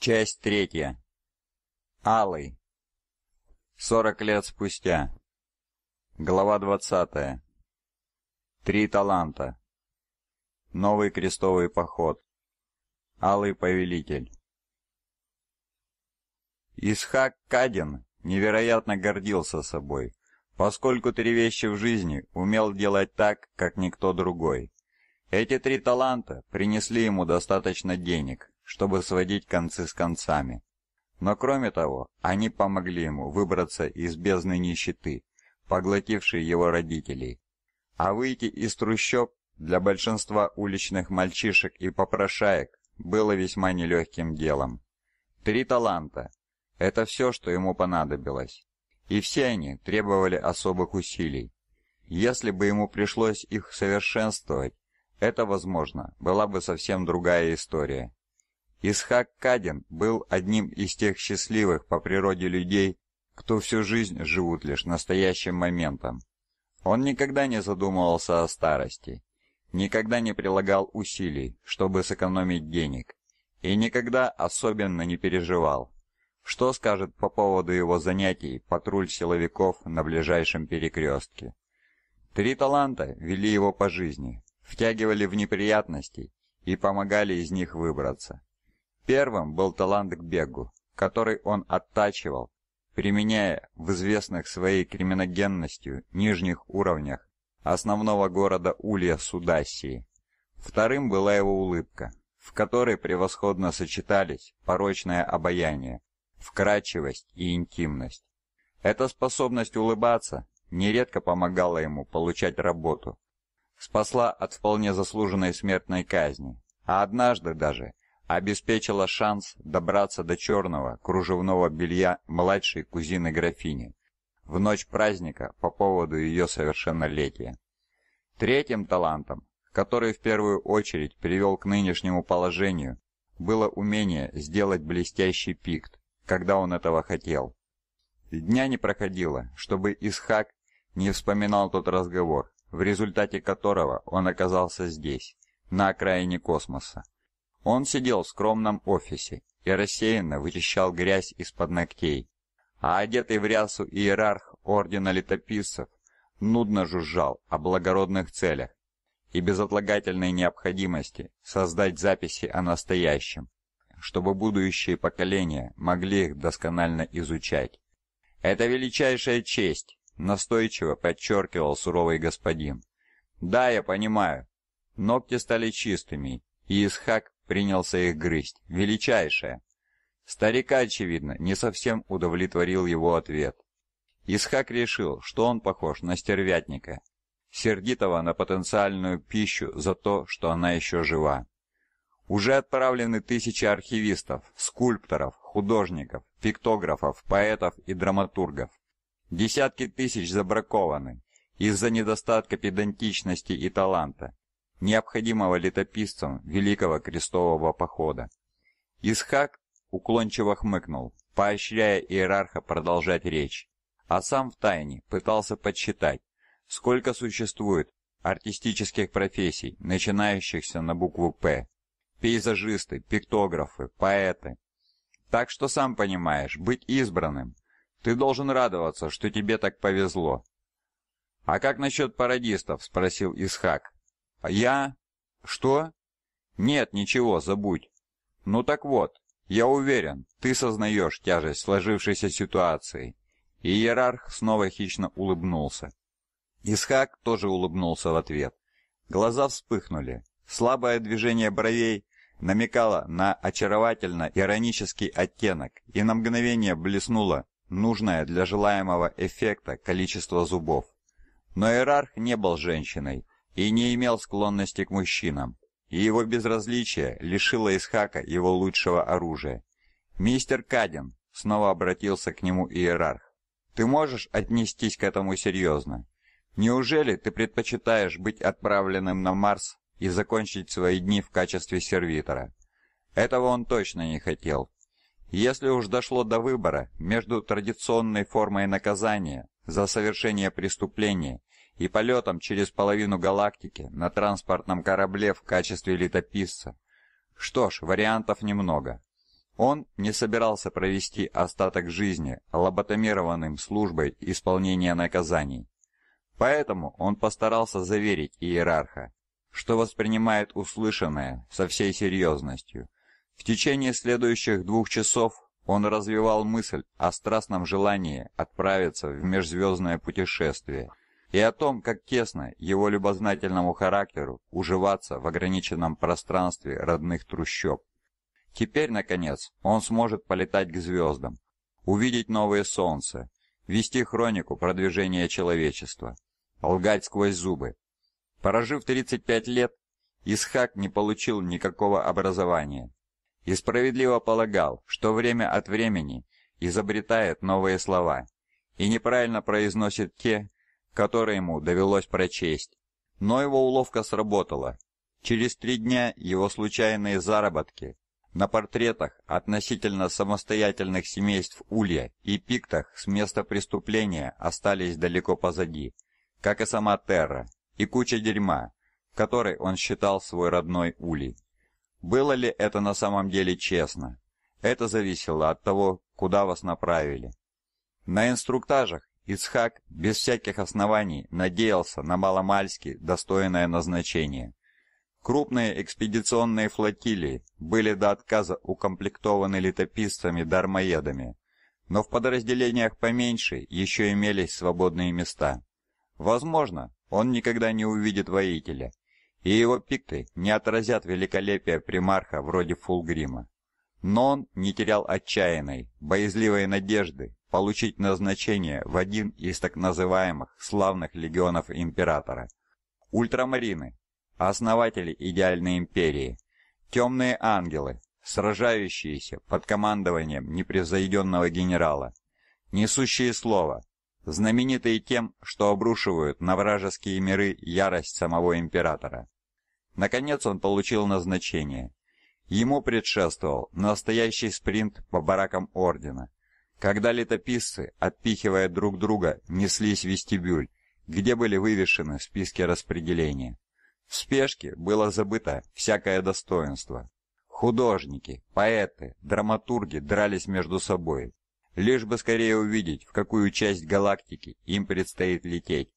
Часть третья. Алый. Сорок лет спустя. Глава двадцатая. Три таланта. Новый крестовый поход. Алый повелитель. Исхак Кадин невероятно гордился собой, поскольку три вещи в жизни умел делать так, как никто другой. Эти три таланта принесли ему достаточно денег, чтобы сводить концы с концами. Но кроме того, они помогли ему выбраться из бездны нищеты, поглотившей его родителей. А выйти из трущоб для большинства уличных мальчишек и попрошаек было весьма нелегким делом. Три таланта – это все, что ему понадобилось. И все они требовали особых усилий. Если бы ему пришлось их совершенствовать, это, возможно, была бы совсем другая история. Исхак Каден был одним из тех счастливых по природе людей, кто всю жизнь живут лишь настоящим моментом. Он никогда не задумывался о старости, никогда не прилагал усилий, чтобы сэкономить денег, и никогда особенно не переживал, что скажет по поводу его занятий патруль силовиков на ближайшем перекрестке. Три таланта вели его по жизни, втягивали в неприятности и помогали из них выбраться. Первым был талант к бегу, который он оттачивал, применяя в известных своей криминогенностью нижних уровнях основного города Улья Судассии. Вторым была его улыбка, в которой превосходно сочетались порочное обаяние, вкрадчивость и интимность. Эта способность улыбаться нередко помогала ему получать работу, спасла от вполне заслуженной смертной казни, а однажды даже обеспечила шанс добраться до черного кружевного белья младшей кузины графини в ночь праздника по поводу ее совершеннолетия. Третьим талантом, который в первую очередь привел к нынешнему положению, было умение сделать блестящий пикт, когда он этого хотел. Дня не проходило, чтобы Исхак не вспоминал тот разговор, в результате которого он оказался здесь, на окраине космоса. Он сидел в скромном офисе и рассеянно вычищал грязь из-под ногтей, а одетый в рясу иерарх ордена летописцев нудно жужжал о благородных целях и безотлагательной необходимости создать записи о настоящем, чтобы будущие поколения могли их досконально изучать. «Это величайшая честь», — настойчиво подчеркивал суровый господин. «Да, я понимаю. Ногти стали чистыми, и Исхак принялся их грызть. «Величайшее!» Старика, очевидно, не совсем удовлетворил его ответ. Исхак решил, что он похож на стервятника, сердитого на потенциальную пищу за то, что она еще жива. Уже отправлены тысячи архивистов, скульпторов, художников, пиктографов, поэтов и драматургов. Десятки тысяч забракованы из-за недостатка педантичности и таланта необходимого летописцам Великого Крестового Похода. Исхак уклончиво хмыкнул, поощряя иерарха продолжать речь, а сам втайне пытался подсчитать, сколько существует артистических профессий, начинающихся на букву «П». Пейзажисты, пиктографы, поэты. Так что сам понимаешь, быть избранным. Ты должен радоваться, что тебе так повезло. «А как насчет пародистов?» – спросил Исхак, а я... Что? Нет, ничего, забудь. Ну так вот, я уверен, ты сознаешь тяжесть сложившейся ситуации. И иерарх снова хищно улыбнулся. Исхак тоже улыбнулся в ответ. Глаза вспыхнули. Слабое движение бровей намекало на очаровательно иронический оттенок, и на мгновение блеснуло нужное для желаемого эффекта количество зубов. Но иерарх не был женщиной, и не имел склонности к мужчинам, и его безразличие лишило Исхака его лучшего оружия. «Мистер Каден», — снова обратился к нему иерарх, — «ты можешь отнестись к этому серьезно? Неужели ты предпочитаешь быть отправленным на Марс и закончить свои дни в качестве сервитора?» Этого он точно не хотел. Если уж дошло до выбора между традиционной формой наказания за совершение преступления и полетом через половину галактики на транспортном корабле в качестве летописца. Что ж, вариантов немного. Он не собирался провести остаток жизни лоботомированным службой исполнения наказаний. Поэтому он постарался заверить иерарха, что воспринимает услышанное со всей серьезностью. В течение следующих двух часов он развивал мысль о страстном желании отправиться в межзвездное путешествие и о том, как тесно его любознательному характеру уживаться в ограниченном пространстве родных трущоб. Теперь, наконец, он сможет полетать к звездам, увидеть новое солнце, вести хронику продвижения человечества, лгать сквозь зубы. Прожив 35 лет, Исхак не получил никакого образования и справедливо полагал, что время от времени изобретает новые слова и неправильно произносит те, которое ему довелось прочесть. Но его уловка сработала. Через три дня его случайные заработки на портретах относительно самостоятельных семейств Улья и Пиктах с места преступления остались далеко позади, как и сама Терра, и куча дерьма, которой он считал свой родной Улей. Было ли это на самом деле честно? Это зависело от того, куда вас направили. На инструктажах Ицхак без всяких оснований надеялся на маломальски достойное назначение. Крупные экспедиционные флотилии были до отказа укомплектованы летописцами-дармоедами, но в подразделениях поменьше еще имелись свободные места. Возможно, он никогда не увидит воителя, и его пикты не отразят великолепия примарха вроде Фулгрима. Но он не терял отчаянной, боязливой надежды получить назначение в один из так называемых славных легионов императора. Ультрамарины – основатели идеальной империи, темные ангелы, сражающиеся под командованием непревзойденного генерала, несущие слово, знаменитые тем, что обрушивают на вражеские миры ярость самого императора. Наконец он получил назначение. Ему предшествовал настоящий спринт по баракам ордена – когда летописцы, отпихивая друг друга, неслись в вестибюль, где были вывешены списки распределения. В спешке было забыто всякое достоинство. Художники, поэты, драматурги дрались между собой, лишь бы скорее увидеть, в какую часть галактики им предстоит лететь.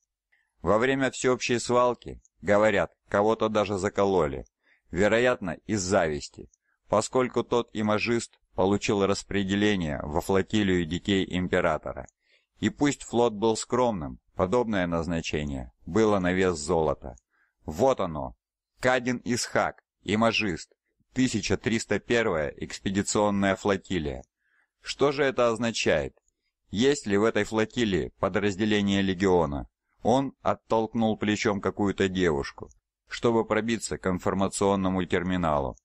Во время всеобщей свалки, говорят, кого-то даже закололи, вероятно, из зависти, поскольку тот имажист, получил распределение во флотилию детей императора. И пусть флот был скромным, подобное назначение было на вес золота. Вот оно. Кадин Исхак, имажист, 1301-я экспедиционная флотилия. Что же это означает? Есть ли в этой флотилии подразделение легиона? Он оттолкнул плечом какую-то девушку, чтобы пробиться к информационному терминалу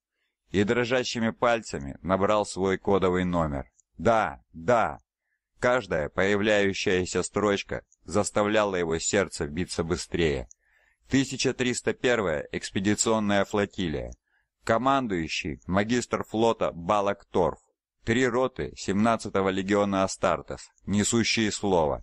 и дрожащими пальцами набрал свой кодовый номер. Да, да. Каждая появляющаяся строчка заставляла его сердце биться быстрее. 1301-я экспедиционная флотилия. Командующий магистр флота Балак Торф. Три роты 17-го легиона Астартес, несущие слово.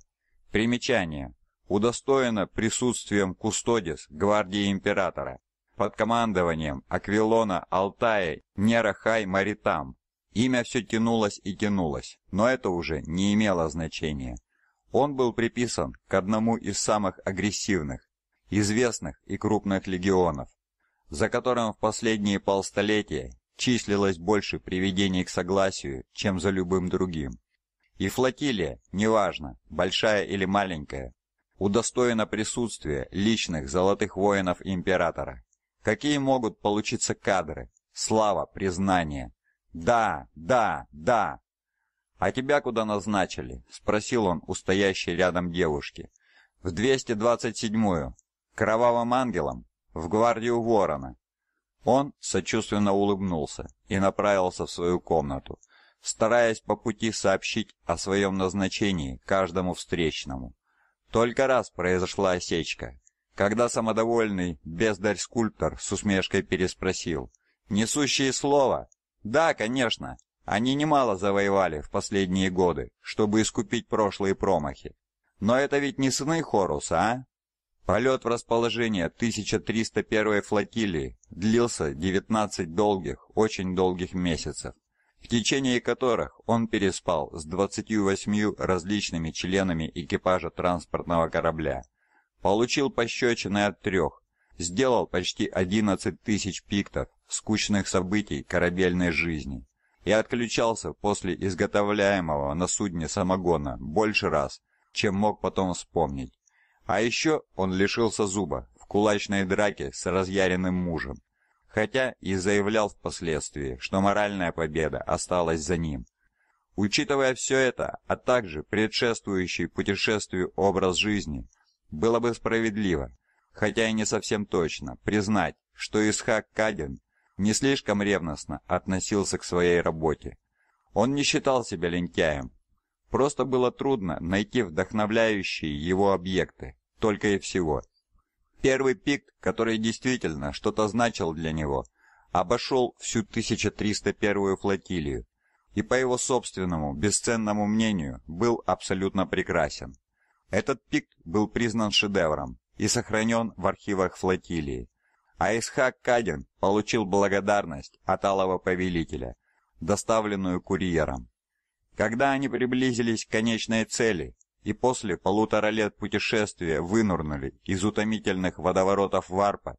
Примечание. Удостоено присутствием кустодис гвардии императора под командованием Аквилона Алтаи Нерахай Маритам. Имя все тянулось и тянулось, но это уже не имело значения. Он был приписан к одному из самых агрессивных, известных и крупных легионов, за которым в последние полстолетия числилось больше приведений к согласию, чем за любым другим. И флотилия, неважно, большая или маленькая, удостоена присутствия личных золотых воинов императора. Какие могут получиться кадры? Слава, признание. Да, да, да. А тебя куда назначили? спросил он у стоящей рядом девушки. В 227-ю, кровавым ангелом, в гвардию Ворона. Он сочувственно улыбнулся и направился в свою комнату, стараясь по пути сообщить о своем назначении каждому встречному. Только раз произошла осечка, когда самодовольный бездарь-скульптор с усмешкой переспросил. «Несущие слово?» «Да, конечно. Они немало завоевали в последние годы, чтобы искупить прошлые промахи. Но это ведь не сыны Хоруса, а?» Полет в расположение 1301 флотилии длился 19 долгих, очень долгих месяцев, в течение которых он переспал с 28 различными членами экипажа транспортного корабля – Получил пощечины от трех. Сделал почти 11 тысяч пиктов скучных событий корабельной жизни. И отключался после изготовляемого на судне самогона больше раз, чем мог потом вспомнить. А еще он лишился зуба в кулачной драке с разъяренным мужем, хотя и заявлял впоследствии, что моральная победа осталась за ним. Учитывая все это, а также предшествующий путешествию образ жизни, было бы справедливо, хотя и не совсем точно, признать, что Исхак Каден не слишком ревностно относился к своей работе. Он не считал себя лентяем. Просто было трудно найти вдохновляющие его объекты, только и всего. Первый пикт, который действительно что-то значил для него, обошел всю 1301-ю флотилию и по его собственному бесценному мнению был абсолютно прекрасен. Этот пик был признан шедевром и сохранен в архивах флотилии. А Исхак Кадин получил благодарность от Алого Повелителя, доставленную курьером. Когда они приблизились к конечной цели и после полутора лет путешествия вынурнули из утомительных водоворотов варпа,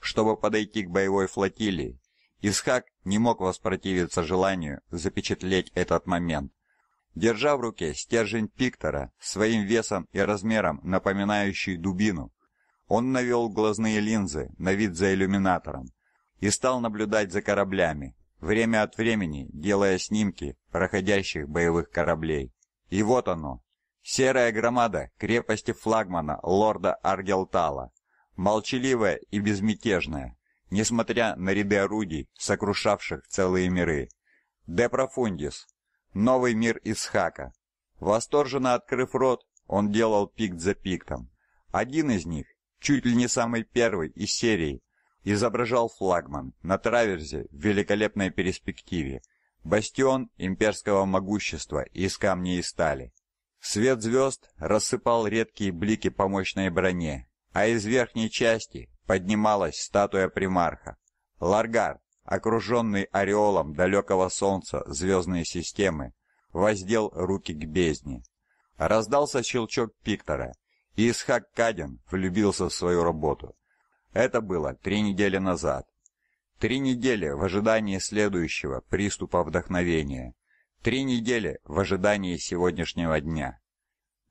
чтобы подойти к боевой флотилии, Исхак не мог воспротивиться желанию запечатлеть этот момент. Держа в руке стержень Пиктора, своим весом и размером напоминающий дубину, он навел глазные линзы на вид за иллюминатором и стал наблюдать за кораблями, время от времени делая снимки проходящих боевых кораблей. И вот оно, серая громада крепости флагмана лорда Аргелтала, молчаливая и безмятежная, несмотря на ряды орудий, сокрушавших целые миры. «Де профундис» Новый мир Исхака. Восторженно открыв рот, он делал пикт за пиктом. Один из них, чуть ли не самый первый из серии, изображал флагман на траверзе в великолепной перспективе. Бастион имперского могущества из камней и стали. Свет звезд рассыпал редкие блики по мощной броне, а из верхней части поднималась статуя примарха. Ларгар, окруженный ореолом далекого солнца звездной системы, воздел руки к бездне. Раздался щелчок Пиктора, и Исхак Кадин влюбился в свою работу. Это было три недели назад. Три недели в ожидании следующего приступа вдохновения. Три недели в ожидании сегодняшнего дня.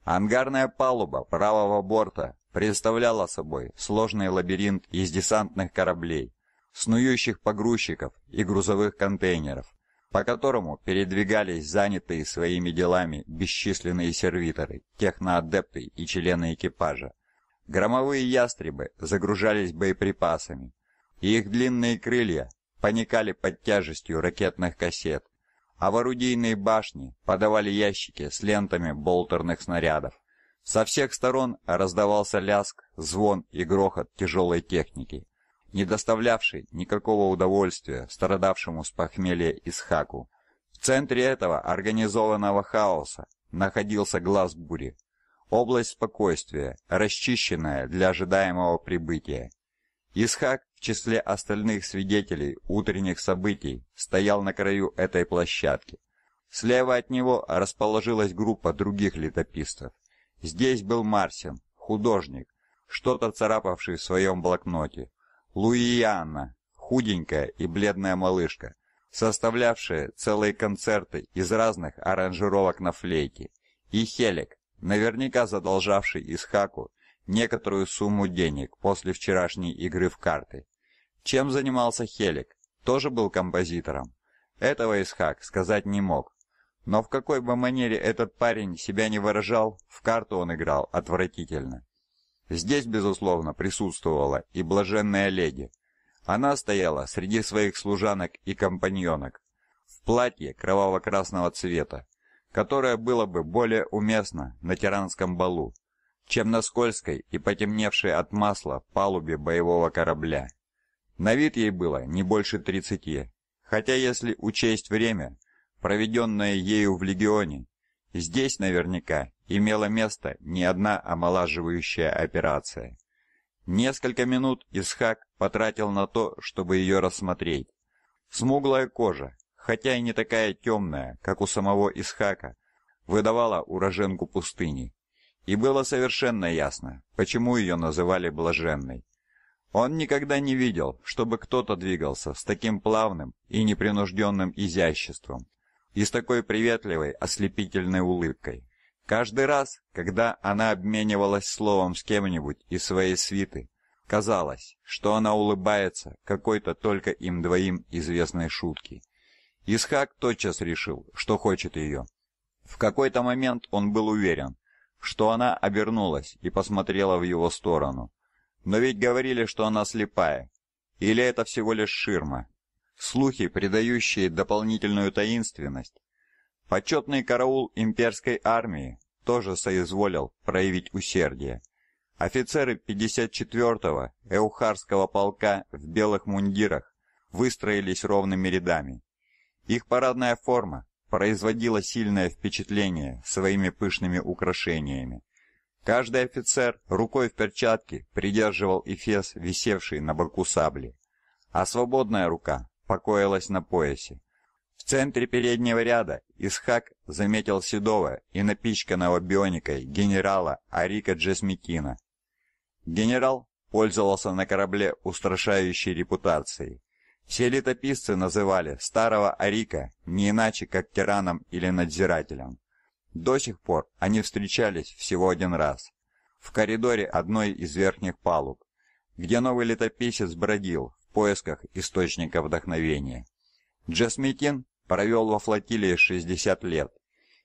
Ангарная палуба правого борта представляла собой сложный лабиринт из десантных кораблей, снующих погрузчиков и грузовых контейнеров, по которому передвигались занятые своими делами бесчисленные сервиторы, техноадепты и члены экипажа. Громовые ястребы загружались боеприпасами, и их длинные крылья поникали под тяжестью ракетных кассет, а в орудийные башни подавали ящики с лентами болтерных снарядов. Со всех сторон раздавался ляск, звон и грохот тяжелой техники не доставлявший никакого удовольствия страдавшему с похмелья Исхаку. В центре этого организованного хаоса находился глаз бури, область спокойствия, расчищенная для ожидаемого прибытия. Исхак в числе остальных свидетелей утренних событий стоял на краю этой площадки. Слева от него расположилась группа других летописцев. Здесь был Марсин, художник, что-то царапавший в своем блокноте. Луиана, худенькая и бледная малышка, составлявшая целые концерты из разных аранжировок на флейте, и Хелик, наверняка задолжавший Исхаку некоторую сумму денег после вчерашней игры в карты. Чем занимался Хелик? Тоже был композитором. Этого Исхак сказать не мог. Но в какой бы манере этот парень себя не выражал, в карту он играл отвратительно. Здесь, безусловно, присутствовала и блаженная леди. Она стояла среди своих служанок и компаньонок в платье кроваво-красного цвета, которое было бы более уместно на тиранском балу, чем на скользкой и потемневшей от масла палубе боевого корабля. На вид ей было не больше тридцати, хотя если учесть время, проведенное ею в легионе, здесь наверняка имела место не одна омолаживающая операция. Несколько минут Исхак потратил на то, чтобы ее рассмотреть. Смуглая кожа, хотя и не такая темная, как у самого Исхака, выдавала уроженку пустыни. И было совершенно ясно, почему ее называли блаженной. Он никогда не видел, чтобы кто-то двигался с таким плавным и непринужденным изяществом и с такой приветливой ослепительной улыбкой. Каждый раз, когда она обменивалась словом с кем-нибудь из своей свиты, казалось, что она улыбается какой-то только им двоим известной шутке. Исхак тотчас решил, что хочет ее. В какой-то момент он был уверен, что она обернулась и посмотрела в его сторону. Но ведь говорили, что она слепая. Или это всего лишь ширма? Слухи, придающие дополнительную таинственность, Почетный караул имперской армии тоже соизволил проявить усердие. Офицеры 54-го Эухарского полка в белых мундирах выстроились ровными рядами. Их парадная форма производила сильное впечатление своими пышными украшениями. Каждый офицер рукой в перчатке придерживал эфес, висевший на боку сабли, а свободная рука покоилась на поясе. В центре переднего ряда Исхак заметил седого и напичканного бионикой генерала Арика Джесмикина. Генерал пользовался на корабле устрашающей репутацией. Все летописцы называли старого Арика не иначе, как тираном или надзирателем. До сих пор они встречались всего один раз. В коридоре одной из верхних палуб, где новый летописец бродил в поисках источника вдохновения. Джесмитин провел во флотилии 60 лет,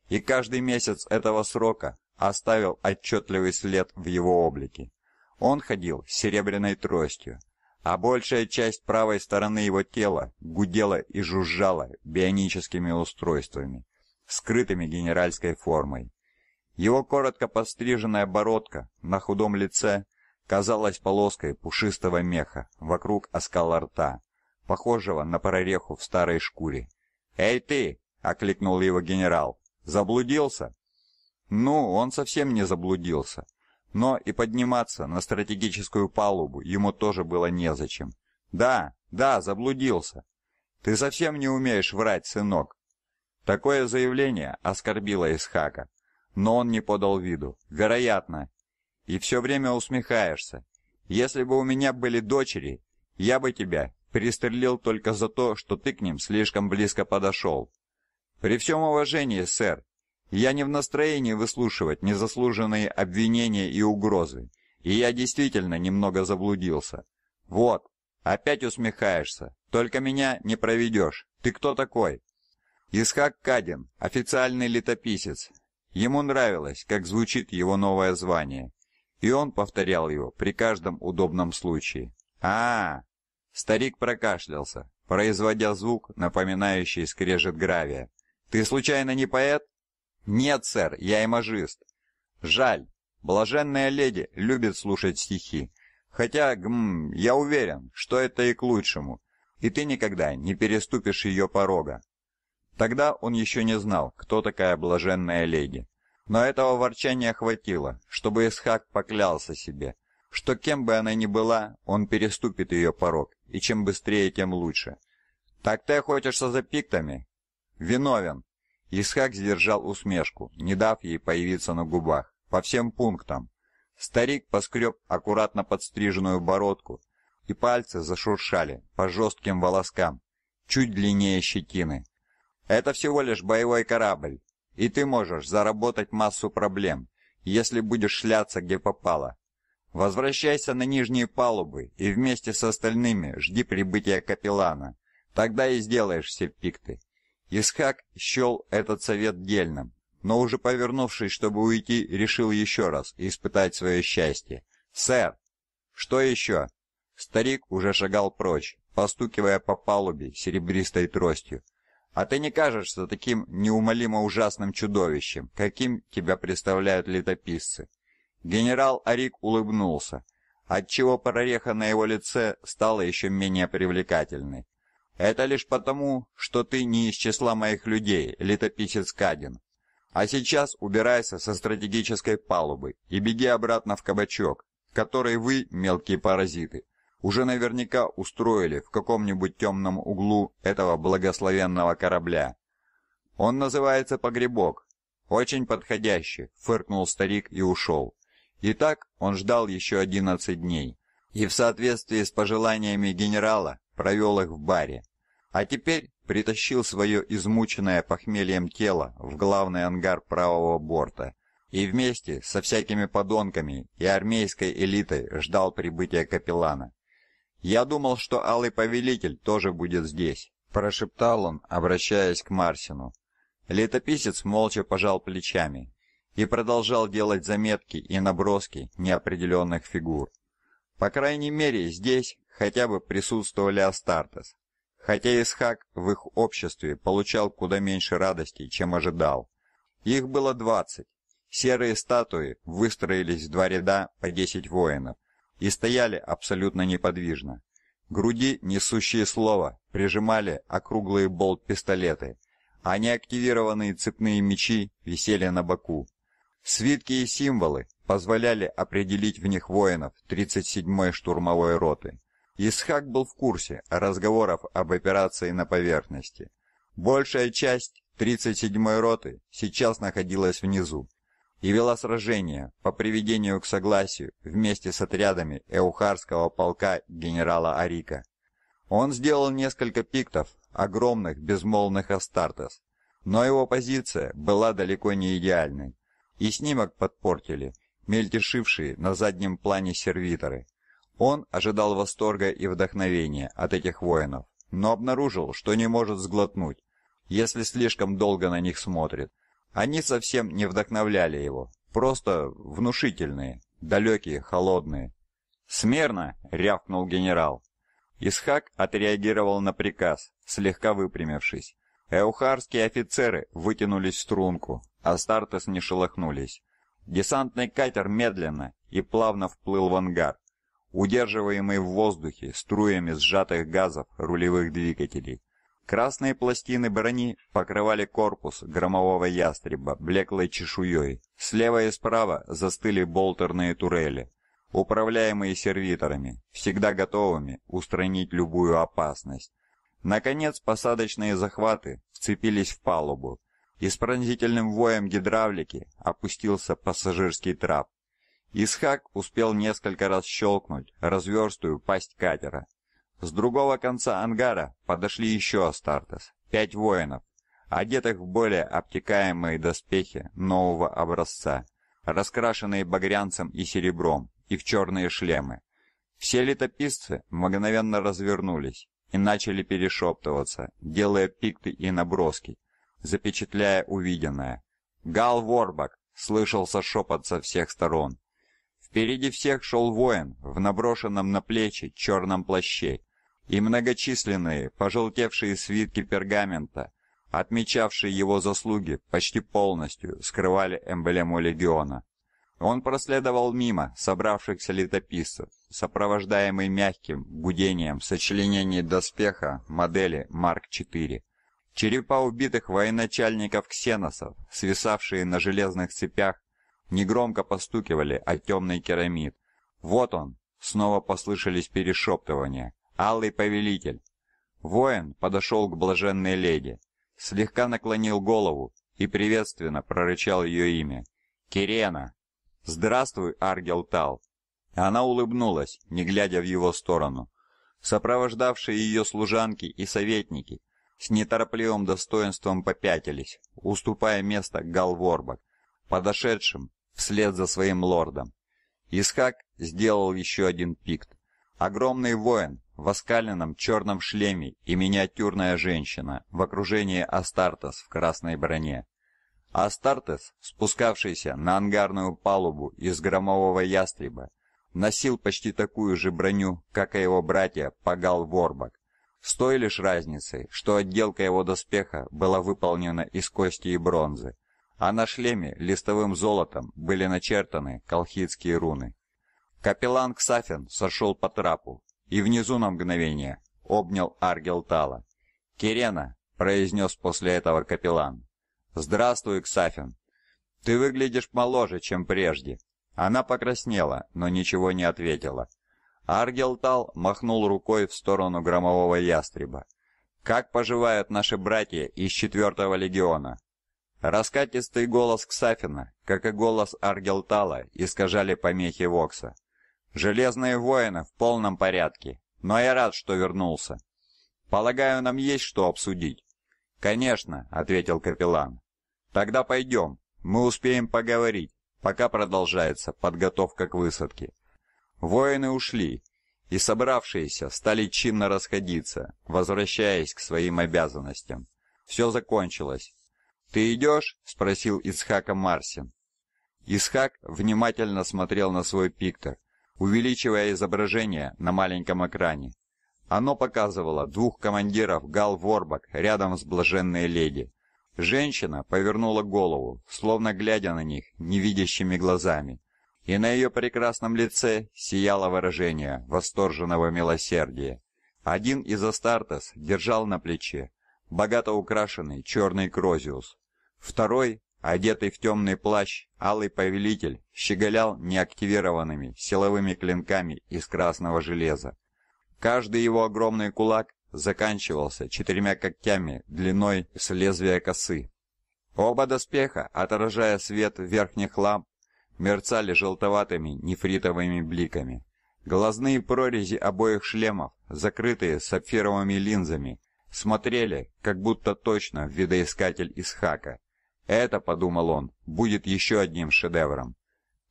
и каждый месяц этого срока оставил отчетливый след в его облике. Он ходил с серебряной тростью, а большая часть правой стороны его тела гудела и жужжала бионическими устройствами, скрытыми генеральской формой. Его коротко подстриженная бородка на худом лице казалась полоской пушистого меха вокруг оскала рта похожего на прореху в старой шкуре. «Эй ты!» — окликнул его генерал. «Заблудился?» Ну, он совсем не заблудился. Но и подниматься на стратегическую палубу ему тоже было незачем. «Да, да, заблудился!» «Ты совсем не умеешь врать, сынок!» Такое заявление оскорбило Исхака, но он не подал виду. «Вероятно!» «И все время усмехаешься. Если бы у меня были дочери, я бы тебя пристрелил только за то, что ты к ним слишком близко подошел. При всем уважении, сэр, я не в настроении выслушивать незаслуженные обвинения и угрозы, и я действительно немного заблудился. Вот, опять усмехаешься, только меня не проведешь. Ты кто такой? Исхак Кадин, официальный летописец. Ему нравилось, как звучит его новое звание, и он повторял его при каждом удобном случае. А, -а, -а Старик прокашлялся, производя звук, напоминающий скрежет гравия. «Ты случайно не поэт?» «Нет, сэр, я имажист». «Жаль. Блаженная леди любит слушать стихи. Хотя, гм, я уверен, что это и к лучшему. И ты никогда не переступишь ее порога». Тогда он еще не знал, кто такая блаженная леди. Но этого ворчания хватило, чтобы Исхак поклялся себе, что кем бы она ни была, он переступит ее порог и чем быстрее, тем лучше. Так ты охотишься за пиктами? Виновен. Исхак сдержал усмешку, не дав ей появиться на губах. По всем пунктам. Старик поскреб аккуратно подстриженную бородку, и пальцы зашуршали по жестким волоскам, чуть длиннее щетины. Это всего лишь боевой корабль, и ты можешь заработать массу проблем, если будешь шляться где попало. Возвращайся на нижние палубы и вместе с остальными жди прибытия капеллана. Тогда и сделаешь все пикты. Исхак счел этот совет дельным, но уже повернувшись, чтобы уйти, решил еще раз испытать свое счастье. «Сэр!» «Что еще?» Старик уже шагал прочь, постукивая по палубе серебристой тростью. «А ты не кажешься таким неумолимо ужасным чудовищем, каким тебя представляют летописцы?» Генерал Арик улыбнулся, отчего прореха на его лице стала еще менее привлекательной. Это лишь потому, что ты не из числа моих людей, летописец Кадин. А сейчас убирайся со стратегической палубы и беги обратно в кабачок, который вы, мелкие паразиты, уже наверняка устроили в каком-нибудь темном углу этого благословенного корабля. Он называется Погребок. Очень подходящий, фыркнул старик и ушел. Итак, он ждал еще 11 дней и в соответствии с пожеланиями генерала провел их в баре. А теперь притащил свое измученное похмельем тело в главный ангар правого борта и вместе со всякими подонками и армейской элитой ждал прибытия капеллана. Я думал, что алый повелитель тоже будет здесь, прошептал он, обращаясь к Марсину. Летописец молча пожал плечами и продолжал делать заметки и наброски неопределенных фигур. По крайней мере, здесь хотя бы присутствовали Астартес, хотя Исхак в их обществе получал куда меньше радости, чем ожидал. Их было двадцать. Серые статуи выстроились в два ряда по десять воинов и стояли абсолютно неподвижно. Груди, несущие слово, прижимали округлые болт-пистолеты, а неактивированные цепные мечи висели на боку, Свитки и символы позволяли определить в них воинов 37-й штурмовой роты. Исхак был в курсе разговоров об операции на поверхности. Большая часть 37-й роты сейчас находилась внизу и вела сражение по приведению к согласию вместе с отрядами Эухарского полка генерала Арика. Он сделал несколько пиктов, огромных безмолвных Астартес, но его позиция была далеко не идеальной. И снимок подпортили, мельтешившие на заднем плане сервиторы. Он ожидал восторга и вдохновения от этих воинов, но обнаружил, что не может сглотнуть, если слишком долго на них смотрит. Они совсем не вдохновляли его, просто внушительные, далекие, холодные. Смерно, рявкнул генерал. Исхак отреагировал на приказ, слегка выпрямившись. Эухарские офицеры вытянулись в струнку, а Стартес не шелохнулись. Десантный катер медленно и плавно вплыл в ангар, удерживаемый в воздухе струями сжатых газов рулевых двигателей. Красные пластины брони покрывали корпус громового ястреба блеклой чешуей. Слева и справа застыли болтерные турели, управляемые сервиторами, всегда готовыми устранить любую опасность. Наконец посадочные захваты вцепились в палубу, и с пронзительным воем гидравлики опустился пассажирский трап. Исхак успел несколько раз щелкнуть разверстую пасть катера. С другого конца ангара подошли еще Астартес, пять воинов, одетых в более обтекаемые доспехи нового образца, раскрашенные багрянцем и серебром, и в черные шлемы. Все летописцы мгновенно развернулись и начали перешептываться, делая пикты и наброски, запечатляя увиденное. «Гал Ворбак!» — слышался шепот со всех сторон. Впереди всех шел воин в наброшенном на плечи черном плаще и многочисленные пожелтевшие свитки пергамента, отмечавшие его заслуги, почти полностью скрывали эмблему легиона. Он проследовал мимо собравшихся летописцев, сопровождаемый мягким гудением сочленений доспеха модели Марк 4. Черепа убитых военачальников ксеносов, свисавшие на железных цепях, негромко постукивали о темный керамид. «Вот он!» — снова послышались перешептывания. «Алый повелитель!» Воин подошел к блаженной леди, слегка наклонил голову и приветственно прорычал ее имя. «Кирена!» «Здравствуй, Аргел Тал!» Она улыбнулась, не глядя в его сторону. Сопровождавшие ее служанки и советники с неторопливым достоинством попятились, уступая место Галворбак, подошедшим вслед за своим лордом. Исхак сделал еще один пикт. Огромный воин в оскаленном черном шлеме и миниатюрная женщина в окружении Астартес в красной броне. Астартес, спускавшийся на ангарную палубу из громового ястреба, носил почти такую же броню, как и его братья Пагал Ворбак, с той лишь разницей, что отделка его доспеха была выполнена из кости и бронзы, а на шлеме листовым золотом были начертаны колхидские руны. Капеллан Ксафин сошел по трапу и внизу на мгновение обнял Аргелтала. «Кирена!» — произнес после этого капеллан. «Здравствуй, Ксафин. Ты выглядишь моложе, чем прежде». Она покраснела, но ничего не ответила. Аргелтал махнул рукой в сторону громового ястреба. «Как поживают наши братья из четвертого легиона?» Раскатистый голос Ксафина, как и голос Аргелтала, искажали помехи Вокса. «Железные воины в полном порядке, но я рад, что вернулся. Полагаю, нам есть что обсудить». «Конечно», — ответил капеллан. «Тогда пойдем, мы успеем поговорить, пока продолжается подготовка к высадке». Воины ушли, и собравшиеся стали чинно расходиться, возвращаясь к своим обязанностям. Все закончилось. «Ты идешь?» — спросил Исхака Марсин. Исхак внимательно смотрел на свой пиктор, увеличивая изображение на маленьком экране. Оно показывало двух командиров Гал Ворбак рядом с блаженной леди. Женщина повернула голову, словно глядя на них невидящими глазами, и на ее прекрасном лице сияло выражение восторженного милосердия. Один из Астартес держал на плече богато украшенный черный крозиус. Второй, одетый в темный плащ, алый повелитель щеголял неактивированными силовыми клинками из красного железа. Каждый его огромный кулак заканчивался четырьмя когтями длиной с лезвия косы. Оба доспеха, отражая свет верхних ламп, мерцали желтоватыми нефритовыми бликами. Глазные прорези обоих шлемов, закрытые сапфировыми линзами, смотрели, как будто точно в видоискатель Исхака. Это, подумал он, будет еще одним шедевром.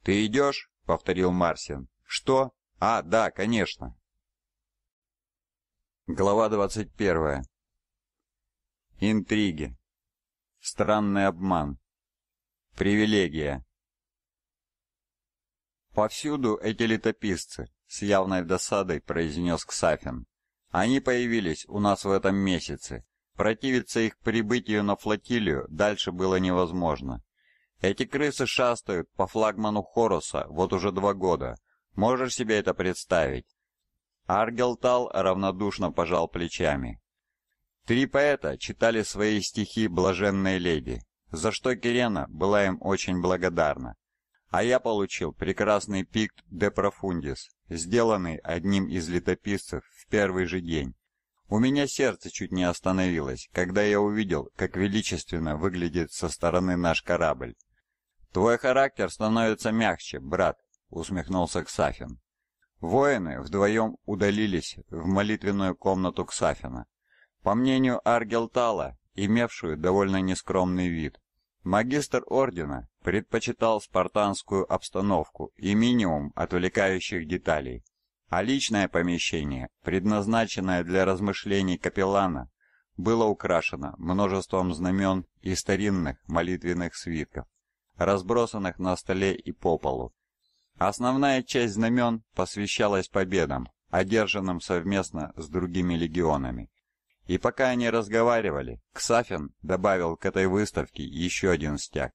«Ты идешь?» — повторил Марсин. «Что? А, да, конечно. Глава 21. Интриги. Странный обман. Привилегия. «Повсюду эти летописцы», — с явной досадой произнес Ксафин. «Они появились у нас в этом месяце. Противиться их прибытию на флотилию дальше было невозможно. Эти крысы шастают по флагману Хороса вот уже два года. Можешь себе это представить? Аргелтал равнодушно пожал плечами. Три поэта читали свои стихи блаженной леди», за что Кирена была им очень благодарна. А я получил прекрасный пикт де профундис, сделанный одним из летописцев в первый же день. У меня сердце чуть не остановилось, когда я увидел, как величественно выглядит со стороны наш корабль. «Твой характер становится мягче, брат», — усмехнулся Ксафин. Воины вдвоем удалились в молитвенную комнату Ксафина. По мнению Аргелтала, имевшую довольно нескромный вид, магистр ордена предпочитал спартанскую обстановку и минимум отвлекающих деталей, а личное помещение, предназначенное для размышлений капеллана, было украшено множеством знамен и старинных молитвенных свитков, разбросанных на столе и по полу. Основная часть знамен посвящалась победам, одержанным совместно с другими легионами. И пока они разговаривали, Ксафин добавил к этой выставке еще один стяг.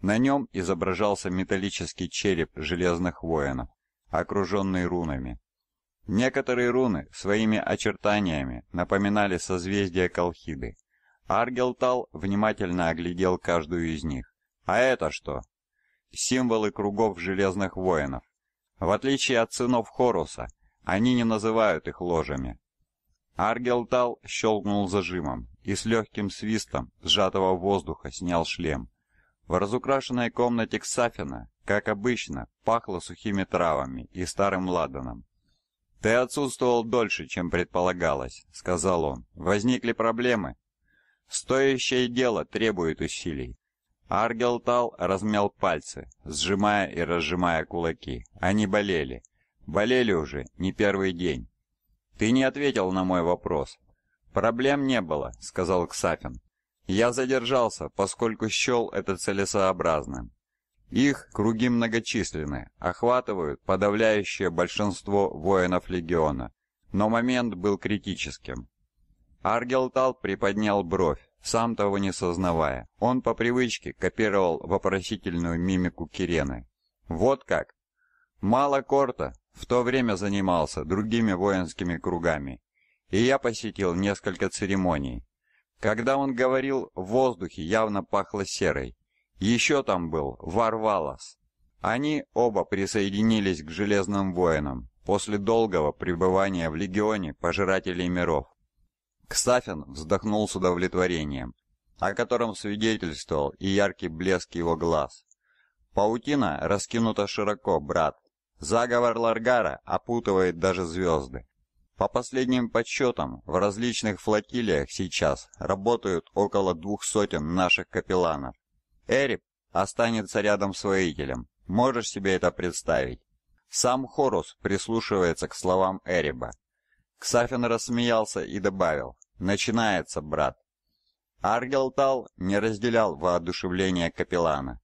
На нем изображался металлический череп железных воинов, окруженный рунами. Некоторые руны своими очертаниями напоминали созвездие Колхиды. Аргелтал внимательно оглядел каждую из них. «А это что?» символы кругов Железных Воинов. В отличие от сынов Хоруса, они не называют их ложами. Аргелтал щелкнул зажимом и с легким свистом сжатого воздуха снял шлем. В разукрашенной комнате Ксафина, как обычно, пахло сухими травами и старым ладаном. «Ты отсутствовал дольше, чем предполагалось», — сказал он. «Возникли проблемы?» «Стоящее дело требует усилий. Аргелтал размял пальцы, сжимая и разжимая кулаки. Они болели. Болели уже не первый день. «Ты не ответил на мой вопрос». «Проблем не было», — сказал Ксафин. «Я задержался, поскольку счел это целесообразным. Их круги многочисленны, охватывают подавляющее большинство воинов легиона. Но момент был критическим». Аргелтал приподнял бровь, сам того не сознавая. Он по привычке копировал вопросительную мимику Кирены. Вот как. Мало Корта в то время занимался другими воинскими кругами, и я посетил несколько церемоний. Когда он говорил, в воздухе явно пахло серой. Еще там был Варвалас. Они оба присоединились к Железным воинам после долгого пребывания в легионе Пожирателей миров. Ксафин вздохнул с удовлетворением, о котором свидетельствовал и яркий блеск его глаз. «Паутина раскинута широко, брат. Заговор Ларгара опутывает даже звезды. По последним подсчетам, в различных флотилиях сейчас работают около двух сотен наших капелланов. Эрип останется рядом с воителем. Можешь себе это представить?» Сам Хорус прислушивается к словам Эриба. Ксафин рассмеялся и добавил, «Начинается, брат». Аргелтал не разделял воодушевление капеллана.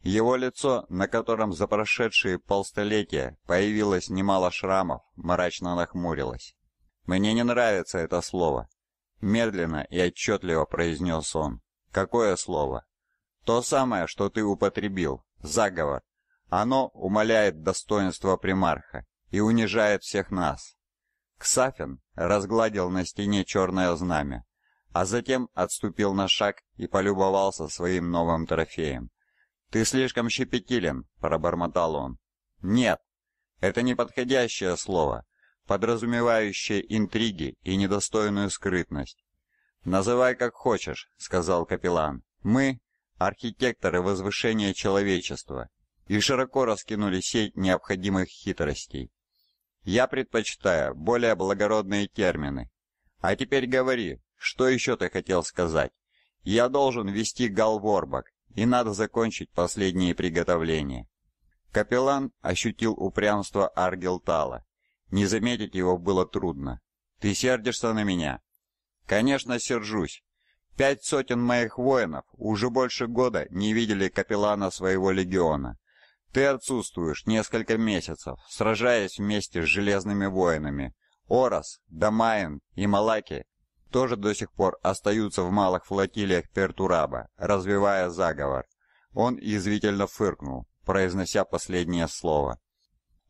Его лицо, на котором за прошедшие полстолетия появилось немало шрамов, мрачно нахмурилось. «Мне не нравится это слово», — медленно и отчетливо произнес он. «Какое слово?» «То самое, что ты употребил. Заговор. Оно умаляет достоинство примарха и унижает всех нас. Ксафин разгладил на стене черное знамя, а затем отступил на шаг и полюбовался своим новым трофеем. «Ты слишком щепетилен», — пробормотал он. «Нет, это неподходящее слово, подразумевающее интриги и недостойную скрытность. «Называй как хочешь», — сказал капеллан. «Мы — архитекторы возвышения человечества и широко раскинули сеть необходимых хитростей. Я предпочитаю более благородные термины. А теперь говори, что еще ты хотел сказать? Я должен вести галворбак, и надо закончить последние приготовления. Капеллан ощутил упрямство Аргелтала. Не заметить его было трудно. Ты сердишься на меня? Конечно, сержусь. Пять сотен моих воинов уже больше года не видели капеллана своего легиона. Ты отсутствуешь несколько месяцев, сражаясь вместе с железными воинами. Орос, Дамаин и Малаки тоже до сих пор остаются в малых флотилиях Пертураба, развивая заговор. Он извивительно фыркнул, произнося последнее слово.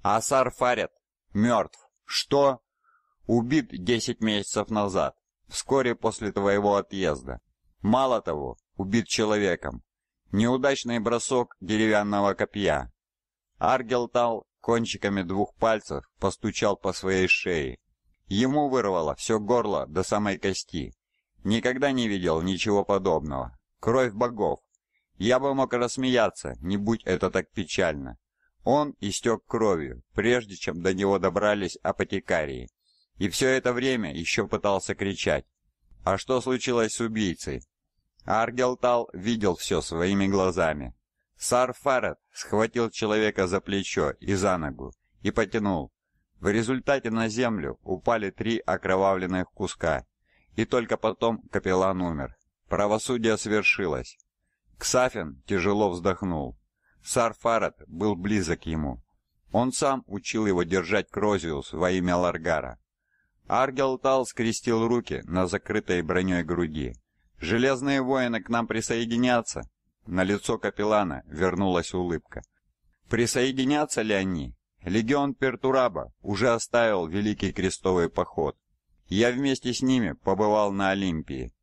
Асар Фарет мертв. Что? Убит 10 месяцев назад, вскоре после твоего отъезда. Мало того, убит человеком. Неудачный бросок деревянного копья, Аргелтал кончиками двух пальцев постучал по своей шее. Ему вырвало все горло до самой кости. Никогда не видел ничего подобного. Кровь богов. Я бы мог рассмеяться, не будь это так печально. Он истек кровью, прежде чем до него добрались апотекарии. И все это время еще пытался кричать. А что случилось с убийцей? Аргелтал видел все своими глазами. Сар Фаррет схватил человека за плечо и за ногу и потянул. В результате на землю упали три окровавленных куска, и только потом капеллан умер. Правосудие свершилось. Ксафин тяжело вздохнул. Сар Фаррет был близок ему. Он сам учил его держать Крозиус во имя Ларгара. Аргел Тал скрестил руки на закрытой броней груди. «Железные воины к нам присоединятся?» На лицо капеллана вернулась улыбка. Присоединятся ли они? Легион Пертураба уже оставил Великий Крестовый Поход. Я вместе с ними побывал на Олимпии.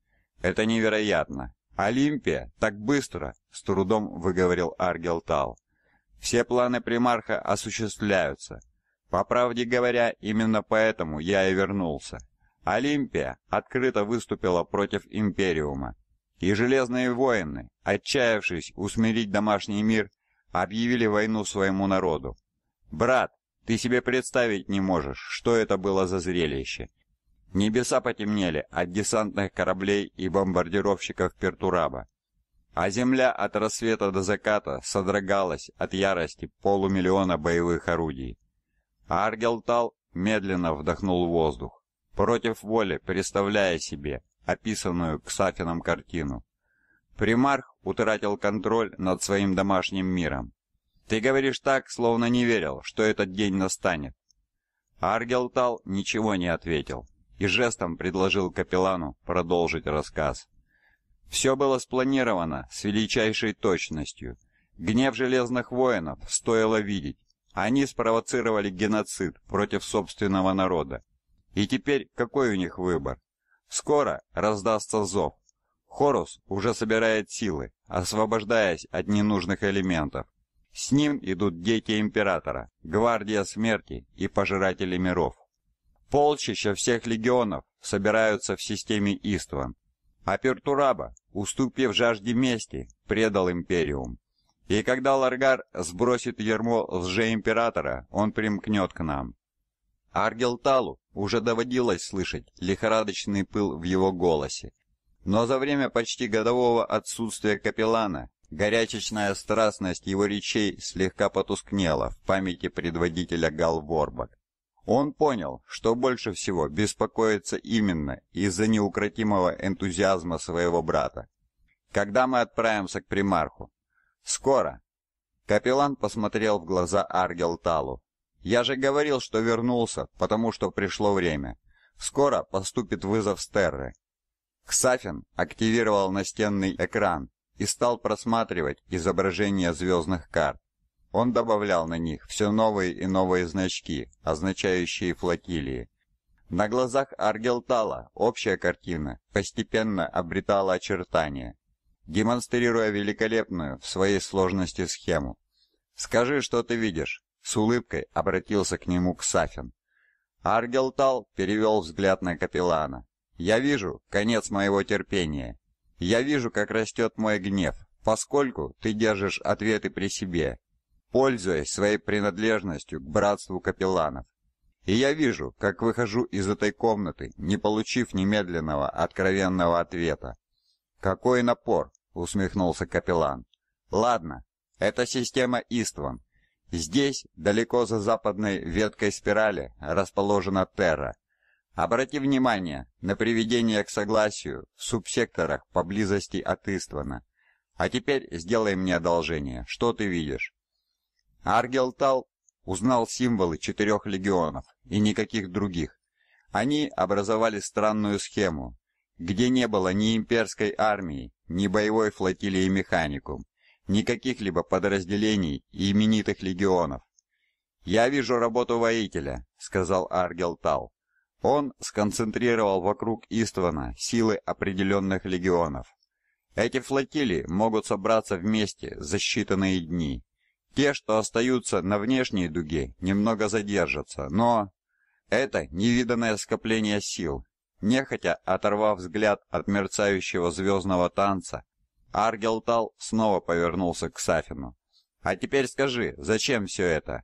Это невероятно. Олимпия так быстро, с трудом выговорил Аргел Тал. Все планы примарха осуществляются. По правде говоря, именно поэтому я и вернулся. Олимпия открыто выступила против Империума и железные воины, отчаявшись усмирить домашний мир, объявили войну своему народу. «Брат, ты себе представить не можешь, что это было за зрелище!» Небеса потемнели от десантных кораблей и бомбардировщиков Пертураба, а земля от рассвета до заката содрогалась от ярости полумиллиона боевых орудий. А Аргелтал медленно вдохнул воздух, против воли представляя себе, описанную Ксафином картину. Примарх утратил контроль над своим домашним миром. Ты говоришь так, словно не верил, что этот день настанет. Аргелтал ничего не ответил и жестом предложил капеллану продолжить рассказ. Все было спланировано с величайшей точностью. Гнев железных воинов стоило видеть. Они спровоцировали геноцид против собственного народа. И теперь какой у них выбор? Скоро раздастся зов. Хорус уже собирает силы, освобождаясь от ненужных элементов. С ним идут дети Императора, Гвардия Смерти и Пожиратели Миров. Полчища всех легионов собираются в системе Истван. А Пертураба, уступив жажде мести, предал Империум. И когда Ларгар сбросит ярмо лже-императора, он примкнет к нам. Аргелталу уже доводилось слышать лихорадочный пыл в его голосе. Но за время почти годового отсутствия капеллана горячечная страстность его речей слегка потускнела в памяти предводителя Галворбак. Он понял, что больше всего беспокоится именно из-за неукротимого энтузиазма своего брата. «Когда мы отправимся к примарху?» «Скоро!» Капеллан посмотрел в глаза Аргелталу. Я же говорил, что вернулся, потому что пришло время. Скоро поступит вызов Стерры. Ксафин активировал настенный экран и стал просматривать изображения звездных карт. Он добавлял на них все новые и новые значки, означающие флотилии. На глазах Аргелтала общая картина постепенно обретала очертания, демонстрируя великолепную в своей сложности схему. «Скажи, что ты видишь», с улыбкой обратился к нему Ксафин. Аргелтал перевел взгляд на капеллана. «Я вижу конец моего терпения. Я вижу, как растет мой гнев, поскольку ты держишь ответы при себе, пользуясь своей принадлежностью к братству капелланов. И я вижу, как выхожу из этой комнаты, не получив немедленного откровенного ответа. «Какой напор!» — усмехнулся капеллан. «Ладно, это система Истван, Здесь, далеко за западной веткой спирали, расположена Терра. Обрати внимание на приведение к согласию в субсекторах поблизости от Иствана. А теперь сделай мне одолжение. Что ты видишь? Аргелтал узнал символы четырех легионов и никаких других. Они образовали странную схему, где не было ни имперской армии, ни боевой флотилии механикум. Никаких либо подразделений и именитых легионов. «Я вижу работу воителя», — сказал Аргел Тал. Он сконцентрировал вокруг Иствана силы определенных легионов. Эти флотилии могут собраться вместе за считанные дни. Те, что остаются на внешней дуге, немного задержатся, но... Это невиданное скопление сил. Нехотя, оторвав взгляд от мерцающего звездного танца, Аргелтал снова повернулся к Сафину. «А теперь скажи, зачем все это?»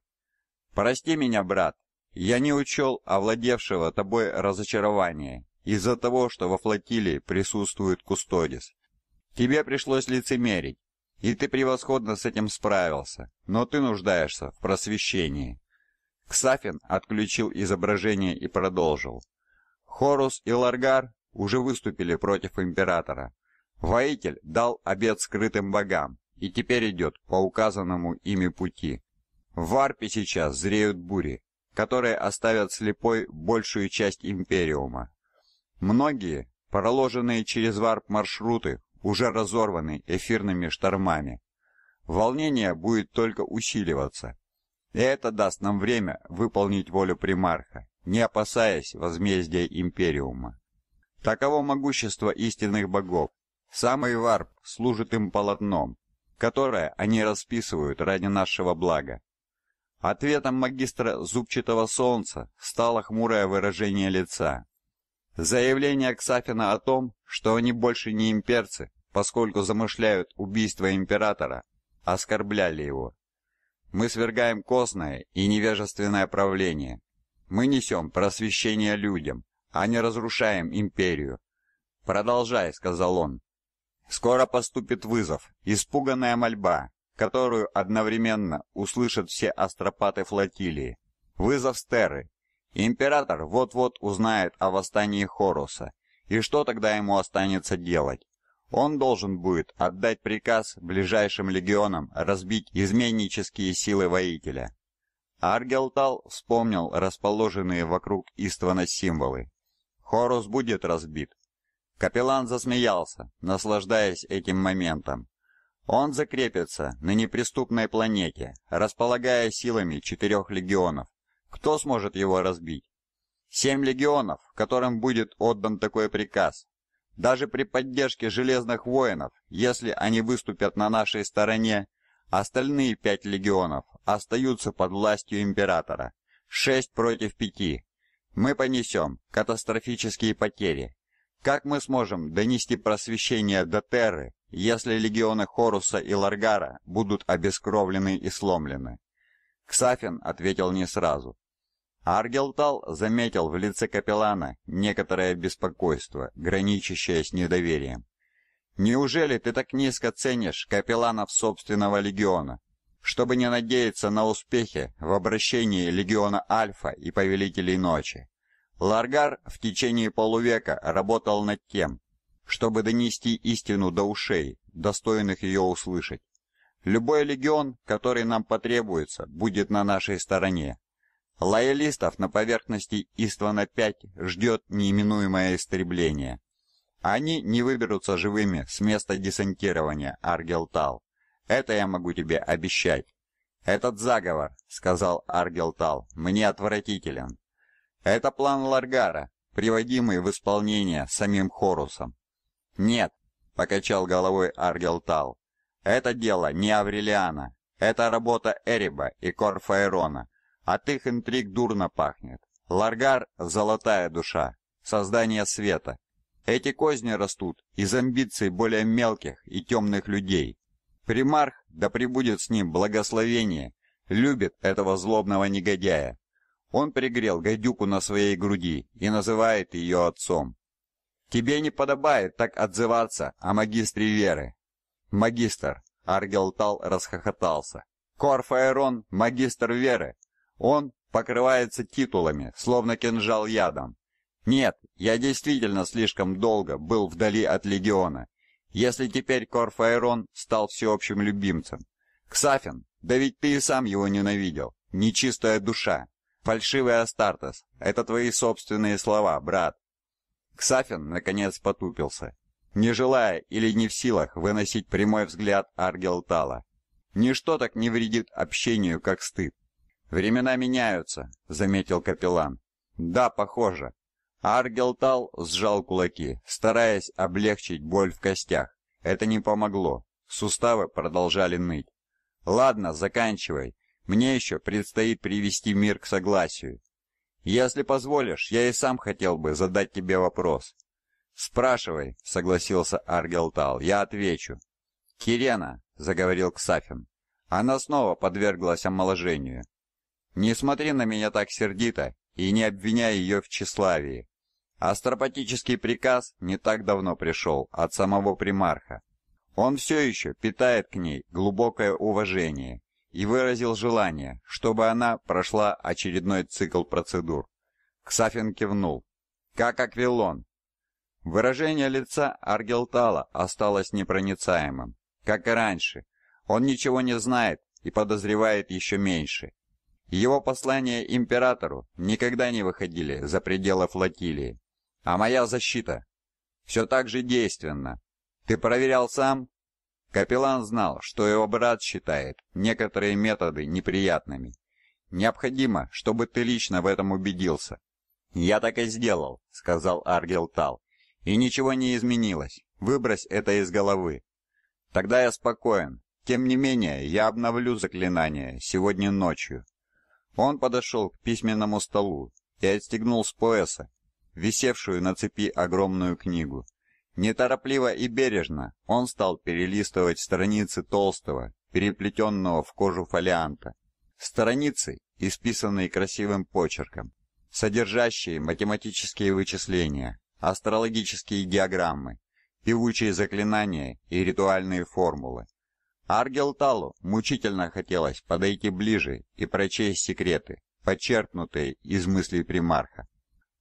«Прости меня, брат. Я не учел овладевшего тобой разочарования из-за того, что во флотилии присутствует Кустодис. Тебе пришлось лицемерить, и ты превосходно с этим справился, но ты нуждаешься в просвещении». Ксафин отключил изображение и продолжил. «Хорус и Ларгар уже выступили против Императора, Воитель дал обет скрытым богам и теперь идет по указанному ими пути. В Варпе сейчас зреют бури, которые оставят слепой большую часть Империума. Многие, проложенные через Варп маршруты, уже разорваны эфирными штормами. Волнение будет только усиливаться. И это даст нам время выполнить волю примарха, не опасаясь возмездия Империума. Таково могущество истинных богов, Самый варп служит им полотном, которое они расписывают ради нашего блага. Ответом магистра зубчатого солнца стало хмурое выражение лица. Заявление Ксафина о том, что они больше не имперцы, поскольку замышляют убийство императора, оскорбляли его. Мы свергаем косное и невежественное правление. Мы несем просвещение людям, а не разрушаем империю. «Продолжай», — сказал он. Скоро поступит вызов, испуганная мольба, которую одновременно услышат все астропаты флотилии. Вызов Стерры. Император вот-вот узнает о восстании Хоруса, и что тогда ему останется делать? Он должен будет отдать приказ ближайшим легионам разбить изменнические силы воителя. Аргелтал вспомнил расположенные вокруг Иствана символы. Хорус будет разбит, Капеллан засмеялся, наслаждаясь этим моментом. Он закрепится на неприступной планете, располагая силами четырех легионов. Кто сможет его разбить? Семь легионов, которым будет отдан такой приказ. Даже при поддержке Железных Воинов, если они выступят на нашей стороне, остальные пять легионов остаются под властью Императора. Шесть против пяти. Мы понесем катастрофические потери, как мы сможем донести просвещение до Терры, если легионы Хоруса и Ларгара будут обескровлены и сломлены? Ксафин ответил не сразу. Аргелтал заметил в лице капеллана некоторое беспокойство, граничащее с недоверием. Неужели ты так низко ценишь капелланов собственного легиона, чтобы не надеяться на успехи в обращении легиона Альфа и повелителей ночи? Ларгар в течение полувека работал над тем, чтобы донести истину до ушей, достойных ее услышать. Любой легион, который нам потребуется, будет на нашей стороне. Лоялистов на поверхности Иствана-5 ждет неименуемое истребление. Они не выберутся живыми с места десантирования, Аргелтал. Это я могу тебе обещать. «Этот заговор», — сказал Аргелтал, — «мне отвратителен. Это план Ларгара, приводимый в исполнение самим Хорусом. Нет, покачал головой Аргелтал. Это дело не Аврелиана. Это работа Эриба и Корфаэрона. От их интриг дурно пахнет. Ларгар — золотая душа, создание света. Эти козни растут из амбиций более мелких и темных людей. Примарх, да пребудет с ним благословение, любит этого злобного негодяя. Он пригрел гайдюку на своей груди и называет ее отцом. Тебе не подобает так отзываться о магистре веры. Магистр Аргелтал расхохотался. Корфаэрон магистр веры. Он покрывается титулами, словно кинжал ядом. Нет, я действительно слишком долго был вдали от легиона. Если теперь Корфаэрон стал всеобщим любимцем. Ксафин, да ведь ты и сам его ненавидел. Нечистая душа. «Фальшивый Астартес, это твои собственные слова, брат». Ксафин, наконец, потупился, не желая или не в силах выносить прямой взгляд Аргелтала. Ничто так не вредит общению, как стыд. «Времена меняются», — заметил капеллан. «Да, похоже». Аргелтал сжал кулаки, стараясь облегчить боль в костях. Это не помогло. Суставы продолжали ныть. «Ладно, заканчивай. Мне еще предстоит привести мир к согласию. Если позволишь, я и сам хотел бы задать тебе вопрос. Спрашивай, согласился Аргелтал. Я отвечу. Кирена, заговорил Ксафин. Она снова подверглась омоложению. Не смотри на меня так сердито и не обвиняй ее в тщеславии. Астропатический приказ не так давно пришел от самого примарха. Он все еще питает к ней глубокое уважение и выразил желание, чтобы она прошла очередной цикл процедур. Ксафин кивнул. «Как Аквилон!» Выражение лица Аргелтала осталось непроницаемым, как и раньше. Он ничего не знает и подозревает еще меньше. Его послания императору никогда не выходили за пределы флотилии. А моя защита все так же действенна. Ты проверял сам? Капеллан знал, что его брат считает некоторые методы неприятными. «Необходимо, чтобы ты лично в этом убедился». «Я так и сделал», — сказал Аргел Тал. «И ничего не изменилось. Выбрось это из головы». «Тогда я спокоен. Тем не менее, я обновлю заклинание сегодня ночью». Он подошел к письменному столу и отстегнул с пояса, висевшую на цепи огромную книгу. Неторопливо и бережно он стал перелистывать страницы толстого, переплетенного в кожу фолианта. Страницы, исписанные красивым почерком, содержащие математические вычисления, астрологические диаграммы, певучие заклинания и ритуальные формулы. Аргелталу мучительно хотелось подойти ближе и прочесть секреты, подчеркнутые из мыслей примарха.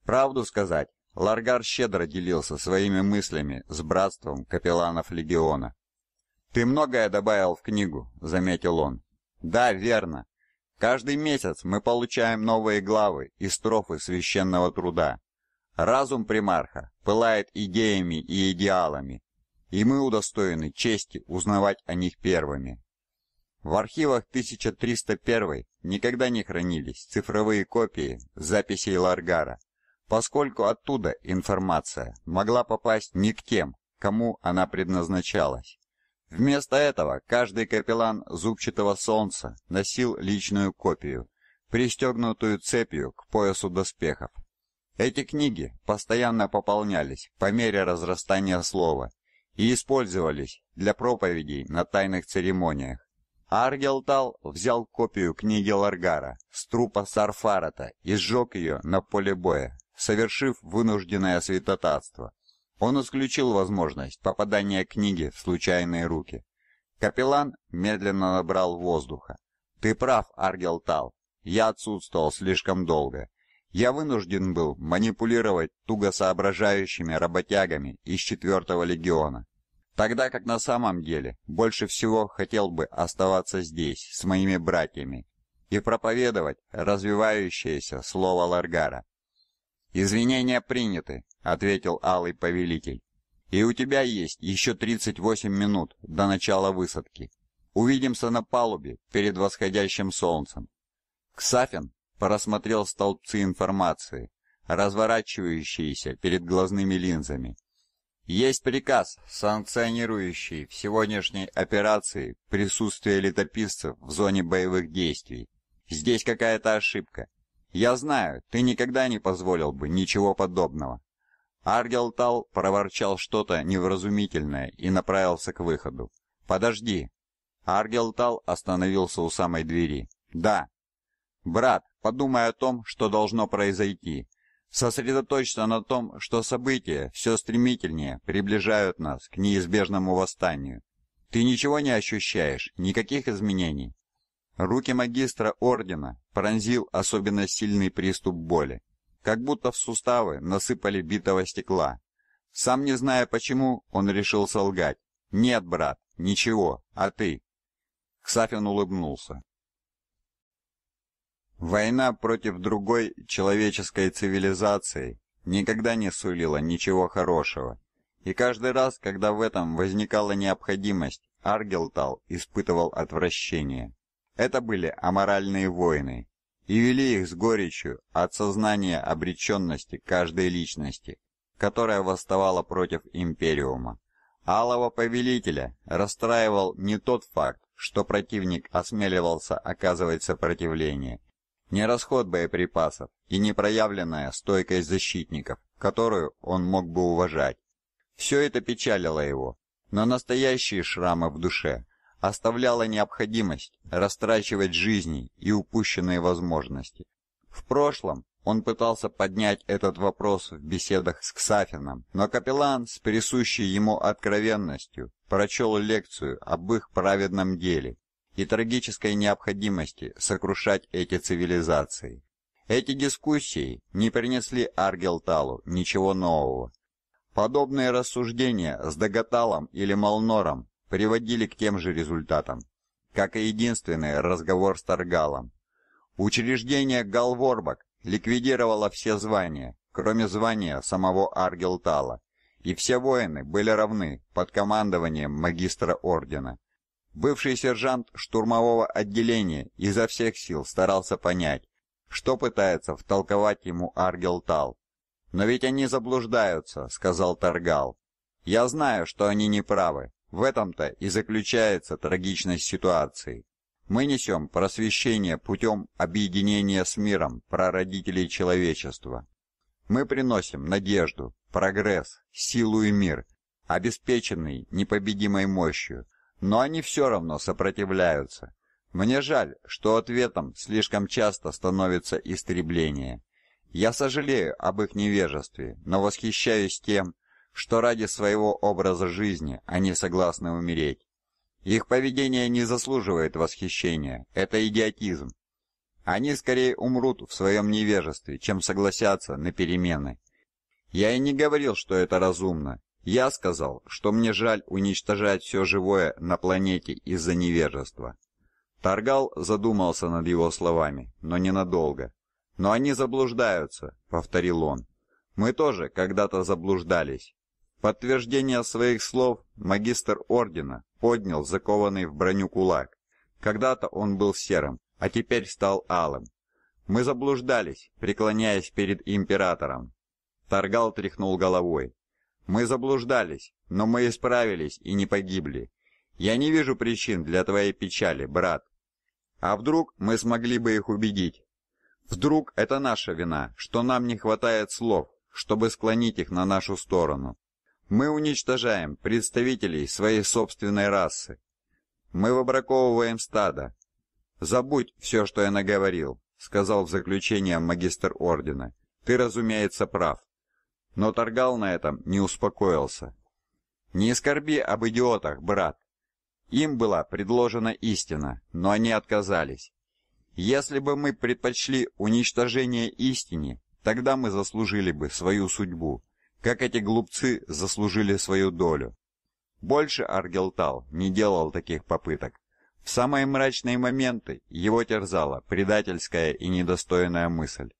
Правду сказать, Ларгар щедро делился своими мыслями с братством капелланов легиона. «Ты многое добавил в книгу», — заметил он. «Да, верно. Каждый месяц мы получаем новые главы и строфы священного труда. Разум примарха пылает идеями и идеалами, и мы удостоены чести узнавать о них первыми». В архивах 1301 никогда не хранились цифровые копии записей Ларгара, поскольку оттуда информация могла попасть не к тем, кому она предназначалась. Вместо этого каждый капеллан зубчатого солнца носил личную копию, пристегнутую цепью к поясу доспехов. Эти книги постоянно пополнялись по мере разрастания слова и использовались для проповедей на тайных церемониях. Аргелтал взял копию книги Ларгара с трупа Сарфарата и сжег ее на поле боя совершив вынужденное святотатство. Он исключил возможность попадания книги в случайные руки. Капеллан медленно набрал воздуха. «Ты прав, Аргел Тал. Я отсутствовал слишком долго. Я вынужден был манипулировать туго соображающими работягами из четвертого легиона, тогда как на самом деле больше всего хотел бы оставаться здесь с моими братьями и проповедовать развивающееся слово Ларгара. «Извинения приняты», — ответил Алый Повелитель. «И у тебя есть еще 38 минут до начала высадки. Увидимся на палубе перед восходящим солнцем». Ксафин просмотрел столбцы информации, разворачивающиеся перед глазными линзами. Есть приказ, санкционирующий в сегодняшней операции присутствие летописцев в зоне боевых действий. Здесь какая-то ошибка. Я знаю, ты никогда не позволил бы ничего подобного». Аргелтал проворчал что-то невразумительное и направился к выходу. «Подожди!» Аргелтал остановился у самой двери. «Да!» «Брат, подумай о том, что должно произойти. Сосредоточься на том, что события все стремительнее приближают нас к неизбежному восстанию. Ты ничего не ощущаешь, никаких изменений?» Руки магистра ордена пронзил особенно сильный приступ боли, как будто в суставы насыпали битого стекла. Сам не зная почему, он решил солгать. «Нет, брат, ничего, а ты?» Ксафин улыбнулся. Война против другой человеческой цивилизации никогда не сулила ничего хорошего. И каждый раз, когда в этом возникала необходимость, Аргелтал испытывал отвращение. Это были аморальные войны, и вели их с горечью от сознания обреченности каждой личности, которая восставала против Империума. Алого Повелителя расстраивал не тот факт, что противник осмеливался оказывать сопротивление, не расход боеприпасов и не проявленная стойкость защитников, которую он мог бы уважать. Все это печалило его, но настоящие шрамы в душе – оставляла необходимость растрачивать жизни и упущенные возможности. В прошлом он пытался поднять этот вопрос в беседах с Ксафином, но капеллан с присущей ему откровенностью прочел лекцию об их праведном деле и трагической необходимости сокрушать эти цивилизации. Эти дискуссии не принесли Аргелталу ничего нового. Подобные рассуждения с Дагаталом или Малнором приводили к тем же результатам. Как и единственный разговор с Таргалом. Учреждение Галворбак ликвидировало все звания, кроме звания самого Аргелтала, и все воины были равны под командованием магистра ордена. Бывший сержант штурмового отделения изо всех сил старался понять, что пытается втолковать ему Аргелтал. «Но ведь они заблуждаются», — сказал Таргал. «Я знаю, что они не правы, в этом-то и заключается трагичность ситуации. Мы несем просвещение путем объединения с миром прародителей человечества. Мы приносим надежду, прогресс, силу и мир, обеспеченный непобедимой мощью, но они все равно сопротивляются. Мне жаль, что ответом слишком часто становится истребление. Я сожалею об их невежестве, но восхищаюсь тем, что ради своего образа жизни они согласны умереть. Их поведение не заслуживает восхищения, это идиотизм. Они скорее умрут в своем невежестве, чем согласятся на перемены. Я и не говорил, что это разумно. Я сказал, что мне жаль уничтожать все живое на планете из-за невежества. Таргал задумался над его словами, но ненадолго. «Но они заблуждаются», — повторил он. «Мы тоже когда-то заблуждались подтверждение своих слов магистр ордена поднял закованный в броню кулак. Когда-то он был серым, а теперь стал алым. Мы заблуждались, преклоняясь перед императором. Таргал тряхнул головой. Мы заблуждались, но мы исправились и не погибли. Я не вижу причин для твоей печали, брат. А вдруг мы смогли бы их убедить? Вдруг это наша вина, что нам не хватает слов, чтобы склонить их на нашу сторону. Мы уничтожаем представителей своей собственной расы. Мы выбраковываем стадо. Забудь все, что я наговорил, сказал в заключение магистр ордена. Ты, разумеется, прав. Но Таргал на этом не успокоился. Не скорби об идиотах, брат. Им была предложена истина, но они отказались. Если бы мы предпочли уничтожение истине, тогда мы заслужили бы свою судьбу как эти глупцы заслужили свою долю. Больше Аргелтал не делал таких попыток. В самые мрачные моменты его терзала предательская и недостойная мысль.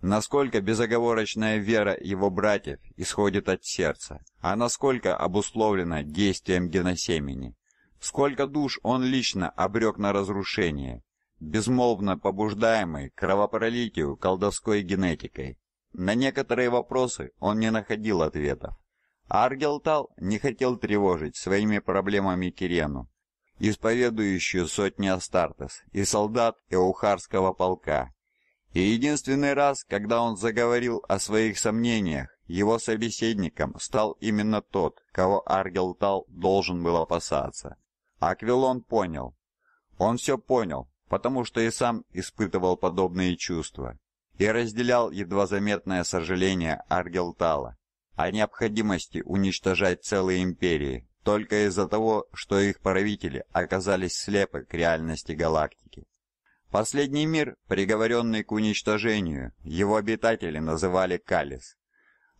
Насколько безоговорочная вера его братьев исходит от сердца, а насколько обусловлена действием геносемени. Сколько душ он лично обрек на разрушение, безмолвно побуждаемый кровопролитию колдовской генетикой. На некоторые вопросы он не находил ответов. Аргелтал не хотел тревожить своими проблемами Кирену, исповедующую сотни Астартес и солдат Эухарского полка. И единственный раз, когда он заговорил о своих сомнениях, его собеседником стал именно тот, кого Аргелтал должен был опасаться. Аквилон понял. Он все понял, потому что и сам испытывал подобные чувства и разделял едва заметное сожаление Аргелтала о необходимости уничтожать целые империи только из-за того, что их правители оказались слепы к реальности галактики. Последний мир, приговоренный к уничтожению, его обитатели называли Калис.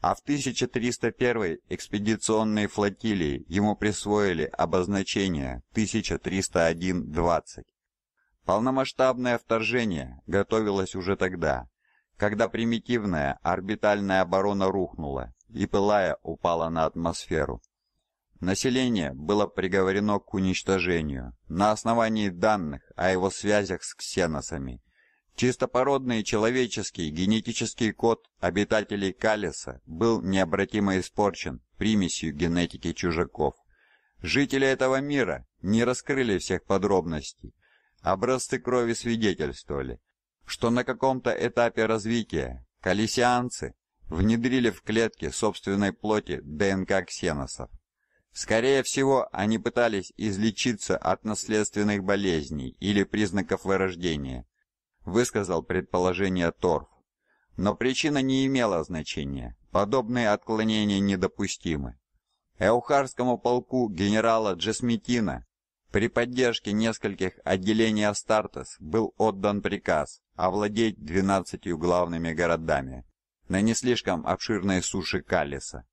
А в 1301 экспедиционной флотилии ему присвоили обозначение 1301-20. Полномасштабное вторжение готовилось уже тогда, когда примитивная орбитальная оборона рухнула и, пылая, упала на атмосферу. Население было приговорено к уничтожению на основании данных о его связях с ксеносами. Чистопородный человеческий генетический код обитателей Калиса был необратимо испорчен примесью генетики чужаков. Жители этого мира не раскрыли всех подробностей. Образцы крови свидетельствовали, что на каком-то этапе развития калисианцы внедрили в клетки собственной плоти ДНК ксеносов. Скорее всего, они пытались излечиться от наследственных болезней или признаков вырождения, высказал предположение Торф. Но причина не имела значения, подобные отклонения недопустимы. Эухарскому полку генерала Джесметина при поддержке нескольких отделений Астартес был отдан приказ овладеть двенадцатью главными городами на не слишком обширной суше Калиса.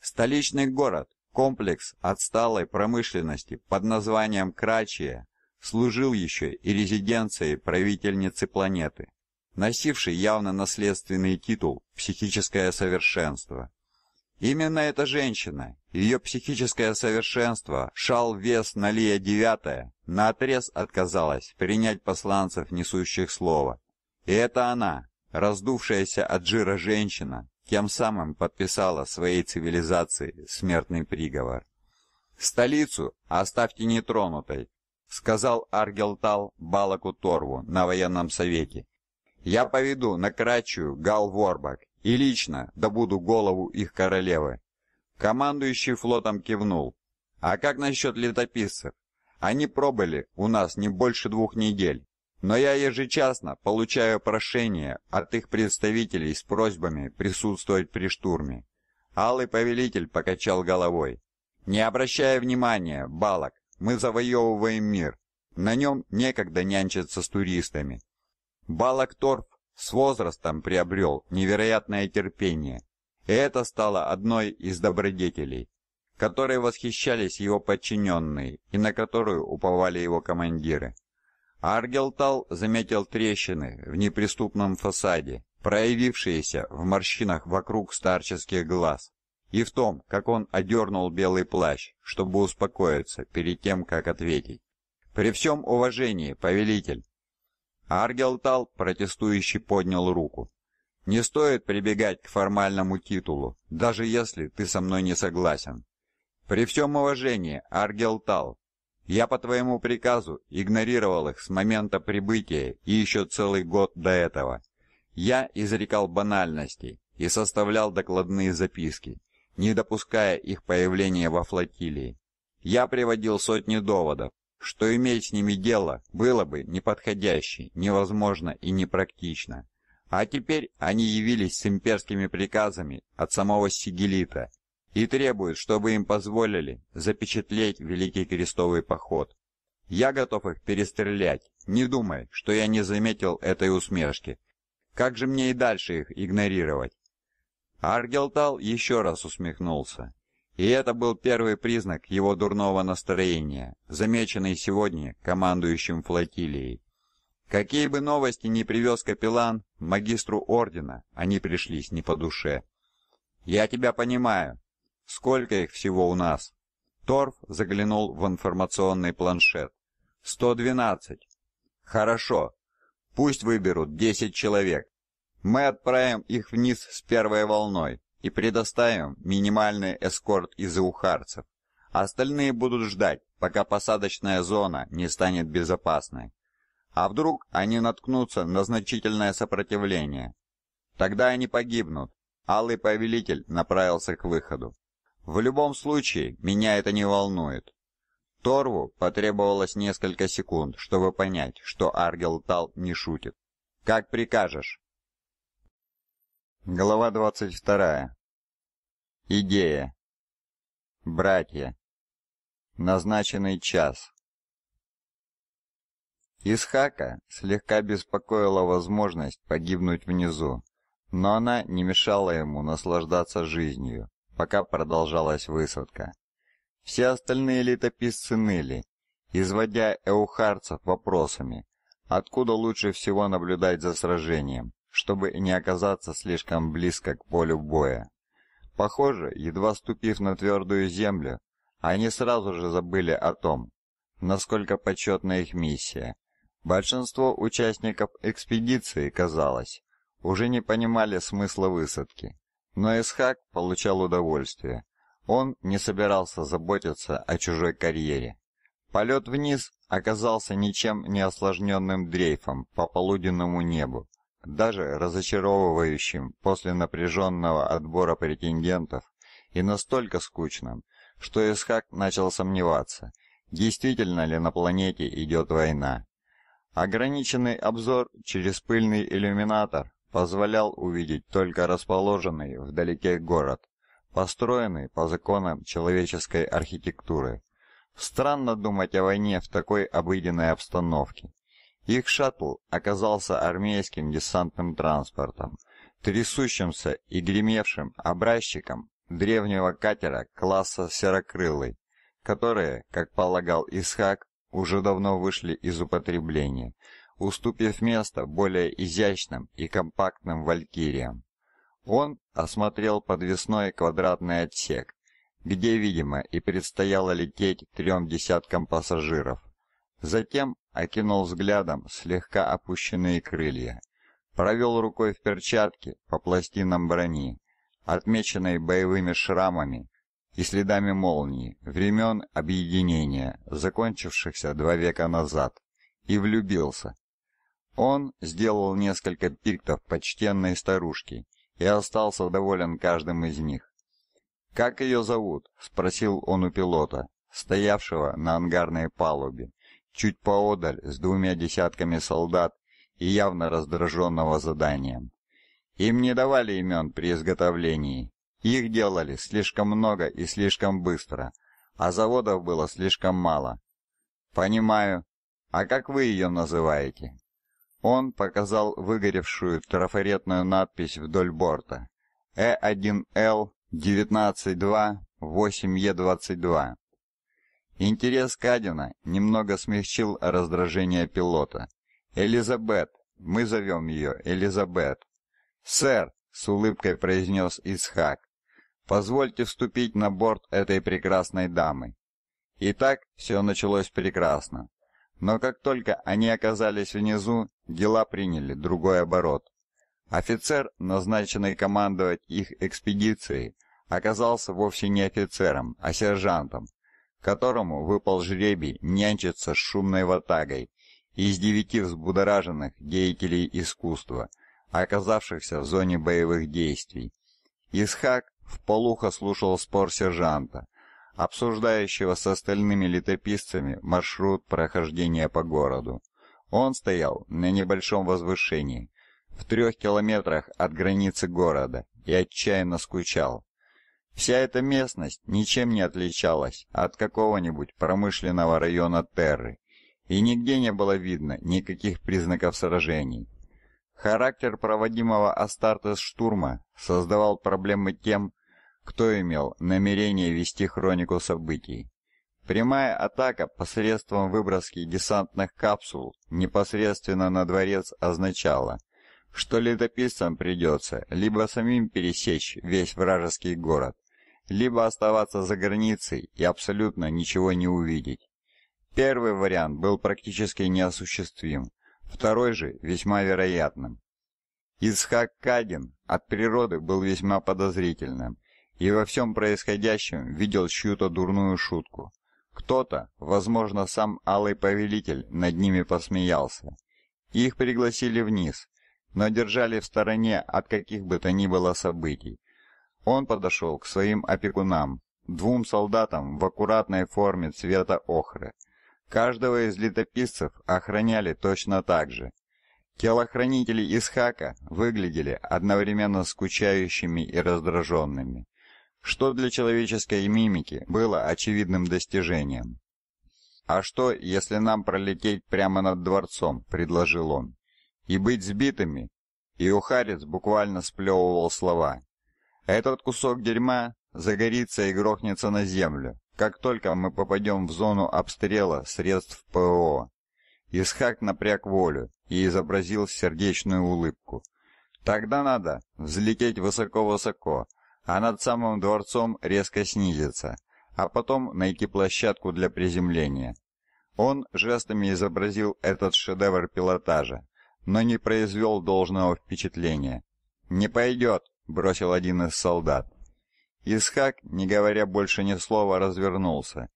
Столичный город, комплекс отсталой промышленности под названием Крачия, служил еще и резиденцией правительницы планеты, носившей явно наследственный титул «Психическое совершенство». Именно эта женщина, ее психическое совершенство, шал вес Налия IX, наотрез отказалась принять посланцев, несущих слово. И это она, раздувшаяся от жира женщина, тем самым подписала своей цивилизации смертный приговор. «Столицу оставьте нетронутой», — сказал Аргелтал Балаку Торву на военном совете. «Я поведу на Крачую Гал Ворбак и лично добуду голову их королевы. Командующий флотом кивнул. А как насчет летописцев? Они пробыли у нас не больше двух недель, но я ежечасно получаю прошения от их представителей с просьбами присутствовать при штурме. Алый повелитель покачал головой. Не обращая внимания, Балак, мы завоевываем мир. На нем некогда нянчиться с туристами. Балак Торф с возрастом приобрел невероятное терпение, и это стало одной из добродетелей, которой восхищались его подчиненные и на которую уповали его командиры. Аргелтал заметил трещины в неприступном фасаде, проявившиеся в морщинах вокруг старческих глаз, и в том, как он одернул белый плащ, чтобы успокоиться перед тем, как ответить. «При всем уважении, повелитель!» Аргелтал протестующий поднял руку. «Не стоит прибегать к формальному титулу, даже если ты со мной не согласен. При всем уважении, Аргелтал, я по твоему приказу игнорировал их с момента прибытия и еще целый год до этого. Я изрекал банальности и составлял докладные записки, не допуская их появления во флотилии. Я приводил сотни доводов, что иметь с ними дело было бы неподходяще, невозможно и непрактично. А теперь они явились с имперскими приказами от самого Сигелита и требуют, чтобы им позволили запечатлеть Великий Крестовый Поход. Я готов их перестрелять, не думай, что я не заметил этой усмешки. Как же мне и дальше их игнорировать? Аргелтал еще раз усмехнулся. И это был первый признак его дурного настроения, замеченный сегодня командующим флотилией. Какие бы новости ни привез капеллан, магистру ордена они пришлись не по душе. «Я тебя понимаю. Сколько их всего у нас?» Торф заглянул в информационный планшет. «Сто двенадцать». «Хорошо. Пусть выберут десять человек. Мы отправим их вниз с первой волной и предоставим минимальный эскорт из иухарцев. А остальные будут ждать, пока посадочная зона не станет безопасной. А вдруг они наткнутся на значительное сопротивление? Тогда они погибнут. Алый повелитель направился к выходу. В любом случае, меня это не волнует. Торву потребовалось несколько секунд, чтобы понять, что Аргел Тал не шутит. «Как прикажешь». Глава 22. Идея. Братья. Назначенный час. Исхака слегка беспокоила возможность погибнуть внизу, но она не мешала ему наслаждаться жизнью, пока продолжалась высадка. Все остальные летописцы ныли, изводя эухарцев вопросами, откуда лучше всего наблюдать за сражением чтобы не оказаться слишком близко к полю боя. Похоже, едва ступив на твердую землю, они сразу же забыли о том, насколько почетна их миссия. Большинство участников экспедиции, казалось, уже не понимали смысла высадки. Но Исхак получал удовольствие. Он не собирался заботиться о чужой карьере. Полет вниз оказался ничем не осложненным дрейфом по полуденному небу даже разочаровывающим после напряженного отбора претендентов и настолько скучным, что Исхак начал сомневаться, действительно ли на планете идет война. Ограниченный обзор через пыльный иллюминатор позволял увидеть только расположенный вдалеке город, построенный по законам человеческой архитектуры. Странно думать о войне в такой обыденной обстановке. Их шаттл оказался армейским десантным транспортом, трясущимся и гремевшим образчиком древнего катера класса «Серокрылый», которые, как полагал Исхак, уже давно вышли из употребления, уступив место более изящным и компактным «Валькириям». Он осмотрел подвесной квадратный отсек, где, видимо, и предстояло лететь трем десяткам пассажиров. Затем окинул взглядом слегка опущенные крылья, провел рукой в перчатке по пластинам брони, отмеченной боевыми шрамами и следами молнии времен объединения, закончившихся два века назад, и влюбился. Он сделал несколько пиктов почтенной старушки и остался доволен каждым из них. «Как ее зовут?» — спросил он у пилота, стоявшего на ангарной палубе чуть поодаль с двумя десятками солдат и явно раздраженного заданием. Им не давали имен при изготовлении. Их делали слишком много и слишком быстро, а заводов было слишком мало. Понимаю. А как вы ее называете? Он показал выгоревшую трафаретную надпись вдоль борта. Э1Л 192 8Е22. Интерес Кадина немного смягчил раздражение пилота. «Элизабет! Мы зовем ее Элизабет!» «Сэр!» — с улыбкой произнес Исхак. «Позвольте вступить на борт этой прекрасной дамы». И так все началось прекрасно. Но как только они оказались внизу, дела приняли другой оборот. Офицер, назначенный командовать их экспедицией, оказался вовсе не офицером, а сержантом, которому выпал жребий нянчиться с шумной ватагой из девяти взбудораженных деятелей искусства, оказавшихся в зоне боевых действий. Исхак вполуха слушал спор сержанта, обсуждающего с остальными летописцами маршрут прохождения по городу. Он стоял на небольшом возвышении, в трех километрах от границы города, и отчаянно скучал. Вся эта местность ничем не отличалась от какого-нибудь промышленного района Терры, и нигде не было видно никаких признаков сражений. Характер проводимого Астартес штурма создавал проблемы тем, кто имел намерение вести хронику событий. Прямая атака посредством выброски десантных капсул непосредственно на дворец означала, что летописцам придется либо самим пересечь весь вражеский город, либо оставаться за границей и абсолютно ничего не увидеть. Первый вариант был практически неосуществим, второй же весьма вероятным. Исхак Кадин от природы был весьма подозрительным и во всем происходящем видел чью-то дурную шутку. Кто-то, возможно, сам Алый Повелитель, над ними посмеялся. Их пригласили вниз, но держали в стороне от каких бы то ни было событий, он подошел к своим опекунам, двум солдатам в аккуратной форме цвета охры. Каждого из летописцев охраняли точно так же. Телохранители из Хака выглядели одновременно скучающими и раздраженными, что для человеческой мимики было очевидным достижением. «А что, если нам пролететь прямо над дворцом?» – предложил он. «И быть сбитыми?» И Ухарец буквально сплевывал слова. Этот кусок дерьма загорится и грохнется на землю, как только мы попадем в зону обстрела средств ПО. Исхак напряг волю и изобразил сердечную улыбку. Тогда надо взлететь высоко-высоко, а над самым дворцом резко снизиться, а потом найти площадку для приземления. Он жестами изобразил этот шедевр пилотажа, но не произвел должного впечатления. «Не пойдет!» — бросил один из солдат. Исхак, не говоря больше ни слова, развернулся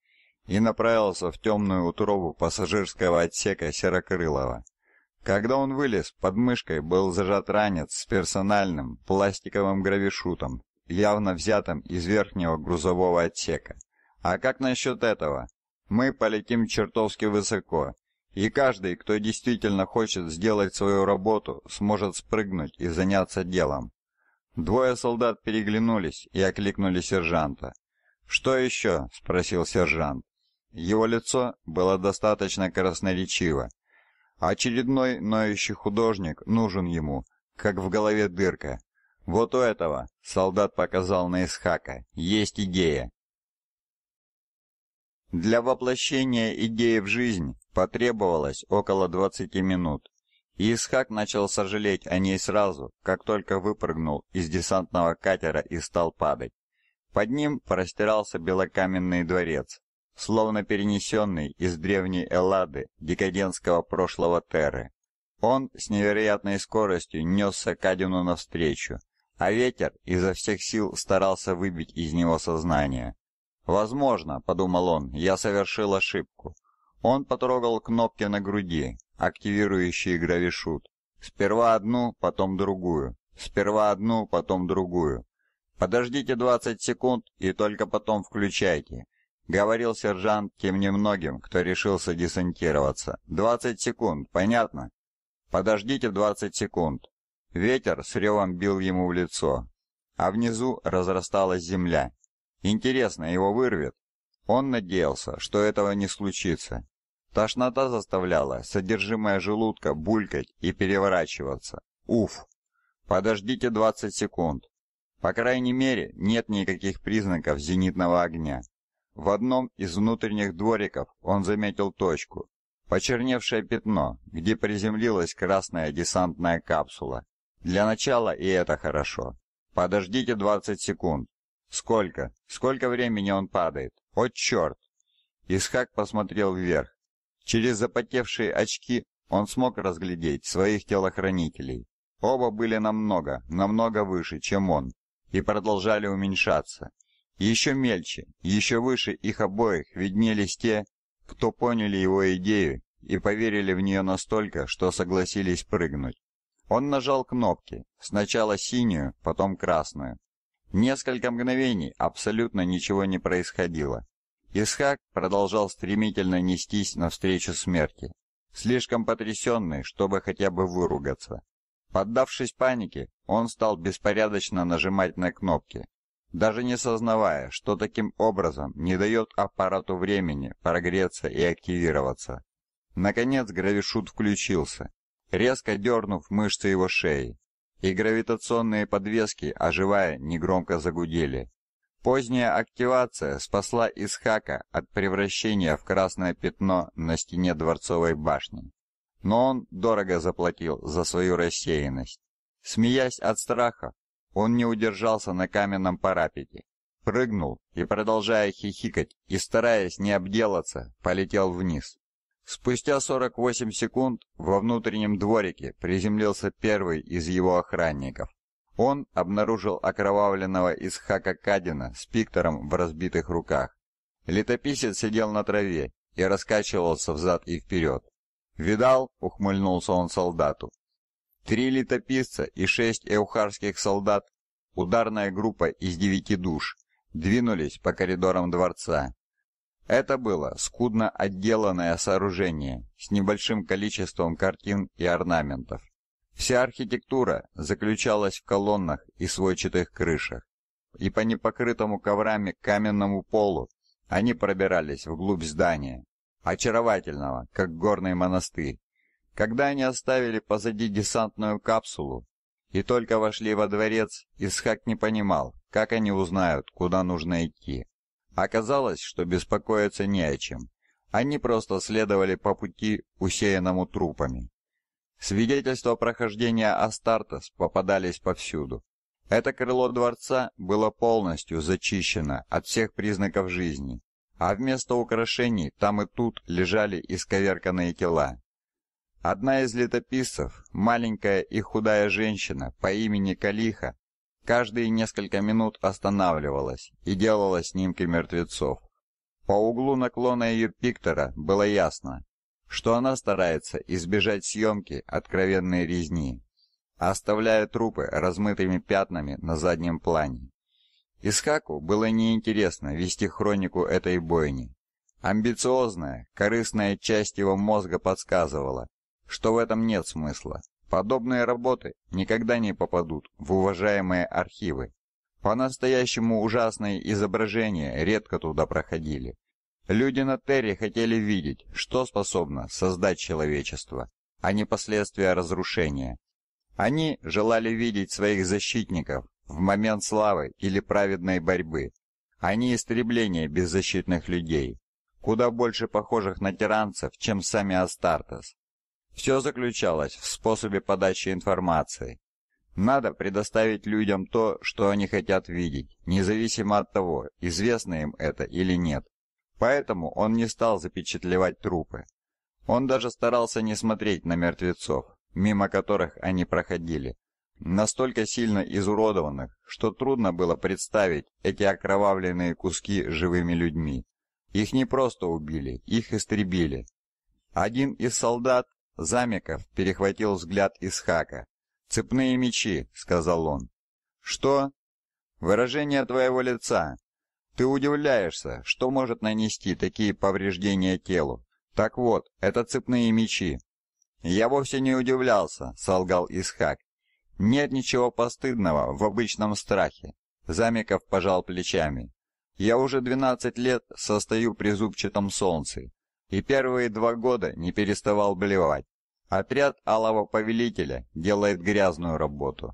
и направился в темную утробу пассажирского отсека Серокрылова. Когда он вылез, под мышкой был зажат ранец с персональным пластиковым гравишутом, явно взятым из верхнего грузового отсека. А как насчет этого? Мы полетим чертовски высоко, и каждый, кто действительно хочет сделать свою работу, сможет спрыгнуть и заняться делом. Двое солдат переглянулись и окликнули сержанта. «Что еще?» — спросил сержант. Его лицо было достаточно красноречиво. Очередной ноющий художник нужен ему, как в голове дырка. «Вот у этого», — солдат показал на Исхака, — «есть идея». Для воплощения идеи в жизнь потребовалось около 20 минут. Исхак начал сожалеть о ней сразу, как только выпрыгнул из десантного катера и стал падать. Под ним простирался белокаменный дворец, словно перенесенный из древней Эллады декадентского прошлого Терры. Он с невероятной скоростью несся Кадину навстречу, а ветер изо всех сил старался выбить из него сознание. «Возможно, — подумал он, — я совершил ошибку». Он потрогал кнопки на груди, активирующие гравишут. Сперва одну, потом другую. Сперва одну, потом другую. Подождите 20 секунд и только потом включайте. Говорил сержант тем немногим, кто решился десантироваться. 20 секунд, понятно? Подождите 20 секунд. Ветер с ревом бил ему в лицо, а внизу разрасталась земля. Интересно, его вырвет? Он надеялся, что этого не случится, Тошнота заставляла содержимое желудка булькать и переворачиваться. Уф! Подождите 20 секунд. По крайней мере, нет никаких признаков зенитного огня. В одном из внутренних двориков он заметил точку. Почерневшее пятно, где приземлилась красная десантная капсула. Для начала и это хорошо. Подождите 20 секунд. Сколько? Сколько времени он падает? О, черт! Исхак посмотрел вверх. Через запотевшие очки он смог разглядеть своих телохранителей. Оба были намного, намного выше, чем он, и продолжали уменьшаться. Еще мельче, еще выше их обоих виднелись те, кто поняли его идею и поверили в нее настолько, что согласились прыгнуть. Он нажал кнопки, сначала синюю, потом красную. Несколько мгновений абсолютно ничего не происходило. Исхак продолжал стремительно нестись навстречу смерти, слишком потрясенный, чтобы хотя бы выругаться. Поддавшись панике, он стал беспорядочно нажимать на кнопки, даже не сознавая, что таким образом не дает аппарату времени прогреться и активироваться. Наконец гравишут включился, резко дернув мышцы его шеи, и гравитационные подвески, оживая, негромко загудели. Поздняя активация спасла Исхака от превращения в красное пятно на стене дворцовой башни. Но он дорого заплатил за свою рассеянность. Смеясь от страха, он не удержался на каменном парапете, прыгнул и, продолжая хихикать и стараясь не обделаться, полетел вниз. Спустя 48 секунд во внутреннем дворике приземлился первый из его охранников. Он обнаружил окровавленного Исхака Кадина с пиктором в разбитых руках. Летописец сидел на траве и раскачивался взад и вперед. «Видал?» — ухмыльнулся он солдату. «Три летописца и шесть эухарских солдат, ударная группа из девяти душ, двинулись по коридорам дворца. Это было скудно отделанное сооружение с небольшим количеством картин и орнаментов. Вся архитектура заключалась в колоннах и сводчатых крышах, и по непокрытому коврами каменному полу они пробирались вглубь здания, очаровательного, как горный монастырь. Когда они оставили позади десантную капсулу и только вошли во дворец, Исхак не понимал, как они узнают, куда нужно идти. Оказалось, что беспокоиться не о чем. Они просто следовали по пути, усеянному трупами. Свидетельства прохождения Астартес попадались повсюду. Это крыло дворца было полностью зачищено от всех признаков жизни, а вместо украшений там и тут лежали исковерканные тела. Одна из летописцев, маленькая и худая женщина по имени Калиха, каждые несколько минут останавливалась и делала снимки мертвецов. По углу наклона ее пиктора было ясно, что она старается избежать съемки откровенной резни, оставляя трупы размытыми пятнами на заднем плане. Искаку было неинтересно вести хронику этой бойни. Амбициозная, корыстная часть его мозга подсказывала, что в этом нет смысла. Подобные работы никогда не попадут в уважаемые архивы. По-настоящему ужасные изображения редко туда проходили. Люди на Терре хотели видеть, что способно создать человечество, а не последствия разрушения. Они желали видеть своих защитников в момент славы или праведной борьбы, а не истребление беззащитных людей, куда больше похожих на тиранцев, чем сами Астартес. Все заключалось в способе подачи информации. Надо предоставить людям то, что они хотят видеть, независимо от того, известно им это или нет. Поэтому он не стал запечатлевать трупы. Он даже старался не смотреть на мертвецов, мимо которых они проходили, настолько сильно изуродованных, что трудно было представить эти окровавленные куски живыми людьми. Их не просто убили, их истребили. Один из солдат, Замиков, перехватил взгляд Исхака. «Цепные мечи», — сказал он. «Что?» «Выражение твоего лица. Ты удивляешься, что может нанести такие повреждения телу. Так вот, это цепные мечи. Я вовсе не удивлялся, солгал Исхак. Нет ничего постыдного в обычном страхе. Замиков пожал плечами. Я уже 12 лет состою при зубчатом солнце, и первые два года не переставал блевать. Отряд Алого Повелителя делает грязную работу.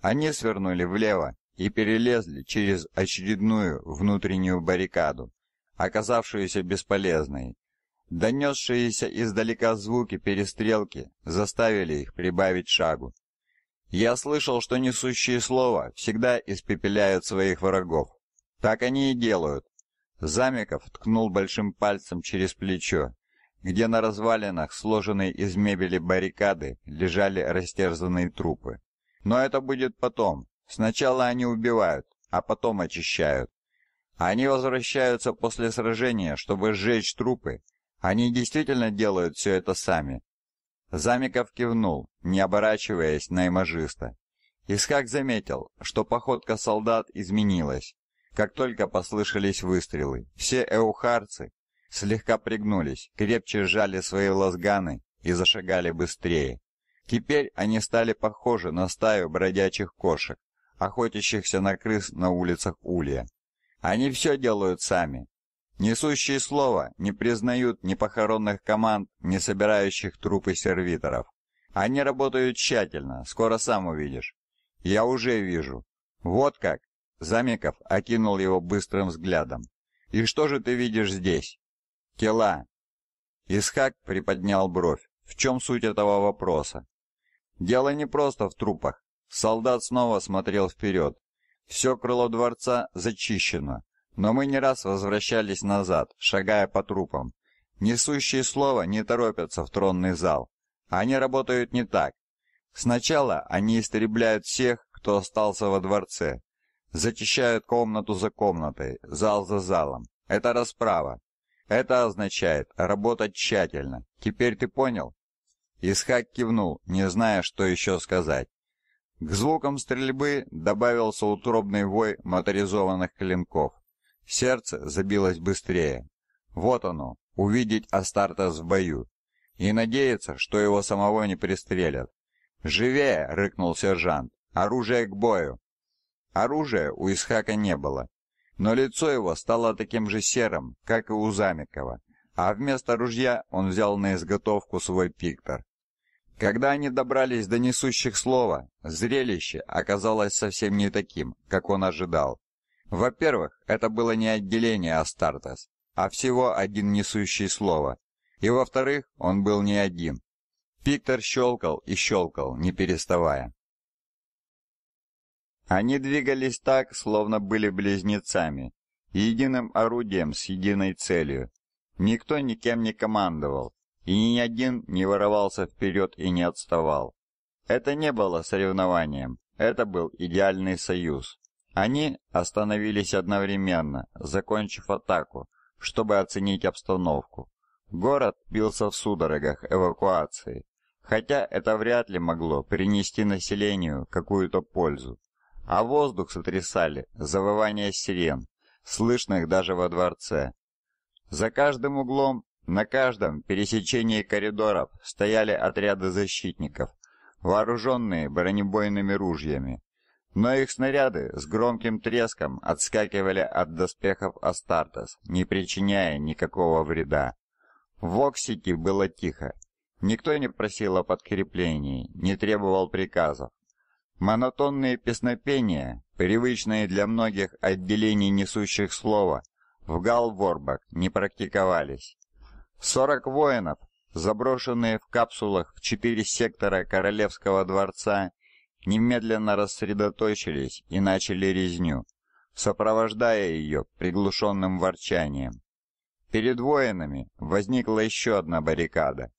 Они свернули влево и перелезли через очередную внутреннюю баррикаду, оказавшуюся бесполезной. Донесшиеся издалека звуки перестрелки заставили их прибавить шагу. Я слышал, что несущие слова всегда испепеляют своих врагов. Так они и делают. Замиков ткнул большим пальцем через плечо, где на развалинах, сложенной из мебели баррикады, лежали растерзанные трупы. Но это будет потом, Сначала они убивают, а потом очищают. Они возвращаются после сражения, чтобы сжечь трупы. Они действительно делают все это сами. Замиков кивнул, не оборачиваясь на имажиста. Искак заметил, что походка солдат изменилась. Как только послышались выстрелы, все эухарцы слегка пригнулись, крепче сжали свои лазганы и зашагали быстрее. Теперь они стали похожи на стаю бродячих кошек охотящихся на крыс на улицах Улья. Они все делают сами. Несущие слово не признают ни похоронных команд, ни собирающих трупы сервиторов. Они работают тщательно, скоро сам увидишь. Я уже вижу. Вот как. Замиков окинул его быстрым взглядом. И что же ты видишь здесь? Тела. Исхак приподнял бровь. В чем суть этого вопроса? Дело не просто в трупах. Солдат снова смотрел вперед. Все крыло дворца зачищено, но мы не раз возвращались назад, шагая по трупам. Несущие слово не торопятся в тронный зал. Они работают не так. Сначала они истребляют всех, кто остался во дворце. Зачищают комнату за комнатой, зал за залом. Это расправа. Это означает работать тщательно. Теперь ты понял? Исхак кивнул, не зная, что еще сказать. К звукам стрельбы добавился утробный вой моторизованных клинков. Сердце забилось быстрее. Вот оно, увидеть Астартес в бою. И надеяться, что его самого не пристрелят. «Живее!» — рыкнул сержант. «Оружие к бою!» Оружия у Исхака не было, но лицо его стало таким же серым, как и у Замикова, а вместо ружья он взял на изготовку свой пиктор. Когда они добрались до несущих слова, зрелище оказалось совсем не таким, как он ожидал. Во-первых, это было не отделение Астартес, а всего один несущий слово. И во-вторых, он был не один. Пиктор щелкал и щелкал, не переставая. Они двигались так, словно были близнецами, единым орудием с единой целью. Никто никем не командовал, и ни один не вырывался вперед и не отставал. Это не было соревнованием, это был идеальный союз. Они остановились одновременно, закончив атаку, чтобы оценить обстановку. Город бился в судорогах эвакуации, хотя это вряд ли могло принести населению какую-то пользу. А воздух сотрясали завывания сирен, слышных даже во дворце. За каждым углом на каждом пересечении коридоров стояли отряды защитников, вооруженные бронебойными ружьями. Но их снаряды с громким треском отскакивали от доспехов Астартес, не причиняя никакого вреда. В Оксике было тихо. Никто не просил о подкреплении, не требовал приказов. Монотонные песнопения, привычные для многих отделений несущих слова, в Галворбах не практиковались. Сорок воинов, заброшенные в капсулах в четыре сектора королевского дворца, немедленно рассредоточились и начали резню, сопровождая ее приглушенным ворчанием. Перед воинами возникла еще одна баррикада,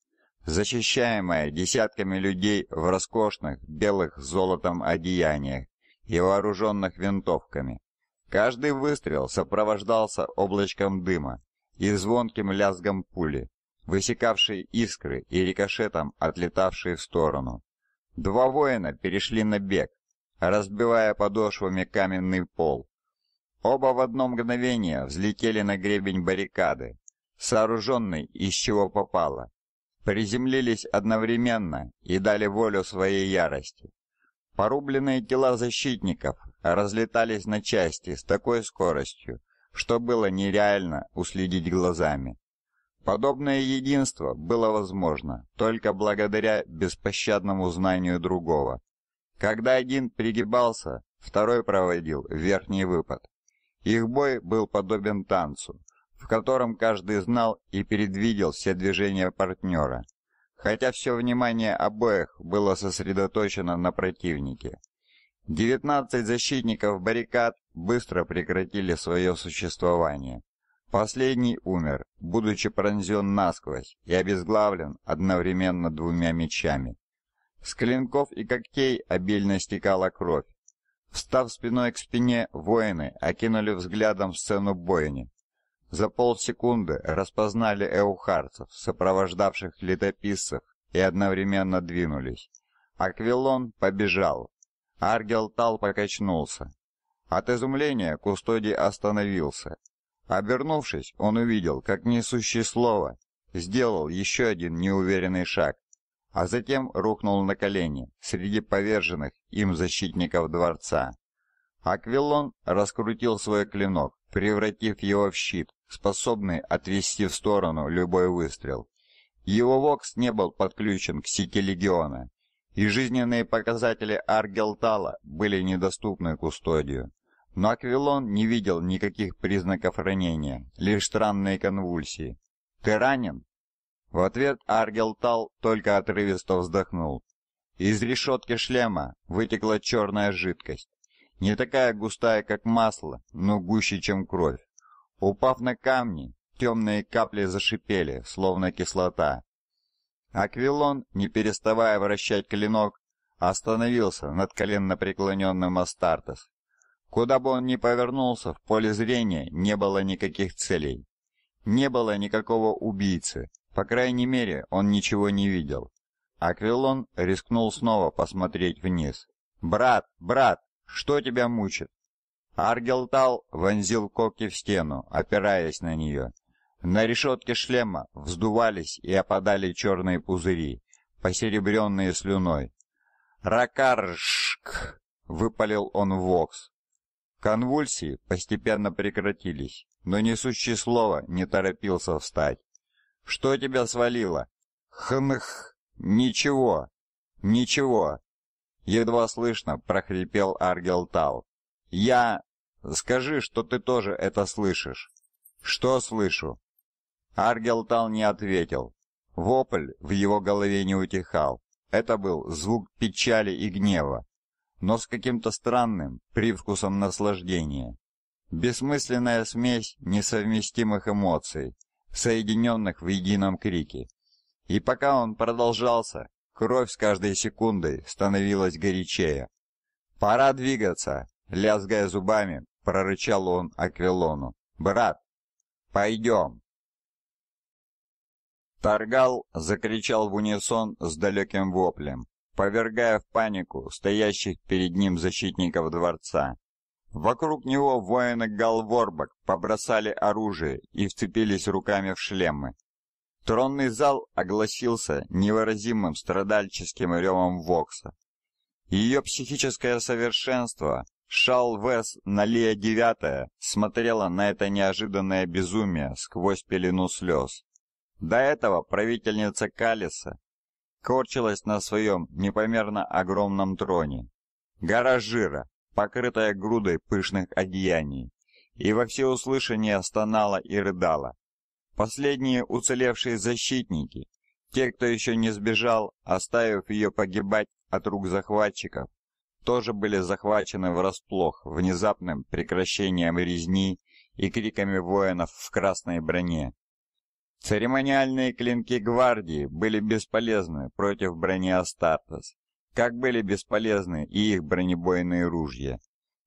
защищаемая десятками людей в роскошных белых с золотом одеяниях и вооруженных винтовками. Каждый выстрел сопровождался облачком дыма, и звонким лязгом пули, высекавшей искры и рикошетом отлетавшие в сторону. Два воина перешли на бег, разбивая подошвами каменный пол. Оба в одно мгновение взлетели на гребень баррикады, сооруженный из чего попало. Приземлились одновременно и дали волю своей ярости. Порубленные тела защитников разлетались на части с такой скоростью, что было нереально уследить глазами. Подобное единство было возможно только благодаря беспощадному знанию другого. Когда один пригибался, второй проводил верхний выпад. Их бой был подобен танцу, в котором каждый знал и предвидел все движения партнера, хотя все внимание обоих было сосредоточено на противнике. 19 защитников баррикад быстро прекратили свое существование. Последний умер, будучи пронзён насквозь и обезглавлен одновременно двумя мечами. С клинков и когтей обильно стекала кровь. Встав спиной к спине, воины окинули взглядом сцену бойни. За полсекунды распознали эухарцев, сопровождавших летописцев, и одновременно двинулись. Аквилон побежал, Аргел Тал покачнулся. От изумления Кустодий остановился. Обернувшись, он увидел, как несущее слово сделал еще один неуверенный шаг, а затем рухнул на колени среди поверженных им защитников дворца. Аквилон раскрутил свой клинок, превратив его в щит, способный отвести в сторону любой выстрел. Его вокс не был подключен к сети легиона, и жизненные показатели Аргелтала были недоступны кустодию. Но Аквилон не видел никаких признаков ранения, лишь странные конвульсии. «Ты ранен?» В ответ Аргелтал только отрывисто вздохнул. Из решетки шлема вытекла черная жидкость. Не такая густая, как масло, но гуще, чем кровь. Упав на камни, темные капли зашипели, словно кислота, Аквилон, не переставая вращать клинок, остановился над коленно преклоненным Астартес. Куда бы он ни повернулся, в поле зрения не было никаких целей. Не было никакого убийцы, по крайней мере, он ничего не видел. Аквилон рискнул снова посмотреть вниз. «Брат, брат, что тебя мучит?» Аргелтал вонзил когти в стену, опираясь на нее. На решетке шлема вздувались и опадали черные пузыри, посеребренные слюной. «Ракаршк!» — выпалил он в вокс. Конвульсии постепенно прекратились, но несущий слово не торопился встать. «Что тебя свалило?» «Хнх! Ничего! Ничего!» Едва слышно прохрипел Аргелтал. «Я... Скажи, что ты тоже это слышишь». «Что слышу?» Аргелтал не ответил. Вопль в его голове не утихал. Это был звук печали и гнева, но с каким-то странным привкусом наслаждения. Бессмысленная смесь несовместимых эмоций, соединенных в едином крике. И пока он продолжался, кровь с каждой секундой становилась горячее. «Пора двигаться!» — лязгая зубами, прорычал он Аквилону. «Брат, пойдем!» Торгал закричал в унисон с далеким воплем, повергая в панику стоящих перед ним защитников дворца. Вокруг него воины Галворбак побросали оружие и вцепились руками в шлемы. Тронный зал огласился невыразимым страдальческим ревом Вокса. Ее психическое совершенство, Шал Вес Налия Девятая, смотрела на это неожиданное безумие сквозь пелену слез. До этого правительница Калиса корчилась на своем непомерно огромном троне. Гора жира, покрытая грудой пышных одеяний, и во всеуслышание стонала и рыдала. Последние уцелевшие защитники, те, кто еще не сбежал, оставив ее погибать от рук захватчиков, тоже были захвачены врасплох внезапным прекращением резни и криками воинов в красной броне. Церемониальные клинки гвардии были бесполезны против брони Астартес, как были бесполезны и их бронебойные ружья.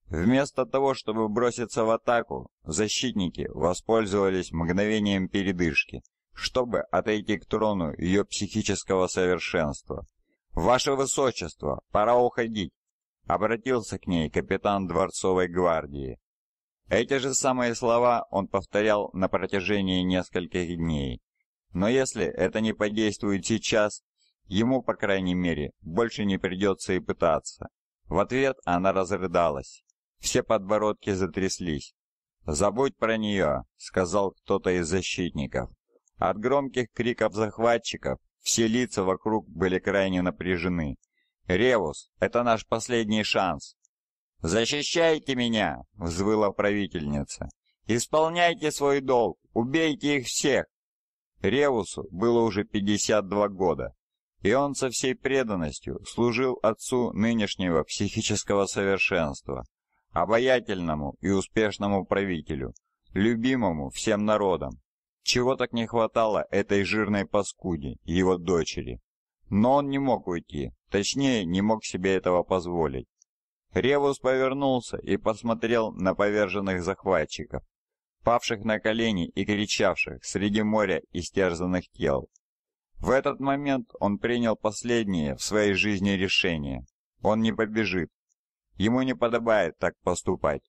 Вместо того, чтобы броситься в атаку, защитники воспользовались мгновением передышки, чтобы отойти к трону ее психического совершенства. «Ваше Высочество, пора уходить!» — обратился к ней капитан Дворцовой гвардии. Эти же самые слова он повторял на протяжении нескольких дней. Но если это не подействует сейчас, ему, по крайней мере, больше не придется и пытаться. В ответ она разрыдалась. Все подбородки затряслись. «Забудь про нее», — сказал кто-то из защитников. От громких криков захватчиков все лица вокруг были крайне напряжены. «Ревус, это наш последний шанс. «Защищайте меня!» — взвыла правительница. «Исполняйте свой долг! Убейте их всех!» Ревусу было уже 52 года, и он со всей преданностью служил отцу нынешнего психического совершенства, обаятельному и успешному правителю, любимому всем народом. Чего так не хватало этой жирной паскуде, его дочери. Но он не мог уйти, точнее, не мог себе этого позволить. Ревус повернулся и посмотрел на поверженных захватчиков, павших на колени и кричавших среди моря истерзанных тел. В этот момент он принял последнее в своей жизни решение. Он не побежит. Ему не подобает так поступать.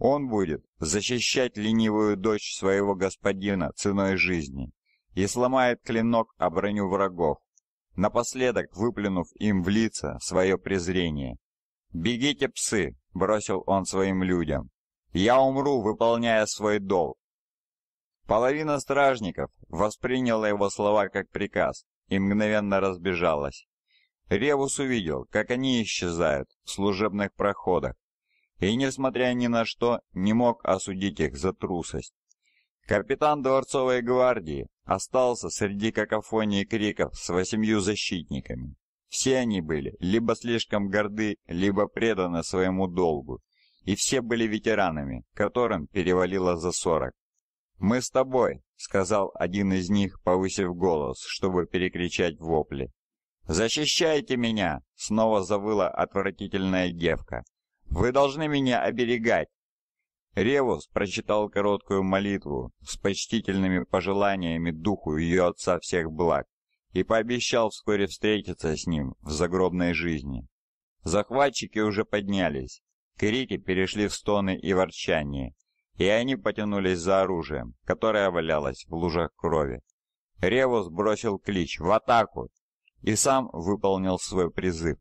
Он будет защищать ленивую дочь своего господина ценой жизни и сломает клинок о броню врагов, напоследок выплюнув им в лица свое презрение. «Бегите, псы!» — бросил он своим людям. «Я умру, выполняя свой долг!» Половина стражников восприняла его слова как приказ и мгновенно разбежалась. Ревус увидел, как они исчезают в служебных проходах, и, несмотря ни на что, не мог осудить их за трусость. Капитан дворцовой гвардии остался среди какофонии криков с восемью защитниками. Все они были либо слишком горды, либо преданы своему долгу, и все были ветеранами, которым перевалило за сорок. «Мы с тобой», — сказал один из них, повысив голос, чтобы перекричать вопли. «Защищайте меня!» — снова завыла отвратительная девка. «Вы должны меня оберегать!» Ревус прочитал короткую молитву с почтительными пожеланиями духу ее отца всех благ и пообещал вскоре встретиться с ним в загробной жизни. Захватчики уже поднялись, крики перешли в стоны и ворчание, и они потянулись за оружием, которое валялось в лужах крови. Ревус бросил клич «В атаку!» и сам выполнил свой призыв.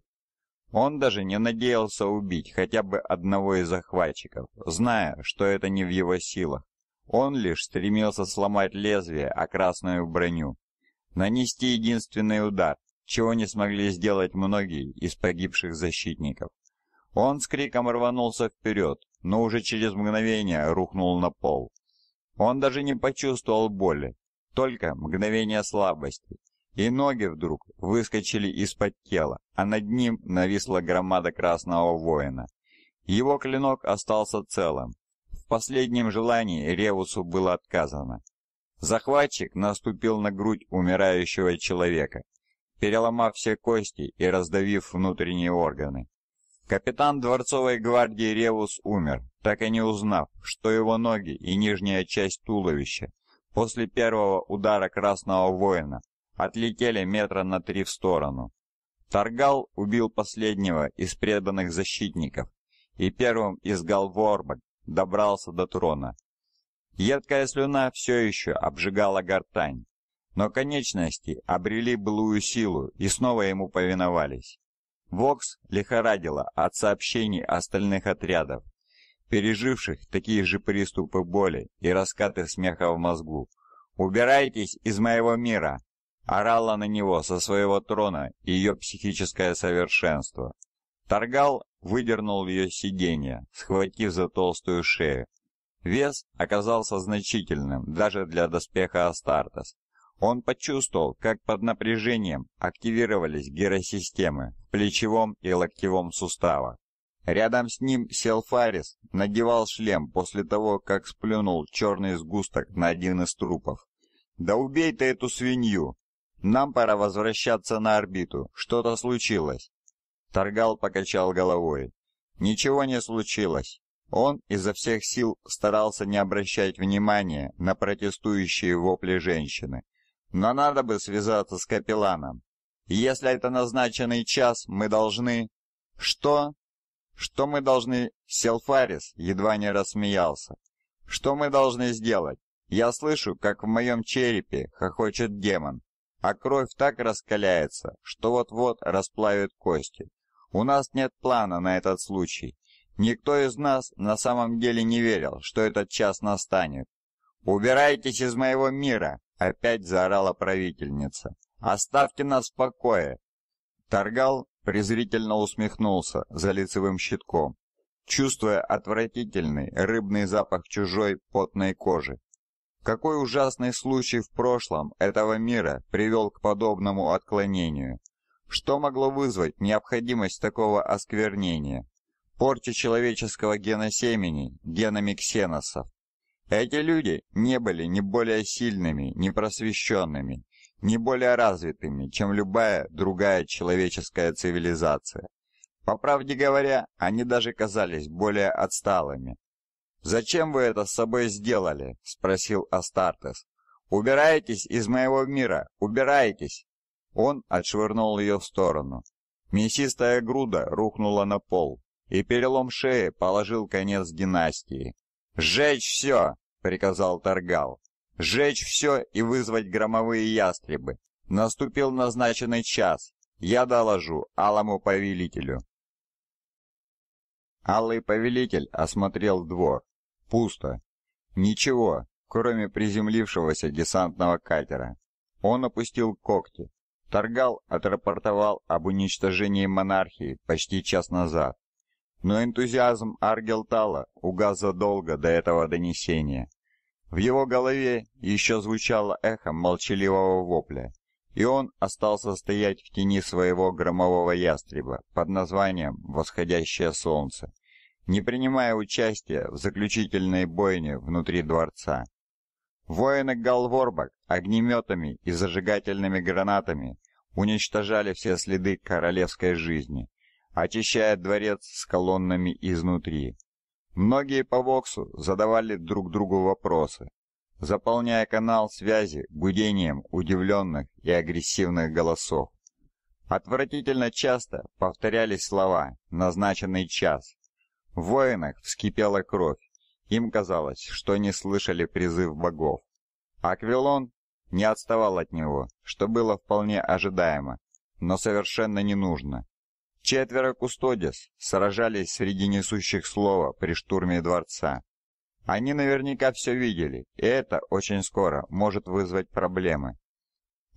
Он даже не надеялся убить хотя бы одного из захватчиков, зная, что это не в его силах. Он лишь стремился сломать лезвие о красную броню нанести единственный удар, чего не смогли сделать многие из погибших защитников. Он с криком рванулся вперед, но уже через мгновение рухнул на пол. Он даже не почувствовал боли, только мгновение слабости, и ноги вдруг выскочили из-под тела, а над ним нависла громада красного воина. Его клинок остался целым. В последнем желании Ревусу было отказано, Захватчик наступил на грудь умирающего человека, переломав все кости и раздавив внутренние органы. Капитан дворцовой гвардии Ревус умер, так и не узнав, что его ноги и нижняя часть туловища после первого удара красного воина отлетели метра на три в сторону. Таргал убил последнего из преданных защитников и первым из Галворбак добрался до трона. Едкая слюна все еще обжигала гортань, но конечности обрели былую силу и снова ему повиновались. Вокс лихорадила от сообщений остальных отрядов, переживших такие же приступы боли и раскаты смеха в мозгу. «Убирайтесь из моего мира!» орала на него со своего трона ее психическое совершенство. Торгал выдернул ее сиденье, схватив за толстую шею, Вес оказался значительным даже для доспеха Астартес. Он почувствовал, как под напряжением активировались гиросистемы в плечевом и локтевом суставах. Рядом с ним сел Фарис, надевал шлем после того, как сплюнул черный сгусток на один из трупов. «Да убей ты эту свинью! Нам пора возвращаться на орбиту, что-то случилось!» Торгал покачал головой. «Ничего не случилось. Он изо всех сил старался не обращать внимания на протестующие вопли женщины. Но надо бы связаться с капелланом. Если это назначенный час, мы должны... Что? Что мы должны... Селфарис едва не рассмеялся. Что мы должны сделать? Я слышу, как в моем черепе хохочет демон, а кровь так раскаляется, что вот-вот расплавит кости. У нас нет плана на этот случай. Никто из нас на самом деле не верил, что этот час настанет. «Убирайтесь из моего мира!» — опять заорала правительница. «Оставьте нас в покое!» Таргал презрительно усмехнулся за лицевым щитком, чувствуя отвратительный рыбный запах чужой потной кожи. Какой ужасный случай в прошлом этого мира привел к подобному отклонению? Что могло вызвать необходимость такого осквернения? порче человеческого гена семени генами ксеносов. Эти люди не были ни более сильными, ни просвещенными, ни более развитыми, чем любая другая человеческая цивилизация. По правде говоря, они даже казались более отсталыми. «Зачем вы это с собой сделали?» – спросил Астартес. «Убирайтесь из моего мира! Убирайтесь!» Он отшвырнул ее в сторону. Мясистая груда рухнула на пол, и перелом шеи положил конец династии. Жечь все!» — приказал Таргал. Жечь все и вызвать громовые ястребы. Наступил назначенный час. Я доложу алому повелителю». Алый повелитель осмотрел двор. Пусто. Ничего, кроме приземлившегося десантного катера. Он опустил когти. Таргал отрапортовал об уничтожении монархии почти час назад. Но энтузиазм Аргелтала угас задолго до этого донесения. В его голове еще звучало эхо молчаливого вопля, и он остался стоять в тени своего громового ястреба под названием «Восходящее солнце», не принимая участия в заключительной бойне внутри дворца. Воины Галворбак огнеметами и зажигательными гранатами уничтожали все следы королевской жизни, очищая дворец с колоннами изнутри. Многие по Воксу задавали друг другу вопросы, заполняя канал связи гудением удивленных и агрессивных голосов. Отвратительно часто повторялись слова «назначенный час». В воинах вскипела кровь, им казалось, что они слышали призыв богов. Аквилон не отставал от него, что было вполне ожидаемо, но совершенно не нужно. Четверо кустодис сражались среди несущих слова при штурме дворца. Они наверняка все видели, и это очень скоро может вызвать проблемы.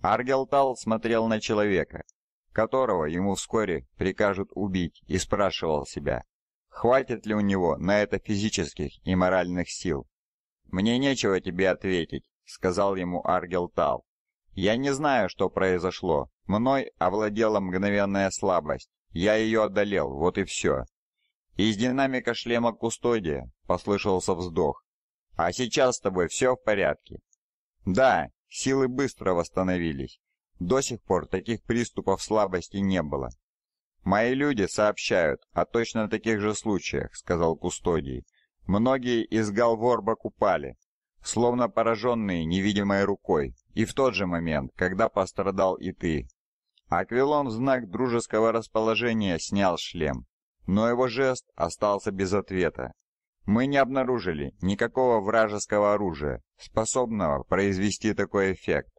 Аргелтал смотрел на человека, которого ему вскоре прикажут убить, и спрашивал себя, хватит ли у него на это физических и моральных сил. «Мне нечего тебе ответить», — сказал ему Аргелтал. «Я не знаю, что произошло. Мной овладела мгновенная слабость. Я ее одолел, вот и все. Из динамика шлема Кустодия послышался вздох. А сейчас с тобой все в порядке? Да, силы быстро восстановились. До сих пор таких приступов слабости не было. Мои люди сообщают о точно таких же случаях, сказал Кустодий. Многие из Галворба купали, словно пораженные невидимой рукой, и в тот же момент, когда пострадал и ты, Аквилон в знак дружеского расположения снял шлем, но его жест остался без ответа. Мы не обнаружили никакого вражеского оружия, способного произвести такой эффект.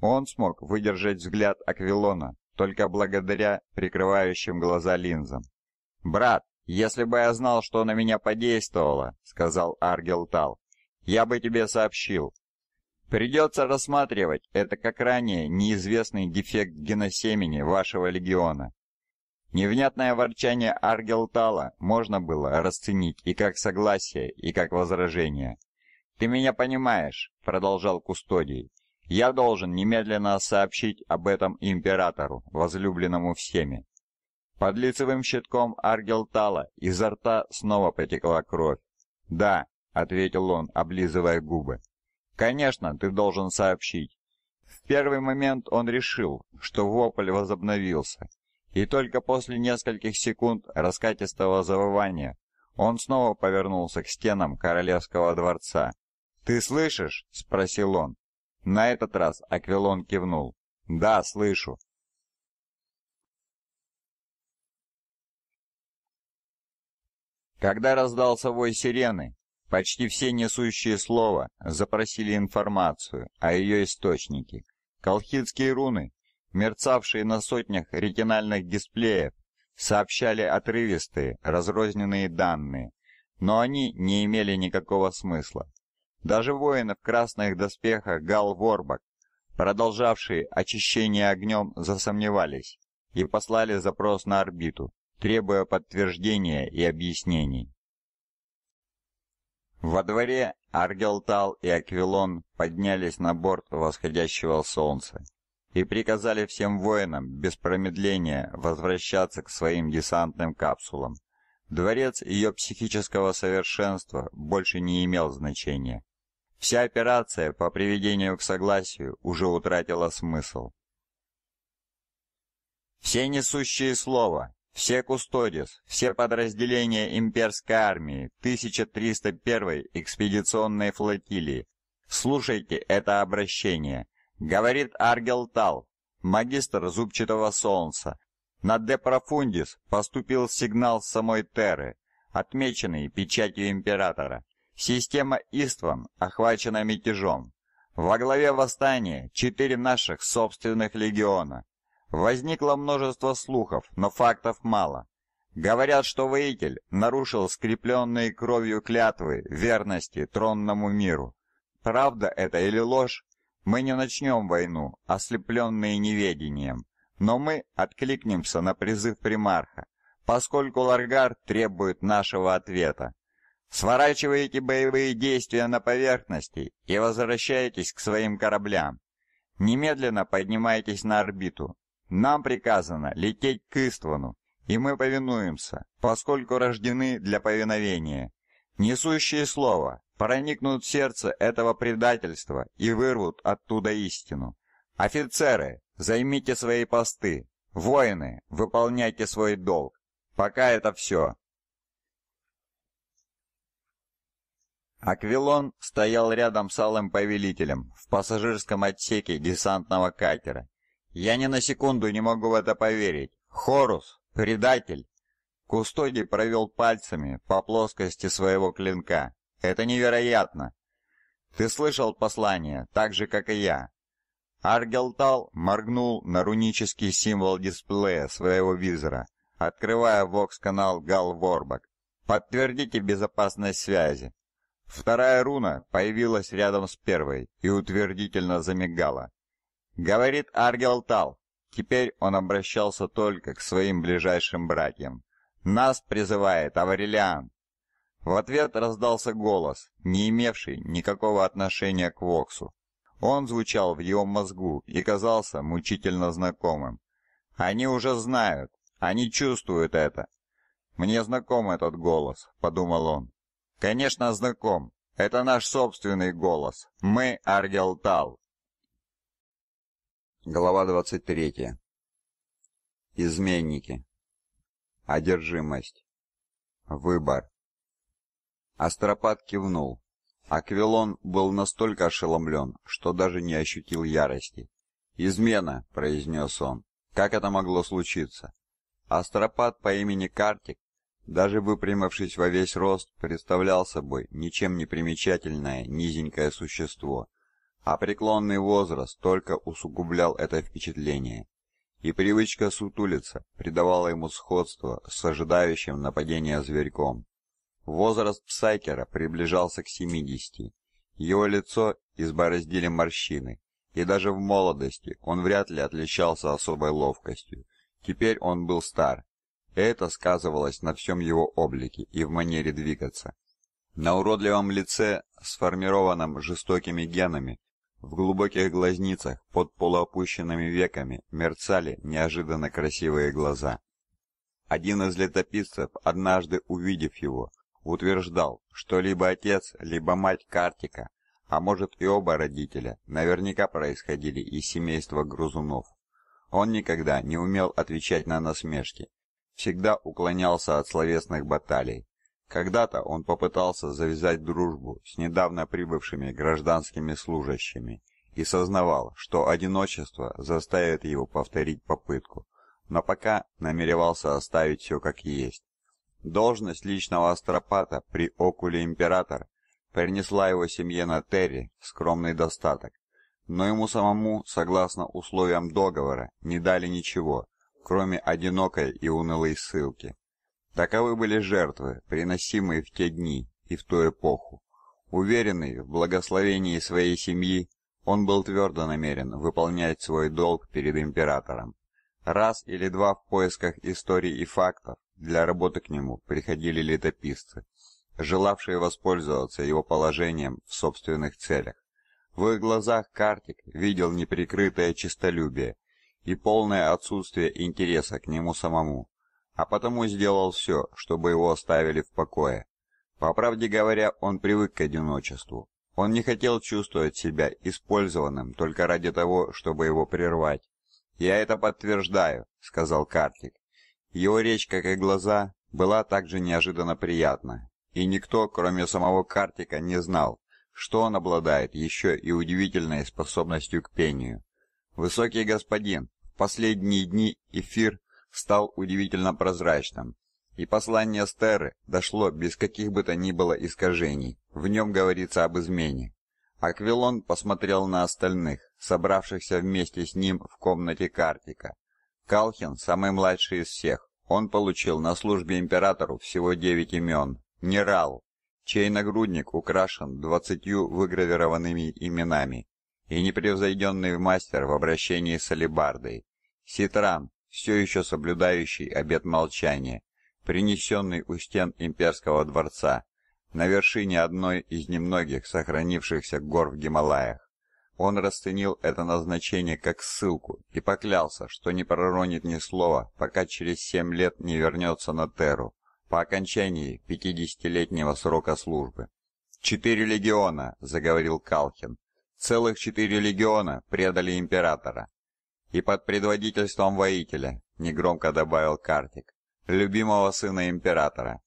Он смог выдержать взгляд Аквилона только благодаря прикрывающим глаза линзам. «Брат, если бы я знал, что на меня подействовало», — сказал Аргелтал, — «я бы тебе сообщил. Придется рассматривать это как ранее неизвестный дефект геносемени вашего легиона. Невнятное ворчание Аргелтала можно было расценить и как согласие, и как возражение. «Ты меня понимаешь», — продолжал Кустодий. «Я должен немедленно сообщить об этом императору, возлюбленному всеми». Под лицевым щитком Аргелтала изо рта снова потекла кровь. «Да», — ответил он, облизывая губы. «Конечно, ты должен сообщить». В первый момент он решил, что вопль возобновился, и только после нескольких секунд раскатистого завывания он снова повернулся к стенам королевского дворца. «Ты слышишь?» — спросил он. На этот раз Аквилон кивнул. «Да, слышу». Когда раздался вой сирены, Почти все несущие слово запросили информацию о ее источнике. Колхидские руны, мерцавшие на сотнях ретинальных дисплеев, сообщали отрывистые, разрозненные данные, но они не имели никакого смысла. Даже воины в красных доспехах Гал Ворбак, продолжавшие очищение огнем, засомневались и послали запрос на орбиту, требуя подтверждения и объяснений. Во дворе Аргелтал и Аквилон поднялись на борт восходящего солнца и приказали всем воинам без промедления возвращаться к своим десантным капсулам. Дворец ее психического совершенства больше не имел значения. Вся операция по приведению к согласию уже утратила смысл. «Все несущие слово! Все кустодис, все подразделения имперской армии 1301 экспедиционной флотилии. Слушайте это обращение. Говорит Аргел Тал, магистр зубчатого солнца. На Депрофундис поступил сигнал с самой Терры, отмеченный печатью императора. Система Истван охвачена мятежом. Во главе восстания четыре наших собственных легиона. Возникло множество слухов, но фактов мало. Говорят, что воитель нарушил скрепленные кровью клятвы верности тронному миру. Правда это или ложь? Мы не начнем войну, ослепленные неведением, но мы откликнемся на призыв примарха, поскольку Ларгар требует нашего ответа. Сворачивайте боевые действия на поверхности и возвращайтесь к своим кораблям. Немедленно поднимайтесь на орбиту. Нам приказано лететь к Иствану, и мы повинуемся, поскольку рождены для повиновения. Несущие слово проникнут в сердце этого предательства и вырвут оттуда истину. Офицеры, займите свои посты. Воины, выполняйте свой долг. Пока это все. Аквилон стоял рядом с алым повелителем в пассажирском отсеке десантного катера я ни на секунду не могу в это поверить. Хорус, предатель. Кустоди провел пальцами по плоскости своего клинка. Это невероятно. Ты слышал послание, так же, как и я. Аргелтал моргнул на рунический символ дисплея своего визора, открывая вокс-канал Галворбак. Подтвердите безопасность связи. Вторая руна появилась рядом с первой и утвердительно замигала. Говорит Аргел Тал. Теперь он обращался только к своим ближайшим братьям. «Нас призывает Аврелиан!» В ответ раздался голос, не имевший никакого отношения к Воксу. Он звучал в его мозгу и казался мучительно знакомым. «Они уже знают, они чувствуют это!» «Мне знаком этот голос», — подумал он. «Конечно, знаком. Это наш собственный голос. Мы Аргелтал». Глава 23. Изменники. Одержимость. Выбор. Астропат кивнул. Аквилон был настолько ошеломлен, что даже не ощутил ярости. «Измена», — произнес он. «Как это могло случиться?» Астропат по имени Картик, даже выпрямившись во весь рост, представлял собой ничем не примечательное низенькое существо — а преклонный возраст только усугублял это впечатление, и привычка сутулиться придавала ему сходство с ожидающим нападения зверьком. Возраст Псайкера приближался к семидесяти, Его лицо избороздили морщины, и даже в молодости он вряд ли отличался особой ловкостью. Теперь он был стар, и это сказывалось на всем его облике и в манере двигаться. На уродливом лице, сформированном жестокими генами, в глубоких глазницах под полуопущенными веками мерцали неожиданно красивые глаза. Один из летописцев, однажды увидев его, утверждал, что либо отец, либо мать Картика, а может и оба родителя, наверняка происходили из семейства Грузунов. Он никогда не умел отвечать на насмешки, всегда уклонялся от словесных баталий, когда-то он попытался завязать дружбу с недавно прибывшими гражданскими служащими и сознавал, что одиночество заставит его повторить попытку, но пока намеревался оставить все как есть. Должность личного астропата при Окуле Императора принесла его семье на Терри скромный достаток, но ему самому, согласно условиям договора, не дали ничего, кроме одинокой и унылой ссылки. Таковы были жертвы, приносимые в те дни и в ту эпоху. Уверенный в благословении своей семьи, он был твердо намерен выполнять свой долг перед императором. Раз или два в поисках историй и фактов для работы к нему приходили летописцы, желавшие воспользоваться его положением в собственных целях. В их глазах Картик видел неприкрытое честолюбие и полное отсутствие интереса к нему самому а потому сделал все, чтобы его оставили в покое. По правде говоря, он привык к одиночеству. Он не хотел чувствовать себя использованным только ради того, чтобы его прервать. «Я это подтверждаю», — сказал Картик. Его речь, как и глаза, была также неожиданно приятна, и никто, кроме самого Картика, не знал, что он обладает еще и удивительной способностью к пению. «Высокий господин, в последние дни эфир стал удивительно прозрачным, и послание Стеры дошло без каких бы то ни было искажений. В нем говорится об измене. Аквилон посмотрел на остальных, собравшихся вместе с ним в комнате Картика. Калхин самый младший из всех. Он получил на службе императору всего девять имен. Нерал, чей нагрудник украшен двадцатью выгравированными именами, и непревзойденный мастер в обращении с алебардой. Ситран, все еще соблюдающий обет молчания, принесенный у стен имперского дворца, на вершине одной из немногих сохранившихся гор в Гималаях. Он расценил это назначение как ссылку и поклялся, что не проронит ни слова, пока через семь лет не вернется на Терру, по окончании пятидесятилетнего срока службы. «Четыре легиона», — заговорил Калхин. «Целых четыре легиона предали императора. «И под предводительством воителя», — негромко добавил Картик, — «любимого сына императора».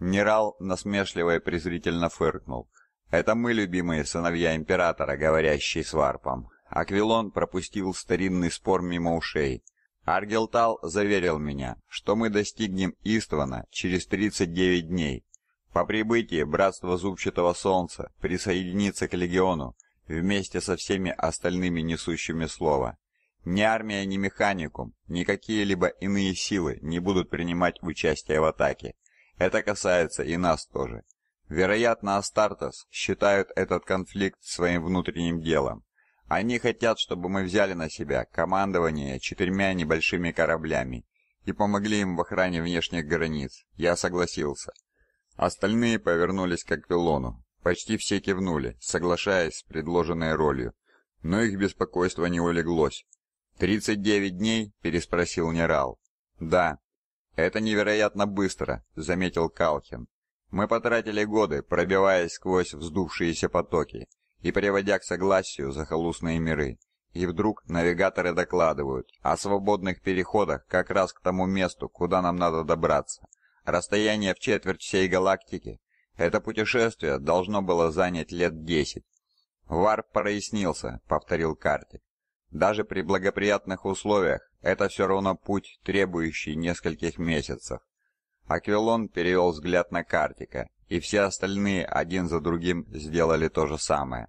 Нерал насмешливо и презрительно фыркнул. «Это мы, любимые сыновья императора, говорящие с варпом». Аквилон пропустил старинный спор мимо ушей. Аргелтал заверил меня, что мы достигнем Иствана через 39 дней. По прибытии Братство Зубчатого Солнца присоединится к Легиону вместе со всеми остальными несущими слово. Ни армия, ни механикум, ни какие-либо иные силы не будут принимать участие в атаке. Это касается и нас тоже. Вероятно, Астартес считают этот конфликт своим внутренним делом. Они хотят, чтобы мы взяли на себя командование четырьмя небольшими кораблями и помогли им в охране внешних границ. Я согласился. Остальные повернулись к Аквилону. Почти все кивнули, соглашаясь с предложенной ролью. Но их беспокойство не улеглось. «Тридцать девять дней?» – переспросил Нерал. «Да». «Это невероятно быстро», – заметил Калхин. «Мы потратили годы, пробиваясь сквозь вздувшиеся потоки и приводя к согласию захолустные миры. И вдруг навигаторы докладывают о свободных переходах как раз к тому месту, куда нам надо добраться. Расстояние в четверть всей галактики. Это путешествие должно было занять лет десять. «Варп прояснился», — повторил Картик. Даже при благоприятных условиях это все равно путь, требующий нескольких месяцев. Аквилон перевел взгляд на Картика, и все остальные один за другим сделали то же самое.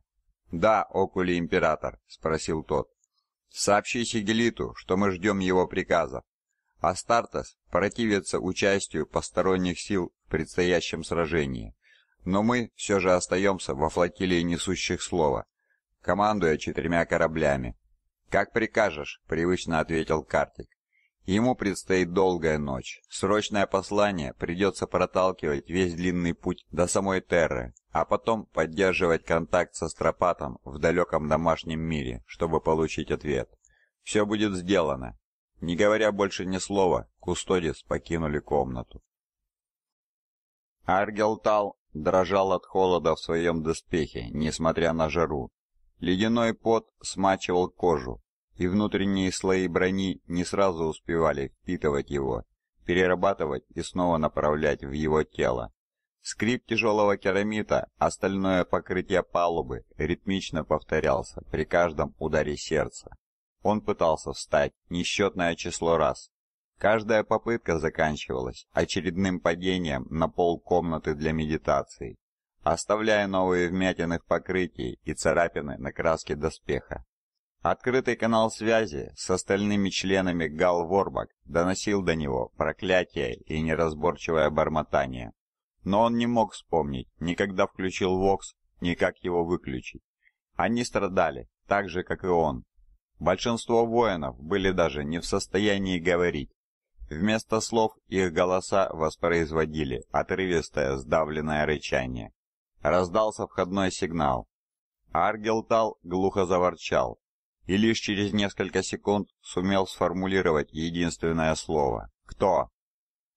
«Да, Окули Император», — спросил тот. «Сообщи Сигелиту, что мы ждем его приказа. Астартес противится участию посторонних сил в предстоящем сражении. Но мы все же остаемся во флотилии несущих слова, командуя четырьмя кораблями. «Как прикажешь», — привычно ответил Картик. Ему предстоит долгая ночь. Срочное послание придется проталкивать весь длинный путь до самой Терры, а потом поддерживать контакт со Стропатом в далеком домашнем мире, чтобы получить ответ. Все будет сделано. Не говоря больше ни слова, Кустодис покинули комнату. Аргелтал дрожал от холода в своем доспехе, несмотря на жару. Ледяной пот смачивал кожу, и внутренние слои брони не сразу успевали впитывать его, перерабатывать и снова направлять в его тело. Скрип тяжелого керамита, остальное покрытие палубы, ритмично повторялся при каждом ударе сердца. Он пытался встать несчетное число раз. Каждая попытка заканчивалась очередным падением на пол комнаты для медитации оставляя новые вмятины в покрытии и царапины на краске доспеха. Открытый канал связи с остальными членами Гал Ворбак доносил до него проклятие и неразборчивое бормотание. Но он не мог вспомнить, никогда включил Вокс, ни как его выключить. Они страдали, так же, как и он. Большинство воинов были даже не в состоянии говорить. Вместо слов их голоса воспроизводили отрывистое сдавленное рычание. Раздался входной сигнал. Аргелтал глухо заворчал и лишь через несколько секунд сумел сформулировать единственное слово. «Кто?»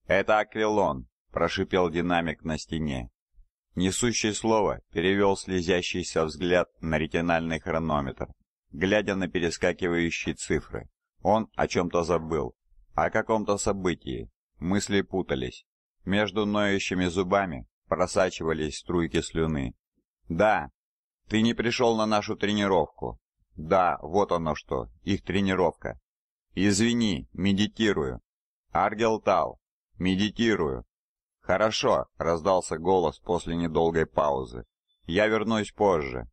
«Это Аквилон», — прошипел динамик на стене. Несущий слово перевел слезящийся взгляд на ретинальный хронометр, глядя на перескакивающие цифры. Он о чем-то забыл, о каком-то событии, мысли путались. Между ноющими зубами просачивались струйки слюны. «Да, ты не пришел на нашу тренировку. Да, вот оно что, их тренировка. Извини, медитирую. Аргелтал, медитирую. Хорошо, раздался голос после недолгой паузы. Я вернусь позже.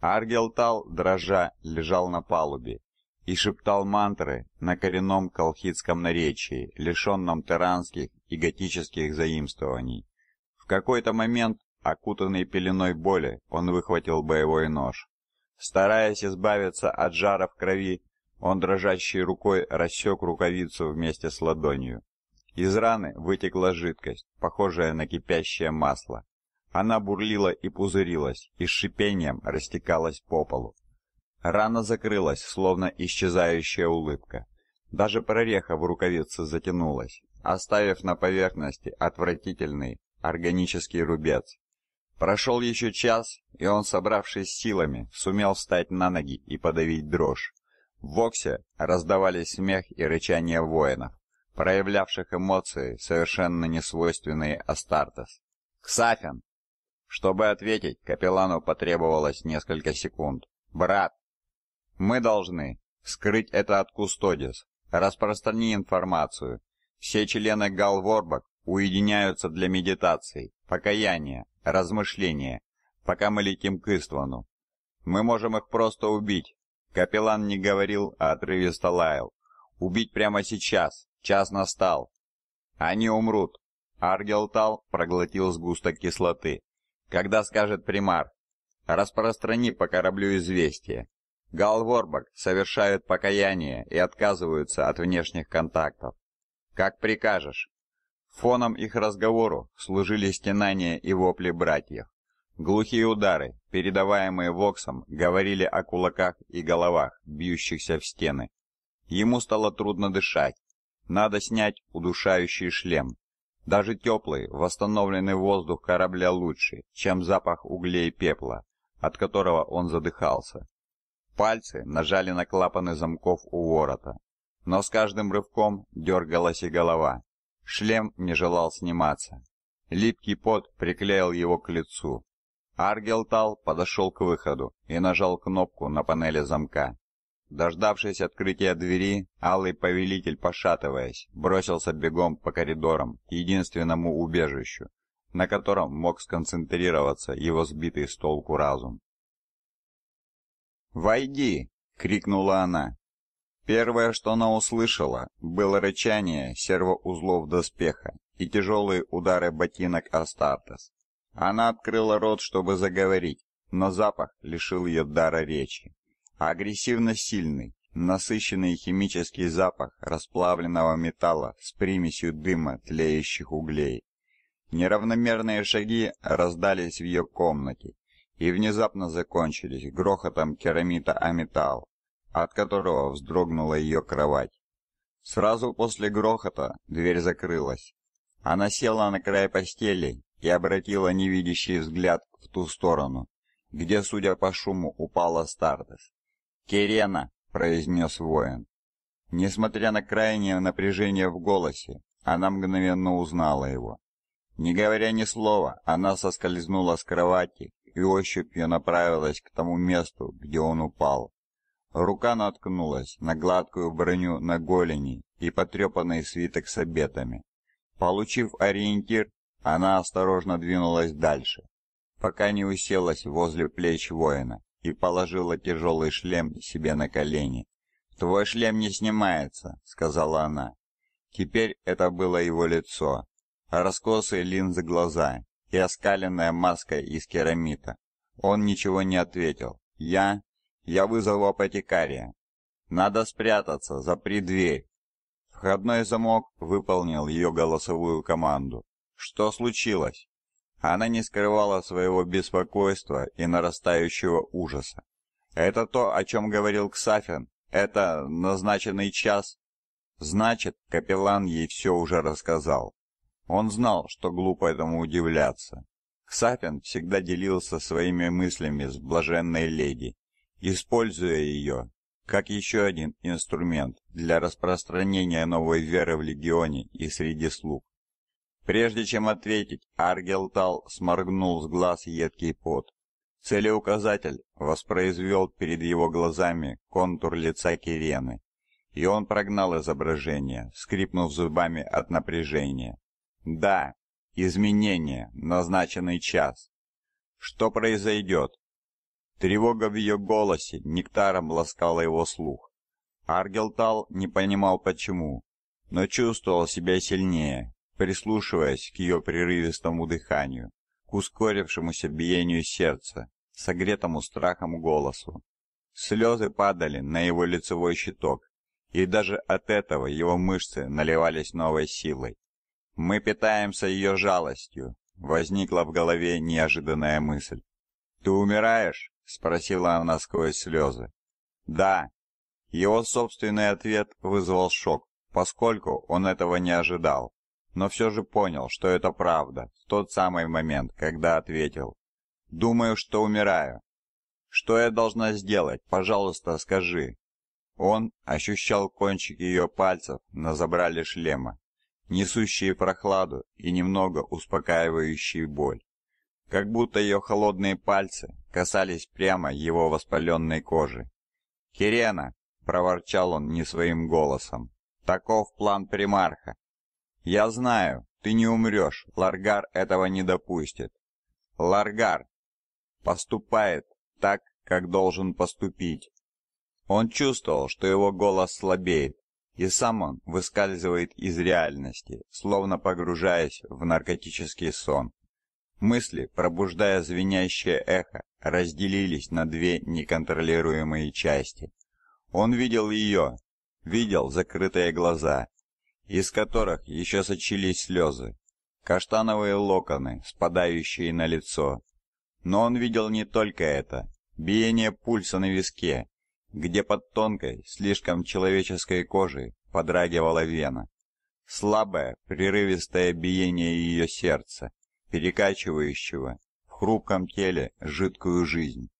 Аргелтал, дрожа, лежал на палубе и шептал мантры на коренном колхидском наречии, лишенном таранских и готических заимствований. В какой-то момент, окутанный пеленой боли, он выхватил боевой нож. Стараясь избавиться от жара в крови, он дрожащей рукой рассек рукавицу вместе с ладонью. Из раны вытекла жидкость, похожая на кипящее масло. Она бурлила и пузырилась, и с шипением растекалась по полу. Рана закрылась, словно исчезающая улыбка. Даже прореха в рукавице затянулась, оставив на поверхности отвратительный, органический рубец. Прошел еще час, и он, собравшись силами, сумел встать на ноги и подавить дрожь. В Воксе раздавались смех и рычание воинов, проявлявших эмоции, совершенно несвойственные Астартес. «Ксафин!» Чтобы ответить, капеллану потребовалось несколько секунд. «Брат, мы должны скрыть это от Кустодис. Распространи информацию. Все члены Галворбак уединяются для медитации, покаяния, размышления, пока мы летим к Иствану. Мы можем их просто убить. Капеллан не говорил, а отрывисто лаял. Убить прямо сейчас. Час настал. Они умрут. Аргелтал проглотил сгусток кислоты. Когда скажет примар? Распространи по кораблю известие. Гал Ворбак совершают покаяние и отказываются от внешних контактов. Как прикажешь. Фоном их разговору служили стенания и вопли братьев. Глухие удары, передаваемые Воксом, говорили о кулаках и головах, бьющихся в стены. Ему стало трудно дышать. Надо снять удушающий шлем. Даже теплый, восстановленный воздух корабля лучше, чем запах углей и пепла, от которого он задыхался. Пальцы нажали на клапаны замков у ворота. Но с каждым рывком дергалась и голова. Шлем не желал сниматься. Липкий пот приклеил его к лицу. Аргелтал подошел к выходу и нажал кнопку на панели замка. Дождавшись открытия двери, Алый Повелитель, пошатываясь, бросился бегом по коридорам к единственному убежищу, на котором мог сконцентрироваться его сбитый с толку разум. «Войди!» — крикнула она. Первое, что она услышала, было рычание сервоузлов доспеха и тяжелые удары ботинок Астартес. Она открыла рот, чтобы заговорить, но запах лишил ее дара речи. Агрессивно сильный, насыщенный химический запах расплавленного металла с примесью дыма тлеющих углей. Неравномерные шаги раздались в ее комнате и внезапно закончились грохотом керамита о металл от которого вздрогнула ее кровать. Сразу после грохота дверь закрылась. Она села на край постели и обратила невидящий взгляд в ту сторону, где, судя по шуму, упала Стардес. «Керена!» — произнес воин. Несмотря на крайнее напряжение в голосе, она мгновенно узнала его. Не говоря ни слова, она соскользнула с кровати и ощупью направилась к тому месту, где он упал. Рука наткнулась на гладкую броню на голени и потрепанный свиток с обетами. Получив ориентир, она осторожно двинулась дальше, пока не уселась возле плеч воина и положила тяжелый шлем себе на колени. «Твой шлем не снимается», — сказала она. Теперь это было его лицо, раскосые линзы глаза и оскаленная маска из керамита. Он ничего не ответил. Я, я вызову апотекария. Надо спрятаться, за дверь. Входной замок выполнил ее голосовую команду. Что случилось? Она не скрывала своего беспокойства и нарастающего ужаса. Это то, о чем говорил Ксафин. Это назначенный час. Значит, капеллан ей все уже рассказал. Он знал, что глупо этому удивляться. Ксафин всегда делился своими мыслями с блаженной леди используя ее как еще один инструмент для распространения новой веры в легионе и среди слуг. Прежде чем ответить, Аргелтал сморгнул с глаз едкий пот. Целеуказатель воспроизвел перед его глазами контур лица Кирены, и он прогнал изображение, скрипнув зубами от напряжения. Да, изменение, назначенный час. Что произойдет, Тревога в ее голосе нектаром ласкала его слух. Аргелтал не понимал почему, но чувствовал себя сильнее, прислушиваясь к ее прерывистому дыханию, к ускорившемуся биению сердца, согретому страхом голосу. Слезы падали на его лицевой щиток, и даже от этого его мышцы наливались новой силой. «Мы питаемся ее жалостью», — возникла в голове неожиданная мысль. «Ты умираешь?» — спросила она сквозь слезы. «Да». Его собственный ответ вызвал шок, поскольку он этого не ожидал. Но все же понял, что это правда, в тот самый момент, когда ответил. «Думаю, что умираю». «Что я должна сделать? Пожалуйста, скажи». Он ощущал кончики ее пальцев на забрале шлема, несущие прохладу и немного успокаивающие боль как будто ее холодные пальцы касались прямо его воспаленной кожи. «Кирена!» — проворчал он не своим голосом. «Таков план примарха. Я знаю, ты не умрешь, Ларгар этого не допустит. Ларгар поступает так, как должен поступить». Он чувствовал, что его голос слабеет, и сам он выскальзывает из реальности, словно погружаясь в наркотический сон. Мысли, пробуждая звенящее эхо, разделились на две неконтролируемые части. Он видел ее, видел закрытые глаза, из которых еще сочились слезы, каштановые локоны, спадающие на лицо. Но он видел не только это, биение пульса на виске, где под тонкой, слишком человеческой кожей подрагивала вена. Слабое, прерывистое биение ее сердца, перекачивающего в хрупком теле жидкую жизнь.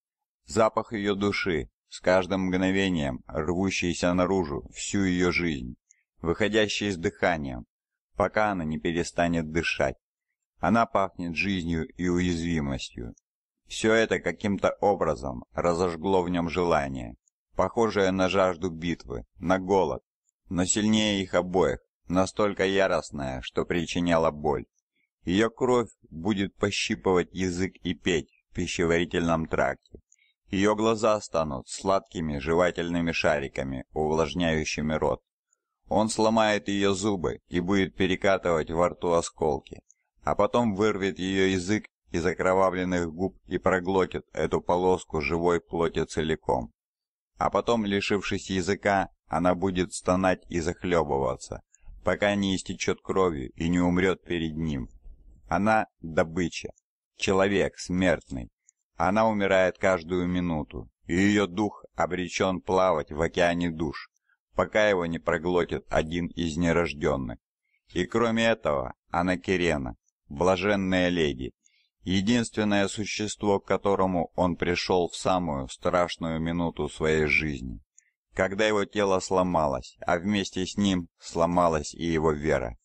Запах ее души, с каждым мгновением рвущийся наружу всю ее жизнь, выходящий с дыханием, пока она не перестанет дышать. Она пахнет жизнью и уязвимостью. Все это каким-то образом разожгло в нем желание, похожее на жажду битвы, на голод, но сильнее их обоих, настолько яростное, что причиняло боль. Ее кровь будет пощипывать язык и петь в пищеварительном тракте. Ее глаза станут сладкими жевательными шариками, увлажняющими рот. Он сломает ее зубы и будет перекатывать во рту осколки, а потом вырвет ее язык из окровавленных губ и проглотит эту полоску живой плоти целиком. А потом, лишившись языка, она будет стонать и захлебываться, пока не истечет кровью и не умрет перед ним, она – добыча. Человек смертный. Она умирает каждую минуту, и ее дух обречен плавать в океане душ, пока его не проглотит один из нерожденных. И кроме этого, она Кирена, блаженная леди, единственное существо, к которому он пришел в самую страшную минуту своей жизни, когда его тело сломалось, а вместе с ним сломалась и его вера.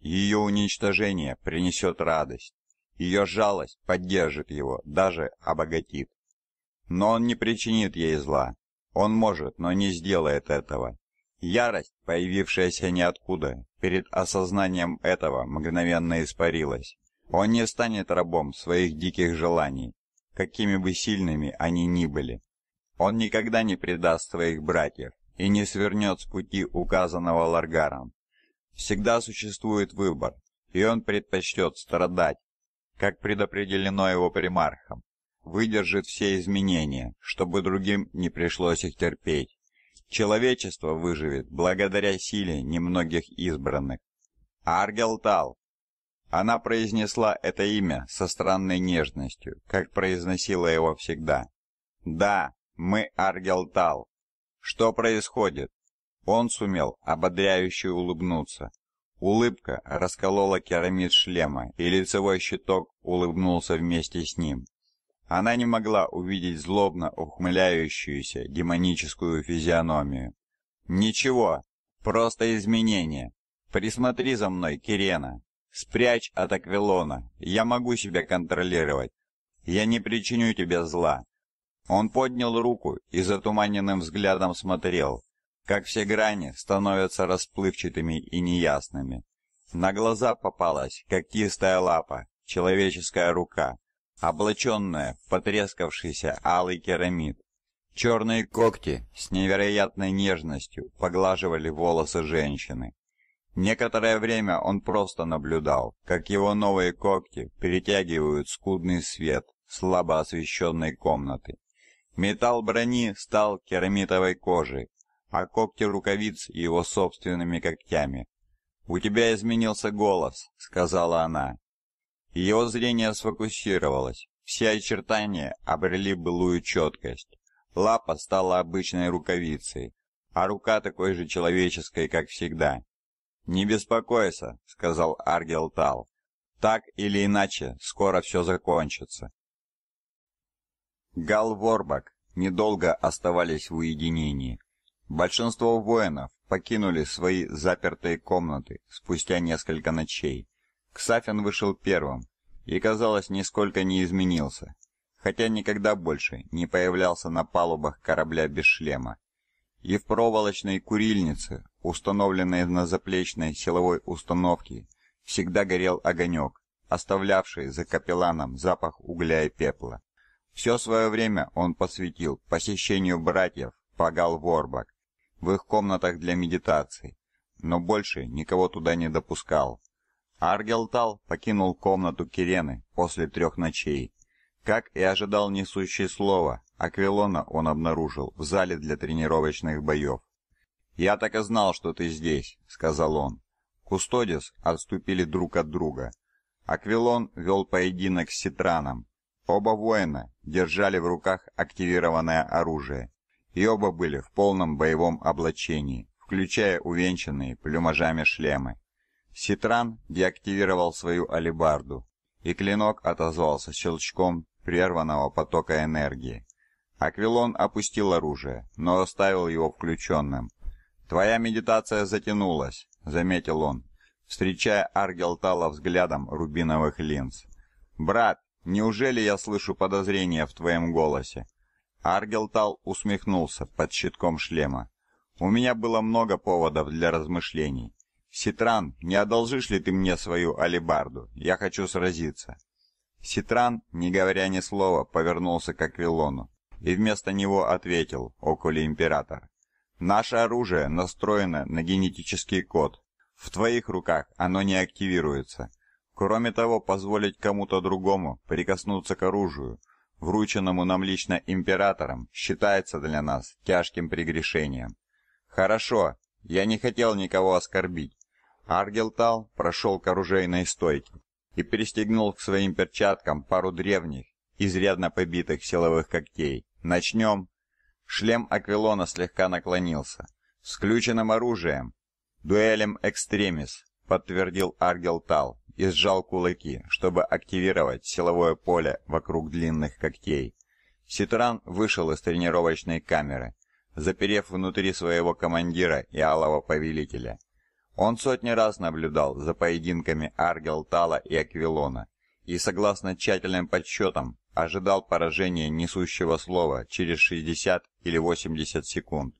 Ее уничтожение принесет радость. Ее жалость поддержит его, даже обогатит. Но он не причинит ей зла. Он может, но не сделает этого. Ярость, появившаяся ниоткуда, перед осознанием этого мгновенно испарилась. Он не станет рабом своих диких желаний, какими бы сильными они ни были. Он никогда не предаст своих братьев и не свернет с пути, указанного Ларгаром. Всегда существует выбор, и он предпочтет страдать, как предопределено его примархом, выдержит все изменения, чтобы другим не пришлось их терпеть. Человечество выживет благодаря силе немногих избранных. А Аргелтал. Она произнесла это имя со странной нежностью, как произносила его всегда. Да, мы Аргелтал. Что происходит? Он сумел ободряюще улыбнуться. Улыбка расколола керамид шлема, и лицевой щиток улыбнулся вместе с ним. Она не могла увидеть злобно ухмыляющуюся демоническую физиономию. «Ничего, просто изменение. Присмотри за мной, Кирена. Спрячь от Аквилона. Я могу себя контролировать. Я не причиню тебе зла». Он поднял руку и затуманенным взглядом смотрел, как все грани становятся расплывчатыми и неясными. На глаза попалась когтистая лапа, человеческая рука, облаченная в потрескавшийся алый керамид. Черные когти с невероятной нежностью поглаживали волосы женщины. Некоторое время он просто наблюдал, как его новые когти перетягивают скудный свет слабо освещенной комнаты. Металл брони стал керамитовой кожей, а когти рукавиц его собственными когтями. «У тебя изменился голос», — сказала она. Его зрение сфокусировалось, все очертания обрели былую четкость. Лапа стала обычной рукавицей, а рука такой же человеческой, как всегда. «Не беспокойся», — сказал Аргел Тал. «Так или иначе, скоро все закончится». Гал Ворбак недолго оставались в уединении. Большинство воинов покинули свои запертые комнаты спустя несколько ночей. Ксафин вышел первым и, казалось, нисколько не изменился, хотя никогда больше не появлялся на палубах корабля без шлема. И в проволочной курильнице, установленной на заплечной силовой установке, всегда горел огонек, оставлявший за капелланом запах угля и пепла. Все свое время он посвятил посещению братьев Пагал Ворбак, в их комнатах для медитации, но больше никого туда не допускал. Аргелтал покинул комнату Кирены после трех ночей. Как и ожидал несущий слово, Аквилона он обнаружил в зале для тренировочных боев. «Я так и знал, что ты здесь», — сказал он. Кустодис отступили друг от друга. Аквилон вел поединок с Ситраном. Оба воина держали в руках активированное оружие и оба были в полном боевом облачении, включая увенчанные плюмажами шлемы. Ситран деактивировал свою алебарду, и клинок отозвался щелчком прерванного потока энергии. Аквилон опустил оружие, но оставил его включенным. «Твоя медитация затянулась», — заметил он, встречая Аргелтала взглядом рубиновых линз. «Брат, неужели я слышу подозрения в твоем голосе?» Аргелтал усмехнулся под щитком шлема. «У меня было много поводов для размышлений. Ситран, не одолжишь ли ты мне свою алебарду? Я хочу сразиться». Ситран, не говоря ни слова, повернулся к Аквилону и вместо него ответил Окули Император. «Наше оружие настроено на генетический код. В твоих руках оно не активируется. Кроме того, позволить кому-то другому прикоснуться к оружию – врученному нам лично императором, считается для нас тяжким прегрешением. Хорошо, я не хотел никого оскорбить. Аргелтал прошел к оружейной стойке и перестегнул к своим перчаткам пару древних, изрядно побитых силовых когтей. Начнем. Шлем Аквилона слегка наклонился. С включенным оружием. Дуэлем экстремис, подтвердил Аргелтал и сжал кулаки, чтобы активировать силовое поле вокруг длинных когтей. Ситран вышел из тренировочной камеры, заперев внутри своего командира и алого повелителя. Он сотни раз наблюдал за поединками Аргелтала и Аквилона и, согласно тщательным подсчетам, ожидал поражения несущего слова через 60 или 80 секунд.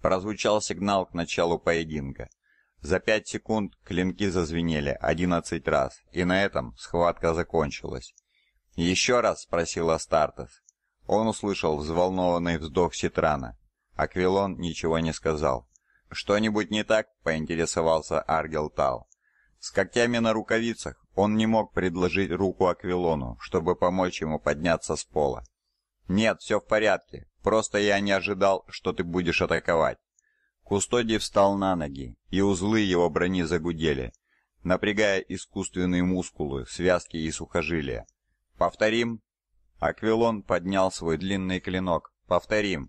Прозвучал сигнал к началу поединка – за пять секунд клинки зазвенели одиннадцать раз, и на этом схватка закончилась. «Еще раз?» — спросил Астартес. Он услышал взволнованный вздох Ситрана. Аквилон ничего не сказал. «Что-нибудь не так?» — поинтересовался Аргилтал. С когтями на рукавицах он не мог предложить руку Аквилону, чтобы помочь ему подняться с пола. «Нет, все в порядке. Просто я не ожидал, что ты будешь атаковать». Кустодий встал на ноги, и узлы его брони загудели, напрягая искусственные мускулы, связки и сухожилия. «Повторим!» Аквилон поднял свой длинный клинок. «Повторим!»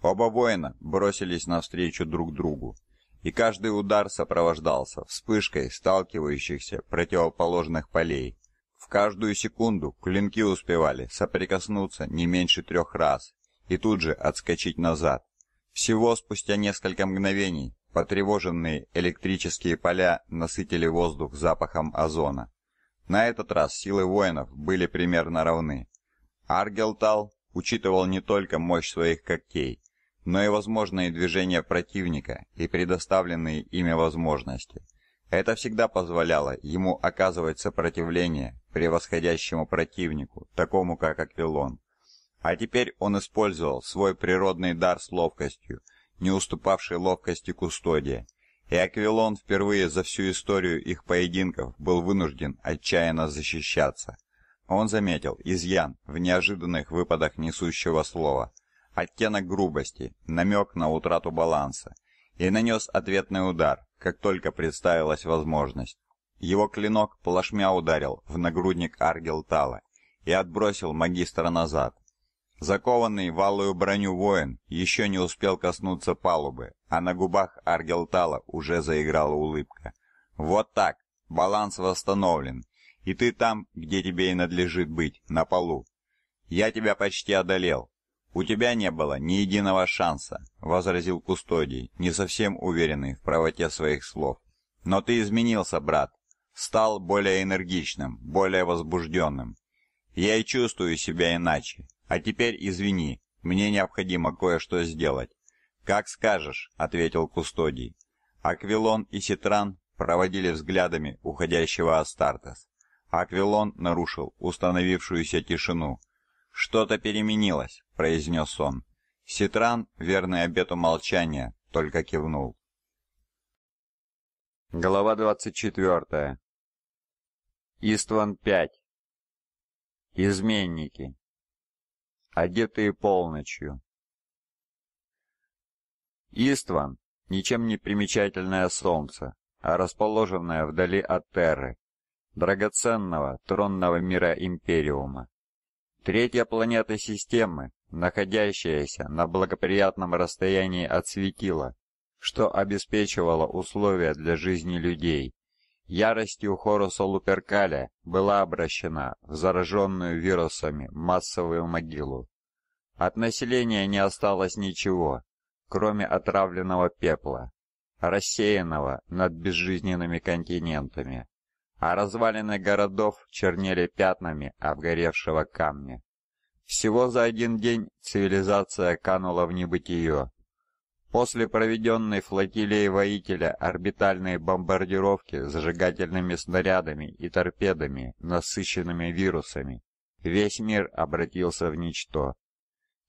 Оба воина бросились навстречу друг другу, и каждый удар сопровождался вспышкой сталкивающихся противоположных полей. В каждую секунду клинки успевали соприкоснуться не меньше трех раз и тут же отскочить назад, всего спустя несколько мгновений потревоженные электрические поля насытили воздух запахом озона. На этот раз силы воинов были примерно равны. Аргелтал учитывал не только мощь своих когтей, но и возможные движения противника и предоставленные ими возможности. Это всегда позволяло ему оказывать сопротивление превосходящему противнику, такому как Аквилон. А теперь он использовал свой природный дар с ловкостью, не уступавшей ловкости Кустодия. И Аквилон впервые за всю историю их поединков был вынужден отчаянно защищаться. Он заметил изъян в неожиданных выпадах несущего слова, оттенок грубости, намек на утрату баланса, и нанес ответный удар, как только представилась возможность. Его клинок плашмя ударил в нагрудник Аргелтала и отбросил магистра назад, Закованный в алую броню воин еще не успел коснуться палубы, а на губах Аргелтала уже заиграла улыбка. «Вот так! Баланс восстановлен. И ты там, где тебе и надлежит быть, на полу. Я тебя почти одолел. У тебя не было ни единого шанса», — возразил Кустодий, не совсем уверенный в правоте своих слов. «Но ты изменился, брат. Стал более энергичным, более возбужденным. Я и чувствую себя иначе». А теперь извини, мне необходимо кое-что сделать. Как скажешь, ответил кустодий. Аквилон и Ситран проводили взглядами уходящего Астартес. Аквилон нарушил установившуюся тишину. Что-то переменилось, произнес он. Ситран, верный обету молчания, только кивнул. Глава 24. Истван 5. Изменники одетые полночью. Истван – ничем не примечательное солнце, а расположенное вдали от Терры, драгоценного тронного мира Империума. Третья планета системы, находящаяся на благоприятном расстоянии от светила, что обеспечивало условия для жизни людей яростью Хороса Луперкаля была обращена в зараженную вирусами массовую могилу. От населения не осталось ничего, кроме отравленного пепла, рассеянного над безжизненными континентами, а развалины городов чернели пятнами обгоревшего камня. Всего за один день цивилизация канула в небытие, После проведенной флотилией воителя орбитальные бомбардировки зажигательными снарядами и торпедами, насыщенными вирусами, весь мир обратился в ничто.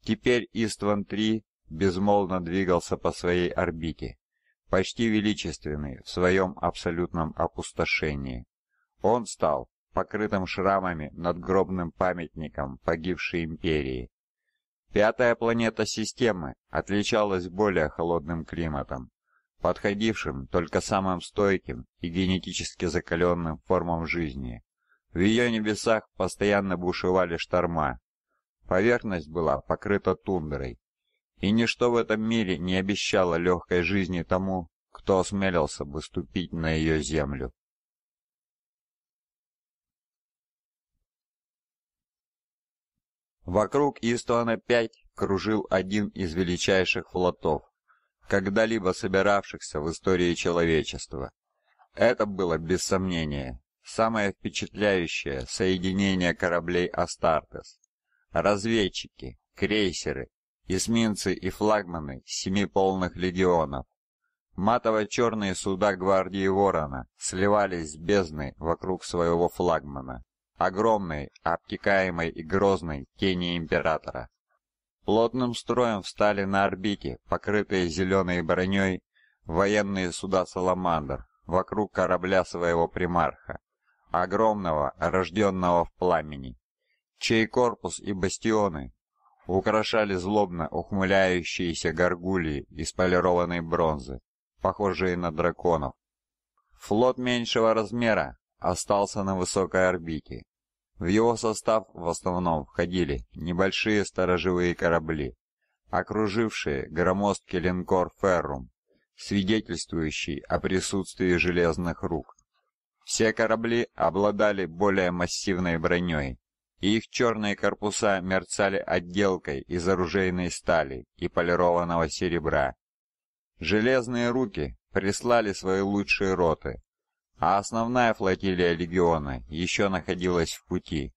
Теперь Истван-3 безмолвно двигался по своей орбите, почти величественный в своем абсолютном опустошении. Он стал покрытым шрамами надгробным памятником погибшей империи, Пятая планета системы отличалась более холодным климатом, подходившим только самым стойким и генетически закаленным формам жизни. В ее небесах постоянно бушевали шторма. Поверхность была покрыта тундрой, и ничто в этом мире не обещало легкой жизни тому, кто осмелился бы ступить на ее землю. Вокруг Истона-5 кружил один из величайших флотов, когда-либо собиравшихся в истории человечества. Это было, без сомнения, самое впечатляющее соединение кораблей «Астартес». Разведчики, крейсеры, эсминцы и флагманы семи полных легионов. Матово-черные суда гвардии Ворона сливались с бездны вокруг своего флагмана огромной, обтекаемой и грозной тени императора. Плотным строем встали на орбите, покрытые зеленой броней, военные суда «Саламандр» вокруг корабля своего примарха, огромного, рожденного в пламени, чей корпус и бастионы украшали злобно ухмыляющиеся горгульи из полированной бронзы, похожие на драконов. Флот меньшего размера остался на высокой орбите, в его состав в основном входили небольшие сторожевые корабли, окружившие громоздкий линкор «Феррум», свидетельствующий о присутствии железных рук. Все корабли обладали более массивной броней, и их черные корпуса мерцали отделкой из оружейной стали и полированного серебра. Железные руки прислали свои лучшие роты, а основная флотилия легиона еще находилась в пути.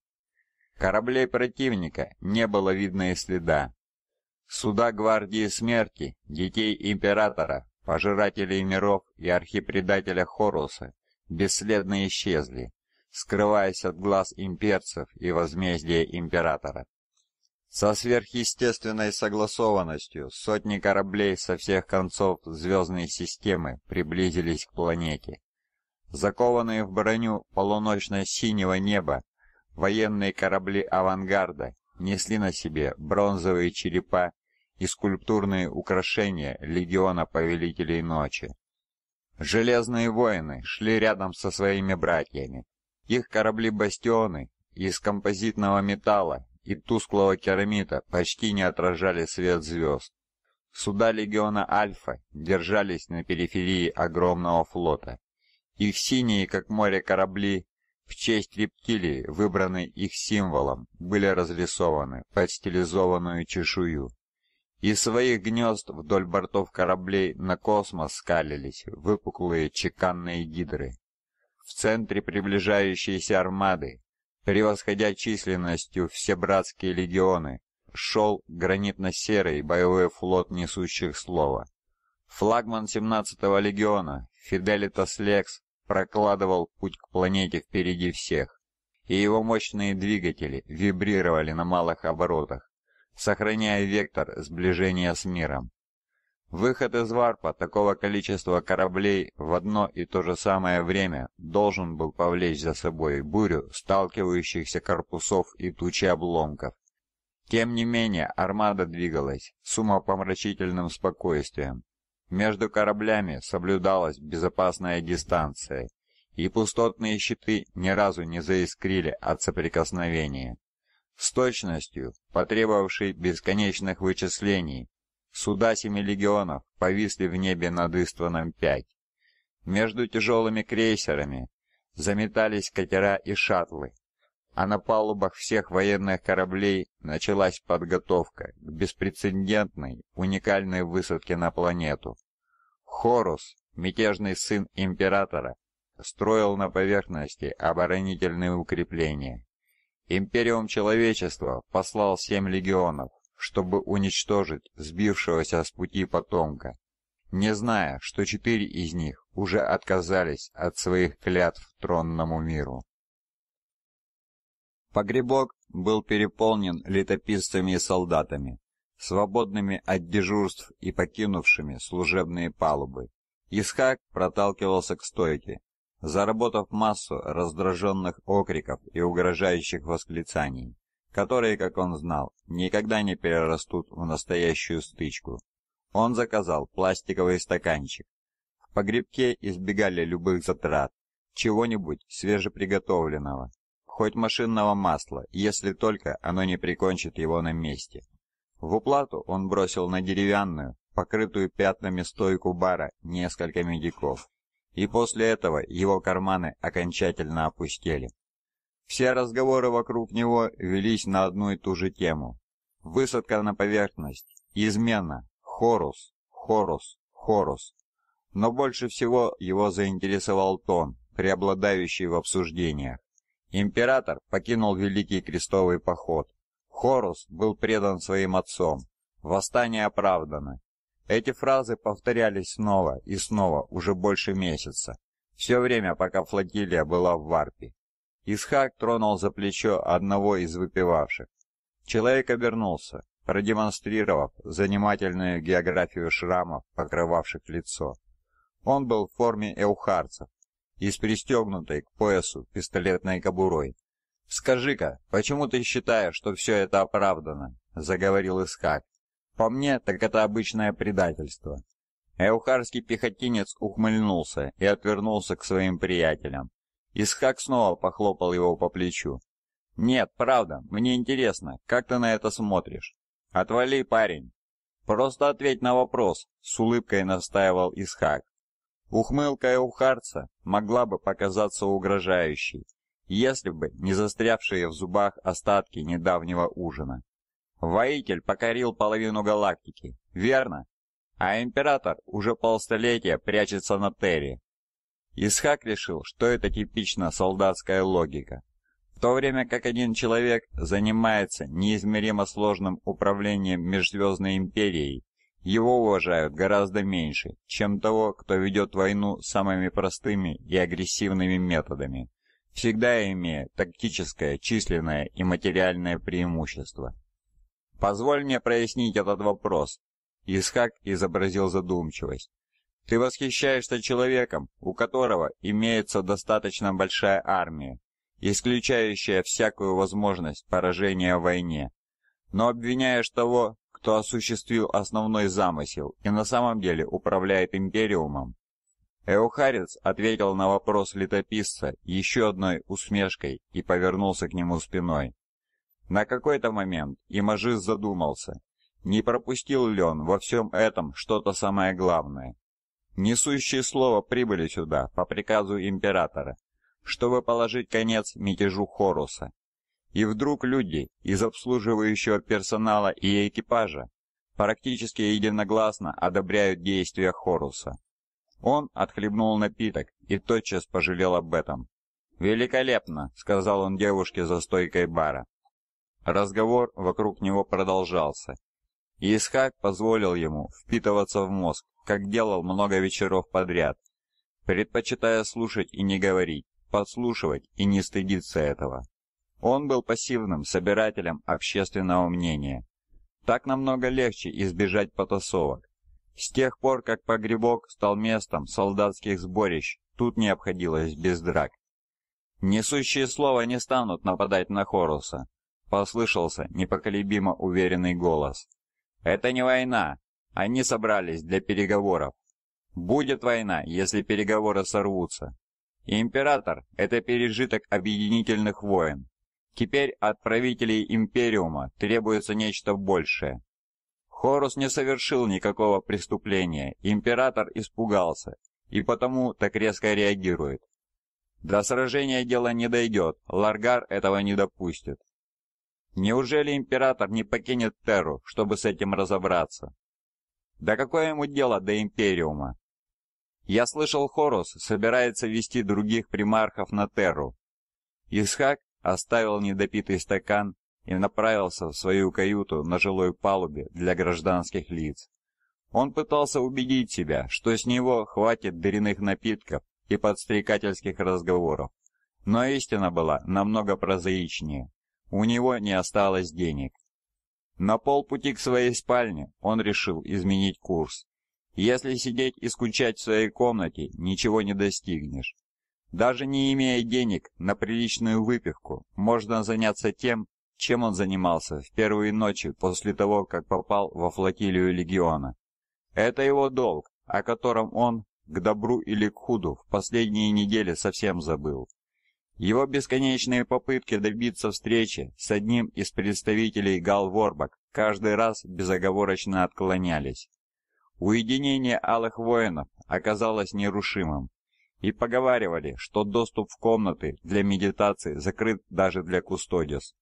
Кораблей противника не было видно и следа. Суда гвардии смерти, детей императора, пожирателей миров и архипредателя Хоруса бесследно исчезли, скрываясь от глаз имперцев и возмездия императора. Со сверхъестественной согласованностью сотни кораблей со всех концов звездной системы приблизились к планете закованные в броню полуночно-синего неба, военные корабли авангарда несли на себе бронзовые черепа и скульптурные украшения легиона повелителей ночи. Железные воины шли рядом со своими братьями. Их корабли-бастионы из композитного металла и тусклого керамита почти не отражали свет звезд. Суда легиона Альфа держались на периферии огромного флота, их синие, как море, корабли в честь рептилии, выбранной их символом, были разрисованы под стилизованную чешую. Из своих гнезд вдоль бортов кораблей на космос скалились выпуклые чеканные гидры. В центре приближающейся армады, превосходя численностью все братские легионы, шел гранитно-серый боевой флот несущих слова. Флагман 17-го легиона, Фиделитас Лекс, прокладывал путь к планете впереди всех, и его мощные двигатели вибрировали на малых оборотах, сохраняя вектор сближения с миром. Выход из варпа такого количества кораблей в одно и то же самое время должен был повлечь за собой бурю сталкивающихся корпусов и тучи обломков. Тем не менее, армада двигалась с умопомрачительным спокойствием, между кораблями соблюдалась безопасная дистанция, и пустотные щиты ни разу не заискрили от соприкосновения. С точностью, потребовавшей бесконечных вычислений, суда семи легионов повисли в небе над Истваном-5. Между тяжелыми крейсерами заметались катера и шаттлы, а на палубах всех военных кораблей началась подготовка к беспрецедентной, уникальной высадке на планету. Хорус, мятежный сын императора, строил на поверхности оборонительные укрепления. Империум человечества послал семь легионов, чтобы уничтожить сбившегося с пути потомка, не зная, что четыре из них уже отказались от своих клятв тронному миру. Погребок был переполнен летописцами и солдатами, свободными от дежурств и покинувшими служебные палубы. Исхак проталкивался к стойке, заработав массу раздраженных окриков и угрожающих восклицаний, которые, как он знал, никогда не перерастут в настоящую стычку. Он заказал пластиковый стаканчик. В погребке избегали любых затрат, чего-нибудь свежеприготовленного, хоть машинного масла, если только оно не прикончит его на месте. В уплату он бросил на деревянную, покрытую пятнами стойку бара, несколько медиков. И после этого его карманы окончательно опустели. Все разговоры вокруг него велись на одну и ту же тему. Высадка на поверхность, измена, хорус, хорус, хорус. Но больше всего его заинтересовал тон, преобладающий в обсуждениях. Император покинул Великий Крестовый поход. Хорус был предан своим отцом. Восстание оправдано. Эти фразы повторялись снова и снова уже больше месяца, все время, пока флотилия была в варпе. Исхак тронул за плечо одного из выпивавших. Человек обернулся, продемонстрировав занимательную географию шрамов, покрывавших лицо. Он был в форме эухарцев, и с пристегнутой к поясу пистолетной кобурой. «Скажи-ка, почему ты считаешь, что все это оправдано?» — заговорил Искак. «По мне, так это обычное предательство». Эухарский пехотинец ухмыльнулся и отвернулся к своим приятелям. Исхак снова похлопал его по плечу. «Нет, правда, мне интересно, как ты на это смотришь?» «Отвали, парень!» «Просто ответь на вопрос», — с улыбкой настаивал Исхак. Ухмылка Эухарца могла бы показаться угрожающей, если бы не застрявшие в зубах остатки недавнего ужина. Воитель покорил половину галактики, верно? А император уже полстолетия прячется на Терре. Исхак решил, что это типично солдатская логика. В то время как один человек занимается неизмеримо сложным управлением межзвездной империей, его уважают гораздо меньше, чем того, кто ведет войну самыми простыми и агрессивными методами, всегда имея тактическое, численное и материальное преимущество. «Позволь мне прояснить этот вопрос», — Исхак изобразил задумчивость. «Ты восхищаешься человеком, у которого имеется достаточно большая армия, исключающая всякую возможность поражения в войне, но обвиняешь того, то осуществил основной замысел и на самом деле управляет Империумом? Эохарец ответил на вопрос летописца еще одной усмешкой и повернулся к нему спиной. На какой-то момент Имажис задумался, не пропустил ли он во всем этом что-то самое главное. Несущие слово прибыли сюда по приказу императора, чтобы положить конец мятежу Хоруса и вдруг люди из обслуживающего персонала и экипажа практически единогласно одобряют действия Хоруса. Он отхлебнул напиток и тотчас пожалел об этом. «Великолепно!» — сказал он девушке за стойкой бара. Разговор вокруг него продолжался. И Исхак позволил ему впитываться в мозг, как делал много вечеров подряд, предпочитая слушать и не говорить, подслушивать и не стыдиться этого. Он был пассивным собирателем общественного мнения. Так намного легче избежать потасовок. С тех пор, как погребок стал местом солдатских сборищ, тут не обходилось без драк. «Несущие слова не станут нападать на Хоруса», — послышался непоколебимо уверенный голос. «Это не война. Они собрались для переговоров. Будет война, если переговоры сорвутся. Император — это пережиток объединительных войн. Теперь от правителей Империума требуется нечто большее. Хорус не совершил никакого преступления, император испугался, и потому так резко реагирует. До сражения дело не дойдет, Ларгар этого не допустит. Неужели император не покинет Терру, чтобы с этим разобраться? Да какое ему дело до Империума? Я слышал, Хорус собирается вести других примархов на Терру. Исхак оставил недопитый стакан и направился в свою каюту на жилой палубе для гражданских лиц. Он пытался убедить себя, что с него хватит дыряных напитков и подстрекательских разговоров. Но истина была намного прозаичнее. У него не осталось денег. На полпути к своей спальне он решил изменить курс. Если сидеть и скучать в своей комнате, ничего не достигнешь. Даже не имея денег на приличную выпивку, можно заняться тем, чем он занимался в первые ночи после того, как попал во флотилию легиона. Это его долг, о котором он, к добру или к худу, в последние недели совсем забыл. Его бесконечные попытки добиться встречи с одним из представителей Галворбак каждый раз безоговорочно отклонялись. Уединение Алых Воинов оказалось нерушимым и поговаривали, что доступ в комнаты для медитации закрыт даже для кустодис.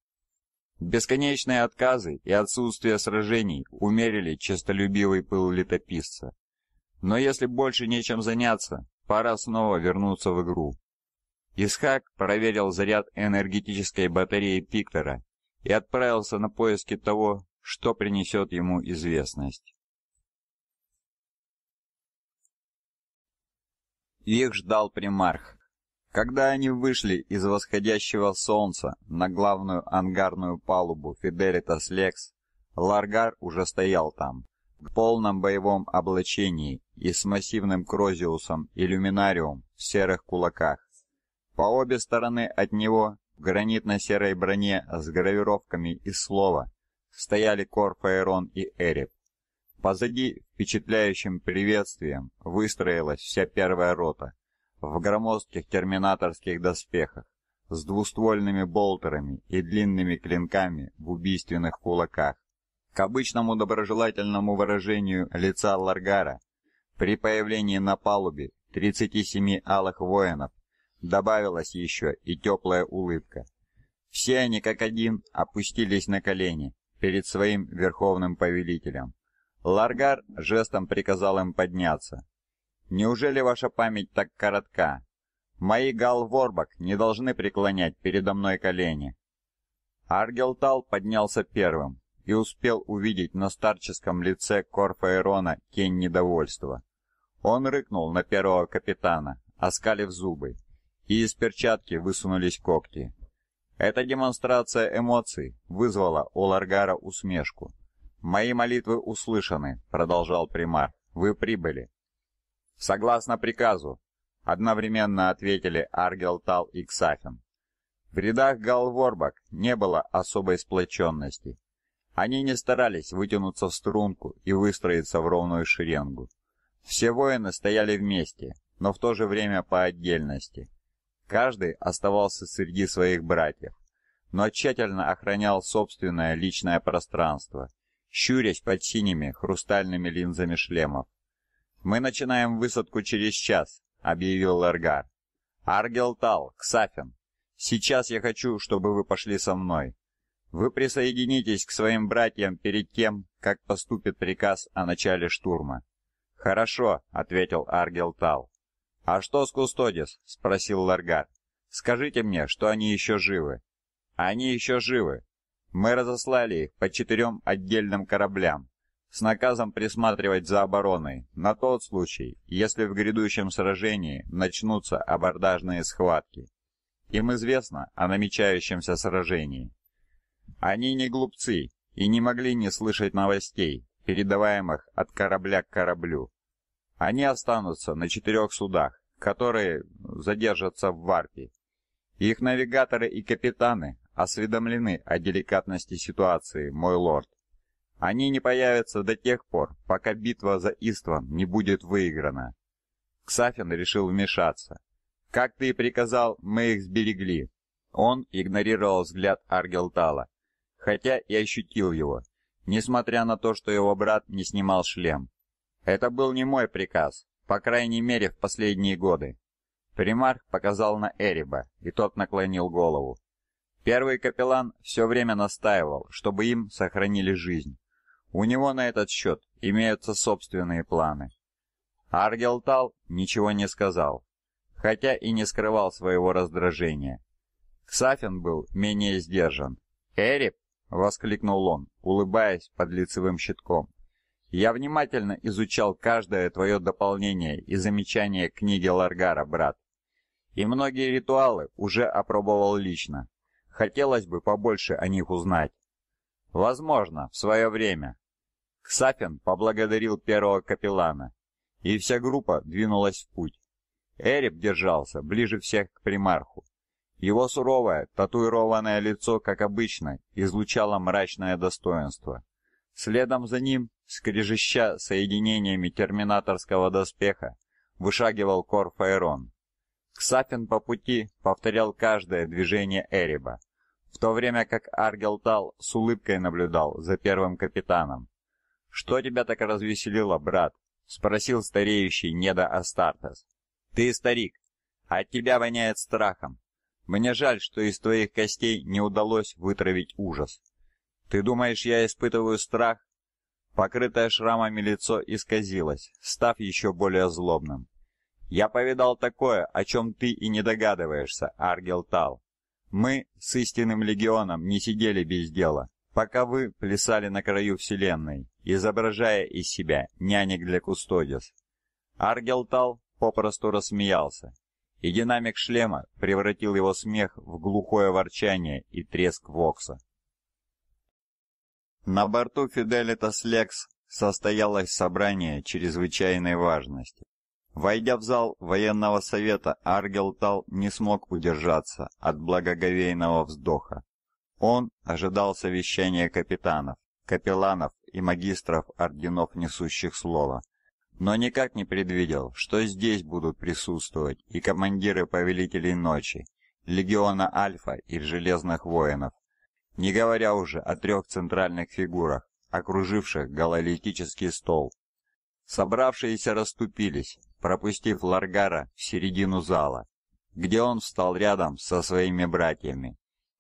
Бесконечные отказы и отсутствие сражений умерили честолюбивый пыл летописца. Но если больше нечем заняться, пора снова вернуться в игру. Исхак проверил заряд энергетической батареи Пиктора и отправился на поиски того, что принесет ему известность. И их ждал примарх. Когда они вышли из восходящего солнца на главную ангарную палубу Фидеритас Лекс, Ларгар уже стоял там, в полном боевом облачении и с массивным Крозиусом Иллюминариум в серых кулаках. По обе стороны от него, в гранитно-серой броне с гравировками и слова, стояли Корфаэрон и Эреб. Позади впечатляющим приветствием выстроилась вся первая рота в громоздких терминаторских доспехах с двуствольными болтерами и длинными клинками в убийственных кулаках. К обычному доброжелательному выражению лица Ларгара при появлении на палубе 37 алых воинов добавилась еще и теплая улыбка. Все они как один опустились на колени перед своим верховным повелителем. Ларгар жестом приказал им подняться. «Неужели ваша память так коротка? Мои гал не должны преклонять передо мной колени». Аргелтал поднялся первым и успел увидеть на старческом лице Корфаэрона тень недовольства. Он рыкнул на первого капитана, оскалив зубы, и из перчатки высунулись когти. Эта демонстрация эмоций вызвала у Ларгара усмешку. «Мои молитвы услышаны», — продолжал примар. «Вы прибыли». «Согласно приказу», — одновременно ответили Аргелтал и Ксафин. В рядах Галворбак не было особой сплоченности. Они не старались вытянуться в струнку и выстроиться в ровную шеренгу. Все воины стояли вместе, но в то же время по отдельности. Каждый оставался среди своих братьев, но тщательно охранял собственное личное пространство — щурясь под синими хрустальными линзами шлемов. «Мы начинаем высадку через час», — объявил Эргар. «Аргелтал, Ксафин, сейчас я хочу, чтобы вы пошли со мной. Вы присоединитесь к своим братьям перед тем, как поступит приказ о начале штурма». «Хорошо», — ответил Аргелтал. «А что с Кустодис?» — спросил Ларгар. «Скажите мне, что они еще живы». «Они еще живы. Мы разослали их по четырем отдельным кораблям с наказом присматривать за обороной на тот случай, если в грядущем сражении начнутся абордажные схватки. Им известно о намечающемся сражении. Они не глупцы и не могли не слышать новостей, передаваемых от корабля к кораблю. Они останутся на четырех судах, которые задержатся в Варпе. Их навигаторы и капитаны осведомлены о деликатности ситуации, мой лорд. Они не появятся до тех пор, пока битва за Истван не будет выиграна. Ксафин решил вмешаться. Как ты и приказал, мы их сберегли. Он игнорировал взгляд Аргелтала, хотя и ощутил его, несмотря на то, что его брат не снимал шлем. Это был не мой приказ, по крайней мере в последние годы. Примарх показал на Эриба, и тот наклонил голову. Первый капеллан все время настаивал, чтобы им сохранили жизнь. У него на этот счет имеются собственные планы. Аргелтал ничего не сказал, хотя и не скрывал своего раздражения. Ксафин был менее сдержан. «Эрип!» — воскликнул он, улыбаясь под лицевым щитком. Я внимательно изучал каждое твое дополнение и замечание к книге Ларгара, брат. И многие ритуалы уже опробовал лично. Хотелось бы побольше о них узнать. Возможно, в свое время. Ксафин поблагодарил первого капеллана, и вся группа двинулась в путь. Эреб держался ближе всех к примарху. Его суровое, татуированное лицо, как обычно, излучало мрачное достоинство. Следом за ним, скрежеща соединениями терминаторского доспеха, вышагивал Кор Файрон. Ксафин по пути повторял каждое движение Эриба, в то время как Аргелтал с улыбкой наблюдал за первым капитаном. «Что тебя так развеселило, брат?» — спросил стареющий Неда Астартес. «Ты старик, а от тебя воняет страхом. Мне жаль, что из твоих костей не удалось вытравить ужас. Ты думаешь, я испытываю страх?» Покрытое шрамами лицо исказилось, став еще более злобным. Я повидал такое, о чем ты и не догадываешься, Аргел Тал. Мы с истинным легионом не сидели без дела, пока вы плясали на краю вселенной, изображая из себя нянек для Кустодис. Аргел Тал попросту рассмеялся, и динамик шлема превратил его смех в глухое ворчание и треск Вокса. На борту Фиделитас Лекс состоялось собрание чрезвычайной важности. Войдя в зал военного совета, Аргелтал не смог удержаться от благоговейного вздоха. Он ожидал совещания капитанов, капелланов и магистров орденов несущих слова, но никак не предвидел, что здесь будут присутствовать и командиры повелителей ночи, легиона Альфа и железных воинов, не говоря уже о трех центральных фигурах, окруживших гололитический стол. Собравшиеся расступились, пропустив Ларгара в середину зала, где он встал рядом со своими братьями.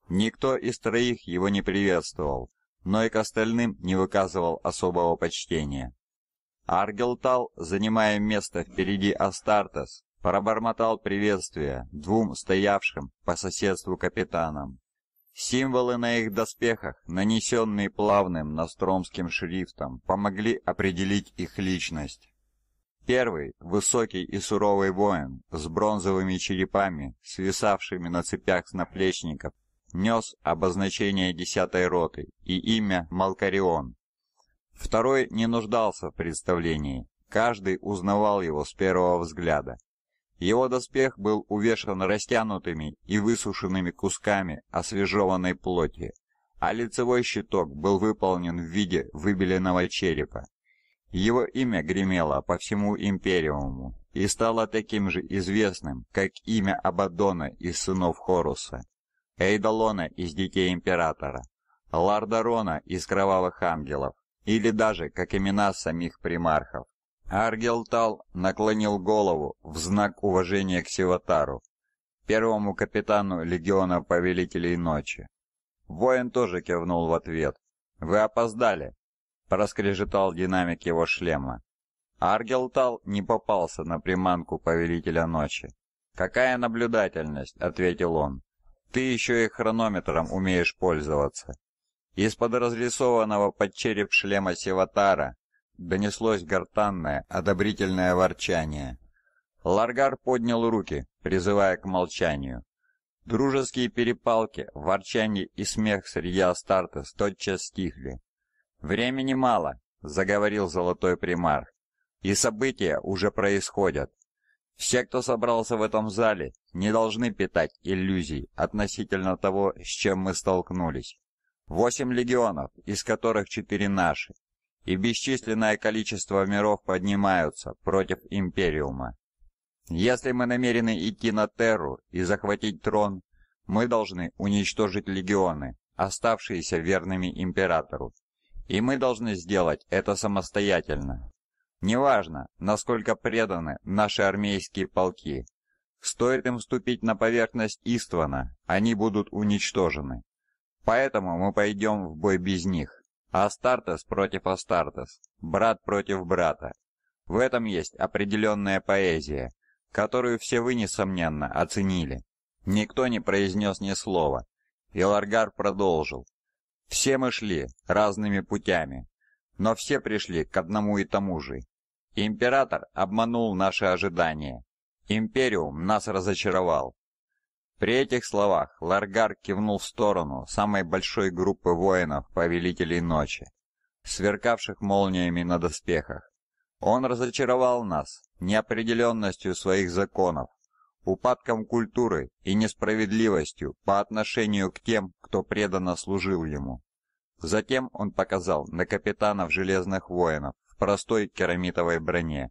Никто из троих его не приветствовал, но и к остальным не выказывал особого почтения. Аргелтал, занимая место впереди Астартес, пробормотал приветствие двум стоявшим по соседству капитанам. Символы на их доспехах, нанесенные плавным настромским шрифтом, помогли определить их личность. Первый — высокий и суровый воин с бронзовыми черепами, свисавшими на цепях с наплечников, нес обозначение десятой роты и имя Малкарион. Второй не нуждался в представлении, каждый узнавал его с первого взгляда. Его доспех был увешан растянутыми и высушенными кусками освежеванной плоти, а лицевой щиток был выполнен в виде выбеленного черепа. Его имя гремело по всему Империуму и стало таким же известным, как имя Абадона из сынов Хоруса, Эйдолона из Детей Императора, Лардарона из Кровавых Ангелов, или даже как имена самих примархов. Аргелтал наклонил голову в знак уважения к Сиватару, первому капитану легиона Повелителей Ночи. Воин тоже кивнул в ответ. «Вы опоздали!» проскрежетал динамик его шлема. Аргелтал не попался на приманку повелителя ночи. «Какая наблюдательность!» — ответил он. «Ты еще и хронометром умеешь пользоваться». Из-под разрисованного под череп шлема Севатара донеслось гортанное, одобрительное ворчание. Ларгар поднял руки, призывая к молчанию. Дружеские перепалки, ворчание и смех среди Астартес тотчас стихли. «Времени мало», — заговорил Золотой Примар. «И события уже происходят. Все, кто собрался в этом зале, не должны питать иллюзий относительно того, с чем мы столкнулись. Восемь легионов, из которых четыре наши, и бесчисленное количество миров поднимаются против Империума. Если мы намерены идти на Терру и захватить трон, мы должны уничтожить легионы, оставшиеся верными Императору и мы должны сделать это самостоятельно. Неважно, насколько преданы наши армейские полки. Стоит им ступить на поверхность Иствана, они будут уничтожены. Поэтому мы пойдем в бой без них. Астартес против Астартес, брат против брата. В этом есть определенная поэзия, которую все вы, несомненно, оценили. Никто не произнес ни слова, и Ларгар продолжил. Все мы шли разными путями, но все пришли к одному и тому же. Император обманул наши ожидания. Империум нас разочаровал. При этих словах Ларгар кивнул в сторону самой большой группы воинов-повелителей ночи, сверкавших молниями на доспехах. Он разочаровал нас неопределенностью своих законов, упадком культуры и несправедливостью по отношению к тем, кто преданно служил ему. Затем он показал на капитанов Железных Воинов в простой керамитовой броне.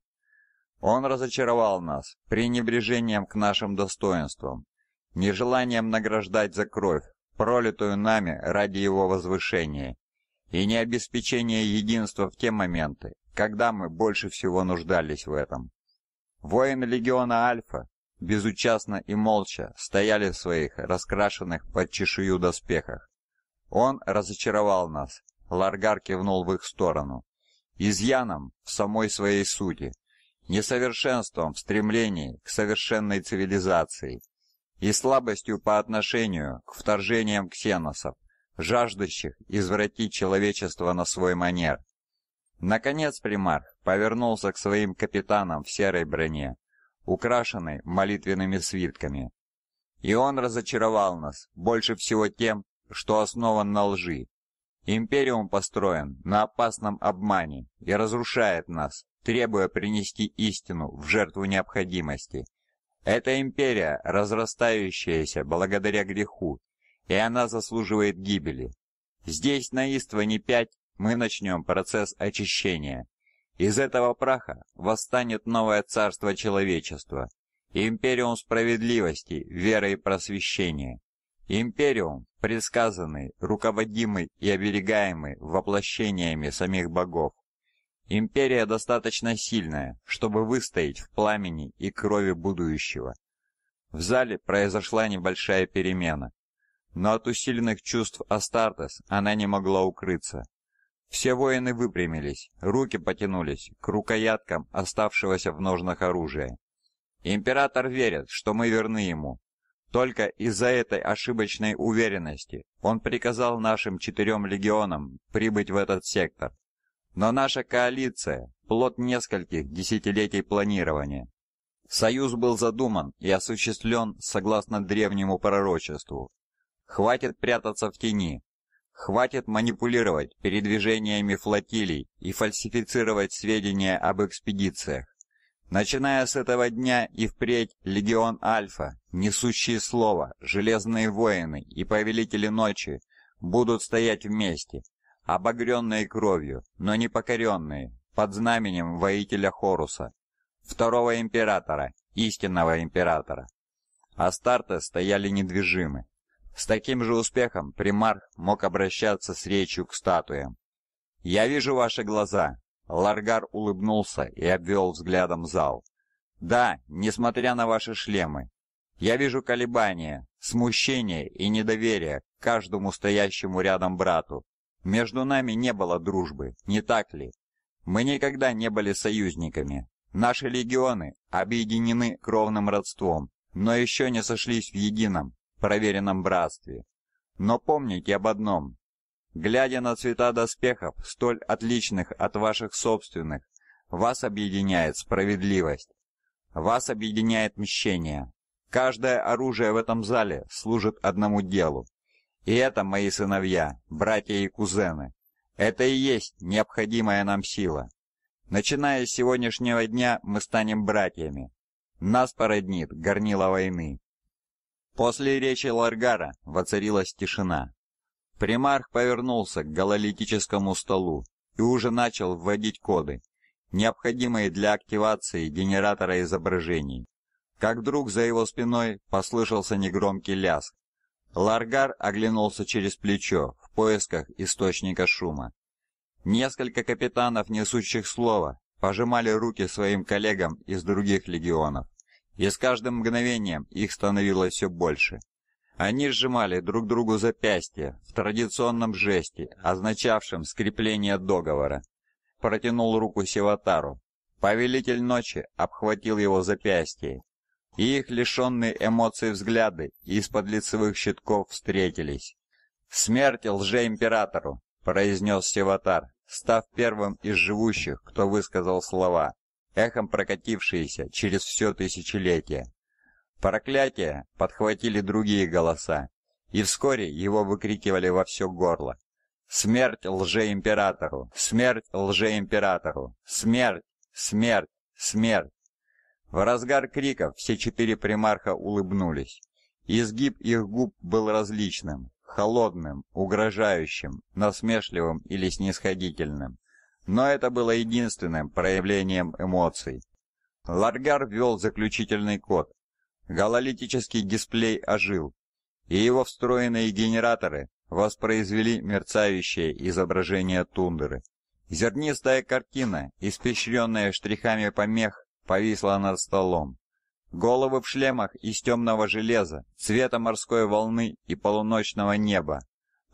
Он разочаровал нас пренебрежением к нашим достоинствам, нежеланием награждать за кровь, пролитую нами ради его возвышения, и необеспечение единства в те моменты, когда мы больше всего нуждались в этом. Воин легиона Альфа безучастно и молча стояли в своих раскрашенных под чешую доспехах. Он разочаровал нас. Ларгар кивнул в их сторону. Изъяном в самой своей сути, несовершенством в стремлении к совершенной цивилизации и слабостью по отношению к вторжениям ксеносов, жаждущих извратить человечество на свой манер. Наконец примарх повернулся к своим капитанам в серой броне украшенной молитвенными свитками. И он разочаровал нас больше всего тем, что основан на лжи. Империум построен на опасном обмане и разрушает нас, требуя принести истину в жертву необходимости. Эта империя, разрастающаяся благодаря греху, и она заслуживает гибели. Здесь на Истване 5 мы начнем процесс очищения. Из этого праха восстанет новое царство человечества, империум справедливости, веры и просвещения. Империум, предсказанный, руководимый и оберегаемый воплощениями самих богов. Империя достаточно сильная, чтобы выстоять в пламени и крови будущего. В зале произошла небольшая перемена, но от усиленных чувств Астартес она не могла укрыться. Все воины выпрямились, руки потянулись к рукояткам оставшегося в ножнах оружия. Император верит, что мы верны ему. Только из-за этой ошибочной уверенности он приказал нашим четырем легионам прибыть в этот сектор. Но наша коалиция – плод нескольких десятилетий планирования. Союз был задуман и осуществлен согласно древнему пророчеству. Хватит прятаться в тени, Хватит манипулировать передвижениями флотилий и фальсифицировать сведения об экспедициях. Начиная с этого дня и впредь Легион Альфа, несущие слово, Железные Воины и Повелители Ночи будут стоять вместе, обогренные кровью, но не покоренные, под знаменем воителя Хоруса, второго императора, истинного императора. Астарты стояли недвижимы, с таким же успехом примарх мог обращаться с речью к статуям. «Я вижу ваши глаза!» Ларгар улыбнулся и обвел взглядом зал. «Да, несмотря на ваши шлемы, я вижу колебания, смущение и недоверие к каждому стоящему рядом брату. Между нами не было дружбы, не так ли? Мы никогда не были союзниками. Наши легионы объединены кровным родством, но еще не сошлись в едином, проверенном братстве. Но помните об одном. Глядя на цвета доспехов, столь отличных от ваших собственных, вас объединяет справедливость. Вас объединяет мщение. Каждое оружие в этом зале служит одному делу. И это мои сыновья, братья и кузены. Это и есть необходимая нам сила. Начиная с сегодняшнего дня мы станем братьями. Нас породнит горнило войны. После речи Ларгара воцарилась тишина. Примарх повернулся к гололитическому столу и уже начал вводить коды, необходимые для активации генератора изображений. Как вдруг за его спиной послышался негромкий лязг. Ларгар оглянулся через плечо в поисках источника шума. Несколько капитанов, несущих слово, пожимали руки своим коллегам из других легионов и с каждым мгновением их становилось все больше. Они сжимали друг другу запястья в традиционном жесте, означавшем скрепление договора. Протянул руку Севатару. Повелитель ночи обхватил его запястье, и их лишенные эмоций взгляды из-под лицевых щитков встретились. «Смерть лже-императору!» — произнес Севатар, став первым из живущих, кто высказал слова эхом прокатившиеся через все тысячелетие. «Проклятие!» — подхватили другие голоса, и вскоре его выкрикивали во все горло. «Смерть лжеимператору! Смерть лжеимператору! Смерть! Смерть! Смерть!» В разгар криков все четыре примарха улыбнулись. Изгиб их губ был различным, холодным, угрожающим, насмешливым или снисходительным но это было единственным проявлением эмоций. Ларгар ввел заключительный код. Гололитический дисплей ожил, и его встроенные генераторы воспроизвели мерцающее изображение тундры. Зернистая картина, испещренная штрихами помех, повисла над столом. Головы в шлемах из темного железа, цвета морской волны и полуночного неба.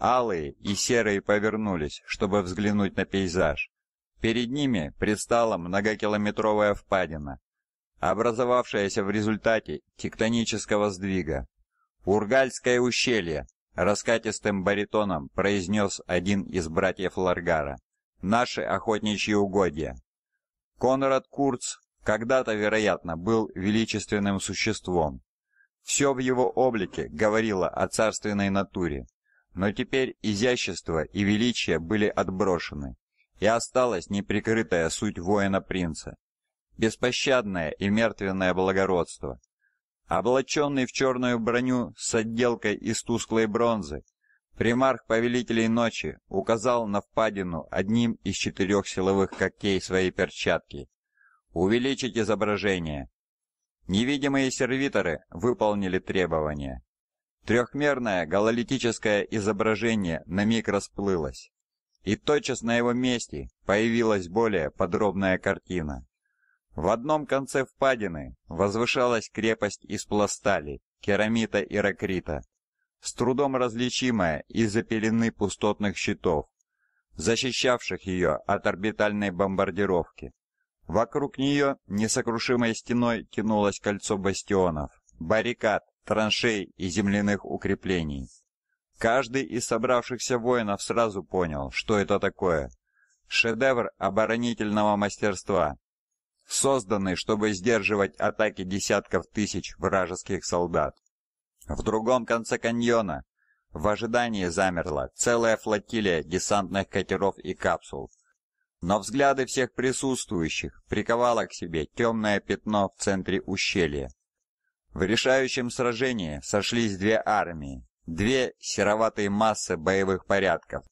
Алые и серые повернулись, чтобы взглянуть на пейзаж. Перед ними предстала многокилометровая впадина, образовавшаяся в результате тектонического сдвига. «Ургальское ущелье!» — раскатистым баритоном произнес один из братьев Ларгара. «Наши охотничьи угодья!» Конрад Курц когда-то, вероятно, был величественным существом. Все в его облике говорило о царственной натуре, но теперь изящество и величие были отброшены и осталась неприкрытая суть воина-принца. Беспощадное и мертвенное благородство. Облаченный в черную броню с отделкой из тусклой бронзы, примарх повелителей ночи указал на впадину одним из четырех силовых когтей своей перчатки. «Увеличить изображение». Невидимые сервиторы выполнили требования. Трехмерное гололитическое изображение на миг расплылось. И тотчас на его месте появилась более подробная картина. В одном конце впадины возвышалась крепость из пластали, керамита и ракрита, с трудом различимая из-за пелены пустотных щитов, защищавших ее от орбитальной бомбардировки. Вокруг нее несокрушимой стеной тянулось кольцо бастионов, баррикад, траншей и земляных укреплений. Каждый из собравшихся воинов сразу понял, что это такое. Шедевр оборонительного мастерства, созданный, чтобы сдерживать атаки десятков тысяч вражеских солдат. В другом конце каньона в ожидании замерла целая флотилия десантных катеров и капсул. Но взгляды всех присутствующих приковало к себе темное пятно в центре ущелья. В решающем сражении сошлись две армии, Две сероватые массы боевых порядков,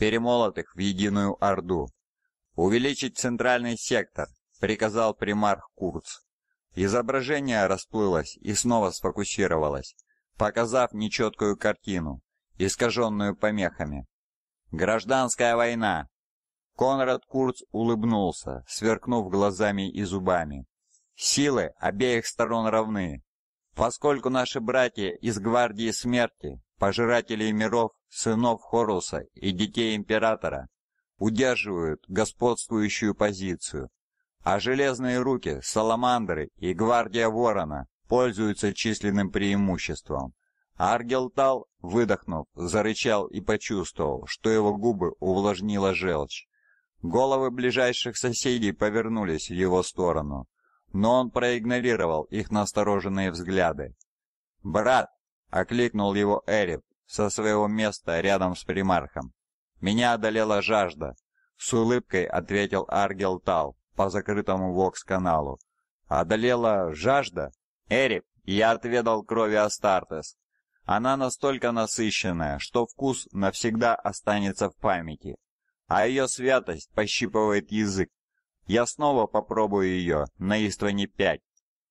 перемолотых в единую орду. «Увеличить центральный сектор», — приказал примарх Курц. Изображение расплылось и снова сфокусировалось, показав нечеткую картину, искаженную помехами. «Гражданская война!» Конрад Курц улыбнулся, сверкнув глазами и зубами. «Силы обеих сторон равны, Поскольку наши братья из гвардии смерти, пожирателей миров, сынов Хоруса и детей императора, удерживают господствующую позицию, а железные руки, саламандры и гвардия ворона пользуются численным преимуществом. Аргилтал, выдохнув, зарычал и почувствовал, что его губы увлажнила желчь. Головы ближайших соседей повернулись в его сторону но он проигнорировал их настороженные взгляды. «Брат!» — окликнул его Эриф со своего места рядом с примархом. «Меня одолела жажда!» — с улыбкой ответил Аргел Тал по закрытому вокс-каналу. «Одолела жажда? Эриф, я отведал крови Астартес. Она настолько насыщенная, что вкус навсегда останется в памяти, а ее святость пощипывает язык я снова попробую ее на Истване 5.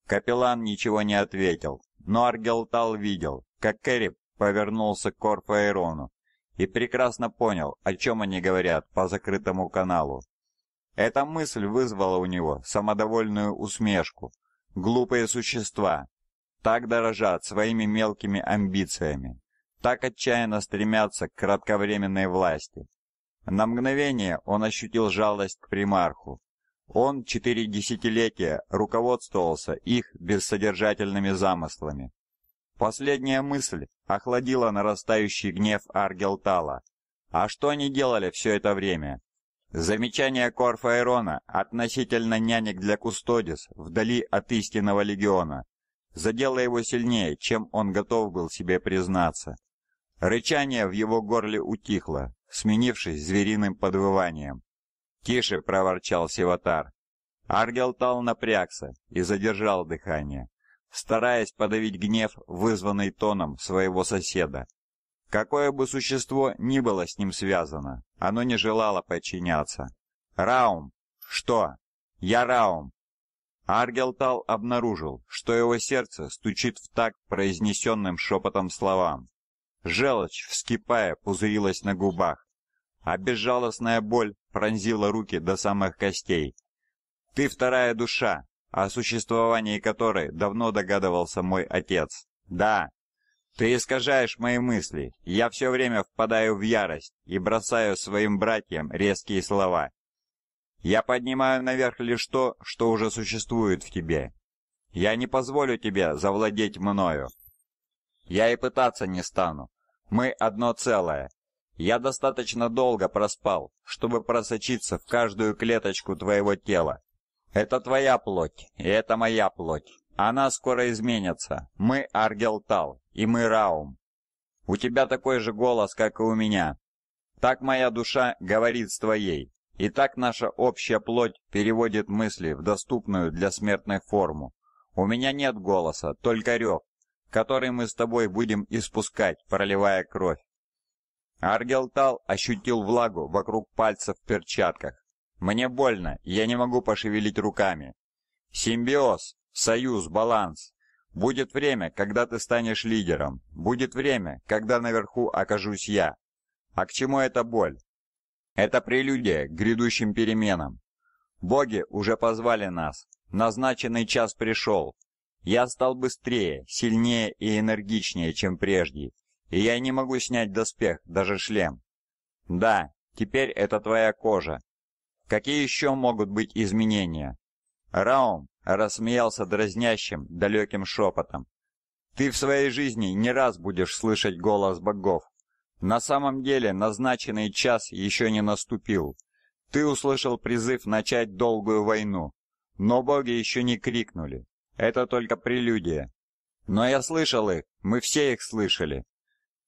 Капеллан ничего не ответил, но Аргелтал видел, как Кэрри повернулся к Корфаэрону и прекрасно понял, о чем они говорят по закрытому каналу. Эта мысль вызвала у него самодовольную усмешку. Глупые существа так дорожат своими мелкими амбициями, так отчаянно стремятся к кратковременной власти. На мгновение он ощутил жалость к примарху, он четыре десятилетия руководствовался их бессодержательными замыслами. Последняя мысль охладила нарастающий гнев Аргелтала. А что они делали все это время? Замечание Корфаэрона относительно нянек для Кустодис вдали от истинного легиона задело его сильнее, чем он готов был себе признаться. Рычание в его горле утихло, сменившись звериным подвыванием. «Тише!» — проворчал Севатар. Аргелтал напрягся и задержал дыхание, стараясь подавить гнев, вызванный тоном своего соседа. Какое бы существо ни было с ним связано, оно не желало подчиняться. «Раум!» «Что?» «Я Раум!» Аргелтал обнаружил, что его сердце стучит в такт произнесенным шепотом словам. Желчь, вскипая, пузырилась на губах а безжалостная боль пронзила руки до самых костей. «Ты вторая душа, о существовании которой давно догадывался мой отец. Да, ты искажаешь мои мысли, я все время впадаю в ярость и бросаю своим братьям резкие слова. Я поднимаю наверх лишь то, что уже существует в тебе. Я не позволю тебе завладеть мною. Я и пытаться не стану. Мы одно целое, я достаточно долго проспал, чтобы просочиться в каждую клеточку твоего тела. Это твоя плоть, и это моя плоть. Она скоро изменится. Мы Аргелтал, и мы Раум. У тебя такой же голос, как и у меня. Так моя душа говорит с твоей, и так наша общая плоть переводит мысли в доступную для смертных форму. У меня нет голоса, только рев, который мы с тобой будем испускать, проливая кровь. Аргелтал ощутил влагу вокруг пальцев в перчатках. «Мне больно, я не могу пошевелить руками». «Симбиоз, союз, баланс. Будет время, когда ты станешь лидером. Будет время, когда наверху окажусь я». «А к чему эта боль?» «Это прелюдия к грядущим переменам. Боги уже позвали нас. Назначенный час пришел. Я стал быстрее, сильнее и энергичнее, чем прежде и я не могу снять доспех, даже шлем. Да, теперь это твоя кожа. Какие еще могут быть изменения? Раум рассмеялся дразнящим, далеким шепотом. Ты в своей жизни не раз будешь слышать голос богов. На самом деле назначенный час еще не наступил. Ты услышал призыв начать долгую войну, но боги еще не крикнули. Это только прелюдия. Но я слышал их, мы все их слышали.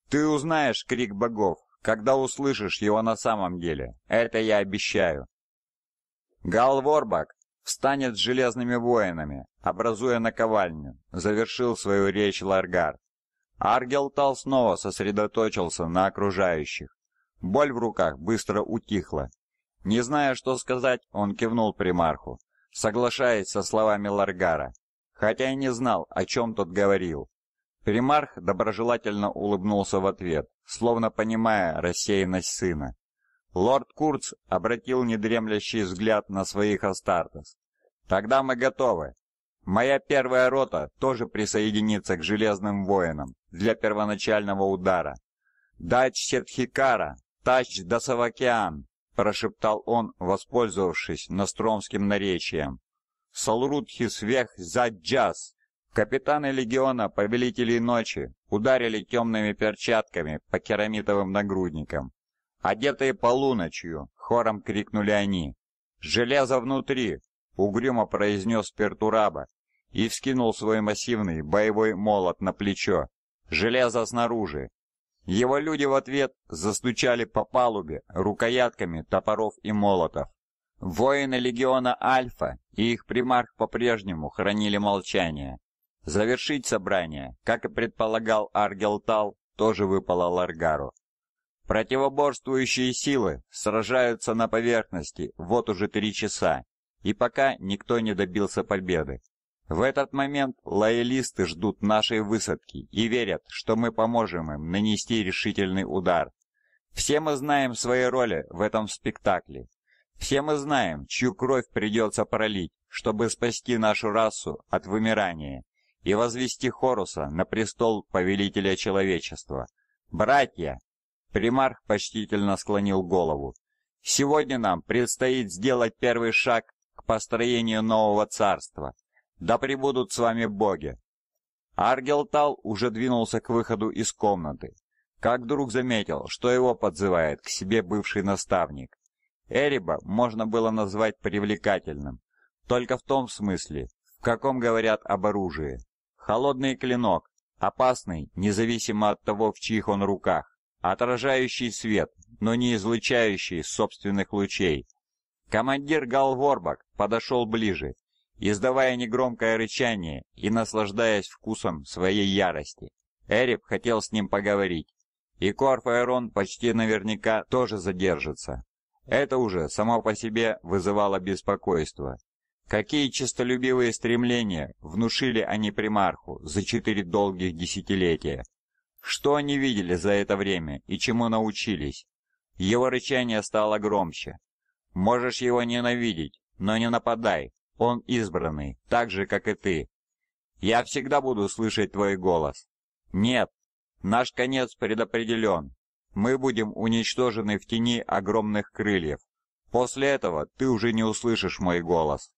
Ты узнаешь крик богов, когда услышишь его на самом деле. Это я обещаю. Галворбак встанет с железными воинами, образуя наковальню, завершил свою речь Ларгар. Аргелтал снова сосредоточился на окружающих. Боль в руках быстро утихла. Не зная, что сказать, он кивнул примарху, соглашаясь со словами Ларгара, хотя и не знал, о чем тот говорил. Примарх доброжелательно улыбнулся в ответ, словно понимая рассеянность сына. Лорд Курц обратил недремлящий взгляд на своих Астартес. «Тогда мы готовы. Моя первая рота тоже присоединится к Железным Воинам для первоначального удара. Дач Сетхикара, Тач Дасавакиан!» – прошептал он, воспользовавшись настромским наречием. «Салрутхисвех за джаз!» Капитаны легиона повелители Ночи ударили темными перчатками по керамитовым нагрудникам. Одетые полуночью, хором крикнули они. «Железо внутри!» — угрюмо произнес Пертураба и вскинул свой массивный боевой молот на плечо. «Железо снаружи!» Его люди в ответ застучали по палубе рукоятками топоров и молотов. Воины легиона Альфа и их примарх по-прежнему хранили молчание. Завершить собрание, как и предполагал Аргелтал, тоже выпало Ларгару. Противоборствующие силы сражаются на поверхности вот уже три часа, и пока никто не добился победы. В этот момент лоялисты ждут нашей высадки и верят, что мы поможем им нанести решительный удар. Все мы знаем свои роли в этом спектакле. Все мы знаем, чью кровь придется пролить, чтобы спасти нашу расу от вымирания и возвести Хоруса на престол повелителя человечества. «Братья!» — примарх почтительно склонил голову. «Сегодня нам предстоит сделать первый шаг к построению нового царства. Да пребудут с вами боги!» Аргелтал уже двинулся к выходу из комнаты, как вдруг заметил, что его подзывает к себе бывший наставник. Эриба можно было назвать привлекательным, только в том смысле, в каком говорят об оружии. Холодный клинок, опасный, независимо от того, в чьих он руках, отражающий свет, но не излучающий собственных лучей. Командир Галворбак подошел ближе, издавая негромкое рычание и наслаждаясь вкусом своей ярости. Эреб хотел с ним поговорить, и Корф Корфаэрон почти наверняка тоже задержится. Это уже само по себе вызывало беспокойство. Какие честолюбивые стремления внушили они примарху за четыре долгих десятилетия? Что они видели за это время и чему научились? Его рычание стало громче. Можешь его ненавидеть, но не нападай. Он избранный, так же, как и ты. Я всегда буду слышать твой голос. Нет, наш конец предопределен. Мы будем уничтожены в тени огромных крыльев. После этого ты уже не услышишь мой голос.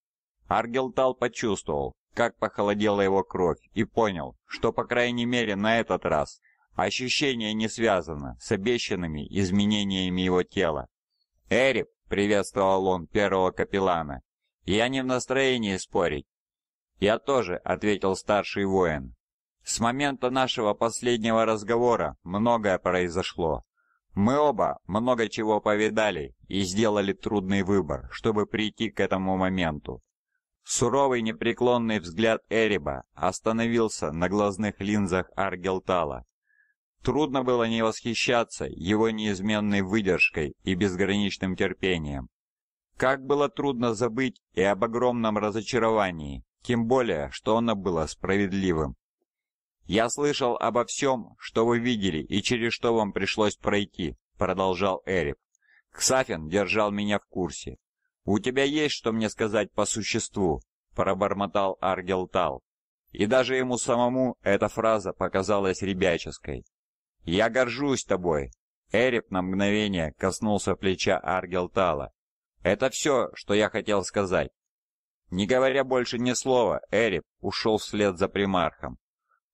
Аргилтал почувствовал, как похолодела его кровь, и понял, что, по крайней мере, на этот раз ощущение не связано с обещанными изменениями его тела. «Эрип!» — приветствовал он первого капеллана. «Я не в настроении спорить». «Я тоже», — ответил старший воин. «С момента нашего последнего разговора многое произошло. Мы оба много чего повидали и сделали трудный выбор, чтобы прийти к этому моменту. Суровый непреклонный взгляд Эриба остановился на глазных линзах Аргелтала. Трудно было не восхищаться его неизменной выдержкой и безграничным терпением. Как было трудно забыть и об огромном разочаровании, тем более, что оно было справедливым. «Я слышал обо всем, что вы видели и через что вам пришлось пройти», — продолжал Эрик. «Ксафин держал меня в курсе. «У тебя есть что мне сказать по существу?» – пробормотал Аргелтал. И даже ему самому эта фраза показалась ребяческой. «Я горжусь тобой!» – Эрип на мгновение коснулся плеча Аргелтала. «Это все, что я хотел сказать». Не говоря больше ни слова, Эрип ушел вслед за примархом.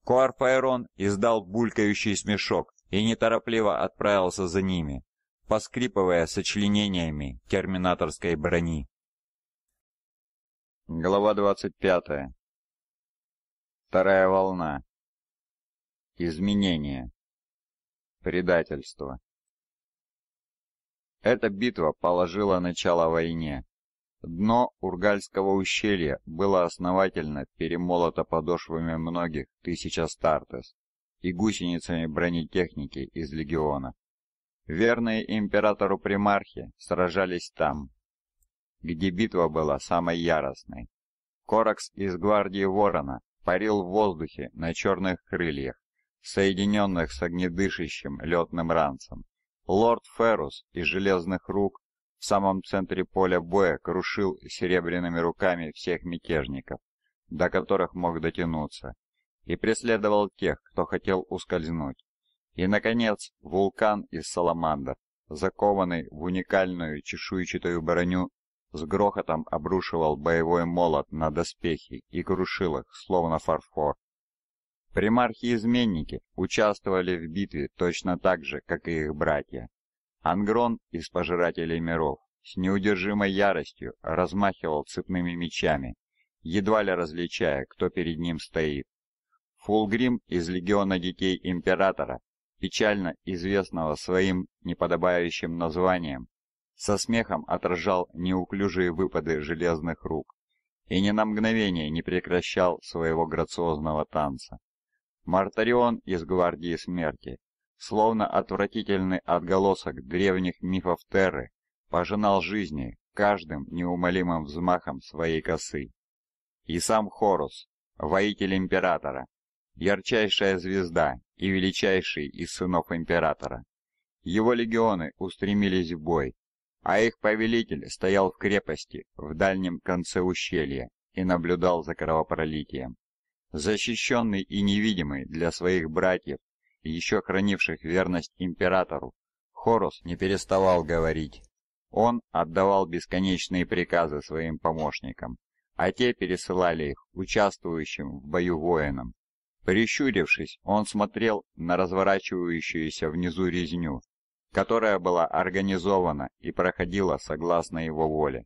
Коарпайрон издал булькающий смешок и неторопливо отправился за ними поскрипывая сочленениями терминаторской брони. Глава 25. Вторая волна. Изменения. Предательство. Эта битва положила начало войне. Дно Ургальского ущелья было основательно перемолото подошвами многих тысяч Астартес и гусеницами бронетехники из легиона. Верные императору примархи сражались там, где битва была самой яростной. Коракс из гвардии Ворона парил в воздухе на черных крыльях, соединенных с огнедышащим летным ранцем. Лорд Феррус из Железных Рук в самом центре поля боя крушил серебряными руками всех мятежников, до которых мог дотянуться, и преследовал тех, кто хотел ускользнуть. И, наконец, вулкан из саламандр, закованный в уникальную чешуйчатую броню, с грохотом обрушивал боевой молот на доспехи и крушил их, словно фарфор. Примархи-изменники участвовали в битве точно так же, как и их братья. Ангрон из «Пожирателей миров» с неудержимой яростью размахивал цепными мечами, едва ли различая, кто перед ним стоит. Фулгрим из «Легиона детей Императора» печально известного своим неподобающим названием, со смехом отражал неуклюжие выпады железных рук и ни на мгновение не прекращал своего грациозного танца. Мартарион из Гвардии Смерти, словно отвратительный отголосок древних мифов Терры, пожинал жизни каждым неумолимым взмахом своей косы. И сам Хорус, воитель Императора, ярчайшая звезда, и величайший из сынов императора. Его легионы устремились в бой, а их повелитель стоял в крепости в дальнем конце ущелья и наблюдал за кровопролитием. Защищенный и невидимый для своих братьев, еще хранивших верность императору, Хорус не переставал говорить. Он отдавал бесконечные приказы своим помощникам, а те пересылали их участвующим в бою воинам, Прищурившись, он смотрел на разворачивающуюся внизу резню, которая была организована и проходила согласно его воле.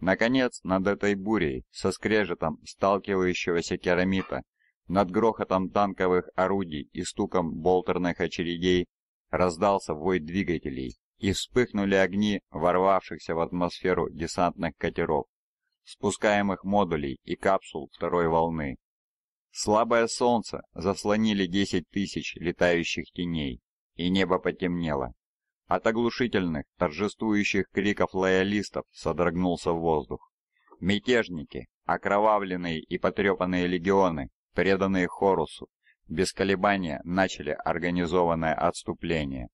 Наконец, над этой бурей, со скрежетом сталкивающегося керамита, над грохотом танковых орудий и стуком болтерных очередей, раздался вой двигателей, и вспыхнули огни ворвавшихся в атмосферу десантных катеров, спускаемых модулей и капсул второй волны. Слабое солнце заслонили 10 тысяч летающих теней, и небо потемнело. От оглушительных, торжествующих криков лоялистов содрогнулся воздух. Мятежники, окровавленные и потрепанные легионы, преданные Хорусу, без колебания начали организованное отступление.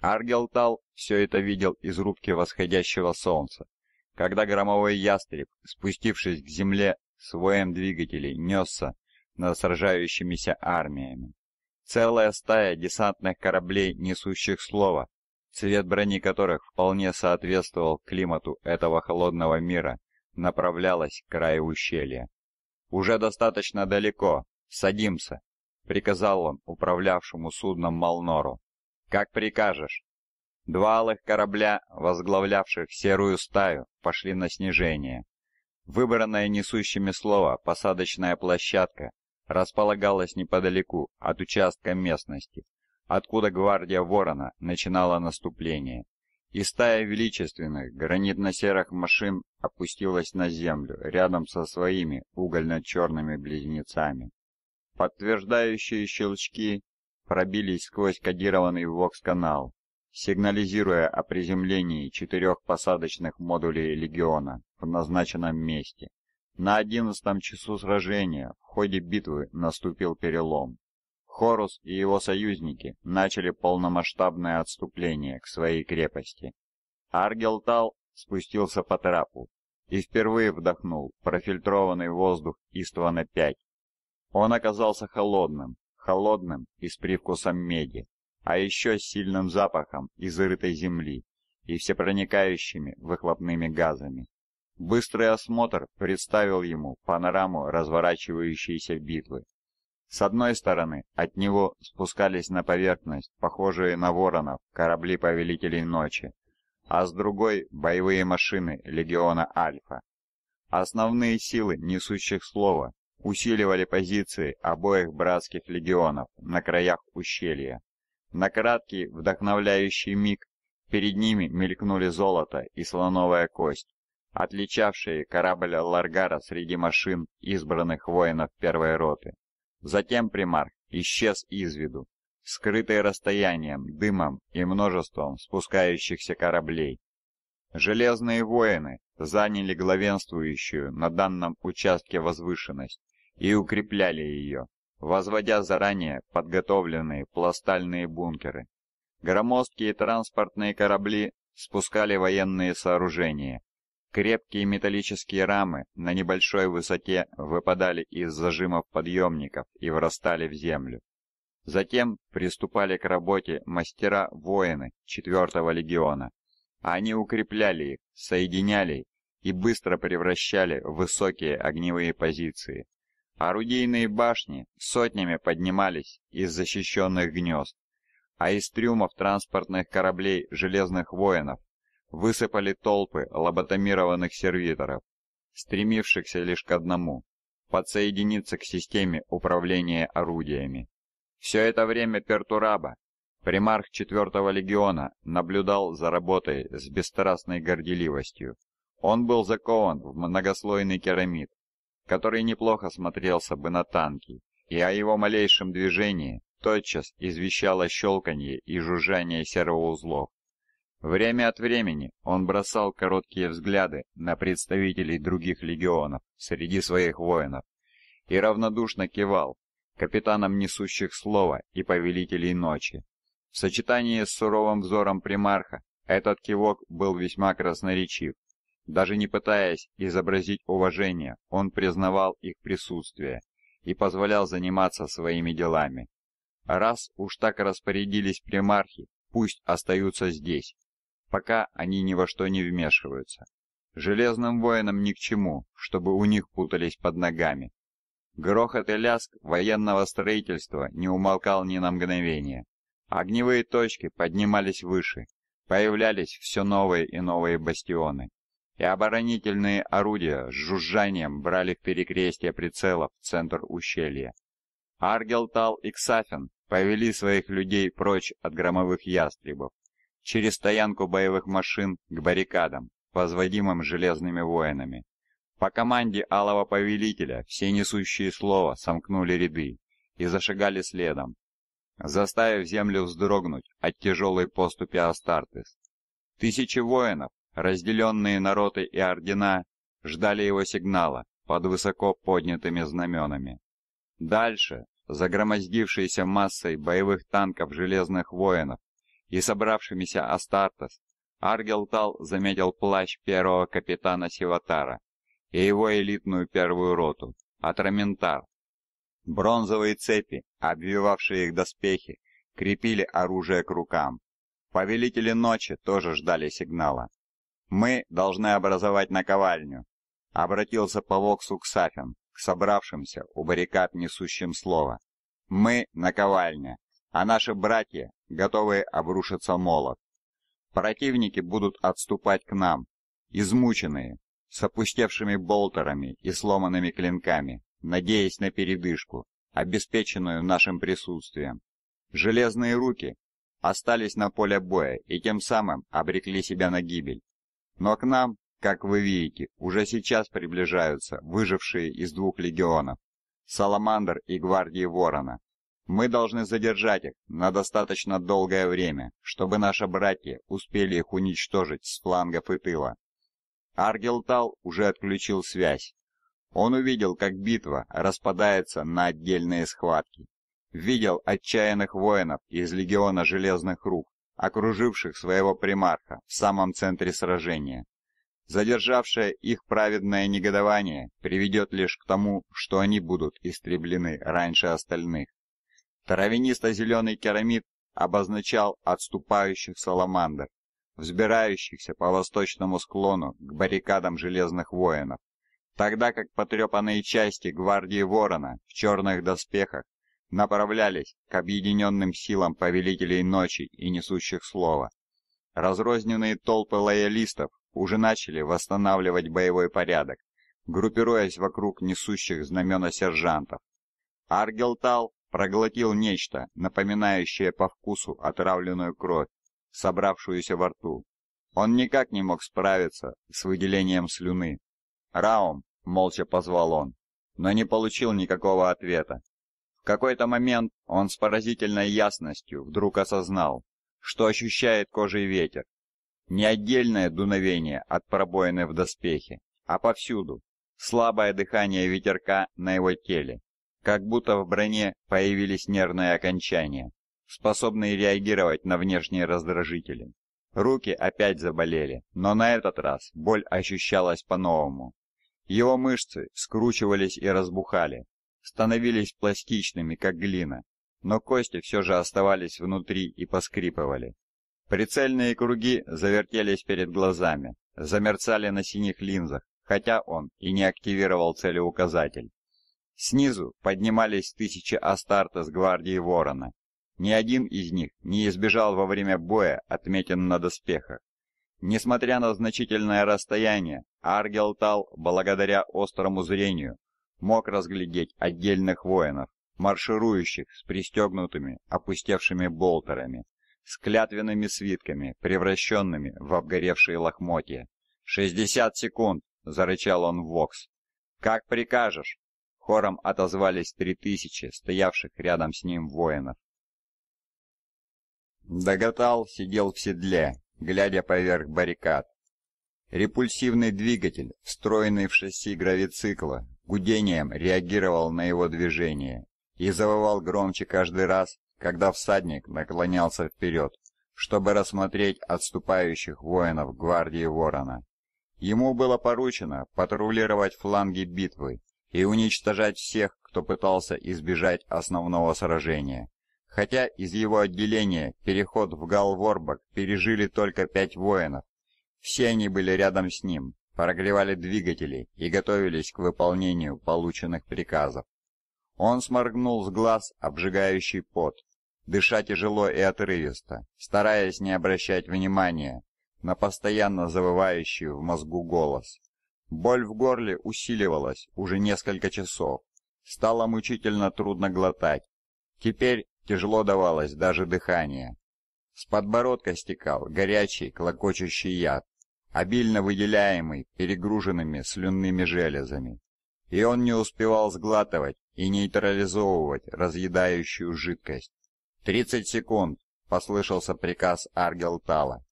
Аргелтал все это видел из рубки восходящего солнца, когда громовой ястреб, спустившись к земле, своим двигателей несся над сражающимися армиями. Целая стая десантных кораблей, несущих слово, цвет брони которых вполне соответствовал климату этого холодного мира, направлялась к краю ущелья. «Уже достаточно далеко. Садимся», — приказал он управлявшему судном Малнору. «Как прикажешь». Два алых корабля, возглавлявших серую стаю, пошли на снижение. Выбранная несущими слово посадочная площадка располагалась неподалеку от участка местности, откуда гвардия Ворона начинала наступление. И стая величественных гранитно-серых машин опустилась на землю рядом со своими угольно-черными близнецами. Подтверждающие щелчки пробились сквозь кодированный вокс-канал, сигнализируя о приземлении четырех посадочных модулей легиона в назначенном месте. На одиннадцатом часу сражения в ходе битвы наступил перелом. Хорус и его союзники начали полномасштабное отступление к своей крепости. Аргелтал спустился по трапу и впервые вдохнул профильтрованный воздух Иствана-5. Он оказался холодным, холодным и с привкусом меди, а еще с сильным запахом изрытой земли и всепроникающими выхлопными газами. Быстрый осмотр представил ему панораму разворачивающейся битвы. С одной стороны, от него спускались на поверхность, похожие на воронов, корабли Повелителей Ночи, а с другой — боевые машины Легиона Альфа. Основные силы несущих слово, усиливали позиции обоих братских легионов на краях ущелья. На краткий, вдохновляющий миг перед ними мелькнули золото и слоновая кость, отличавшие корабль Ларгара среди машин избранных воинов первой роты. Затем примарх исчез из виду, скрытый расстоянием, дымом и множеством спускающихся кораблей. Железные воины заняли главенствующую на данном участке возвышенность и укрепляли ее, возводя заранее подготовленные пластальные бункеры. Громоздкие транспортные корабли спускали военные сооружения, Крепкие металлические рамы на небольшой высоте выпадали из зажимов подъемников и врастали в землю. Затем приступали к работе мастера-воины 4-го легиона. Они укрепляли их, соединяли и быстро превращали в высокие огневые позиции. Орудийные башни сотнями поднимались из защищенных гнезд, а из трюмов транспортных кораблей железных воинов высыпали толпы лоботомированных сервиторов, стремившихся лишь к одному – подсоединиться к системе управления орудиями. Все это время Пертураба, примарх 4-го легиона, наблюдал за работой с бесстрастной горделивостью. Он был закован в многослойный керамид, который неплохо смотрелся бы на танки, и о его малейшем движении тотчас извещало щелканье и жужжание сервоузлов. Время от времени он бросал короткие взгляды на представителей других легионов среди своих воинов и равнодушно кивал капитанам несущих слова и повелителей ночи. В сочетании с суровым взором примарха этот кивок был весьма красноречив. Даже не пытаясь изобразить уважение, он признавал их присутствие и позволял заниматься своими делами. Раз уж так распорядились примархи, пусть остаются здесь пока они ни во что не вмешиваются. Железным воинам ни к чему, чтобы у них путались под ногами. Грохот и лязг военного строительства не умолкал ни на мгновение. Огневые точки поднимались выше, появлялись все новые и новые бастионы, и оборонительные орудия с жужжанием брали в перекрестие прицелов в центр ущелья. Аргелтал и Ксафин повели своих людей прочь от громовых ястребов, через стоянку боевых машин к баррикадам, возводимым железными воинами. По команде Алого Повелителя все несущие слово сомкнули ряды и зашагали следом, заставив землю вздрогнуть от тяжелой поступи Астартес. Тысячи воинов, разделенные на роты и ордена, ждали его сигнала под высоко поднятыми знаменами. Дальше, загромоздившейся массой боевых танков железных воинов, и собравшимися Астартес, Аргелтал заметил плащ первого капитана Сиватара и его элитную первую роту, Атраментар. Бронзовые цепи, обвивавшие их доспехи, крепили оружие к рукам. Повелители ночи тоже ждали сигнала. «Мы должны образовать наковальню», — обратился по Воксу к Сафин, к собравшимся у баррикад несущим слово. «Мы — наковальня, а наши братья готовые обрушиться молот. Противники будут отступать к нам, измученные, с опустевшими болтерами и сломанными клинками, надеясь на передышку, обеспеченную нашим присутствием. Железные руки остались на поле боя и тем самым обрекли себя на гибель. Но к нам, как вы видите, уже сейчас приближаются выжившие из двух легионов – Саламандр и Гвардии Ворона. Мы должны задержать их на достаточно долгое время, чтобы наши братья успели их уничтожить с флангов и тыла. Аргилтал уже отключил связь. Он увидел, как битва распадается на отдельные схватки. Видел отчаянных воинов из легиона Железных Рук, окруживших своего примарха в самом центре сражения. Задержавшее их праведное негодование приведет лишь к тому, что они будут истреблены раньше остальных. Травянисто-зеленый керамид обозначал отступающих саламандр, взбирающихся по восточному склону к баррикадам железных воинов, тогда как потрепанные части гвардии Ворона в черных доспехах направлялись к объединенным силам повелителей ночи и несущих слова. Разрозненные толпы лоялистов уже начали восстанавливать боевой порядок, группируясь вокруг несущих знамена сержантов. Аргелтал проглотил нечто, напоминающее по вкусу отравленную кровь, собравшуюся во рту. Он никак не мог справиться с выделением слюны. «Раум!» — молча позвал он, но не получил никакого ответа. В какой-то момент он с поразительной ясностью вдруг осознал, что ощущает кожей ветер. Не отдельное дуновение от пробоины в доспехе, а повсюду, слабое дыхание ветерка на его теле, как будто в броне появились нервные окончания, способные реагировать на внешние раздражители. Руки опять заболели, но на этот раз боль ощущалась по-новому. Его мышцы скручивались и разбухали, становились пластичными, как глина, но кости все же оставались внутри и поскрипывали. Прицельные круги завертелись перед глазами, замерцали на синих линзах, хотя он и не активировал целеуказатель. Снизу поднимались тысячи Астарта с гвардии Ворона. Ни один из них не избежал во время боя отметин на доспехах. Несмотря на значительное расстояние, Аргелтал, благодаря острому зрению, мог разглядеть отдельных воинов, марширующих с пристегнутыми, опустевшими болтерами, с клятвенными свитками, превращенными в обгоревшие лохмотья. «Шестьдесят секунд!» — зарычал он в Вокс. «Как прикажешь!» Хором отозвались три тысячи стоявших рядом с ним воинов. Доготал сидел в седле, глядя поверх баррикад. Репульсивный двигатель, встроенный в шасси гравицикла, гудением реагировал на его движение и завывал громче каждый раз, когда всадник наклонялся вперед, чтобы рассмотреть отступающих воинов гвардии Ворона. Ему было поручено патрулировать фланги битвы и уничтожать всех, кто пытался избежать основного сражения. Хотя из его отделения переход в Галворбак пережили только пять воинов, все они были рядом с ним, прогревали двигатели и готовились к выполнению полученных приказов. Он сморгнул с глаз обжигающий пот, дыша тяжело и отрывисто, стараясь не обращать внимания на постоянно завывающий в мозгу голос. Боль в горле усиливалась уже несколько часов. Стало мучительно трудно глотать. Теперь тяжело давалось даже дыхание. С подбородка стекал горячий, клокочущий яд, обильно выделяемый перегруженными слюнными железами. И он не успевал сглатывать и нейтрализовывать разъедающую жидкость. «Тридцать секунд!» — послышался приказ Аргелтала.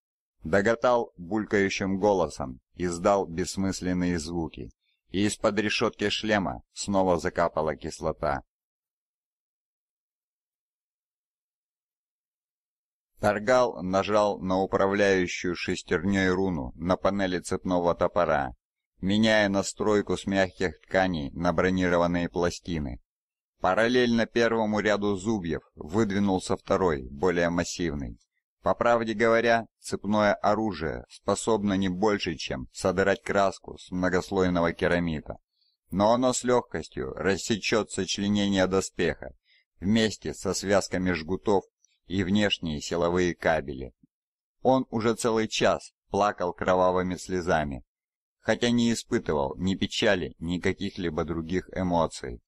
Доготал булькающим голосом, издал бессмысленные звуки, и из-под решетки шлема снова закапала кислота. Таргал нажал на управляющую шестерней руну на панели цепного топора, меняя настройку с мягких тканей на бронированные пластины. Параллельно первому ряду зубьев выдвинулся второй, более массивный. По правде говоря, цепное оружие способно не больше, чем содрать краску с многослойного керамита. Но оно с легкостью рассечет сочленение доспеха вместе со связками жгутов и внешние силовые кабели. Он уже целый час плакал кровавыми слезами, хотя не испытывал ни печали, ни каких-либо других эмоций.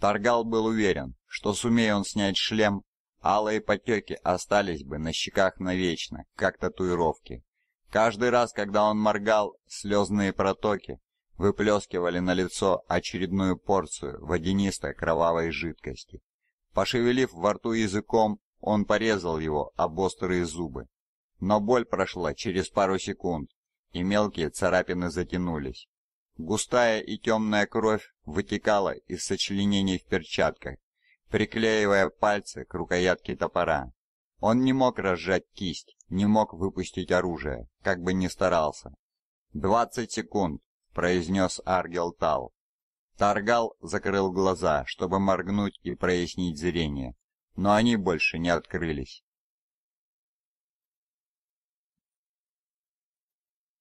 Таргал был уверен, что сумея он снять шлем, Алые потеки остались бы на щеках навечно, как татуировки. Каждый раз, когда он моргал, слезные протоки выплескивали на лицо очередную порцию водянистой кровавой жидкости. Пошевелив во рту языком, он порезал его об острые зубы. Но боль прошла через пару секунд, и мелкие царапины затянулись. Густая и темная кровь вытекала из сочленений в перчатках приклеивая пальцы к рукоятке топора. Он не мог разжать кисть, не мог выпустить оружие, как бы ни старался. «Двадцать секунд», — произнес Аргел Тал. Таргал закрыл глаза, чтобы моргнуть и прояснить зрение, но они больше не открылись.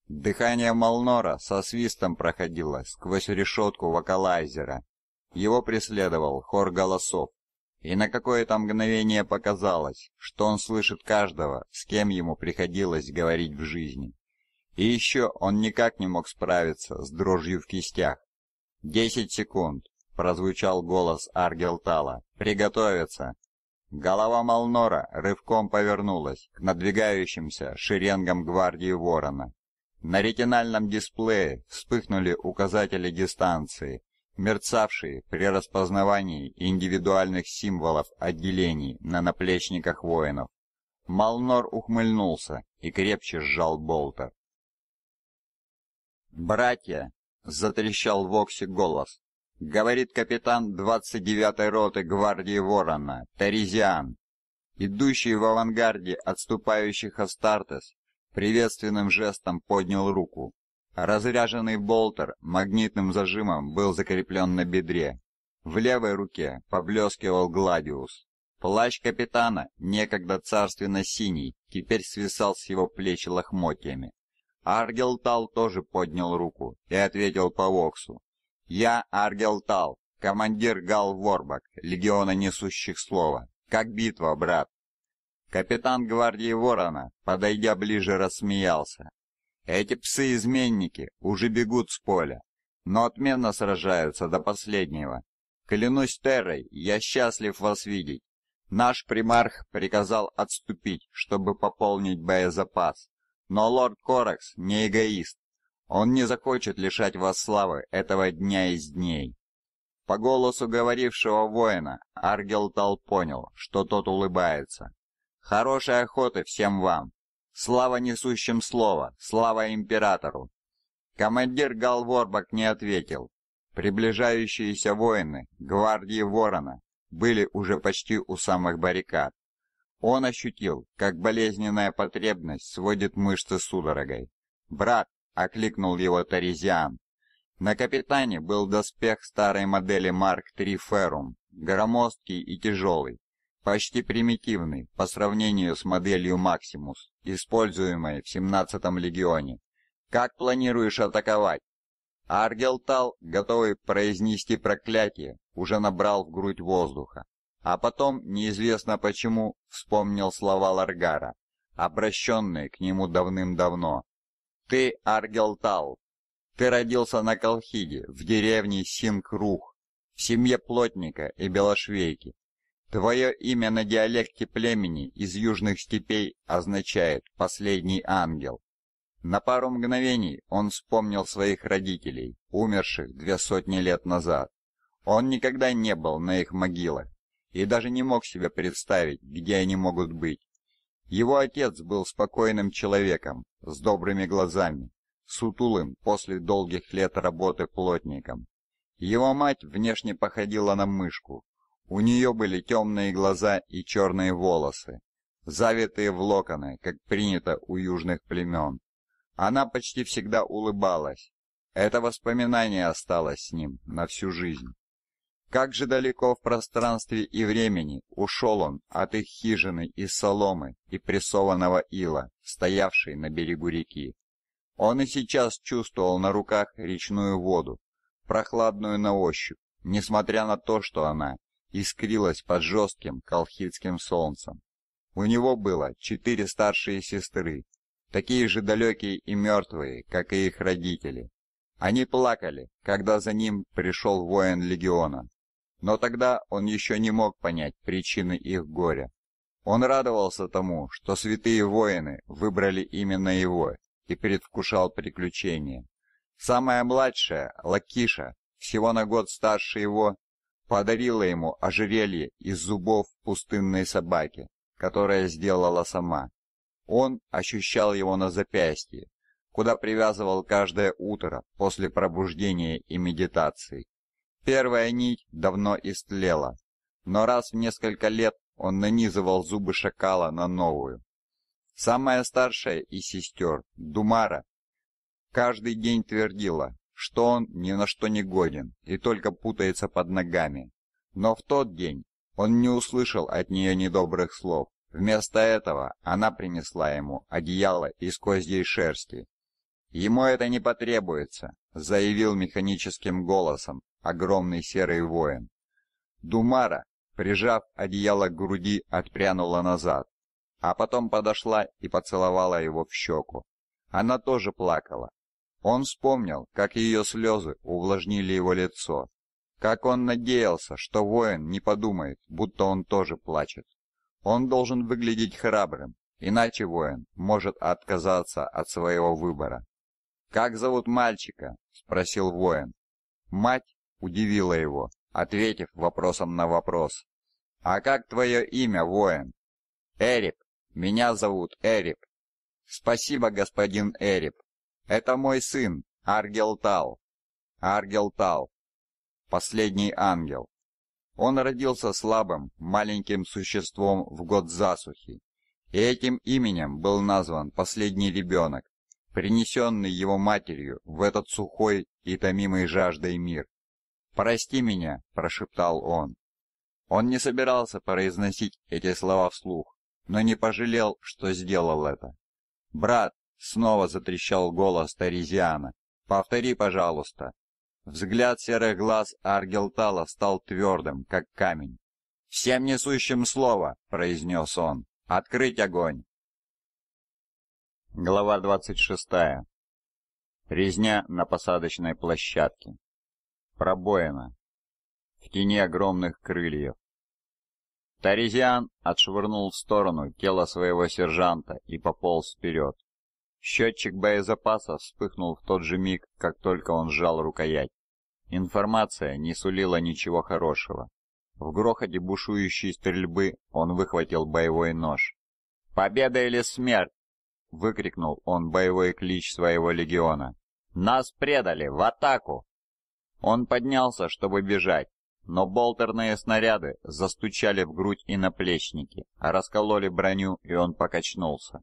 Дыхание Малнора со свистом проходило сквозь решетку вокалайзера. Его преследовал хор голосов, и на какое-то мгновение показалось, что он слышит каждого, с кем ему приходилось говорить в жизни. И еще он никак не мог справиться с дрожью в кистях. «Десять секунд!» — прозвучал голос Аргелтала. «Приготовиться!» Голова Малнора рывком повернулась к надвигающимся шеренгам гвардии Ворона. На ретинальном дисплее вспыхнули указатели дистанции, мерцавшие при распознавании индивидуальных символов отделений на наплечниках воинов. Малнор ухмыльнулся и крепче сжал болтер. «Братья!» — затрещал в Оксе голос. «Говорит капитан 29-й роты гвардии Ворона, Терезиан, идущий в авангарде отступающих Астартес, приветственным жестом поднял руку. Разряженный болтер магнитным зажимом был закреплен на бедре. В левой руке поблескивал гладиус. Плащ капитана, некогда царственно синий, теперь свисал с его плеч лохмотьями. Аргелтал тоже поднял руку и ответил по воксу. «Я Аргелтал, командир Гал Ворбак, легиона несущих слова. Как битва, брат?» Капитан гвардии Ворона, подойдя ближе, рассмеялся. Эти псы-изменники уже бегут с поля, но отменно сражаются до последнего. Клянусь Террой, я счастлив вас видеть. Наш примарх приказал отступить, чтобы пополнить боезапас. Но лорд Коракс не эгоист. Он не захочет лишать вас славы этого дня из дней. По голосу говорившего воина Аргелтал понял, что тот улыбается. Хорошей охоты всем вам. Слава несущим слово! Слава императору!» Командир Галворбак не ответил. Приближающиеся воины, гвардии Ворона, были уже почти у самых баррикад. Он ощутил, как болезненная потребность сводит мышцы судорогой. «Брат!» — окликнул его Торезиан. На капитане был доспех старой модели Марк III Ферум, громоздкий и тяжелый, почти примитивный по сравнению с моделью Максимус, используемой в 17-м легионе. Как планируешь атаковать? Аргелтал, готовый произнести проклятие, уже набрал в грудь воздуха, а потом, неизвестно почему, вспомнил слова Ларгара, обращенные к нему давным-давно. Ты Аргелтал. Ты родился на Колхиде, в деревне Синкрух, в семье плотника и белошвейки. Твое имя на диалекте племени из южных степей означает «последний ангел». На пару мгновений он вспомнил своих родителей, умерших две сотни лет назад. Он никогда не был на их могилах и даже не мог себе представить, где они могут быть. Его отец был спокойным человеком, с добрыми глазами, сутулым после долгих лет работы плотником. Его мать внешне походила на мышку, у нее были темные глаза и черные волосы, завитые в локоны, как принято у южных племен. Она почти всегда улыбалась. Это воспоминание осталось с ним на всю жизнь. Как же далеко в пространстве и времени ушел он от их хижины из соломы и прессованного ила, стоявшей на берегу реки. Он и сейчас чувствовал на руках речную воду, прохладную на ощупь, несмотря на то, что она искрилась под жестким колхидским солнцем. У него было четыре старшие сестры, такие же далекие и мертвые, как и их родители. Они плакали, когда за ним пришел воин легиона. Но тогда он еще не мог понять причины их горя. Он радовался тому, что святые воины выбрали именно его и предвкушал приключения. Самая младшая, Лакиша, всего на год старше его, подарила ему ожерелье из зубов пустынной собаки, которое сделала сама. Он ощущал его на запястье, куда привязывал каждое утро после пробуждения и медитации. Первая нить давно истлела, но раз в несколько лет он нанизывал зубы шакала на новую. Самая старшая из сестер, Думара, каждый день твердила, что он ни на что не годен и только путается под ногами. Но в тот день он не услышал от нее недобрых слов. Вместо этого она принесла ему одеяло из козьей шерсти. «Ему это не потребуется», — заявил механическим голосом огромный серый воин. Думара, прижав одеяло к груди, отпрянула назад, а потом подошла и поцеловала его в щеку. Она тоже плакала, он вспомнил, как ее слезы увлажнили его лицо, как он надеялся, что воин не подумает, будто он тоже плачет. Он должен выглядеть храбрым, иначе воин может отказаться от своего выбора. «Как зовут мальчика?» — спросил воин. Мать удивила его, ответив вопросом на вопрос. «А как твое имя, воин?» «Эреб. Меня зовут Эреб». «Спасибо, господин Эреб», это мой сын, Аргелтал. Аргелтал. Последний ангел. Он родился слабым, маленьким существом в год засухи, и этим именем был назван последний ребенок, принесенный его матерью в этот сухой и томимый жаждой мир. «Прости меня», — прошептал он. Он не собирался произносить эти слова вслух, но не пожалел, что сделал это. «Брат, Снова затрещал голос Таризиана. «Повтори, пожалуйста». Взгляд серых глаз Аргелтала стал твердым, как камень. «Всем несущим слово!» — произнес он. «Открыть огонь!» Глава 26. Резня на посадочной площадке. Пробоина. В тени огромных крыльев. Таризиан отшвырнул в сторону тело своего сержанта и пополз вперед. Счетчик боезапаса вспыхнул в тот же миг, как только он сжал рукоять. Информация не сулила ничего хорошего. В грохоте бушующей стрельбы он выхватил боевой нож. «Победа или смерть!» — выкрикнул он боевой клич своего легиона. «Нас предали! В атаку!» Он поднялся, чтобы бежать, но болтерные снаряды застучали в грудь и наплечники, раскололи броню, и он покачнулся.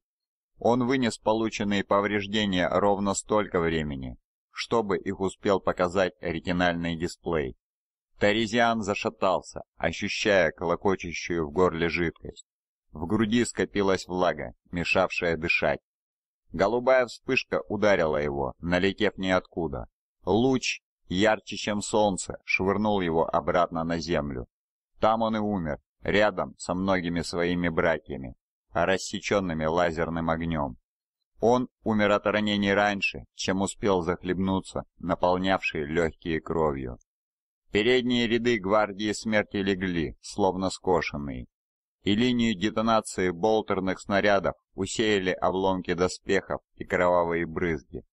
Он вынес полученные повреждения ровно столько времени, чтобы их успел показать ретинальный дисплей. Таризиан зашатался, ощущая колокочущую в горле жидкость. В груди скопилась влага, мешавшая дышать. Голубая вспышка ударила его, налетев ниоткуда. Луч, ярче, чем солнце, швырнул его обратно на землю. Там он и умер, рядом со многими своими братьями, а рассеченными лазерным огнем. Он умер от ранений раньше, чем успел захлебнуться, наполнявший легкие кровью. Передние ряды гвардии смерти легли, словно скошенные, и линию детонации болтерных снарядов усеяли обломки доспехов и кровавые брызги.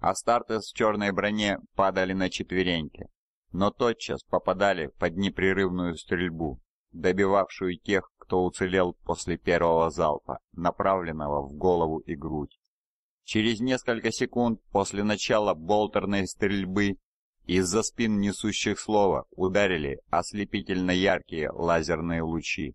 Астартес в черной броне падали на четвереньки, но тотчас попадали под непрерывную стрельбу, добивавшую тех, кто уцелел после первого залпа, направленного в голову и грудь. Через несколько секунд после начала болтерной стрельбы из-за спин несущих слова ударили ослепительно яркие лазерные лучи.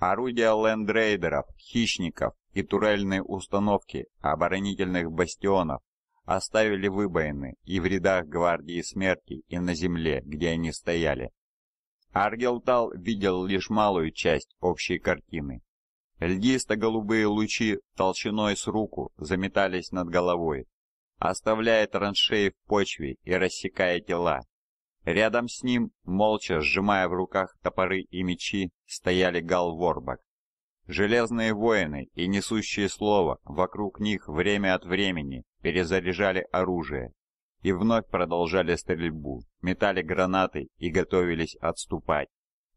Орудия лендрейдеров, хищников и турельные установки оборонительных бастионов оставили выбоины и в рядах гвардии смерти, и на земле, где они стояли. Аргелтал видел лишь малую часть общей картины. Льдисто-голубые лучи толщиной с руку заметались над головой, оставляя траншеи в почве и рассекая тела. Рядом с ним, молча сжимая в руках топоры и мечи, стояли Гал Ворбак. Железные воины и несущие слово вокруг них время от времени перезаряжали оружие и вновь продолжали стрельбу, метали гранаты и готовились отступать.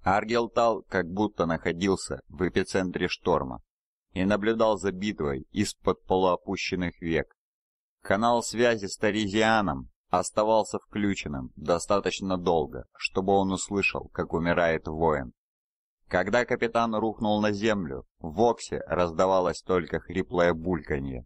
Аргелтал как будто находился в эпицентре шторма и наблюдал за битвой из-под полуопущенных век. Канал связи с Таризианом оставался включенным достаточно долго, чтобы он услышал, как умирает воин. Когда капитан рухнул на землю, в Воксе раздавалось только хриплое бульканье.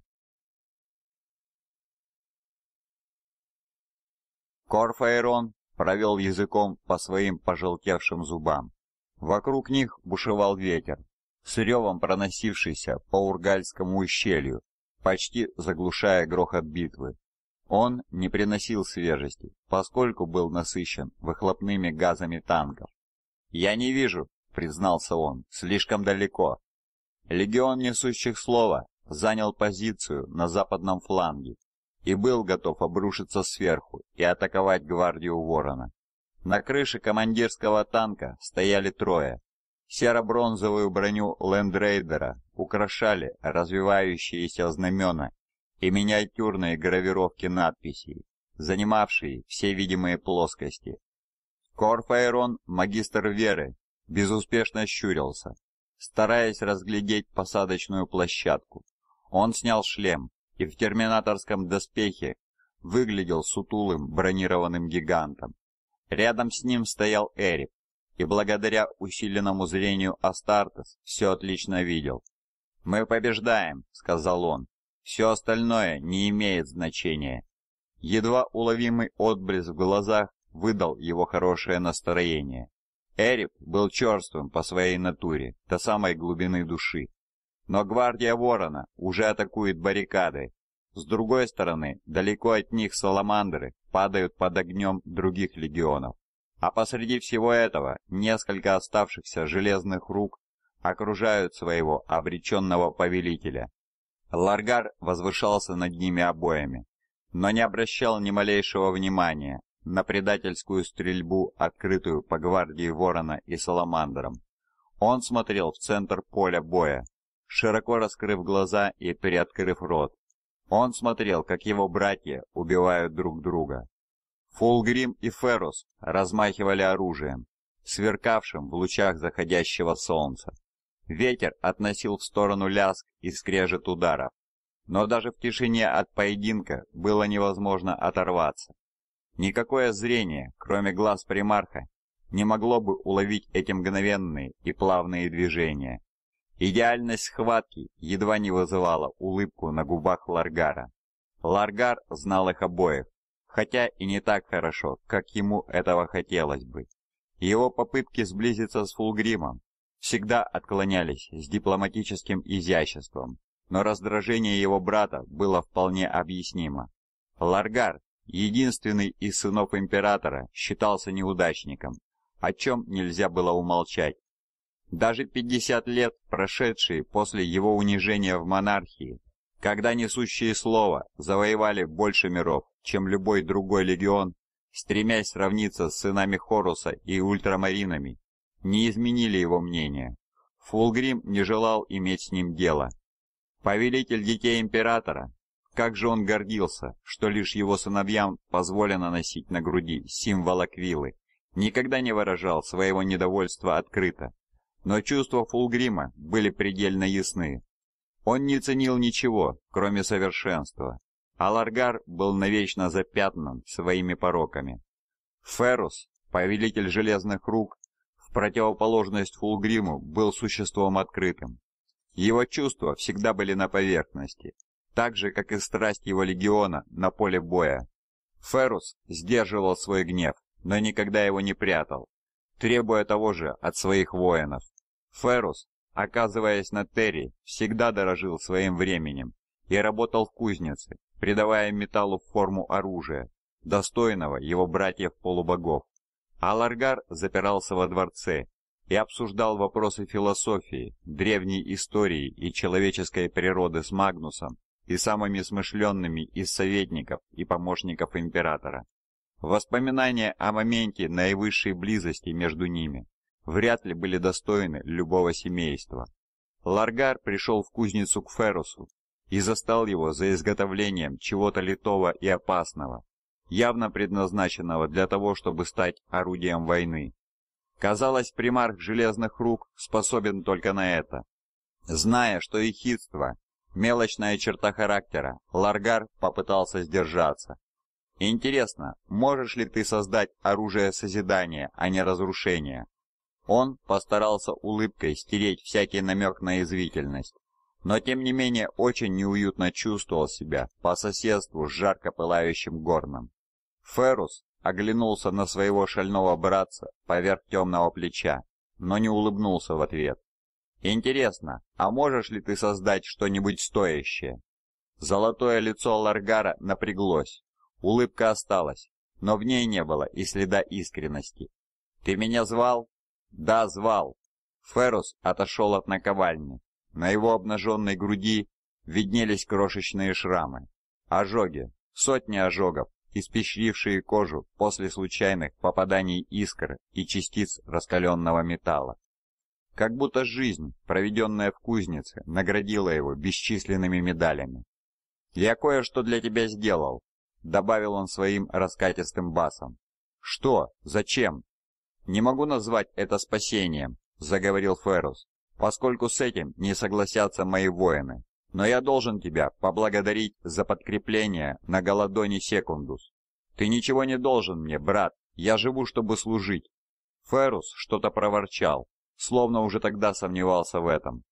Корфаэрон провел языком по своим пожелтевшим зубам. Вокруг них бушевал ветер, с ревом проносившийся по Ургальскому ущелью, почти заглушая грохот битвы. Он не приносил свежести, поскольку был насыщен выхлопными газами танков. «Я не вижу», — признался он, — «слишком далеко». Легион несущих слова занял позицию на западном фланге и был готов обрушиться сверху и атаковать гвардию Ворона. На крыше командирского танка стояли трое. Серо-бронзовую броню лендрейдера украшали развивающиеся знамена и миниатюрные гравировки надписей, занимавшие все видимые плоскости. Корфаэрон, магистр веры, безуспешно щурился, стараясь разглядеть посадочную площадку. Он снял шлем, и в терминаторском доспехе выглядел сутулым бронированным гигантом. Рядом с ним стоял Эрик, и благодаря усиленному зрению Астартес все отлично видел. «Мы побеждаем», — сказал он. «Все остальное не имеет значения». Едва уловимый отблеск в глазах выдал его хорошее настроение. Эрик был черствым по своей натуре, до самой глубины души. Но гвардия Ворона уже атакует баррикады. С другой стороны, далеко от них саламандры падают под огнем других легионов. А посреди всего этого несколько оставшихся железных рук окружают своего обреченного повелителя. Ларгар возвышался над ними обоими, но не обращал ни малейшего внимания на предательскую стрельбу, открытую по гвардии Ворона и Саламандрам. Он смотрел в центр поля боя, широко раскрыв глаза и приоткрыв рот. Он смотрел, как его братья убивают друг друга. Фулгрим и Феррус размахивали оружием, сверкавшим в лучах заходящего солнца. Ветер относил в сторону ляск и скрежет ударов, но даже в тишине от поединка было невозможно оторваться. Никакое зрение, кроме глаз примарха, не могло бы уловить эти мгновенные и плавные движения. Идеальность схватки едва не вызывала улыбку на губах Ларгара. Ларгар знал их обоих, хотя и не так хорошо, как ему этого хотелось бы. Его попытки сблизиться с Фулгримом всегда отклонялись с дипломатическим изяществом, но раздражение его брата было вполне объяснимо. Ларгар, единственный из сынов императора, считался неудачником, о чем нельзя было умолчать, даже 50 лет, прошедшие после его унижения в монархии, когда несущие слово завоевали больше миров, чем любой другой легион, стремясь сравниться с сынами Хоруса и ультрамаринами, не изменили его мнение. Фулгрим не желал иметь с ним дело. Повелитель детей императора, как же он гордился, что лишь его сыновьям позволено носить на груди символ Аквилы, никогда не выражал своего недовольства открыто, но чувства Фулгрима были предельно ясны. Он не ценил ничего, кроме совершенства, а Ларгар был навечно запятнан своими пороками. Ферус, повелитель железных рук, в противоположность Фулгриму был существом открытым. Его чувства всегда были на поверхности, так же, как и страсть его легиона на поле боя. Ферус сдерживал свой гнев, но никогда его не прятал, требуя того же от своих воинов. Ферус, оказываясь на Терри, всегда дорожил своим временем и работал в кузнице, придавая металлу форму оружия, достойного его братьев-полубогов. А Ларгар запирался во дворце и обсуждал вопросы философии, древней истории и человеческой природы с Магнусом и самыми смышленными из советников и помощников императора. Воспоминания о моменте наивысшей близости между ними вряд ли были достойны любого семейства. Ларгар пришел в кузницу к Ферусу и застал его за изготовлением чего-то литого и опасного, явно предназначенного для того, чтобы стать орудием войны. Казалось, примарх железных рук способен только на это. Зная, что и хитство – мелочная черта характера, Ларгар попытался сдержаться Интересно, можешь ли ты создать оружие созидания, а не разрушения? Он постарался улыбкой стереть всякий намек на извительность, но тем не менее очень неуютно чувствовал себя по соседству с жарко пылающим горном. Феррус оглянулся на своего шального братца поверх темного плеча, но не улыбнулся в ответ. «Интересно, а можешь ли ты создать что-нибудь стоящее?» Золотое лицо Ларгара напряглось. Улыбка осталась, но в ней не было и следа искренности. «Ты меня звал?» «Да, звал». Феррус отошел от наковальни. На его обнаженной груди виднелись крошечные шрамы. Ожоги, сотни ожогов, испещрившие кожу после случайных попаданий искр и частиц раскаленного металла. Как будто жизнь, проведенная в кузнице, наградила его бесчисленными медалями. «Я кое-что для тебя сделал», — добавил он своим раскатистым басом. «Что? Зачем?» «Не могу назвать это спасением», — заговорил Феррус, «поскольку с этим не согласятся мои воины. Но я должен тебя поблагодарить за подкрепление на Голодоне Секундус. Ты ничего не должен мне, брат, я живу, чтобы служить». Феррус что-то проворчал, словно уже тогда сомневался в этом.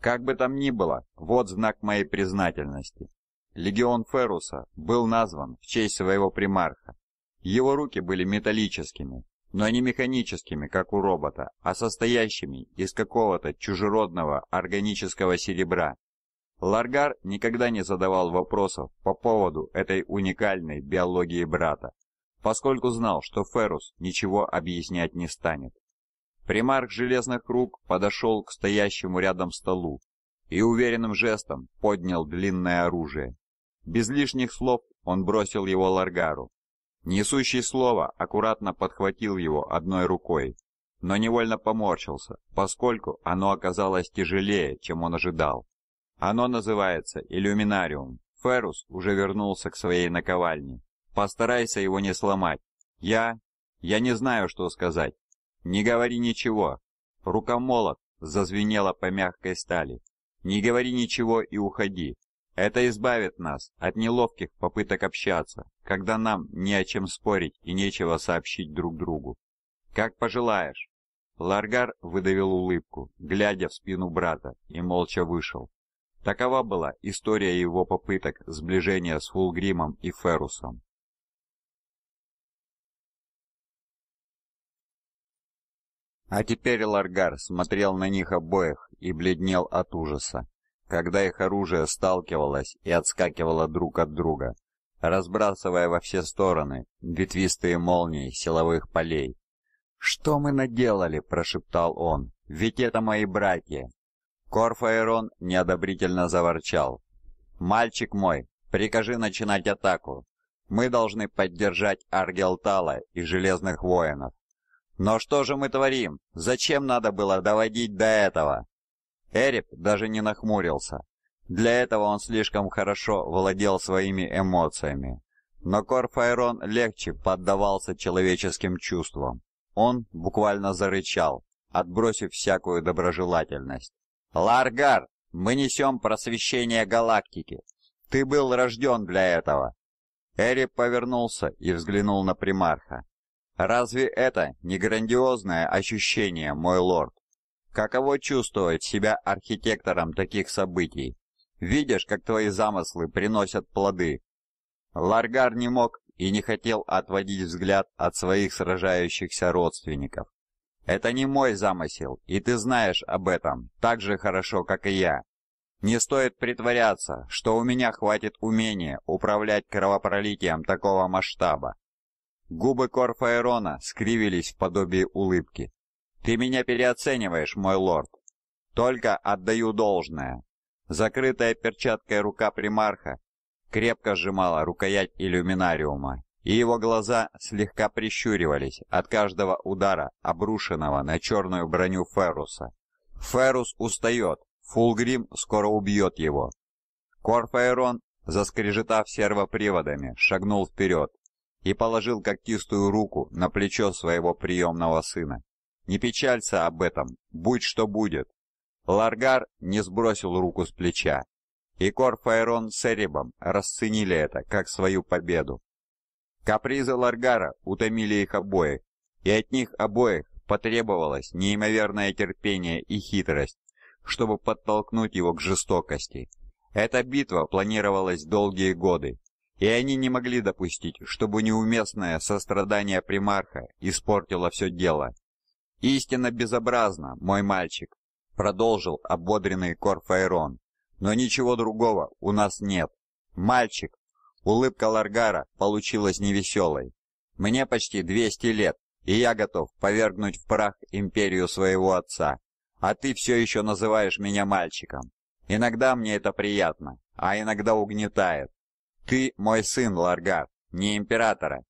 «Как бы там ни было, вот знак моей признательности. Легион Феруса был назван в честь своего примарха. Его руки были металлическими, но не механическими, как у робота, а состоящими из какого-то чужеродного органического серебра. Ларгар никогда не задавал вопросов по поводу этой уникальной биологии брата, поскольку знал, что Феррус ничего объяснять не станет. Примарк железных рук подошел к стоящему рядом столу и уверенным жестом поднял длинное оружие. Без лишних слов он бросил его Ларгару. Несущий слово аккуратно подхватил его одной рукой, но невольно поморщился, поскольку оно оказалось тяжелее, чем он ожидал. Оно называется иллюминариум. Феррус уже вернулся к своей наковальне. Постарайся его не сломать. Я... я не знаю, что сказать. Не говори ничего. Рукомолот зазвенела по мягкой стали. Не говори ничего и уходи. Это избавит нас от неловких попыток общаться, когда нам не о чем спорить и нечего сообщить друг другу. Как пожелаешь. Ларгар выдавил улыбку, глядя в спину брата, и молча вышел. Такова была история его попыток сближения с Фулгримом и Ферусом. А теперь Ларгар смотрел на них обоих и бледнел от ужаса когда их оружие сталкивалось и отскакивало друг от друга, разбрасывая во все стороны ветвистые молнии силовых полей. «Что мы наделали?» – прошептал он. «Ведь это мои братья!» Корфаэрон неодобрительно заворчал. «Мальчик мой, прикажи начинать атаку. Мы должны поддержать Аргелтала и Железных Воинов». «Но что же мы творим? Зачем надо было доводить до этого?» Эрип даже не нахмурился. Для этого он слишком хорошо владел своими эмоциями. Но Корфайрон легче поддавался человеческим чувствам. Он буквально зарычал, отбросив всякую доброжелательность. «Ларгар, мы несем просвещение галактики. Ты был рожден для этого». Эрип повернулся и взглянул на примарха. «Разве это не грандиозное ощущение, мой лорд?» Каково чувствовать себя архитектором таких событий? Видишь, как твои замыслы приносят плоды. Ларгар не мог и не хотел отводить взгляд от своих сражающихся родственников. Это не мой замысел, и ты знаешь об этом так же хорошо, как и я. Не стоит притворяться, что у меня хватит умения управлять кровопролитием такого масштаба. Губы Корфаэрона скривились в подобии улыбки. «Ты меня переоцениваешь, мой лорд. Только отдаю должное». Закрытая перчаткой рука примарха крепко сжимала рукоять иллюминариума, и его глаза слегка прищуривались от каждого удара, обрушенного на черную броню Ферруса. Феррус устает, Фулгрим скоро убьет его. Корфаэрон, заскрежетав сервоприводами, шагнул вперед и положил когтистую руку на плечо своего приемного сына. Не печалься об этом, будь что будет. Ларгар не сбросил руку с плеча, и Корфаэрон с Эребом расценили это как свою победу. Капризы Ларгара утомили их обоих, и от них обоих потребовалось неимоверное терпение и хитрость, чтобы подтолкнуть его к жестокости. Эта битва планировалась долгие годы, и они не могли допустить, чтобы неуместное сострадание примарха испортило все дело. «Истинно безобразно, мой мальчик», — продолжил ободренный Корфаэрон. «Но ничего другого у нас нет. Мальчик!» Улыбка Ларгара получилась невеселой. «Мне почти 200 лет, и я готов повергнуть в прах империю своего отца. А ты все еще называешь меня мальчиком. Иногда мне это приятно, а иногда угнетает. Ты мой сын, Ларгар, не императора,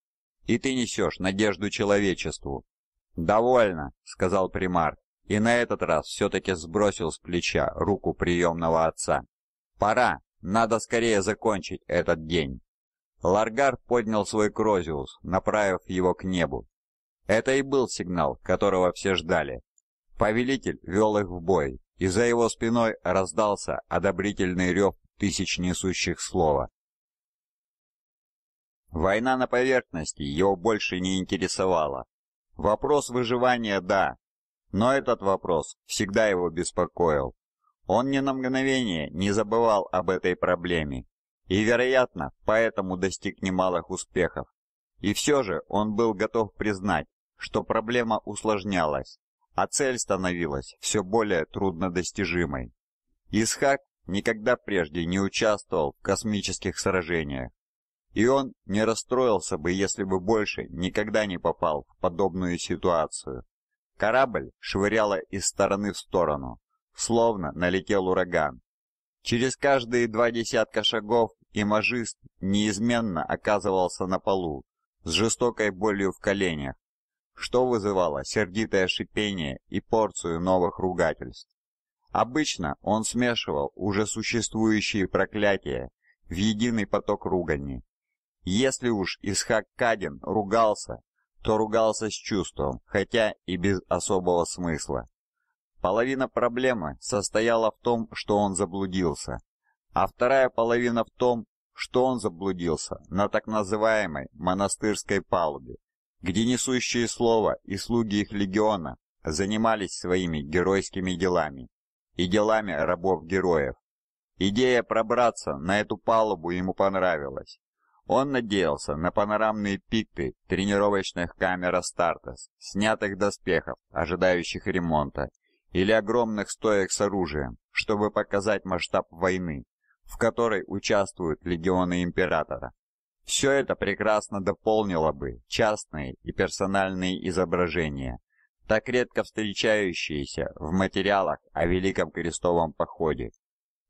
и ты несешь надежду человечеству. «Довольно», — сказал примар, и на этот раз все-таки сбросил с плеча руку приемного отца. «Пора, надо скорее закончить этот день». Ларгар поднял свой Крозиус, направив его к небу. Это и был сигнал, которого все ждали. Повелитель вел их в бой, и за его спиной раздался одобрительный рев тысяч несущих слова. Война на поверхности его больше не интересовала. Вопрос выживания – да. Но этот вопрос всегда его беспокоил. Он ни на мгновение не забывал об этой проблеме. И, вероятно, поэтому достиг немалых успехов. И все же он был готов признать, что проблема усложнялась, а цель становилась все более труднодостижимой. Исхак никогда прежде не участвовал в космических сражениях. И он не расстроился бы, если бы больше никогда не попал в подобную ситуацию. Корабль швыряло из стороны в сторону, словно налетел ураган. Через каждые два десятка шагов имажист неизменно оказывался на полу, с жестокой болью в коленях, что вызывало сердитое шипение и порцию новых ругательств. Обычно он смешивал уже существующие проклятия в единый поток ругани, если уж Исхак Кадин ругался, то ругался с чувством, хотя и без особого смысла. Половина проблемы состояла в том, что он заблудился, а вторая половина в том, что он заблудился на так называемой монастырской палубе, где несущие слово и слуги их легиона занимались своими геройскими делами и делами рабов-героев. Идея пробраться на эту палубу ему понравилась, он надеялся на панорамные пикты тренировочных камер Астартес, снятых доспехов, ожидающих ремонта, или огромных стоек с оружием, чтобы показать масштаб войны, в которой участвуют легионы Императора. Все это прекрасно дополнило бы частные и персональные изображения, так редко встречающиеся в материалах о Великом Крестовом Походе,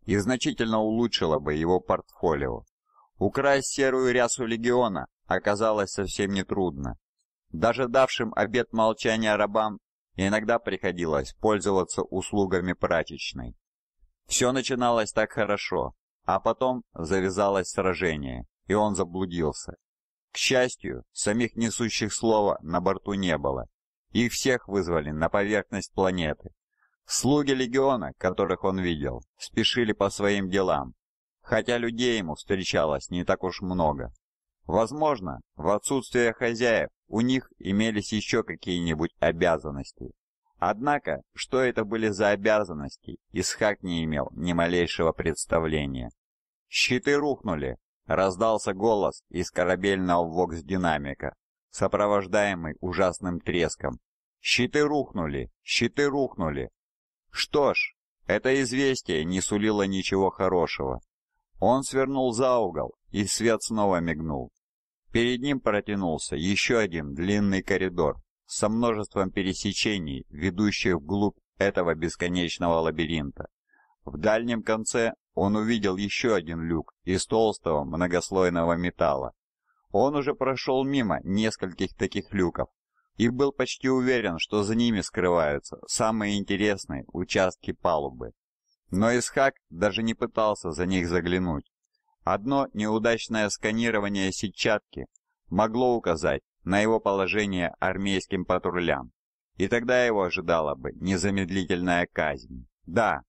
и значительно улучшило бы его портфолио. Украсть серую рясу легиона оказалось совсем нетрудно. Даже давшим обет молчания рабам иногда приходилось пользоваться услугами прачечной. Все начиналось так хорошо, а потом завязалось сражение, и он заблудился. К счастью, самих несущих слова на борту не было. Их всех вызвали на поверхность планеты. Слуги легиона, которых он видел, спешили по своим делам, хотя людей ему встречалось не так уж много. Возможно, в отсутствие хозяев у них имелись еще какие-нибудь обязанности. Однако, что это были за обязанности, Исхак не имел ни малейшего представления. «Щиты рухнули!» — раздался голос из корабельного вокс-динамика, сопровождаемый ужасным треском. «Щиты рухнули! Щиты рухнули!» Что ж, это известие не сулило ничего хорошего. Он свернул за угол, и свет снова мигнул. Перед ним протянулся еще один длинный коридор со множеством пересечений, ведущих вглубь этого бесконечного лабиринта. В дальнем конце он увидел еще один люк из толстого многослойного металла. Он уже прошел мимо нескольких таких люков и был почти уверен, что за ними скрываются самые интересные участки палубы. Но Исхак даже не пытался за них заглянуть. Одно неудачное сканирование сетчатки могло указать на его положение армейским патрулям, и тогда его ожидала бы незамедлительная казнь. Да,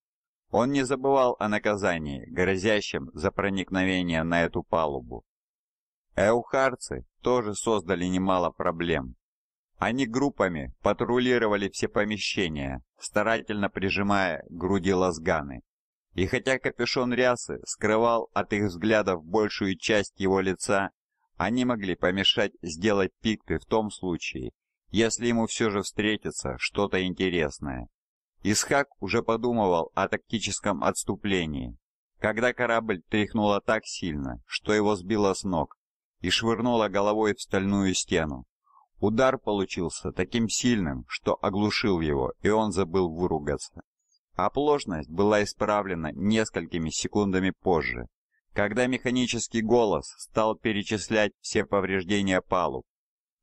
он не забывал о наказании, грозящем за проникновение на эту палубу. Эухарцы тоже создали немало проблем. Они группами патрулировали все помещения, старательно прижимая к груди лазганы. И хотя капюшон рясы скрывал от их взглядов большую часть его лица, они могли помешать сделать пикты в том случае, если ему все же встретится что-то интересное. Исхак уже подумывал о тактическом отступлении, когда корабль тряхнуло так сильно, что его сбило с ног и швырнуло головой в стальную стену. Удар получился таким сильным, что оглушил его, и он забыл выругаться. Оплошность была исправлена несколькими секундами позже, когда механический голос стал перечислять все повреждения палуб.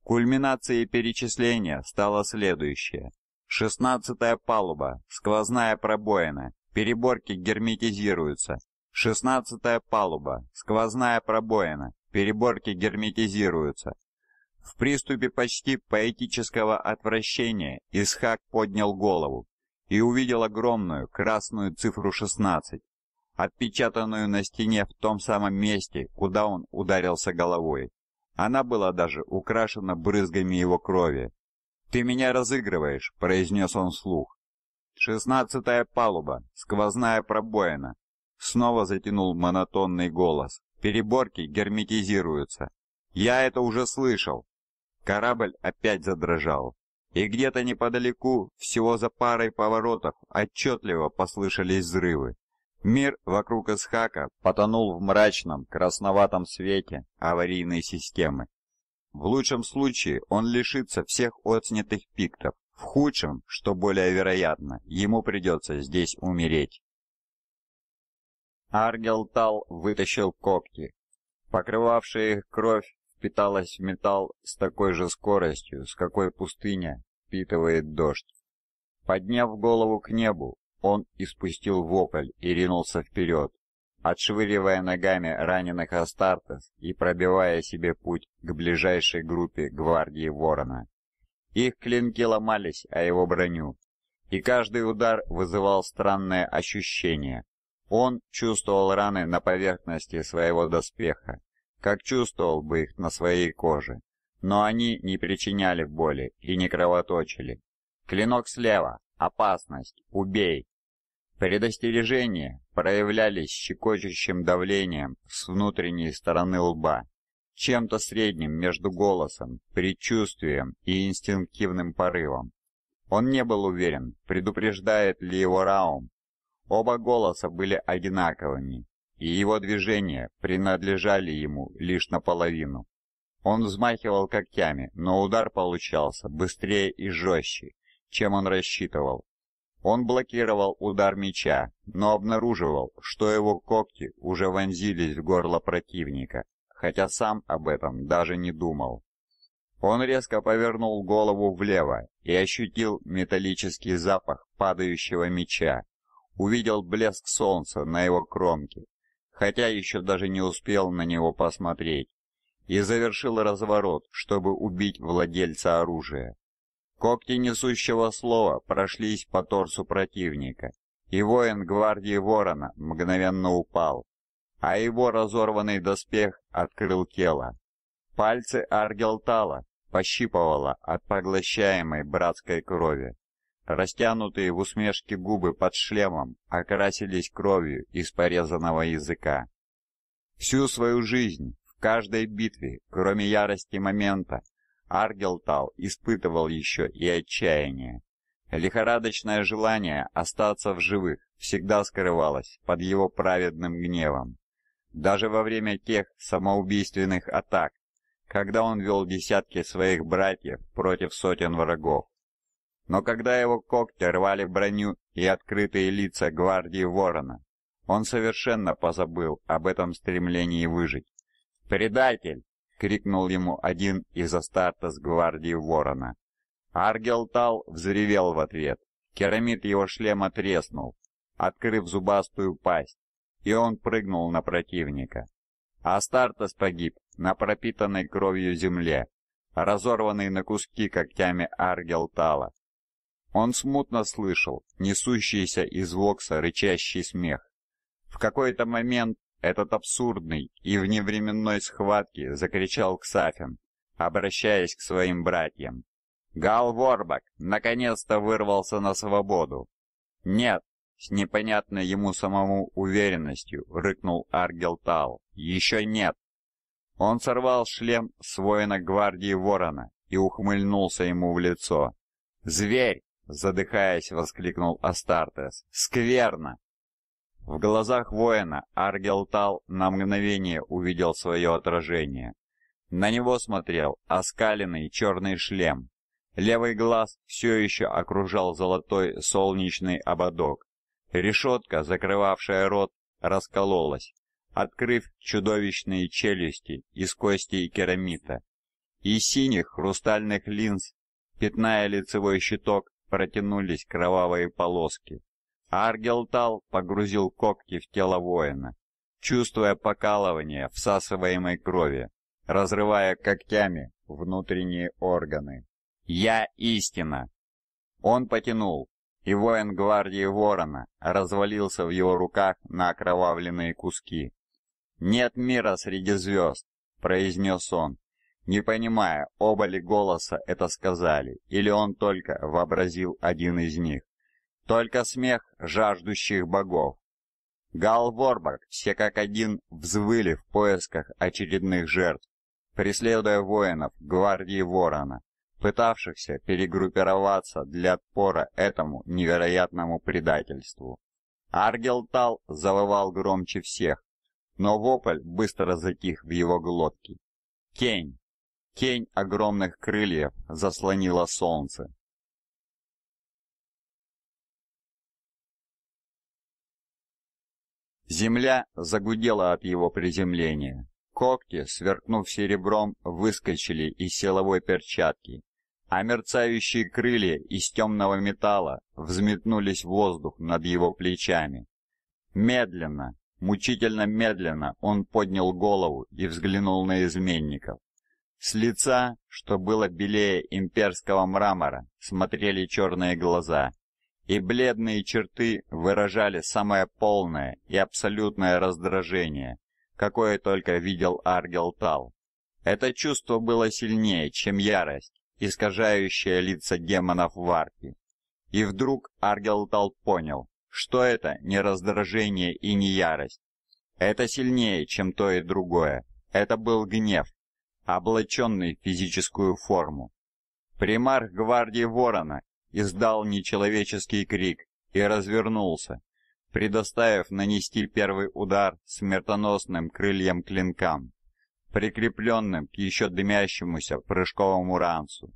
Кульминацией перечисления стало следующее. Шестнадцатая палуба, сквозная пробоина, переборки герметизируются. Шестнадцатая палуба, сквозная пробоина, переборки герметизируются. В приступе почти поэтического отвращения Исхак поднял голову и увидел огромную красную цифру 16, отпечатанную на стене в том самом месте, куда он ударился головой. Она была даже украшена брызгами его крови. «Ты меня разыгрываешь», — произнес он вслух. «Шестнадцатая палуба, сквозная пробоина», — снова затянул монотонный голос. «Переборки герметизируются». «Я это уже слышал. Корабль опять задрожал. И где-то неподалеку, всего за парой поворотов, отчетливо послышались взрывы. Мир вокруг Исхака потонул в мрачном, красноватом свете аварийной системы. В лучшем случае он лишится всех отснятых пиктов. В худшем, что более вероятно, ему придется здесь умереть. Аргел Тал вытащил когти, покрывавшие их кровь, впиталась в металл с такой же скоростью, с какой пустыня впитывает дождь. Подняв голову к небу, он испустил вопль и ринулся вперед, отшвыривая ногами раненых Астартес и пробивая себе путь к ближайшей группе гвардии Ворона. Их клинки ломались о его броню, и каждый удар вызывал странное ощущение. Он чувствовал раны на поверхности своего доспеха, как чувствовал бы их на своей коже, но они не причиняли боли и не кровоточили. Клинок слева, опасность, убей! Предостережения проявлялись щекочущим давлением с внутренней стороны лба, чем-то средним между голосом, предчувствием и инстинктивным порывом. Он не был уверен, предупреждает ли его Раум. Оба голоса были одинаковыми, и его движения принадлежали ему лишь наполовину. Он взмахивал когтями, но удар получался быстрее и жестче, чем он рассчитывал. Он блокировал удар меча, но обнаруживал, что его когти уже вонзились в горло противника, хотя сам об этом даже не думал. Он резко повернул голову влево и ощутил металлический запах падающего меча, увидел блеск солнца на его кромке хотя еще даже не успел на него посмотреть, и завершил разворот, чтобы убить владельца оружия. Когти несущего слова прошлись по торсу противника, и воин гвардии Ворона мгновенно упал, а его разорванный доспех открыл тело. Пальцы Аргелтала пощипывало от поглощаемой братской крови. Растянутые в усмешке губы под шлемом окрасились кровью из порезанного языка. Всю свою жизнь, в каждой битве, кроме ярости момента, Аргелтал испытывал еще и отчаяние. Лихорадочное желание остаться в живых всегда скрывалось под его праведным гневом. Даже во время тех самоубийственных атак, когда он вел десятки своих братьев против сотен врагов, но когда его когти рвали броню и открытые лица гвардии Ворона, он совершенно позабыл об этом стремлении выжить. «Предатель!» — крикнул ему один из Астартес гвардии Ворона. Аргелтал взревел в ответ. Керамид его шлема треснул, открыв зубастую пасть, и он прыгнул на противника. Астартес погиб на пропитанной кровью земле, разорванный на куски когтями Аргелтала. Он смутно слышал несущийся из вокса рычащий смех. В какой-то момент этот абсурдный и вневременной схватки закричал Ксафин, обращаясь к своим братьям. Гал Ворбак наконец-то вырвался на свободу. «Нет!» — с непонятной ему самому уверенностью рыкнул Аргел Тал. «Еще нет!» Он сорвал шлем с воина гвардии Ворона и ухмыльнулся ему в лицо. «Зверь!» задыхаясь, воскликнул Астартес. «Скверно!» В глазах воина Аргелтал на мгновение увидел свое отражение. На него смотрел оскаленный черный шлем. Левый глаз все еще окружал золотой солнечный ободок. Решетка, закрывавшая рот, раскололась, открыв чудовищные челюсти из кости и керамита. И синих хрустальных линз, пятная лицевой щиток, протянулись кровавые полоски. Аргелтал погрузил когти в тело воина, чувствуя покалывание всасываемой крови, разрывая когтями внутренние органы. «Я истина!» Он потянул, и воин гвардии Ворона развалился в его руках на окровавленные куски. «Нет мира среди звезд», — произнес он, не понимая, оба ли голоса это сказали, или он только вообразил один из них. Только смех жаждущих богов. Гал Ворбак все как один взвыли в поисках очередных жертв, преследуя воинов гвардии Ворона, пытавшихся перегруппироваться для отпора этому невероятному предательству. Аргелтал завывал громче всех, но вопль быстро затих в его глотке. Кень! Тень огромных крыльев заслонила солнце. Земля загудела от его приземления. Когти, сверкнув серебром, выскочили из силовой перчатки, а мерцающие крылья из темного металла взметнулись в воздух над его плечами. Медленно, мучительно медленно он поднял голову и взглянул на изменников. С лица, что было белее имперского мрамора, смотрели черные глаза, и бледные черты выражали самое полное и абсолютное раздражение, какое только видел Аргел Тал. Это чувство было сильнее, чем ярость, искажающая лица демонов в арке. И вдруг Аргел Тал понял, что это не раздражение и не ярость. Это сильнее, чем то и другое. Это был гнев, облаченный в физическую форму. Примар гвардии Ворона издал нечеловеческий крик и развернулся, предоставив нанести первый удар смертоносным крыльям клинкам, прикрепленным к еще дымящемуся прыжковому ранцу.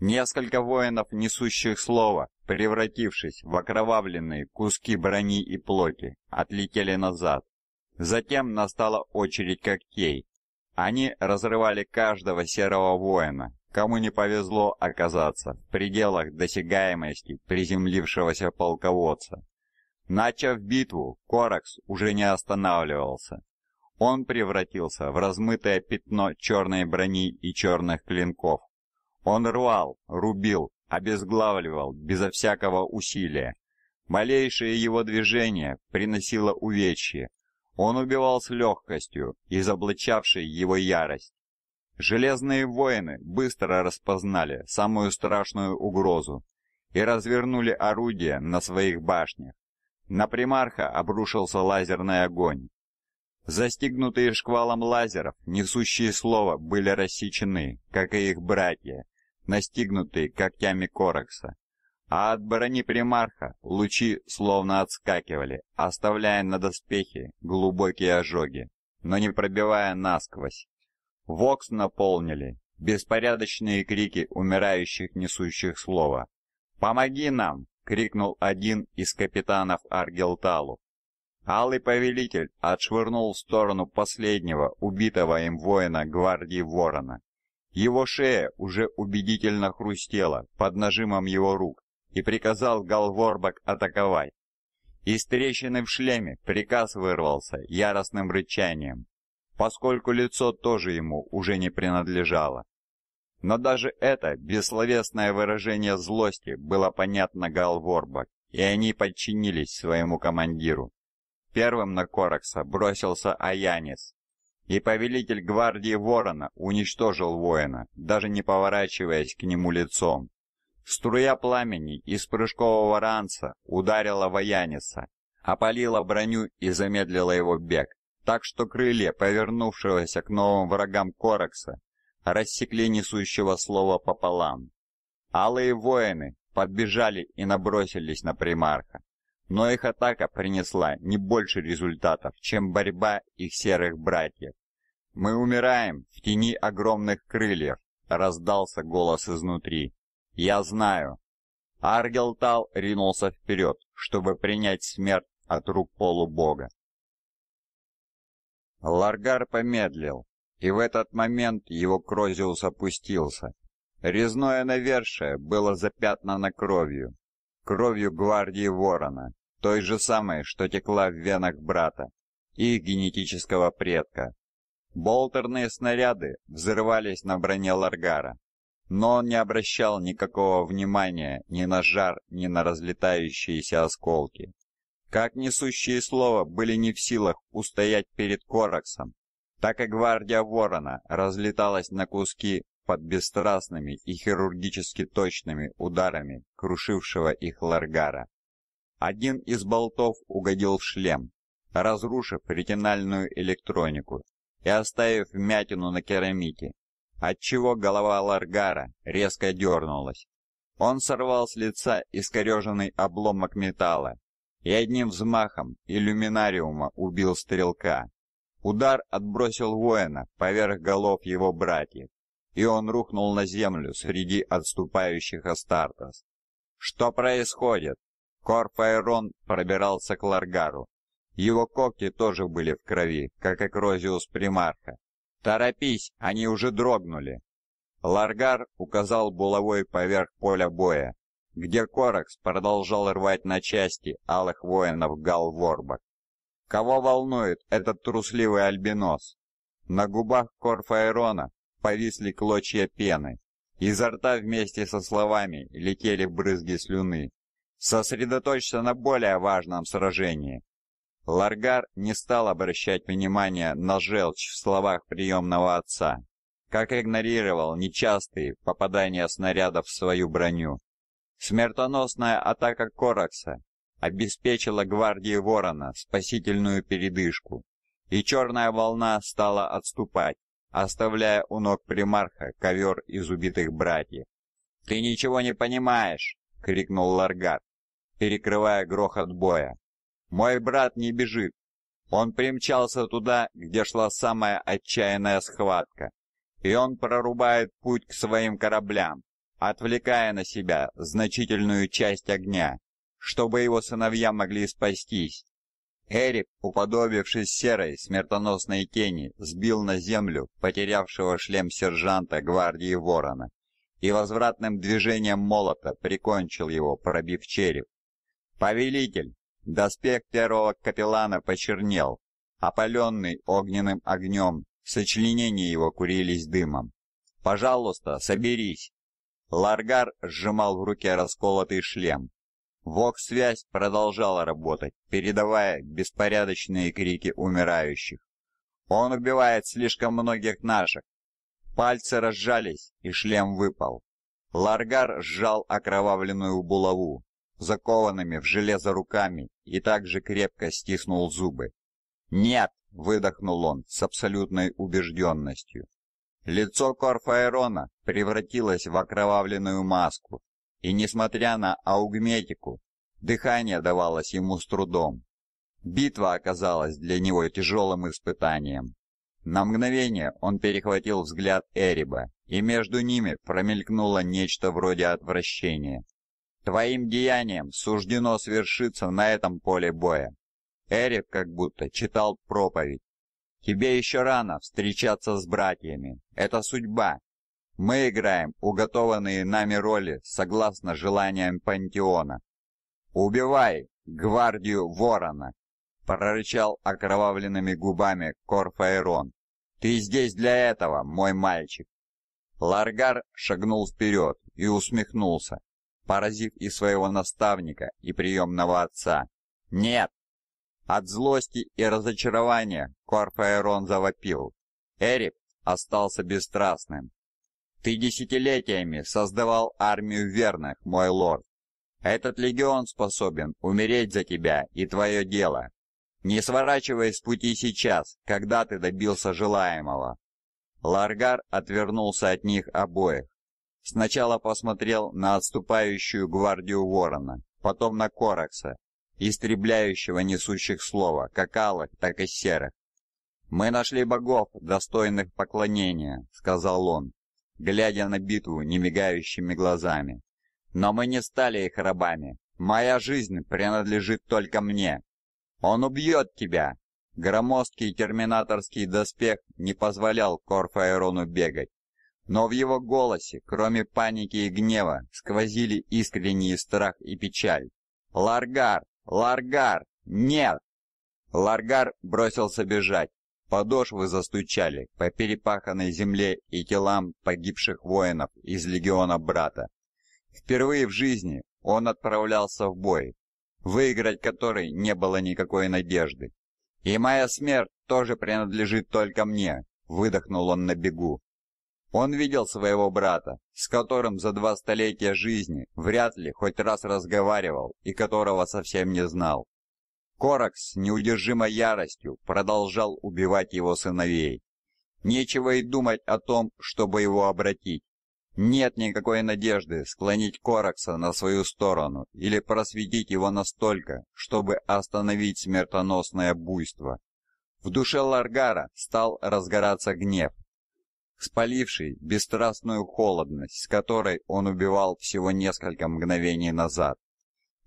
Несколько воинов, несущих слово, превратившись в окровавленные куски брони и плоти, отлетели назад. Затем настала очередь когтей, они разрывали каждого серого воина, кому не повезло оказаться в пределах досягаемости приземлившегося полководца. Начав битву, Коракс уже не останавливался. Он превратился в размытое пятно черной брони и черных клинков. Он рвал, рубил, обезглавливал безо всякого усилия. Малейшее его движение приносило увечье, он убивал с легкостью, изобличавшей его ярость. Железные воины быстро распознали самую страшную угрозу и развернули орудия на своих башнях. На примарха обрушился лазерный огонь. Застигнутые шквалом лазеров, несущие слово были рассечены, как и их братья, настигнутые когтями Коракса а от брони примарха лучи словно отскакивали, оставляя на доспехе глубокие ожоги, но не пробивая насквозь. Вокс наполнили беспорядочные крики умирающих несущих слова. «Помоги нам!» — крикнул один из капитанов Аргелталу. Алый повелитель отшвырнул в сторону последнего убитого им воина гвардии Ворона. Его шея уже убедительно хрустела под нажимом его рук, и приказал Галворбак атаковать. Из трещины в шлеме приказ вырвался яростным рычанием, поскольку лицо тоже ему уже не принадлежало. Но даже это бессловесное выражение злости было понятно Галворбак, и они подчинились своему командиру. Первым на Коракса бросился Аянис, и повелитель гвардии Ворона уничтожил воина, даже не поворачиваясь к нему лицом. Струя пламени из прыжкового ранца ударила в Аяниса, опалила броню и замедлила его бег, так что крылья, повернувшегося к новым врагам Коракса, рассекли несущего слова пополам. Алые воины подбежали и набросились на примарха, но их атака принесла не больше результатов, чем борьба их серых братьев. «Мы умираем в тени огромных крыльев», — раздался голос изнутри. «Я знаю». Аргелтал ринулся вперед, чтобы принять смерть от рук полубога. Ларгар помедлил, и в этот момент его крозиус опустился. Резное навершие было запятнано кровью, кровью гвардии Ворона, той же самой, что текла в венах брата, и генетического предка. Болтерные снаряды взрывались на броне Ларгара, но он не обращал никакого внимания ни на жар, ни на разлетающиеся осколки. Как несущие слова были не в силах устоять перед Кораксом, так и гвардия Ворона разлеталась на куски под бесстрастными и хирургически точными ударами крушившего их ларгара. Один из болтов угодил в шлем, разрушив ретинальную электронику и оставив вмятину на керамике отчего голова Ларгара резко дернулась. Он сорвал с лица искореженный обломок металла и одним взмахом иллюминариума убил стрелка. Удар отбросил воина поверх голов его братьев, и он рухнул на землю среди отступающих Астартес. Что происходит? Корфаэрон пробирался к Ларгару. Его когти тоже были в крови, как и Крозиус Примарха. «Торопись, они уже дрогнули!» Ларгар указал булавой поверх поля боя, где Коракс продолжал рвать на части алых воинов Галворбак. Кого волнует этот трусливый альбинос? На губах Корфаэрона повисли клочья пены. Изо рта вместе со словами летели брызги слюны. Сосредоточься на более важном сражении. Ларгар не стал обращать внимания на желчь в словах приемного отца, как игнорировал нечастые попадания снарядов в свою броню. Смертоносная атака Коракса обеспечила гвардии Ворона спасительную передышку, и черная волна стала отступать, оставляя у ног примарха ковер из убитых братьев. «Ты ничего не понимаешь!» — крикнул Ларгар, перекрывая грохот боя. Мой брат не бежит. Он примчался туда, где шла самая отчаянная схватка. И он прорубает путь к своим кораблям, отвлекая на себя значительную часть огня, чтобы его сыновья могли спастись. Эрик, уподобившись серой смертоносной тени, сбил на землю потерявшего шлем сержанта гвардии Ворона и возвратным движением молота прикончил его, пробив череп. «Повелитель!» Доспех первого капеллана почернел, опаленный огненным огнем, сочленения его курились дымом. «Пожалуйста, соберись!» Ларгар сжимал в руке расколотый шлем. Вокс-связь продолжала работать, передавая беспорядочные крики умирающих. «Он убивает слишком многих наших!» Пальцы разжались, и шлем выпал. Ларгар сжал окровавленную булаву. Закованными в железо руками и также крепко стиснул зубы. «Нет!» — выдохнул он с абсолютной убежденностью. Лицо Корфаэрона превратилось в окровавленную маску, и, несмотря на аугметику, дыхание давалось ему с трудом. Битва оказалась для него тяжелым испытанием. На мгновение он перехватил взгляд Эриба, и между ними промелькнуло нечто вроде отвращения. Твоим деяниям суждено свершиться на этом поле боя. Эрик как будто читал проповедь. Тебе еще рано встречаться с братьями. Это судьба. Мы играем уготованные нами роли согласно желаниям пантеона. Убивай гвардию ворона, прорычал окровавленными губами Корфаэрон. Ты здесь для этого, мой мальчик. Ларгар шагнул вперед и усмехнулся поразив и своего наставника, и приемного отца. «Нет!» От злости и разочарования Корфаэрон завопил. Эрип остался бесстрастным. «Ты десятилетиями создавал армию верных, мой лорд. Этот легион способен умереть за тебя и твое дело. Не сворачивай с пути сейчас, когда ты добился желаемого». Ларгар отвернулся от них обоих. Сначала посмотрел на отступающую гвардию Ворона, потом на Коракса, истребляющего несущих слова, как алых, так и серых. «Мы нашли богов, достойных поклонения», — сказал он, глядя на битву немигающими глазами. «Но мы не стали их рабами. Моя жизнь принадлежит только мне. Он убьет тебя!» Громоздкий терминаторский доспех не позволял Корфаэрону бегать. Но в его голосе, кроме паники и гнева, сквозили искренний страх и печаль. «Ларгар! Ларгар! Нет!» Ларгар бросился бежать. Подошвы застучали по перепаханной земле и телам погибших воинов из легиона брата. Впервые в жизни он отправлялся в бой, выиграть который не было никакой надежды. «И моя смерть тоже принадлежит только мне», — выдохнул он на бегу, он видел своего брата, с которым за два столетия жизни вряд ли хоть раз разговаривал и которого совсем не знал. Коракс с неудержимой яростью продолжал убивать его сыновей. Нечего и думать о том, чтобы его обратить. Нет никакой надежды склонить Коракса на свою сторону или просветить его настолько, чтобы остановить смертоносное буйство. В душе Ларгара стал разгораться гнев спаливший бесстрастную холодность, с которой он убивал всего несколько мгновений назад.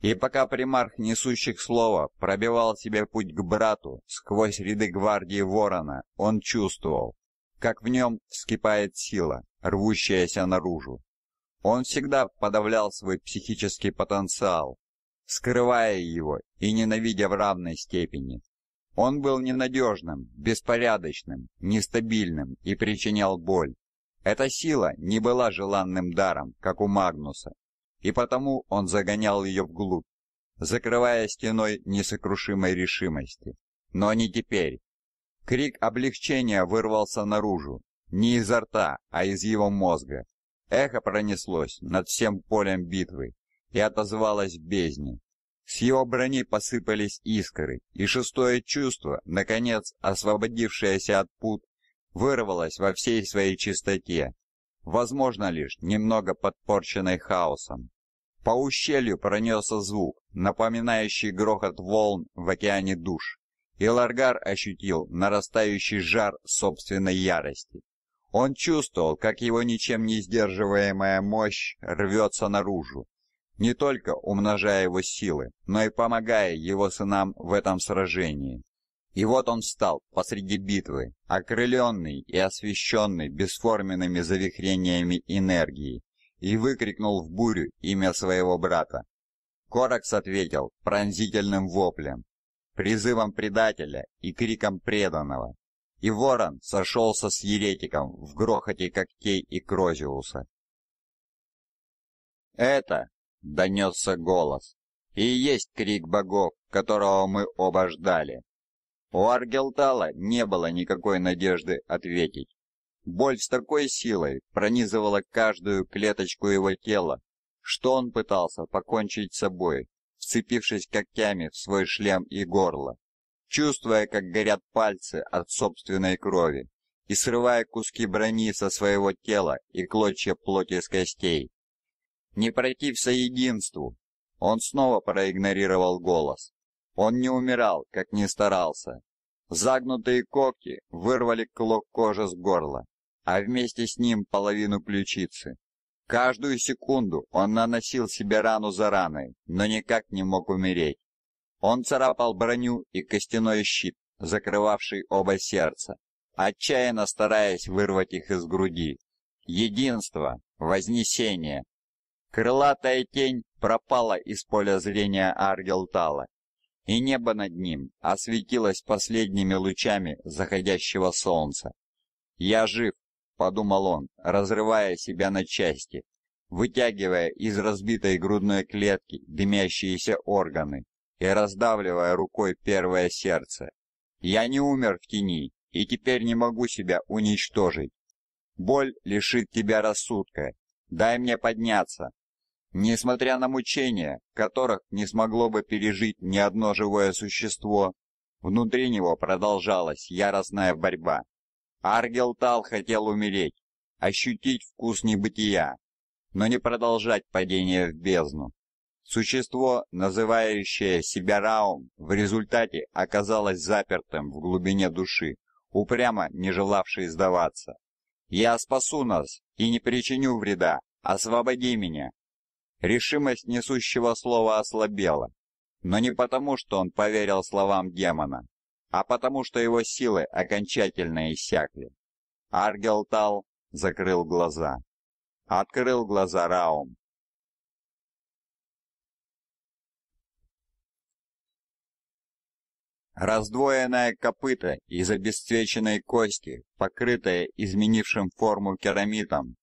И пока примарх несущих слова пробивал себе путь к брату сквозь ряды гвардии Ворона, он чувствовал, как в нем вскипает сила, рвущаяся наружу. Он всегда подавлял свой психический потенциал, скрывая его и ненавидя в равной степени. Он был ненадежным, беспорядочным, нестабильным и причинял боль. Эта сила не была желанным даром, как у Магнуса, и потому он загонял ее вглубь, закрывая стеной несокрушимой решимости. Но не теперь. Крик облегчения вырвался наружу, не изо рта, а из его мозга. Эхо пронеслось над всем полем битвы и отозвалось в бездне, с его брони посыпались искры, и шестое чувство, наконец освободившееся от пут, вырвалось во всей своей чистоте, возможно лишь немного подпорченной хаосом. По ущелью пронесся звук, напоминающий грохот волн в океане душ, и Ларгар ощутил нарастающий жар собственной ярости. Он чувствовал, как его ничем не сдерживаемая мощь рвется наружу, не только умножая его силы, но и помогая его сынам в этом сражении. И вот он встал посреди битвы, окрыленный и освещенный бесформенными завихрениями энергии, и выкрикнул в бурю имя своего брата. Коракс ответил пронзительным воплем, призывом предателя и криком преданного. И ворон сошелся с еретиком в грохоте когтей и Крозиуса. Это донесся голос. И есть крик богов, которого мы оба ждали. У Аргелтала не было никакой надежды ответить. Боль с такой силой пронизывала каждую клеточку его тела, что он пытался покончить с собой, вцепившись когтями в свой шлем и горло, чувствуя, как горят пальцы от собственной крови и срывая куски брони со своего тела и клочья плоти с костей не протився единству. Он снова проигнорировал голос. Он не умирал, как не старался. Загнутые когти вырвали клок кожи с горла, а вместе с ним половину ключицы. Каждую секунду он наносил себе рану за раной, но никак не мог умереть. Он царапал броню и костяной щит, закрывавший оба сердца, отчаянно стараясь вырвать их из груди. Единство, вознесение, Крылатая тень пропала из поля зрения Аргелтала, и небо над ним осветилось последними лучами заходящего солнца. «Я жив», — подумал он, разрывая себя на части, вытягивая из разбитой грудной клетки дымящиеся органы и раздавливая рукой первое сердце. «Я не умер в тени и теперь не могу себя уничтожить. Боль лишит тебя рассудка, Дай мне подняться. Несмотря на мучения, которых не смогло бы пережить ни одно живое существо, внутри него продолжалась яростная борьба. Аргел тал хотел умереть, ощутить вкус небытия, но не продолжать падение в бездну. Существо, называющее себя Раум, в результате оказалось запертым в глубине души, упрямо не желавшей сдаваться. Я спасу нас и не причиню вреда. Освободи меня. Решимость несущего слова ослабела, но не потому, что он поверил словам демона, а потому, что его силы окончательно иссякли. тал закрыл глаза. Открыл глаза Раум. Раздвоенное копыто из обесцвеченной кости, покрытое изменившим форму керамитом,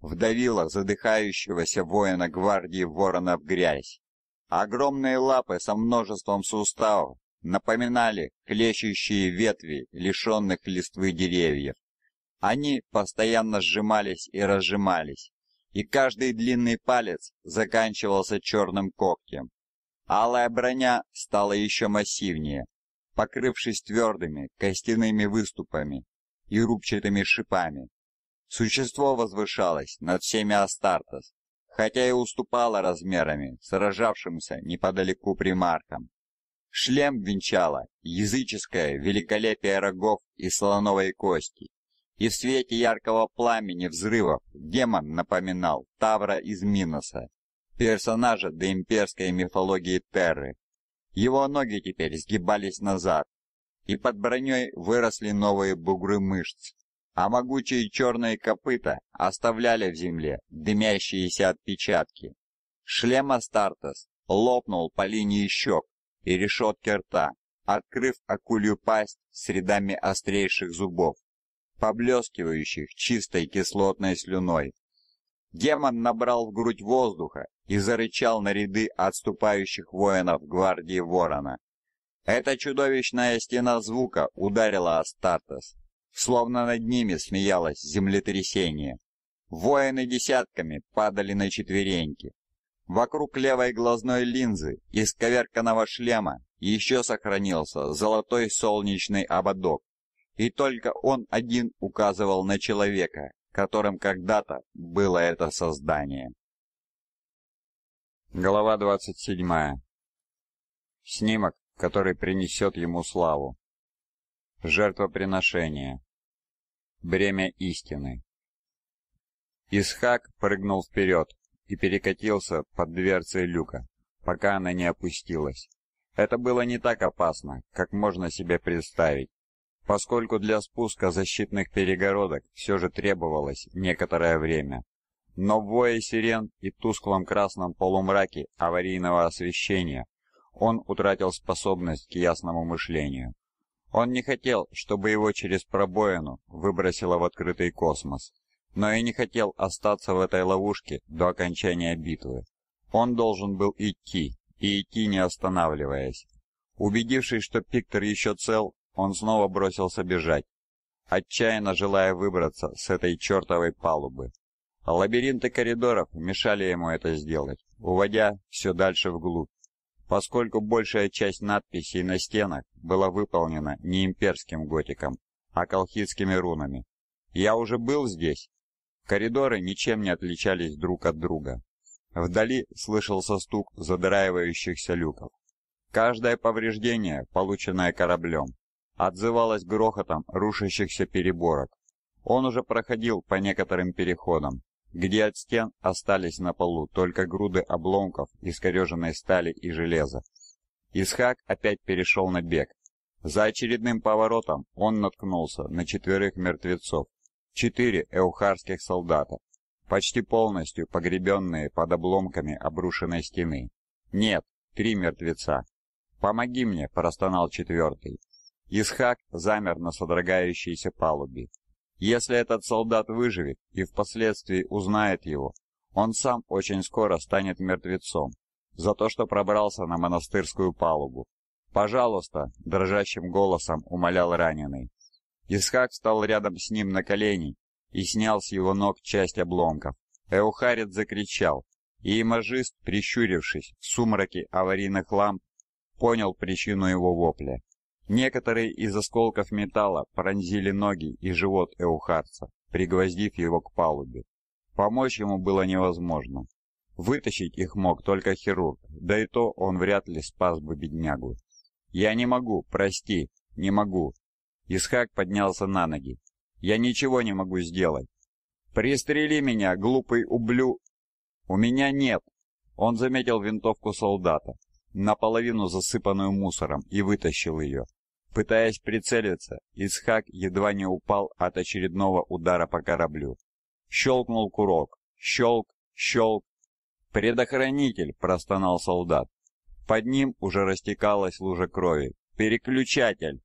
вдавило задыхающегося воина гвардии ворона в грязь. Огромные лапы со множеством суставов напоминали хлещущие ветви лишенных листвы деревьев. Они постоянно сжимались и разжимались, и каждый длинный палец заканчивался черным когтем. Алая броня стала еще массивнее, покрывшись твердыми костяными выступами и рубчатыми шипами. Существо возвышалось над всеми Астартес, хотя и уступало размерами сражавшимся неподалеку примаркам. Шлем венчало языческое великолепие рогов и слоновой кости, и в свете яркого пламени взрывов демон напоминал Тавра из Миноса, персонажа доимперской мифологии Терры. Его ноги теперь сгибались назад, и под броней выросли новые бугры мышц, а могучие черные копыта оставляли в земле дымящиеся отпечатки. Шлем Астартес лопнул по линии щек и решетки рта, открыв акулью пасть с рядами острейших зубов, поблескивающих чистой кислотной слюной. Демон набрал в грудь воздуха и зарычал на ряды отступающих воинов гвардии Ворона. Эта чудовищная стена звука ударила Астартес, словно над ними смеялось землетрясение. Воины десятками падали на четвереньки. Вокруг левой глазной линзы из коверканого шлема еще сохранился золотой солнечный ободок, и только он один указывал на человека, которым когда-то было это создание. Глава 27. Снимок, который принесет ему славу. Жертвоприношение. Бремя истины. Исхак прыгнул вперед и перекатился под дверцей люка, пока она не опустилась. Это было не так опасно, как можно себе представить, поскольку для спуска защитных перегородок все же требовалось некоторое время. Но в вое сирен и тусклом красном полумраке аварийного освещения он утратил способность к ясному мышлению. Он не хотел, чтобы его через пробоину выбросило в открытый космос, но и не хотел остаться в этой ловушке до окончания битвы. Он должен был идти, и идти не останавливаясь. Убедившись, что Пиктор еще цел, он снова бросился бежать, отчаянно желая выбраться с этой чертовой палубы а лабиринты коридоров мешали ему это сделать, уводя все дальше вглубь, поскольку большая часть надписей на стенах была выполнена не имперским готиком, а колхидскими рунами. «Я уже был здесь?» Коридоры ничем не отличались друг от друга. Вдали слышался стук задраивающихся люков. Каждое повреждение, полученное кораблем, отзывалось грохотом рушащихся переборок. Он уже проходил по некоторым переходам, где от стен остались на полу только груды обломков искореженной стали и железа. Исхак опять перешел на бег. За очередным поворотом он наткнулся на четверых мертвецов, четыре эухарских солдата, почти полностью погребенные под обломками обрушенной стены. «Нет, три мертвеца». «Помоги мне», — простонал четвертый. Исхак замер на содрогающейся палубе. Если этот солдат выживет и впоследствии узнает его, он сам очень скоро станет мертвецом за то, что пробрался на монастырскую палубу. «Пожалуйста», — дрожащим голосом умолял раненый. Исхак встал рядом с ним на колени и снял с его ног часть обломков. Эухарит закричал, и имажист, прищурившись в сумраке аварийных ламп, понял причину его вопля. Некоторые из осколков металла пронзили ноги и живот Эухарца, пригвоздив его к палубе. Помочь ему было невозможно. Вытащить их мог только хирург, да и то он вряд ли спас бы беднягу. «Я не могу, прости, не могу». Исхак поднялся на ноги. «Я ничего не могу сделать». «Пристрели меня, глупый ублю!» «У меня нет!» Он заметил винтовку солдата, наполовину засыпанную мусором, и вытащил ее. Пытаясь прицелиться, Исхак едва не упал от очередного удара по кораблю. Щелкнул курок. Щелк, щелк. «Предохранитель!» – простонал солдат. Под ним уже растекалась лужа крови. «Переключатель!»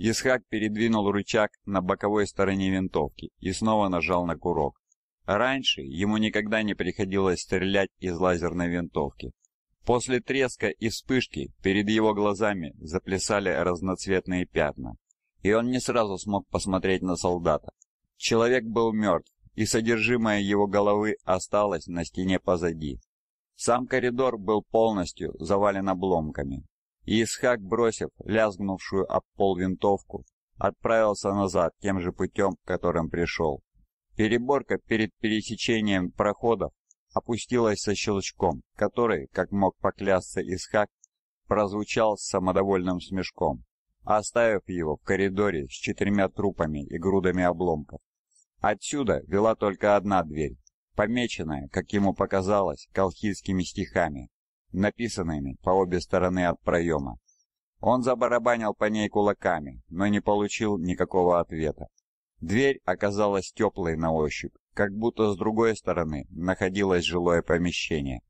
Исхак передвинул рычаг на боковой стороне винтовки и снова нажал на курок. Раньше ему никогда не приходилось стрелять из лазерной винтовки, После треска и вспышки перед его глазами заплясали разноцветные пятна, и он не сразу смог посмотреть на солдата. Человек был мертв, и содержимое его головы осталось на стене позади. Сам коридор был полностью завален обломками, и Исхак, бросив лязгнувшую об пол винтовку, отправился назад тем же путем, которым пришел. Переборка перед пересечением проходов опустилась со щелчком, который, как мог поклясться Исхак, прозвучал с самодовольным смешком, оставив его в коридоре с четырьмя трупами и грудами обломков. Отсюда вела только одна дверь, помеченная, как ему показалось, колхидскими стихами, написанными по обе стороны от проема. Он забарабанил по ней кулаками, но не получил никакого ответа. Дверь оказалась теплой на ощупь, как будто с другой стороны находилось жилое помещение.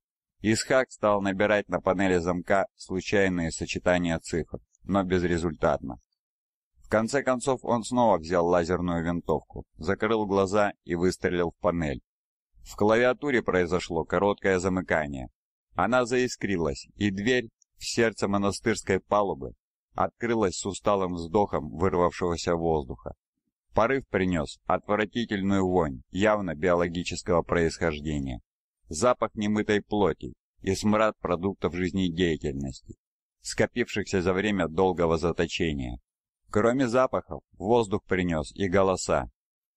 Исхак стал набирать на панели замка случайные сочетания цифр, но безрезультатно. В конце концов он снова взял лазерную винтовку, закрыл глаза и выстрелил в панель. В клавиатуре произошло короткое замыкание. Она заискрилась, и дверь в сердце монастырской палубы открылась с усталым вздохом вырвавшегося воздуха. Порыв принес отвратительную вонь, явно биологического происхождения, запах немытой плоти и смрад продуктов жизнедеятельности, скопившихся за время долгого заточения. Кроме запахов, воздух принес и голоса.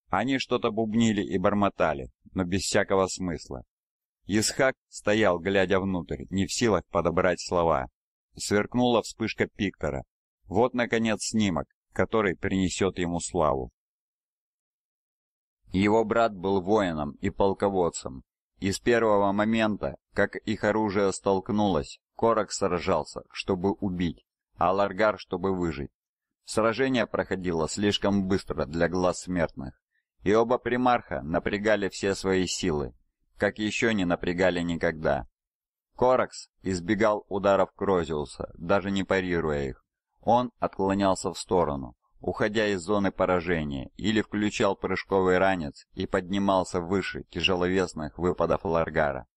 Они что-то бубнили и бормотали, но без всякого смысла. Исхак стоял, глядя внутрь, не в силах подобрать слова. Сверкнула вспышка пиктора. Вот, наконец, снимок, который принесет ему славу. Его брат был воином и полководцем, и с первого момента, как их оружие столкнулось, Корок сражался, чтобы убить, а Ларгар, чтобы выжить. Сражение проходило слишком быстро для глаз смертных, и оба примарха напрягали все свои силы, как еще не напрягали никогда. Коракс избегал ударов Крозиуса, даже не парируя их. Он отклонялся в сторону, уходя из зоны поражения, или включал прыжковый ранец и поднимался выше тяжеловесных выпадов Ларгара.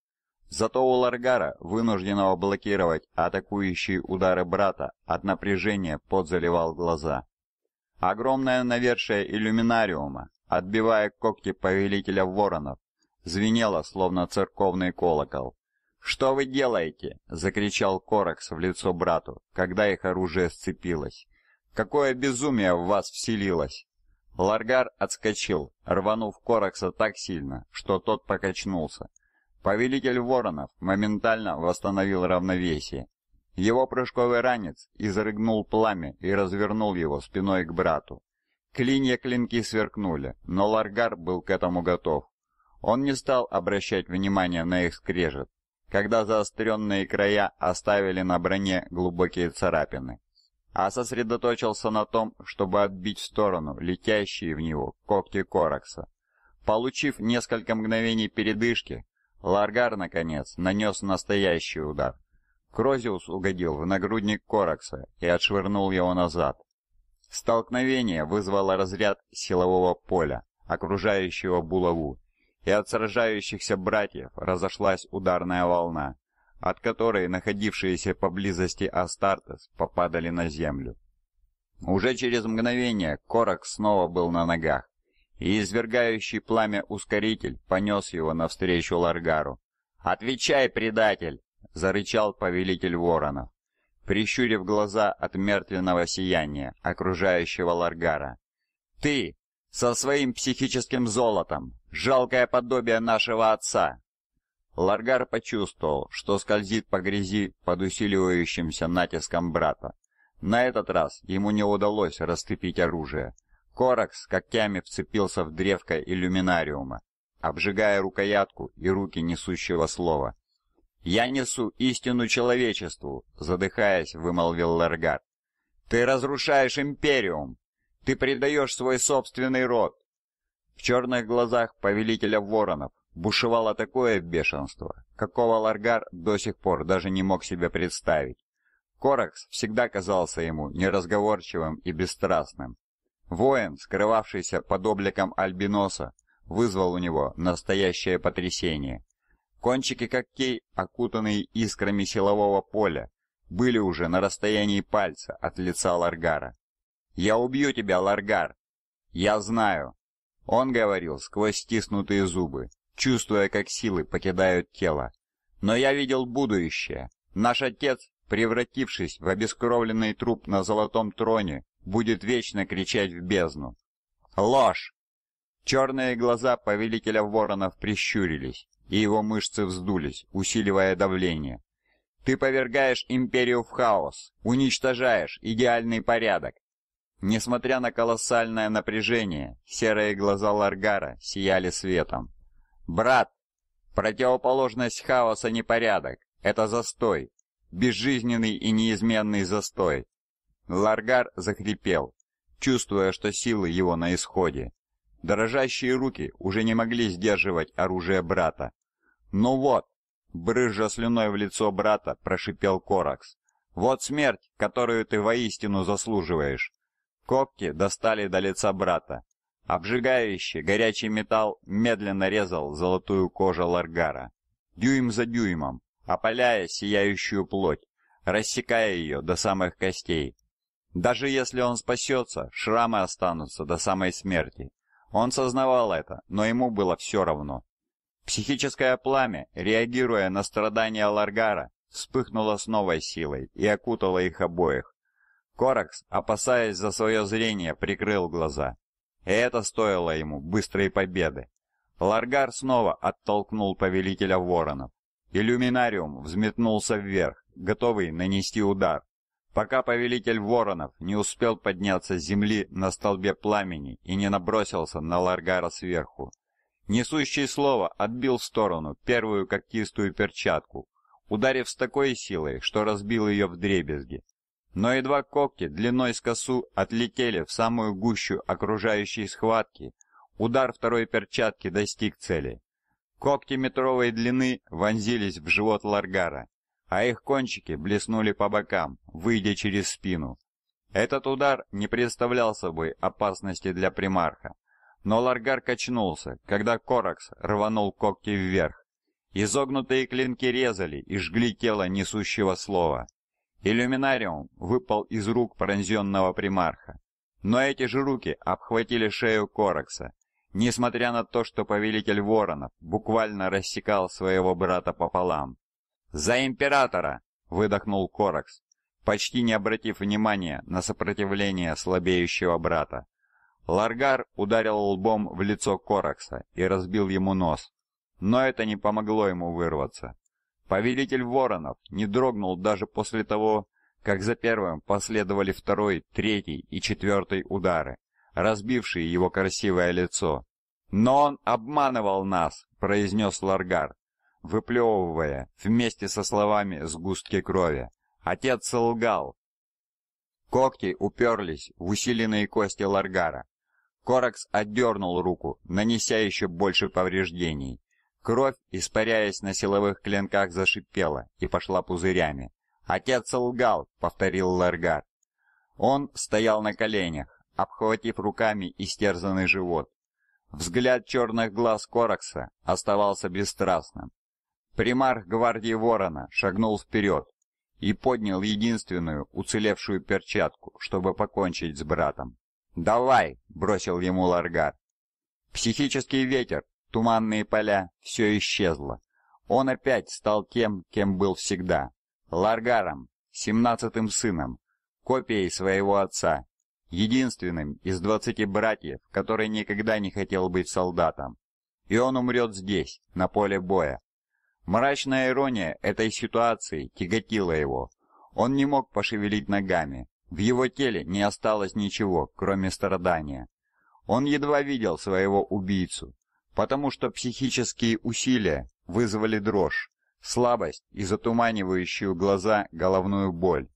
Зато у Ларгара, вынужденного блокировать атакующие удары брата, от напряжения пот заливал глаза. Огромное навершие иллюминариума, отбивая когти повелителя воронов, звенело, словно церковный колокол. «Что вы делаете?» — закричал Коракс в лицо брату, когда их оружие сцепилось. Какое безумие в вас вселилось!» Ларгар отскочил, рванув Коракса так сильно, что тот покачнулся. Повелитель воронов моментально восстановил равновесие. Его прыжковый ранец изрыгнул пламя и развернул его спиной к брату. Клинья клинки сверкнули, но Ларгар был к этому готов. Он не стал обращать внимания на их скрежет, когда заостренные края оставили на броне глубокие царапины а сосредоточился на том, чтобы отбить в сторону летящие в него когти Коракса. Получив несколько мгновений передышки, Ларгар, наконец, нанес настоящий удар. Крозиус угодил в нагрудник Коракса и отшвырнул его назад. Столкновение вызвало разряд силового поля, окружающего булаву, и от сражающихся братьев разошлась ударная волна, от которой находившиеся поблизости Астартес попадали на землю. Уже через мгновение Корок снова был на ногах, и извергающий пламя ускоритель понес его навстречу Ларгару. «Отвечай, предатель!» — зарычал повелитель воронов, прищурив глаза от мертвенного сияния, окружающего Ларгара. «Ты, со своим психическим золотом, жалкое подобие нашего отца, Ларгар почувствовал, что скользит по грязи под усиливающимся натиском брата. На этот раз ему не удалось расцепить оружие. Коракс когтями вцепился в древко иллюминариума, обжигая рукоятку и руки несущего слова. «Я несу истину человечеству», — задыхаясь, вымолвил Ларгар. «Ты разрушаешь Империум! Ты предаешь свой собственный род!» В черных глазах повелителя воронов Бушевало такое бешенство, какого Ларгар до сих пор даже не мог себе представить. Коракс всегда казался ему неразговорчивым и бесстрастным. Воин, скрывавшийся под обликом альбиноса, вызвал у него настоящее потрясение. Кончики когтей, окутанные искрами силового поля, были уже на расстоянии пальца от лица Ларгара. «Я убью тебя, Ларгар!» «Я знаю!» Он говорил сквозь стиснутые зубы чувствуя, как силы покидают тело. Но я видел будущее. Наш отец, превратившись в обескровленный труп на золотом троне, будет вечно кричать в бездну. Ложь! Черные глаза повелителя воронов прищурились, и его мышцы вздулись, усиливая давление. Ты повергаешь империю в хаос, уничтожаешь идеальный порядок. Несмотря на колоссальное напряжение, серые глаза Ларгара сияли светом. Брат, противоположность хаоса непорядок, это застой, безжизненный и неизменный застой. Ларгар захрипел, чувствуя, что силы его на исходе. Дрожащие руки уже не могли сдерживать оружие брата. «Ну вот!» — брызжа слюной в лицо брата, прошипел Коракс. «Вот смерть, которую ты воистину заслуживаешь!» Когти достали до лица брата. Обжигающий, горячий металл медленно резал золотую кожу Ларгара. Дюйм за дюймом, опаляя сияющую плоть, рассекая ее до самых костей. Даже если он спасется, шрамы останутся до самой смерти. Он сознавал это, но ему было все равно. Психическое пламя, реагируя на страдания Ларгара, вспыхнуло с новой силой и окутало их обоих. Коракс, опасаясь за свое зрение, прикрыл глаза и это стоило ему быстрой победы. Ларгар снова оттолкнул повелителя воронов. Иллюминариум взметнулся вверх, готовый нанести удар. Пока повелитель воронов не успел подняться с земли на столбе пламени и не набросился на Ларгара сверху. Несущий слово отбил в сторону первую когтистую перчатку, ударив с такой силой, что разбил ее вдребезги. Но едва когти длиной с косу отлетели в самую гущу окружающей схватки, удар второй перчатки достиг цели. Когти метровой длины вонзились в живот Ларгара, а их кончики блеснули по бокам, выйдя через спину. Этот удар не представлял собой опасности для примарха, но Ларгар качнулся, когда Коракс рванул когти вверх. Изогнутые клинки резали и жгли тело несущего слова. Иллюминариум выпал из рук пронзенного примарха. Но эти же руки обхватили шею Коракса, несмотря на то, что повелитель воронов буквально рассекал своего брата пополам. «За императора!» — выдохнул Коракс, почти не обратив внимания на сопротивление слабеющего брата. Ларгар ударил лбом в лицо Коракса и разбил ему нос, но это не помогло ему вырваться. Повелитель воронов не дрогнул даже после того, как за первым последовали второй, третий и четвертый удары, разбившие его красивое лицо. «Но он обманывал нас!» — произнес Ларгар, выплевывая вместе со словами сгустки крови. «Отец лгал!» Когти уперлись в усиленные кости Ларгара. Коракс отдернул руку, нанеся еще больше повреждений. Кровь, испаряясь на силовых клинках, зашипела и пошла пузырями. «Отец лгал», — повторил Ларгар. Он стоял на коленях, обхватив руками истерзанный живот. Взгляд черных глаз Коракса оставался бесстрастным. Примарх гвардии Ворона шагнул вперед и поднял единственную уцелевшую перчатку, чтобы покончить с братом. «Давай!» — бросил ему Ларгар. Психический ветер туманные поля, все исчезло. Он опять стал тем, кем был всегда. Ларгаром, семнадцатым сыном, копией своего отца, единственным из двадцати братьев, который никогда не хотел быть солдатом. И он умрет здесь, на поле боя. Мрачная ирония этой ситуации тяготила его. Он не мог пошевелить ногами. В его теле не осталось ничего, кроме страдания. Он едва видел своего убийцу, потому что психические усилия вызвали дрожь, слабость и затуманивающую глаза головную боль.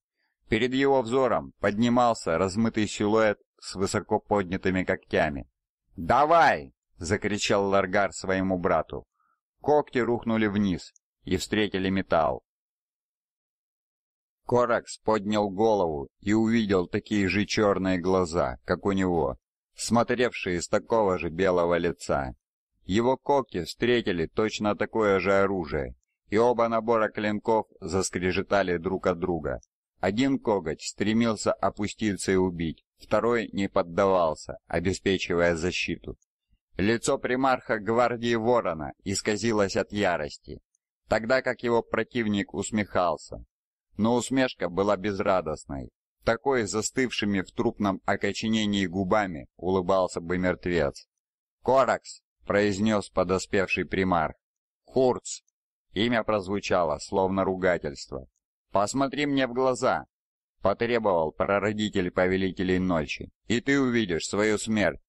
Перед его взором поднимался размытый силуэт с высоко поднятыми когтями. «Давай!» — закричал Ларгар своему брату. Когти рухнули вниз и встретили металл. Коракс поднял голову и увидел такие же черные глаза, как у него, смотревшие с такого же белого лица. Его когти встретили точно такое же оружие, и оба набора клинков заскрежетали друг от друга. Один коготь стремился опуститься и убить, второй не поддавался, обеспечивая защиту. Лицо примарха гвардии Ворона исказилось от ярости, тогда как его противник усмехался. Но усмешка была безрадостной. Такой застывшими в трупном окоченении губами улыбался бы мертвец. «Коракс!» — произнес подоспевший примар. «Хурц!» Имя прозвучало, словно ругательство. «Посмотри мне в глаза!» — потребовал прародитель повелителей ночи. «И ты увидишь свою смерть!»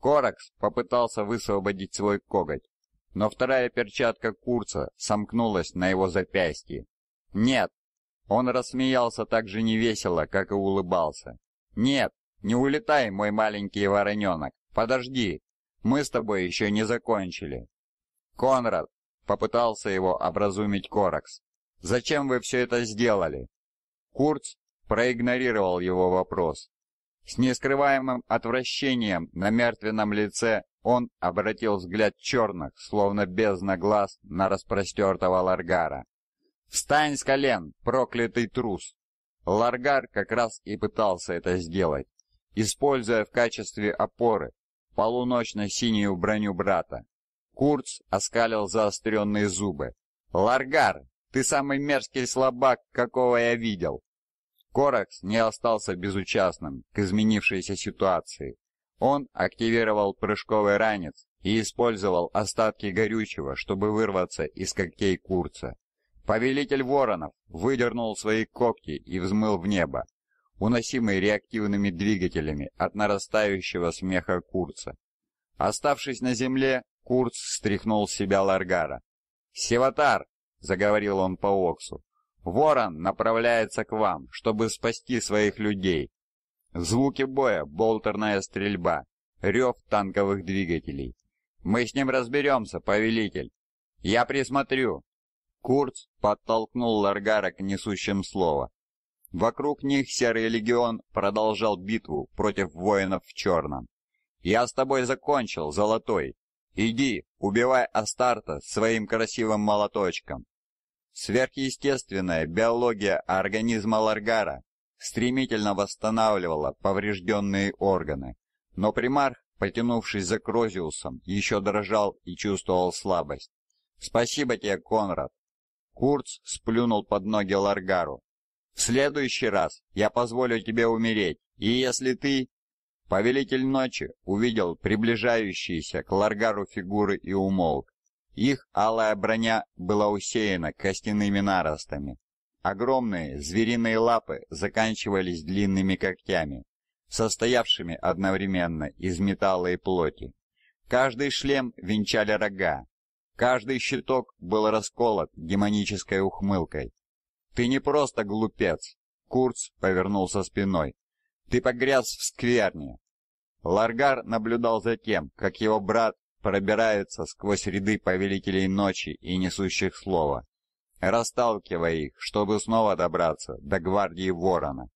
Коракс попытался высвободить свой коготь, но вторая перчатка Курца сомкнулась на его запястье. «Нет!» Он рассмеялся так же невесело, как и улыбался. «Нет! Не улетай, мой маленький вороненок! Подожди! Мы с тобой еще не закончили». «Конрад!» — попытался его образумить Коракс. «Зачем вы все это сделали?» Курц проигнорировал его вопрос. С нескрываемым отвращением на мертвенном лице он обратил взгляд черных, словно бездна глаз, на распростертого Ларгара. «Встань с колен, проклятый трус!» Ларгар как раз и пытался это сделать, используя в качестве опоры полуночно-синюю броню брата. Курц оскалил заостренные зубы. «Ларгар, ты самый мерзкий слабак, какого я видел!» Коракс не остался безучастным к изменившейся ситуации. Он активировал прыжковый ранец и использовал остатки горючего, чтобы вырваться из когтей Курца. Повелитель воронов выдернул свои когти и взмыл в небо уносимый реактивными двигателями от нарастающего смеха Курца. Оставшись на земле, Курц стряхнул с себя Ларгара. «Севатар!» — заговорил он по Оксу. «Ворон направляется к вам, чтобы спасти своих людей!» Звуки боя, болтерная стрельба, рев танковых двигателей. «Мы с ним разберемся, повелитель!» «Я присмотрю!» Курц подтолкнул Ларгара к несущим слово. Вокруг них Серый Легион продолжал битву против воинов в черном. «Я с тобой закончил, Золотой. Иди, убивай Астарта своим красивым молоточком». Сверхъестественная биология организма Ларгара стремительно восстанавливала поврежденные органы, но примарх, потянувшись за Крозиусом, еще дрожал и чувствовал слабость. «Спасибо тебе, Конрад!» Курц сплюнул под ноги Ларгару, в следующий раз я позволю тебе умереть, и если ты...» Повелитель ночи увидел приближающиеся к Ларгару фигуры и умолк. Их алая броня была усеяна костяными наростами. Огромные звериные лапы заканчивались длинными когтями, состоявшими одновременно из металла и плоти. Каждый шлем венчали рога. Каждый щиток был расколот демонической ухмылкой. Ты не просто глупец. Курц повернулся спиной. Ты погряз в скверне. Ларгар наблюдал за тем, как его брат пробирается сквозь ряды повелителей ночи и несущих слова, расталкивая их, чтобы снова добраться до гвардии ворона.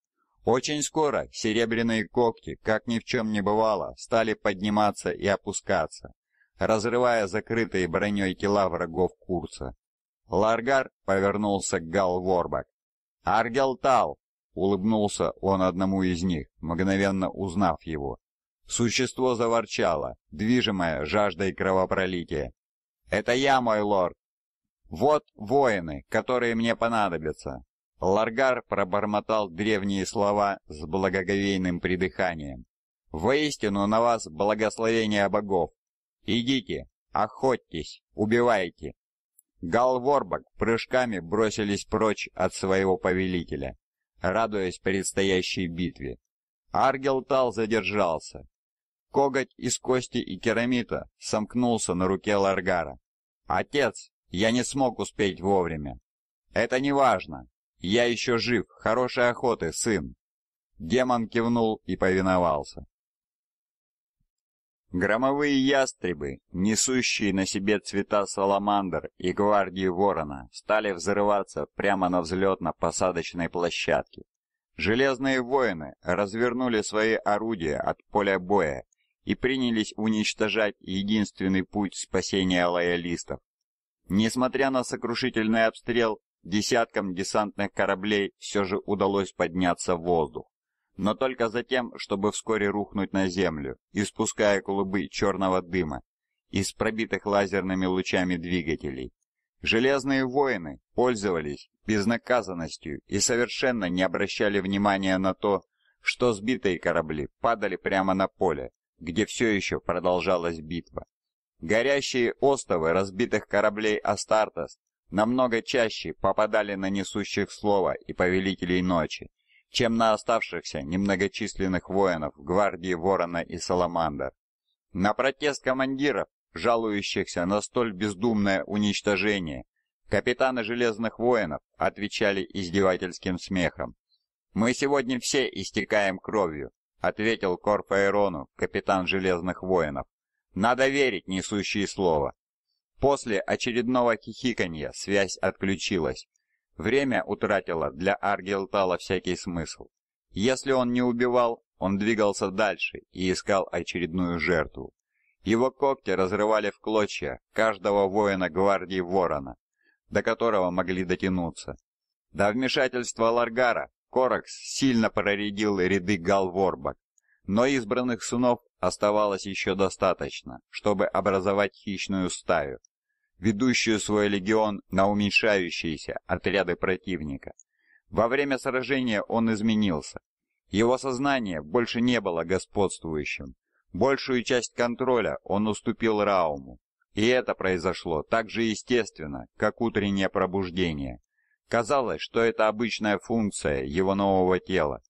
Очень скоро серебряные когти, как ни в чем не бывало, стали подниматься и опускаться, разрывая закрытые броней тела врагов Курца. Ларгар повернулся к Галворбак. «Аргелтал!» — улыбнулся он одному из них, мгновенно узнав его. Существо заворчало, движимое жаждой кровопролития. «Это я, мой лорд! Вот воины, которые мне понадобятся!» Ларгар пробормотал древние слова с благоговейным придыханием. «Воистину на вас благословение богов! Идите, охотьтесь, убивайте, Галворбак прыжками бросились прочь от своего повелителя, радуясь предстоящей битве. Аргелтал задержался. Коготь из кости и керамита сомкнулся на руке Ларгара. «Отец, я не смог успеть вовремя». «Это не важно. Я еще жив. Хорошей охоты, сын». Демон кивнул и повиновался. Громовые ястребы, несущие на себе цвета саламандр и гвардии ворона, стали взрываться прямо на взлетно-посадочной площадке. Железные воины развернули свои орудия от поля боя и принялись уничтожать единственный путь спасения лоялистов. Несмотря на сокрушительный обстрел, десяткам десантных кораблей все же удалось подняться в воздух но только за тем, чтобы вскоре рухнуть на землю, испуская клубы черного дыма из пробитых лазерными лучами двигателей. Железные воины пользовались безнаказанностью и совершенно не обращали внимания на то, что сбитые корабли падали прямо на поле, где все еще продолжалась битва. Горящие остовы разбитых кораблей «Астартес» намного чаще попадали на несущих слова и повелителей ночи, чем на оставшихся немногочисленных воинов гвардии Ворона и Саламандр. На протест командиров, жалующихся на столь бездумное уничтожение, капитаны Железных воинов отвечали издевательским смехом. «Мы сегодня все истекаем кровью», — ответил Корфаэрону, капитан Железных воинов. «Надо верить, несущие слово». После очередного хихиканья связь отключилась. Время утратило для Аргилтала всякий смысл. Если он не убивал, он двигался дальше и искал очередную жертву. Его когти разрывали в клочья каждого воина гвардии Ворона, до которого могли дотянуться. До вмешательства Ларгара Коракс сильно проредил ряды галворбок, но избранных сынов оставалось еще достаточно, чтобы образовать хищную стаю ведущую свой легион на уменьшающиеся отряды противника. Во время сражения он изменился. Его сознание больше не было господствующим. Большую часть контроля он уступил Рауму. И это произошло так же естественно, как утреннее пробуждение. Казалось, что это обычная функция его нового тела.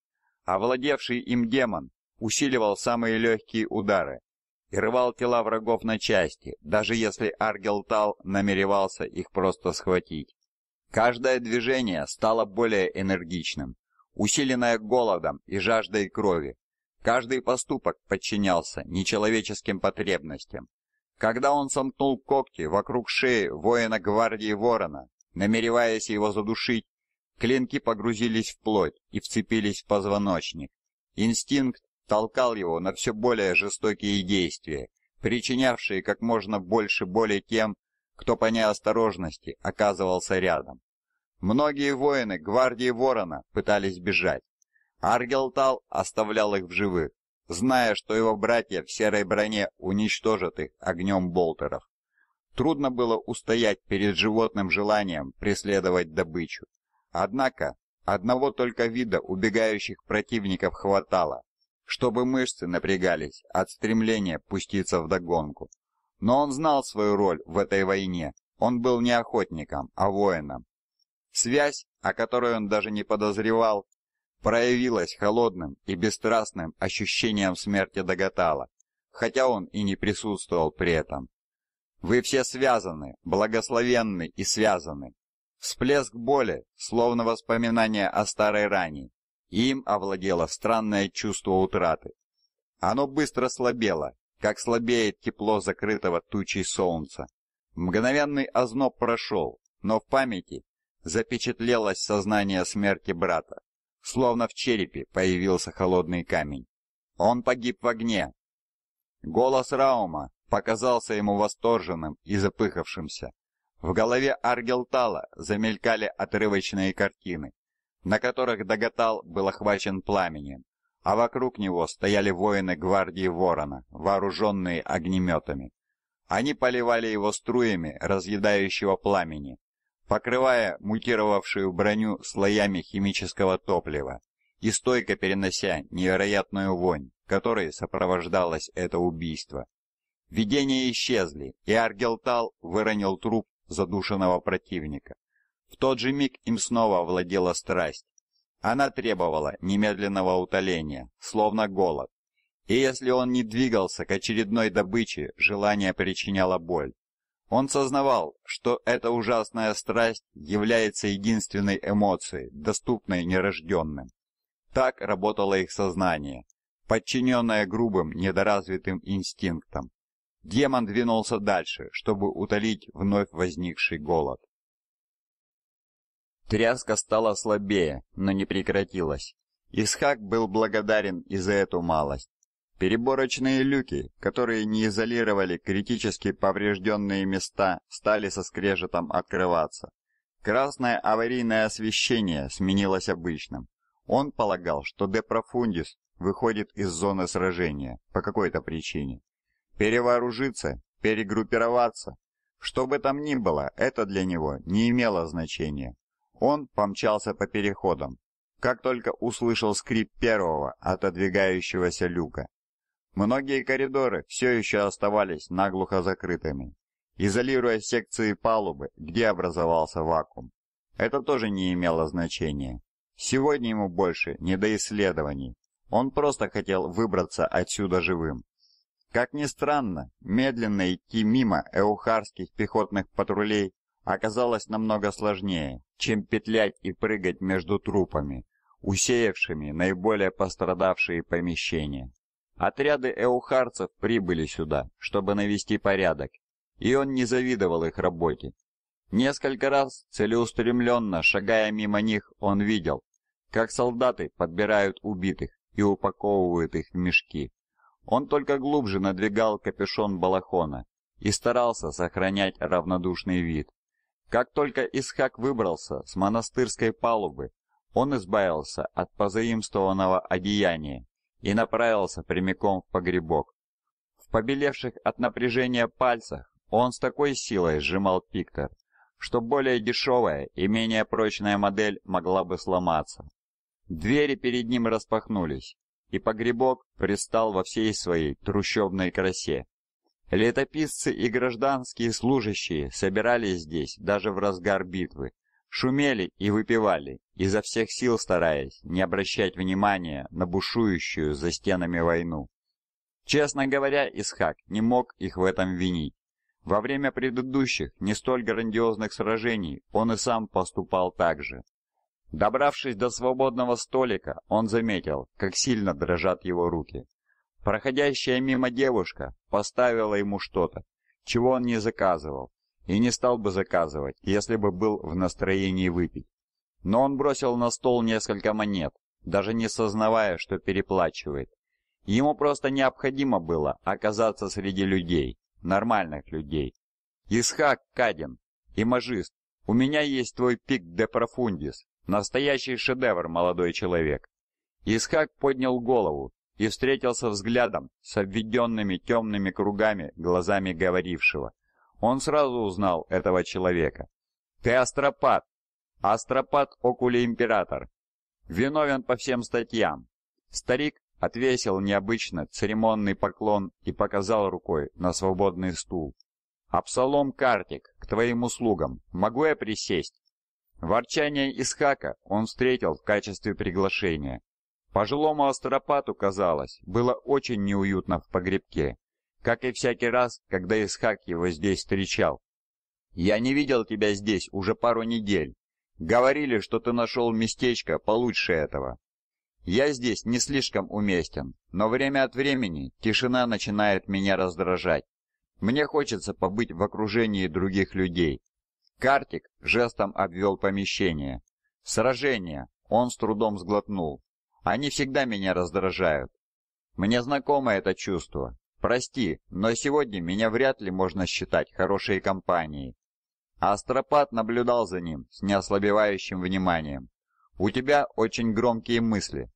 Овладевший им демон усиливал самые легкие удары, и рвал тела врагов на части, даже если Аргелтал намеревался их просто схватить. Каждое движение стало более энергичным, усиленное голодом и жаждой крови. Каждый поступок подчинялся нечеловеческим потребностям. Когда он сомкнул когти вокруг шеи воина гвардии Ворона, намереваясь его задушить, клинки погрузились в плоть и вцепились в позвоночник. Инстинкт толкал его на все более жестокие действия, причинявшие как можно больше боли тем, кто по неосторожности оказывался рядом. Многие воины гвардии Ворона пытались бежать. Аргелтал оставлял их в живых, зная, что его братья в серой броне уничтожат их огнем болтеров. Трудно было устоять перед животным желанием преследовать добычу. Однако, одного только вида убегающих противников хватало, чтобы мышцы напрягались от стремления пуститься в догонку. Но он знал свою роль в этой войне. Он был не охотником, а воином. Связь, о которой он даже не подозревал, проявилась холодным и бесстрастным ощущением смерти доготала, хотя он и не присутствовал при этом. Вы все связаны, благословенны и связаны. Всплеск боли, словно воспоминание о старой ране, им овладело странное чувство утраты. Оно быстро слабело, как слабеет тепло закрытого тучей солнца. Мгновенный озноб прошел, но в памяти запечатлелось сознание смерти брата. Словно в черепе появился холодный камень. Он погиб в огне. Голос Раума показался ему восторженным и запыхавшимся. В голове Аргелтала замелькали отрывочные картины на которых Дагатал был охвачен пламенем, а вокруг него стояли воины гвардии Ворона, вооруженные огнеметами. Они поливали его струями разъедающего пламени, покрывая мутировавшую броню слоями химического топлива и стойко перенося невероятную вонь, которой сопровождалось это убийство. Видения исчезли, и Аргелтал выронил труп задушенного противника. В тот же миг им снова овладела страсть. Она требовала немедленного утоления, словно голод. И если он не двигался к очередной добыче, желание причиняло боль. Он сознавал, что эта ужасная страсть является единственной эмоцией, доступной нерожденным. Так работало их сознание, подчиненное грубым, недоразвитым инстинктам. Демон двинулся дальше, чтобы утолить вновь возникший голод. Тряска стала слабее, но не прекратилась. Исхак был благодарен и за эту малость. Переборочные люки, которые не изолировали критически поврежденные места, стали со скрежетом открываться. Красное аварийное освещение сменилось обычным. Он полагал, что де профундис выходит из зоны сражения по какой-то причине. Перевооружиться, перегруппироваться, что бы там ни было, это для него не имело значения. Он помчался по переходам, как только услышал скрип первого отодвигающегося люка. Многие коридоры все еще оставались наглухо закрытыми, изолируя секции палубы, где образовался вакуум. Это тоже не имело значения. Сегодня ему больше не до исследований. Он просто хотел выбраться отсюда живым. Как ни странно, медленно идти мимо эухарских пехотных патрулей оказалось намного сложнее, чем петлять и прыгать между трупами, усеявшими наиболее пострадавшие помещения. Отряды эухарцев прибыли сюда, чтобы навести порядок, и он не завидовал их работе. Несколько раз, целеустремленно шагая мимо них, он видел, как солдаты подбирают убитых и упаковывают их в мешки. Он только глубже надвигал капюшон балахона и старался сохранять равнодушный вид. Как только Исхак выбрался с монастырской палубы, он избавился от позаимствованного одеяния и направился прямиком в погребок. В побелевших от напряжения пальцах он с такой силой сжимал пиктор, что более дешевая и менее прочная модель могла бы сломаться. Двери перед ним распахнулись, и погребок пристал во всей своей трущобной красе. Летописцы и гражданские служащие собирались здесь даже в разгар битвы, шумели и выпивали, изо всех сил стараясь не обращать внимания на бушующую за стенами войну. Честно говоря, Исхак не мог их в этом винить. Во время предыдущих, не столь грандиозных сражений, он и сам поступал так же. Добравшись до свободного столика, он заметил, как сильно дрожат его руки. Проходящая мимо девушка поставила ему что-то, чего он не заказывал, и не стал бы заказывать, если бы был в настроении выпить. Но он бросил на стол несколько монет, даже не сознавая, что переплачивает. Ему просто необходимо было оказаться среди людей, нормальных людей. «Исхак Кадин, имажист, у меня есть твой пик де профундис, настоящий шедевр, молодой человек». Исхак поднял голову и встретился взглядом с обведенными темными кругами глазами говорившего. Он сразу узнал этого человека. «Ты астропат! Астропат Окули Император! Виновен по всем статьям!» Старик отвесил необычно церемонный поклон и показал рукой на свободный стул. «Абсалом Картик, к твоим услугам, могу я присесть?» Ворчание Исхака он встретил в качестве приглашения. Пожилому астропату, казалось, было очень неуютно в погребке, как и всякий раз, когда Исхак его здесь встречал. «Я не видел тебя здесь уже пару недель. Говорили, что ты нашел местечко получше этого. Я здесь не слишком уместен, но время от времени тишина начинает меня раздражать. Мне хочется побыть в окружении других людей». Картик жестом обвел помещение. «Сражение!» Он с трудом сглотнул. Они всегда меня раздражают. Мне знакомо это чувство. Прости, но сегодня меня вряд ли можно считать хорошей компанией. Астропат наблюдал за ним с неослабевающим вниманием. У тебя очень громкие мысли.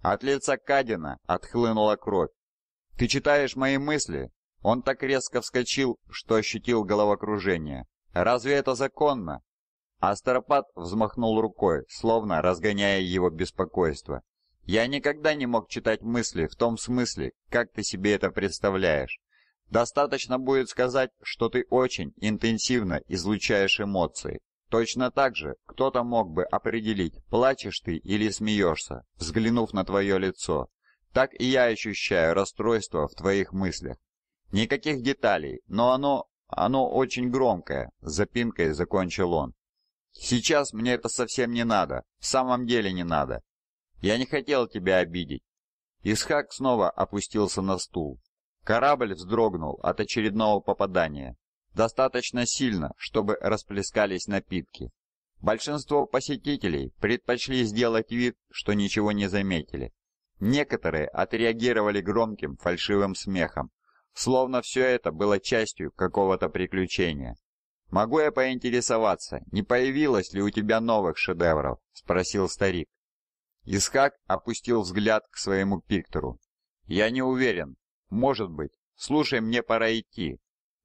От лица Кадина отхлынула кровь. Ты читаешь мои мысли? Он так резко вскочил, что ощутил головокружение. Разве это законно? Астропат взмахнул рукой, словно разгоняя его беспокойство. Я никогда не мог читать мысли в том смысле, как ты себе это представляешь. Достаточно будет сказать, что ты очень интенсивно излучаешь эмоции. Точно так же кто-то мог бы определить, плачешь ты или смеешься, взглянув на твое лицо. Так и я ощущаю расстройство в твоих мыслях. Никаких деталей, но оно... оно очень громкое, с запинкой закончил он. Сейчас мне это совсем не надо, в самом деле не надо. Я не хотел тебя обидеть. Исхак снова опустился на стул. Корабль вздрогнул от очередного попадания. Достаточно сильно, чтобы расплескались напитки. Большинство посетителей предпочли сделать вид, что ничего не заметили. Некоторые отреагировали громким фальшивым смехом, словно все это было частью какого-то приключения. «Могу я поинтересоваться, не появилось ли у тебя новых шедевров?» – спросил старик. Искак опустил взгляд к своему пиктору. «Я не уверен. Может быть. Слушай, мне пора идти».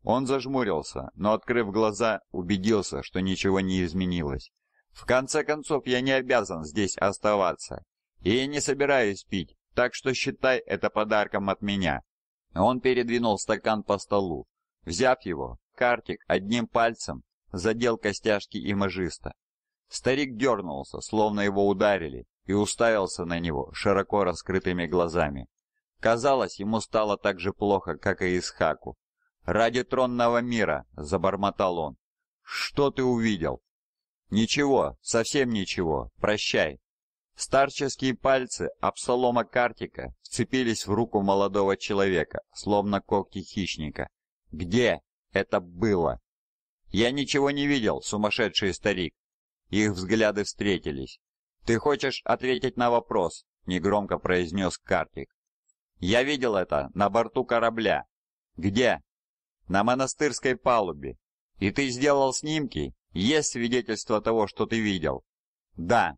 Он зажмурился, но, открыв глаза, убедился, что ничего не изменилось. «В конце концов, я не обязан здесь оставаться. И я не собираюсь пить, так что считай это подарком от меня». Он передвинул стакан по столу. Взяв его, Картик одним пальцем задел костяшки имажиста. Старик дернулся, словно его ударили, и уставился на него широко раскрытыми глазами. Казалось, ему стало так же плохо, как и Исхаку. «Ради тронного мира!» — забормотал он. «Что ты увидел?» «Ничего, совсем ничего. Прощай». Старческие пальцы Абсалома Картика вцепились в руку молодого человека, словно когти хищника. «Где это было?» «Я ничего не видел, сумасшедший старик». Их взгляды встретились. «Ты хочешь ответить на вопрос?» — негромко произнес Картик. «Я видел это на борту корабля». «Где?» «На монастырской палубе». «И ты сделал снимки? Есть свидетельство того, что ты видел?» «Да».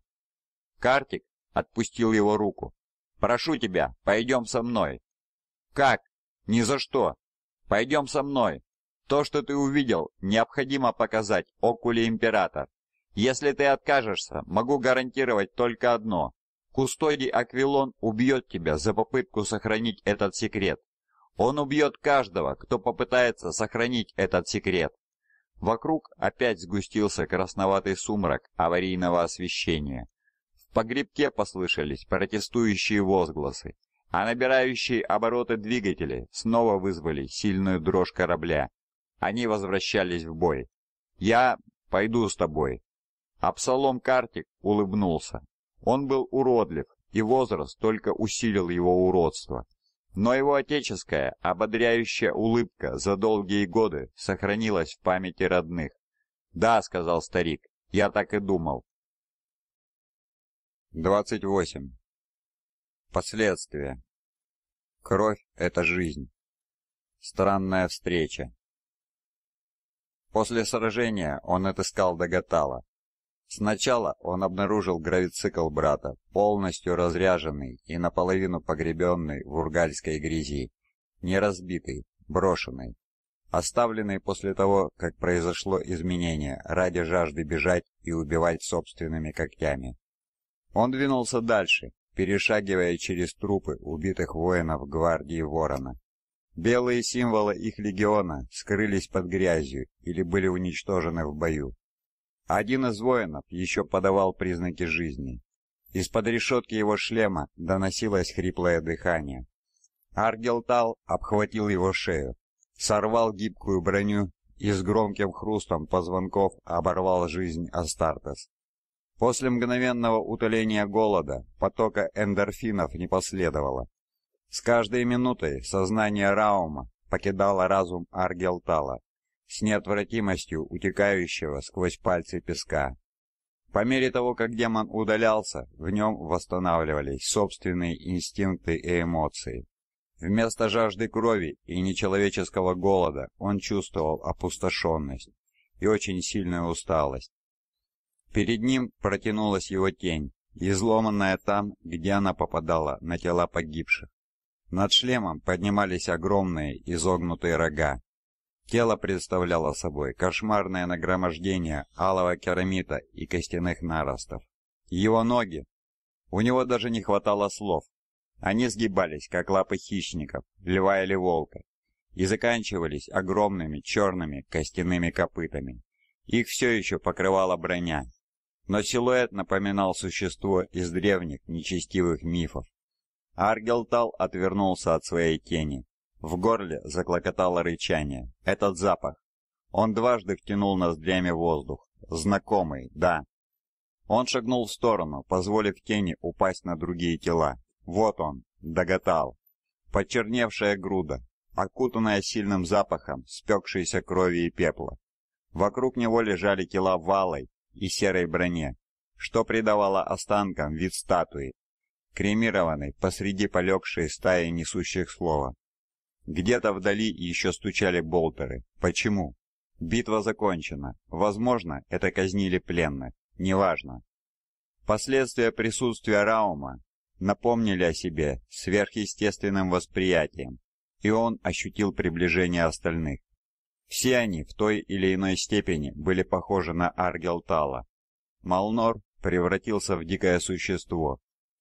Картик отпустил его руку. «Прошу тебя, пойдем со мной». «Как? Ни за что. Пойдем со мной. То, что ты увидел, необходимо показать Окуле Император. Если ты откажешься, могу гарантировать только одно. Кустоди Аквилон убьет тебя за попытку сохранить этот секрет. Он убьет каждого, кто попытается сохранить этот секрет. Вокруг опять сгустился красноватый сумрак аварийного освещения. В погребке послышались протестующие возгласы, а набирающие обороты двигатели снова вызвали сильную дрожь корабля. Они возвращались в бой. «Я пойду с тобой», Абсалом Картик улыбнулся. Он был уродлив, и возраст только усилил его уродство. Но его отеческая, ободряющая улыбка за долгие годы сохранилась в памяти родных. «Да», — сказал старик, — «я так и думал». 28. Последствия. Кровь — это жизнь. Странная встреча. После сражения он отыскал Даготала. Сначала он обнаружил гравицикл брата, полностью разряженный и наполовину погребенный в ургальской грязи, не разбитый, брошенный, оставленный после того, как произошло изменение ради жажды бежать и убивать собственными когтями. Он двинулся дальше, перешагивая через трупы убитых воинов гвардии Ворона. Белые символы их легиона скрылись под грязью или были уничтожены в бою. Один из воинов еще подавал признаки жизни. Из-под решетки его шлема доносилось хриплое дыхание. Аргелтал обхватил его шею, сорвал гибкую броню и с громким хрустом позвонков оборвал жизнь Астартес. После мгновенного утоления голода потока эндорфинов не последовало. С каждой минутой сознание Раума покидало разум Аргелтала, с неотвратимостью утекающего сквозь пальцы песка. По мере того, как демон удалялся, в нем восстанавливались собственные инстинкты и эмоции. Вместо жажды крови и нечеловеческого голода он чувствовал опустошенность и очень сильную усталость. Перед ним протянулась его тень, изломанная там, где она попадала на тела погибших. Над шлемом поднимались огромные изогнутые рога, Тело представляло собой кошмарное нагромождение алого керамита и костяных наростов. Его ноги... У него даже не хватало слов. Они сгибались, как лапы хищников, льва или волка, и заканчивались огромными черными костяными копытами. Их все еще покрывала броня, но силуэт напоминал существо из древних нечестивых мифов. Аргелтал отвернулся от своей тени, в горле заклокотало рычание. Этот запах. Он дважды втянул ноздрями воздух. Знакомый, да. Он шагнул в сторону, позволив тени упасть на другие тела. Вот он, доготал. Почерневшая груда, окутанная сильным запахом спекшейся крови и пепла. Вокруг него лежали тела в валой и серой броне, что придавало останкам вид статуи, кремированной посреди полегшей стаи несущих слова. Где-то вдали еще стучали болтеры. Почему? Битва закончена. Возможно, это казнили пленных. Неважно. Последствия присутствия Раума напомнили о себе сверхъестественным восприятием, и он ощутил приближение остальных. Все они в той или иной степени были похожи на Аргелтала. Малнор превратился в дикое существо,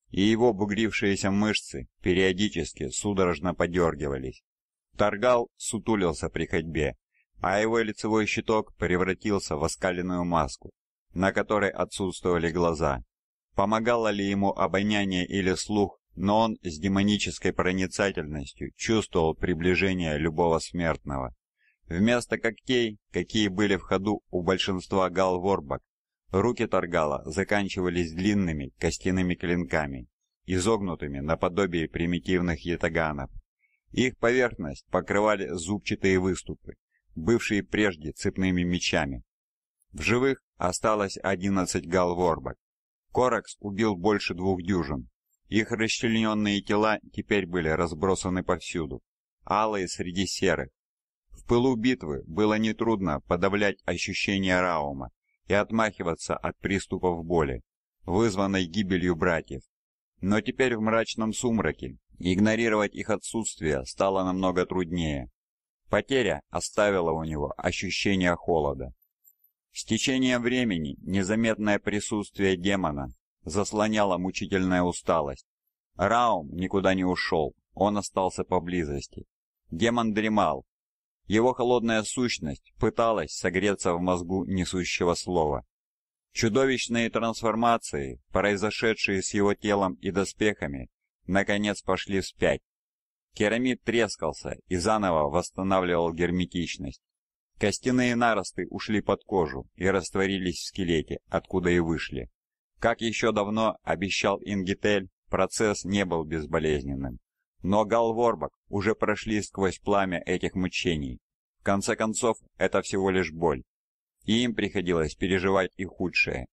и его бугрившиеся мышцы периодически судорожно подергивались. Таргал сутулился при ходьбе, а его лицевой щиток превратился в оскаленную маску, на которой отсутствовали глаза. Помогало ли ему обоняние или слух, но он с демонической проницательностью чувствовал приближение любого смертного. Вместо когтей, какие были в ходу у большинства галворбок, руки Таргала заканчивались длинными костяными клинками, изогнутыми наподобие примитивных ятаганов. Их поверхность покрывали зубчатые выступы, бывшие прежде цепными мечами. В живых осталось 11 галворбок. Коракс убил больше двух дюжин. Их расчлененные тела теперь были разбросаны повсюду, алые среди серых. В пылу битвы было нетрудно подавлять ощущение раума и отмахиваться от приступов боли, вызванной гибелью братьев. Но теперь в мрачном сумраке Игнорировать их отсутствие стало намного труднее. Потеря оставила у него ощущение холода. С течением времени незаметное присутствие демона заслоняло мучительная усталость. Раум никуда не ушел, он остался поблизости. Демон дремал. Его холодная сущность пыталась согреться в мозгу несущего слова. Чудовищные трансформации, произошедшие с его телом и доспехами, наконец пошли вспять. Керамид трескался и заново восстанавливал герметичность. Костяные наросты ушли под кожу и растворились в скелете, откуда и вышли. Как еще давно обещал Ингитель, процесс не был безболезненным. Но Галворбак уже прошли сквозь пламя этих мучений. В конце концов, это всего лишь боль. И им приходилось переживать и худшее.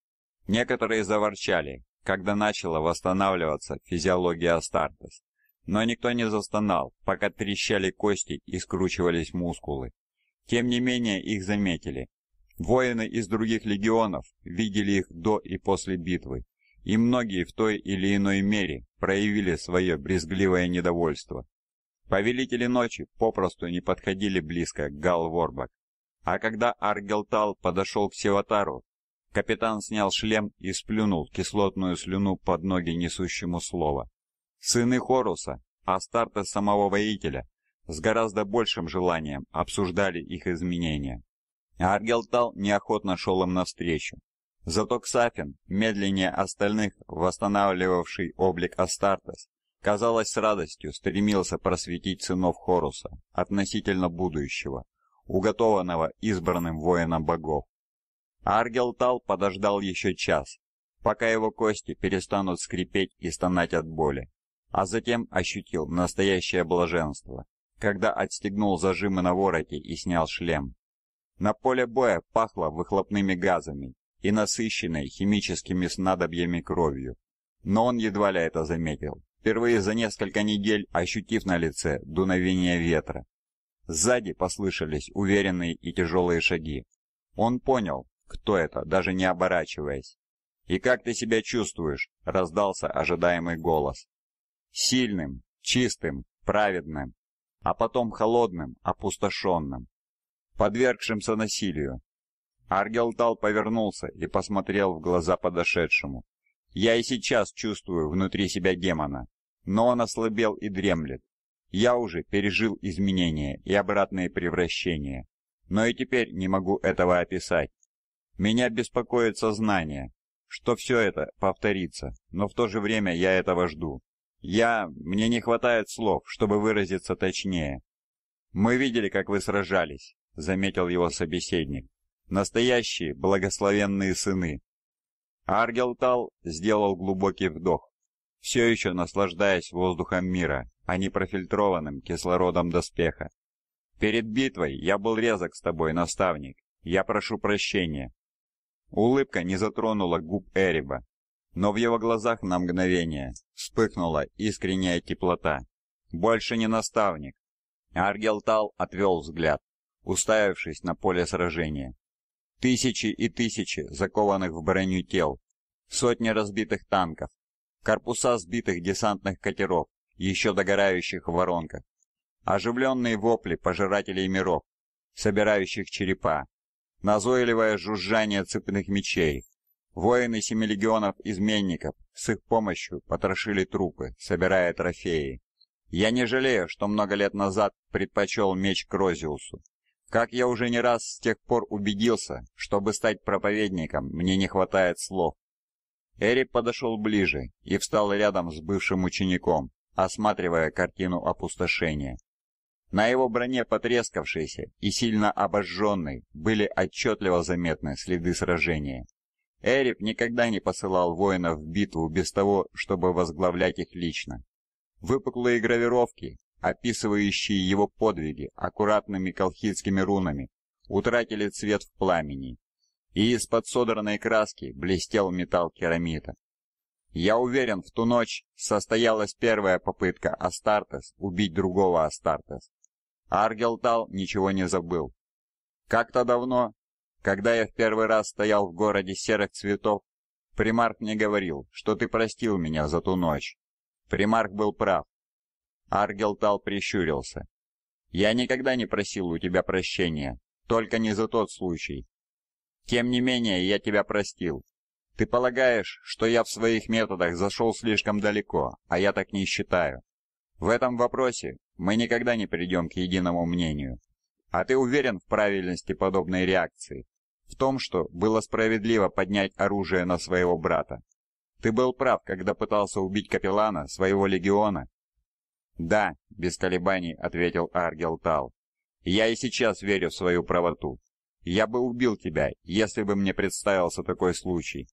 Некоторые заворчали, когда начала восстанавливаться физиология Астартес. Но никто не застонал, пока трещали кости и скручивались мускулы. Тем не менее их заметили. Воины из других легионов видели их до и после битвы, и многие в той или иной мере проявили свое брезгливое недовольство. Повелители ночи попросту не подходили близко к Гал Ворбак. А когда Аргелтал подошел к Севатару, Капитан снял шлем и сплюнул кислотную слюну под ноги несущему слова. Сыны Хоруса, Астарта самого воителя, с гораздо большим желанием обсуждали их изменения. Аргелтал неохотно шел им навстречу. Зато Ксафин, медленнее остальных, восстанавливавший облик Астартес, казалось, с радостью стремился просветить сынов Хоруса относительно будущего, уготованного избранным воинам богов. Аргелтал подождал еще час, пока его кости перестанут скрипеть и стонать от боли, а затем ощутил настоящее блаженство, когда отстегнул зажимы на вороте и снял шлем. На поле боя пахло выхлопными газами и насыщенной химическими снадобьями кровью, но он едва ли это заметил, впервые за несколько недель ощутив на лице дуновение ветра. Сзади послышались уверенные и тяжелые шаги. Он понял, кто это, даже не оборачиваясь. «И как ты себя чувствуешь?» – раздался ожидаемый голос. «Сильным, чистым, праведным, а потом холодным, опустошенным, подвергшимся насилию». Аргелтал повернулся и посмотрел в глаза подошедшему. «Я и сейчас чувствую внутри себя демона, но он ослабел и дремлет. Я уже пережил изменения и обратные превращения, но и теперь не могу этого описать. Меня беспокоит сознание, что все это повторится, но в то же время я этого жду. Я... мне не хватает слов, чтобы выразиться точнее. Мы видели, как вы сражались, заметил его собеседник. Настоящие благословенные сыны. Аргелтал сделал глубокий вдох, все еще наслаждаясь воздухом мира, а не профильтрованным кислородом доспеха. Перед битвой я был резок с тобой, наставник. Я прошу прощения. Улыбка не затронула губ Эриба, но в его глазах на мгновение вспыхнула искренняя теплота. Больше не наставник. Аргелтал отвел взгляд, уставившись на поле сражения. Тысячи и тысячи закованных в броню тел, сотни разбитых танков, корпуса сбитых десантных катеров, еще догорающих в воронках, оживленные вопли пожирателей миров, собирающих черепа, назойливое жужжание цепных мечей. Воины семи легионов изменников с их помощью потрошили трупы, собирая трофеи. Я не жалею, что много лет назад предпочел меч Крозиусу. Как я уже не раз с тех пор убедился, чтобы стать проповедником, мне не хватает слов. Эрик подошел ближе и встал рядом с бывшим учеником, осматривая картину опустошения. На его броне потрескавшейся и сильно обожженной были отчетливо заметны следы сражения. Эрик никогда не посылал воинов в битву без того, чтобы возглавлять их лично. Выпуклые гравировки, описывающие его подвиги аккуратными колхидскими рунами, утратили цвет в пламени, и из-под содранной краски блестел металл керамита. Я уверен, в ту ночь состоялась первая попытка Астартес убить другого Астартес. Аргелтал ничего не забыл. Как-то давно, когда я в первый раз стоял в городе серых цветов, Примарк мне говорил, что ты простил меня за ту ночь. Примарк был прав. Аргелтал прищурился. Я никогда не просил у тебя прощения, только не за тот случай. Тем не менее, я тебя простил. Ты полагаешь, что я в своих методах зашел слишком далеко, а я так не считаю. В этом вопросе мы никогда не придем к единому мнению. А ты уверен в правильности подобной реакции? В том, что было справедливо поднять оружие на своего брата? Ты был прав, когда пытался убить капеллана своего легиона?» «Да», — без колебаний ответил Аргел Тал. «Я и сейчас верю в свою правоту. Я бы убил тебя, если бы мне представился такой случай».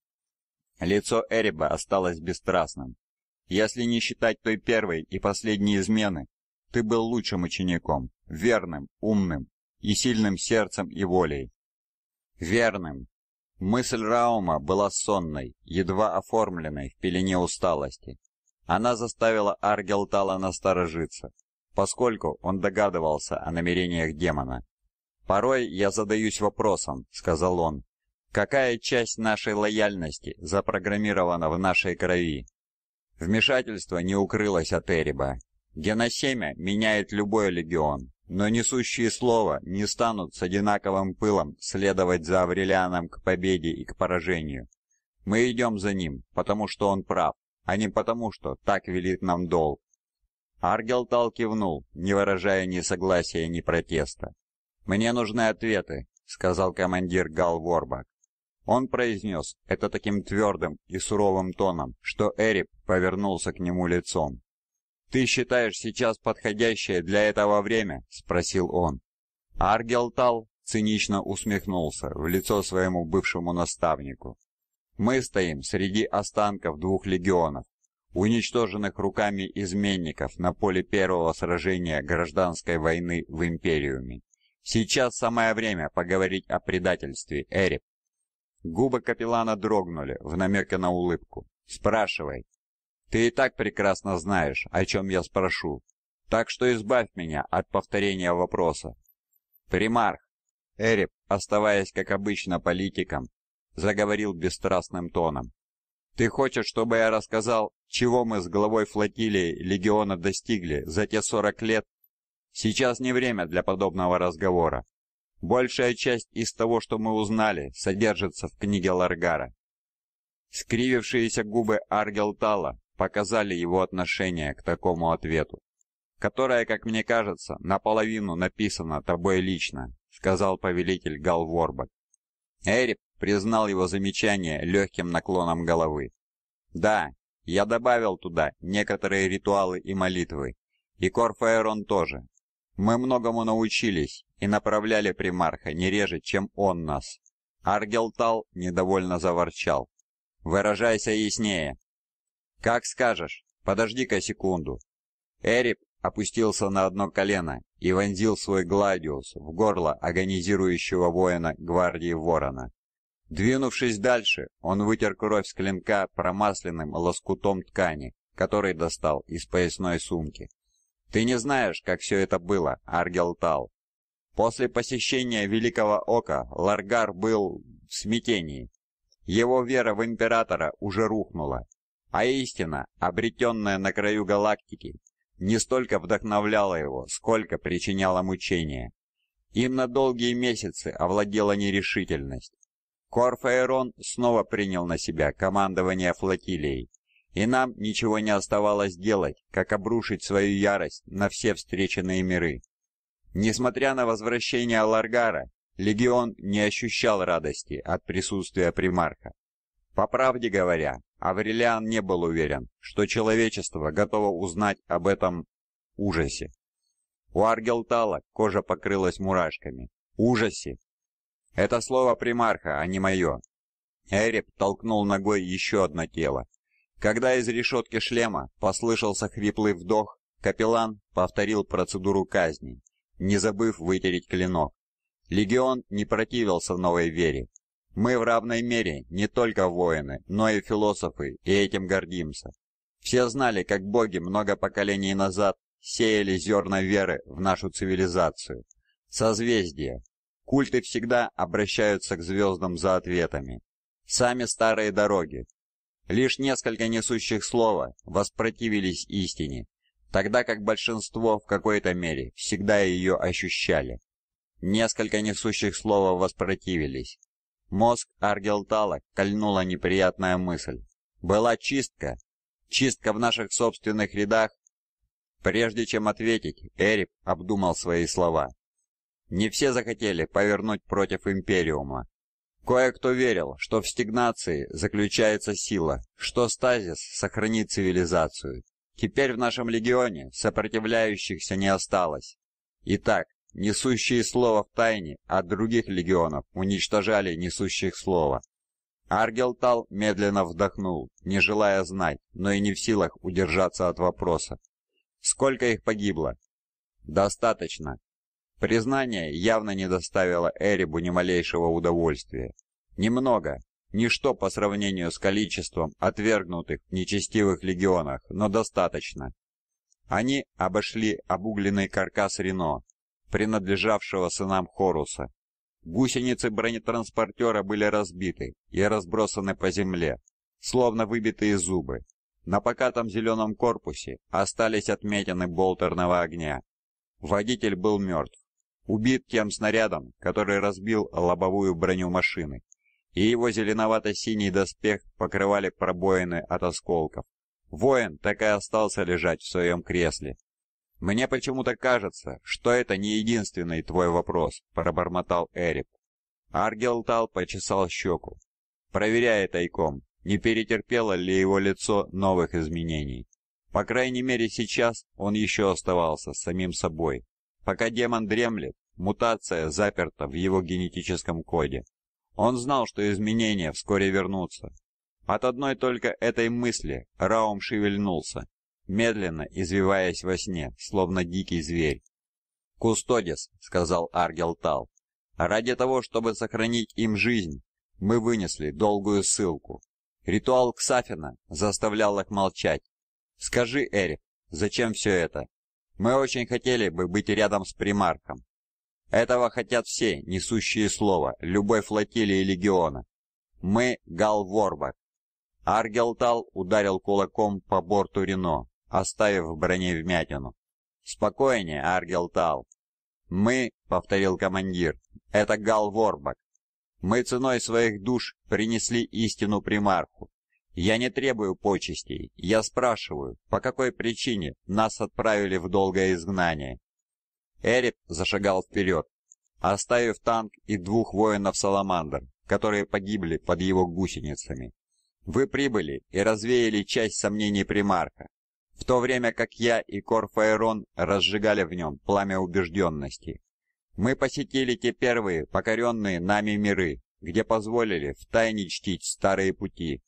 Лицо Эриба осталось бесстрастным. Если не считать той первой и последней измены, ты был лучшим учеником, верным, умным и сильным сердцем и волей. Верным. Мысль Раума была сонной, едва оформленной в пелене усталости. Она заставила Аргелтала насторожиться, поскольку он догадывался о намерениях демона. «Порой я задаюсь вопросом», — сказал он, — «какая часть нашей лояльности запрограммирована в нашей крови?» Вмешательство не укрылось от Эриба. Геносемя меняет любой легион, но несущие слово не станут с одинаковым пылом следовать за Аврелианом к победе и к поражению. Мы идем за ним, потому что он прав, а не потому что так велит нам долг. Аргелтал кивнул, не выражая ни согласия, ни протеста. «Мне нужны ответы», — сказал командир Гал Ворбак. Он произнес это таким твердым и суровым тоном, что Эрип повернулся к нему лицом. «Ты считаешь сейчас подходящее для этого время?» — спросил он. Аргелтал цинично усмехнулся в лицо своему бывшему наставнику. «Мы стоим среди останков двух легионов, уничтоженных руками изменников на поле первого сражения гражданской войны в Империуме. Сейчас самое время поговорить о предательстве, Эрип». Губы капеллана дрогнули в намеке на улыбку. «Спрашивай». Ты и так прекрасно знаешь, о чем я спрошу, так что избавь меня от повторения вопроса. Примарх, Эреб, оставаясь как обычно политиком, заговорил бесстрастным тоном. Ты хочешь, чтобы я рассказал, чего мы с главой флотилии легиона достигли за те 40 лет? Сейчас не время для подобного разговора. Большая часть из того, что мы узнали, содержится в книге Ларгара. Скривившиеся губы Аргелтала показали его отношение к такому ответу, которое, как мне кажется, наполовину написано тобой лично, сказал повелитель Галворбак. Эрип признал его замечание легким наклоном головы. Да, я добавил туда некоторые ритуалы и молитвы, и Корфаэрон тоже. Мы многому научились и направляли примарха не реже, чем он нас. Аргелтал недовольно заворчал. Выражайся яснее, «Как скажешь. Подожди-ка секунду». Эрип опустился на одно колено и вонзил свой гладиус в горло агонизирующего воина гвардии Ворона. Двинувшись дальше, он вытер кровь с клинка промасленным лоскутом ткани, который достал из поясной сумки. «Ты не знаешь, как все это было, Аргелтал». После посещения Великого Ока Ларгар был в смятении. Его вера в Императора уже рухнула, а истина, обретенная на краю галактики, не столько вдохновляла его, сколько причиняла мучения. Им на долгие месяцы овладела нерешительность. Корфаэрон снова принял на себя командование флотилией, и нам ничего не оставалось делать, как обрушить свою ярость на все встреченные миры. Несмотря на возвращение Ларгара, легион не ощущал радости от присутствия примарха. По правде говоря, Аврелиан не был уверен, что человечество готово узнать об этом ужасе. У Аргелтала кожа покрылась мурашками. Ужасе! Это слово примарха, а не мое. Эреб толкнул ногой еще одно тело. Когда из решетки шлема послышался хриплый вдох, капеллан повторил процедуру казни, не забыв вытереть клинок. Легион не противился новой вере, мы в равной мере не только воины, но и философы, и этим гордимся. Все знали, как боги много поколений назад сеяли зерна веры в нашу цивилизацию. Созвездия. Культы всегда обращаются к звездам за ответами. Сами старые дороги. Лишь несколько несущих слова воспротивились истине, тогда как большинство в какой-то мере всегда ее ощущали. Несколько несущих слова воспротивились. Мозг Аргелтала кольнула неприятная мысль. Была чистка. Чистка в наших собственных рядах. Прежде чем ответить, Эрип обдумал свои слова. Не все захотели повернуть против Империума. Кое-кто верил, что в стагнации заключается сила, что стазис сохранит цивилизацию. Теперь в нашем легионе сопротивляющихся не осталось. Итак, несущие слово в тайне от других легионов, уничтожали несущих слово. Аргелтал медленно вдохнул, не желая знать, но и не в силах удержаться от вопроса. Сколько их погибло? Достаточно. Признание явно не доставило Эрибу ни малейшего удовольствия. Немного, ничто по сравнению с количеством отвергнутых в нечестивых легионах, но достаточно. Они обошли обугленный каркас Рено, принадлежавшего сынам Хоруса. Гусеницы бронетранспортера были разбиты и разбросаны по земле, словно выбитые зубы. На покатом зеленом корпусе остались отметины болтерного огня. Водитель был мертв, убит тем снарядом, который разбил лобовую броню машины, и его зеленовато-синий доспех покрывали пробоины от осколков. Воин так и остался лежать в своем кресле, «Мне почему-то кажется, что это не единственный твой вопрос», — пробормотал Эрик. Аргелтал почесал щеку, проверяя тайком, не перетерпело ли его лицо новых изменений. По крайней мере сейчас он еще оставался самим собой. Пока демон дремлет, мутация заперта в его генетическом коде. Он знал, что изменения вскоре вернутся. От одной только этой мысли Раум шевельнулся медленно извиваясь во сне, словно дикий зверь. «Кустодис», — сказал Аргелтал, — «ради того, чтобы сохранить им жизнь, мы вынесли долгую ссылку. Ритуал Ксафина заставлял их молчать. Скажи, Эрик, зачем все это? Мы очень хотели бы быть рядом с примархом. Этого хотят все, несущие слово, любой флотилии легиона. Мы — Гал Ворбак». Аргелтал ударил кулаком по борту Рено, оставив в броне вмятину. «Спокойнее, Аргел Тал!» «Мы», — повторил командир, — «это Гал Ворбак. Мы ценой своих душ принесли истину примарху. Я не требую почестей, я спрашиваю, по какой причине нас отправили в долгое изгнание?» Эрип зашагал вперед, оставив танк и двух воинов Саламандр, которые погибли под его гусеницами. Вы прибыли и развеяли часть сомнений примарха в то время как я и Корфаэрон разжигали в нем пламя убежденности. Мы посетили те первые, покоренные нами миры, где позволили втайне чтить старые пути.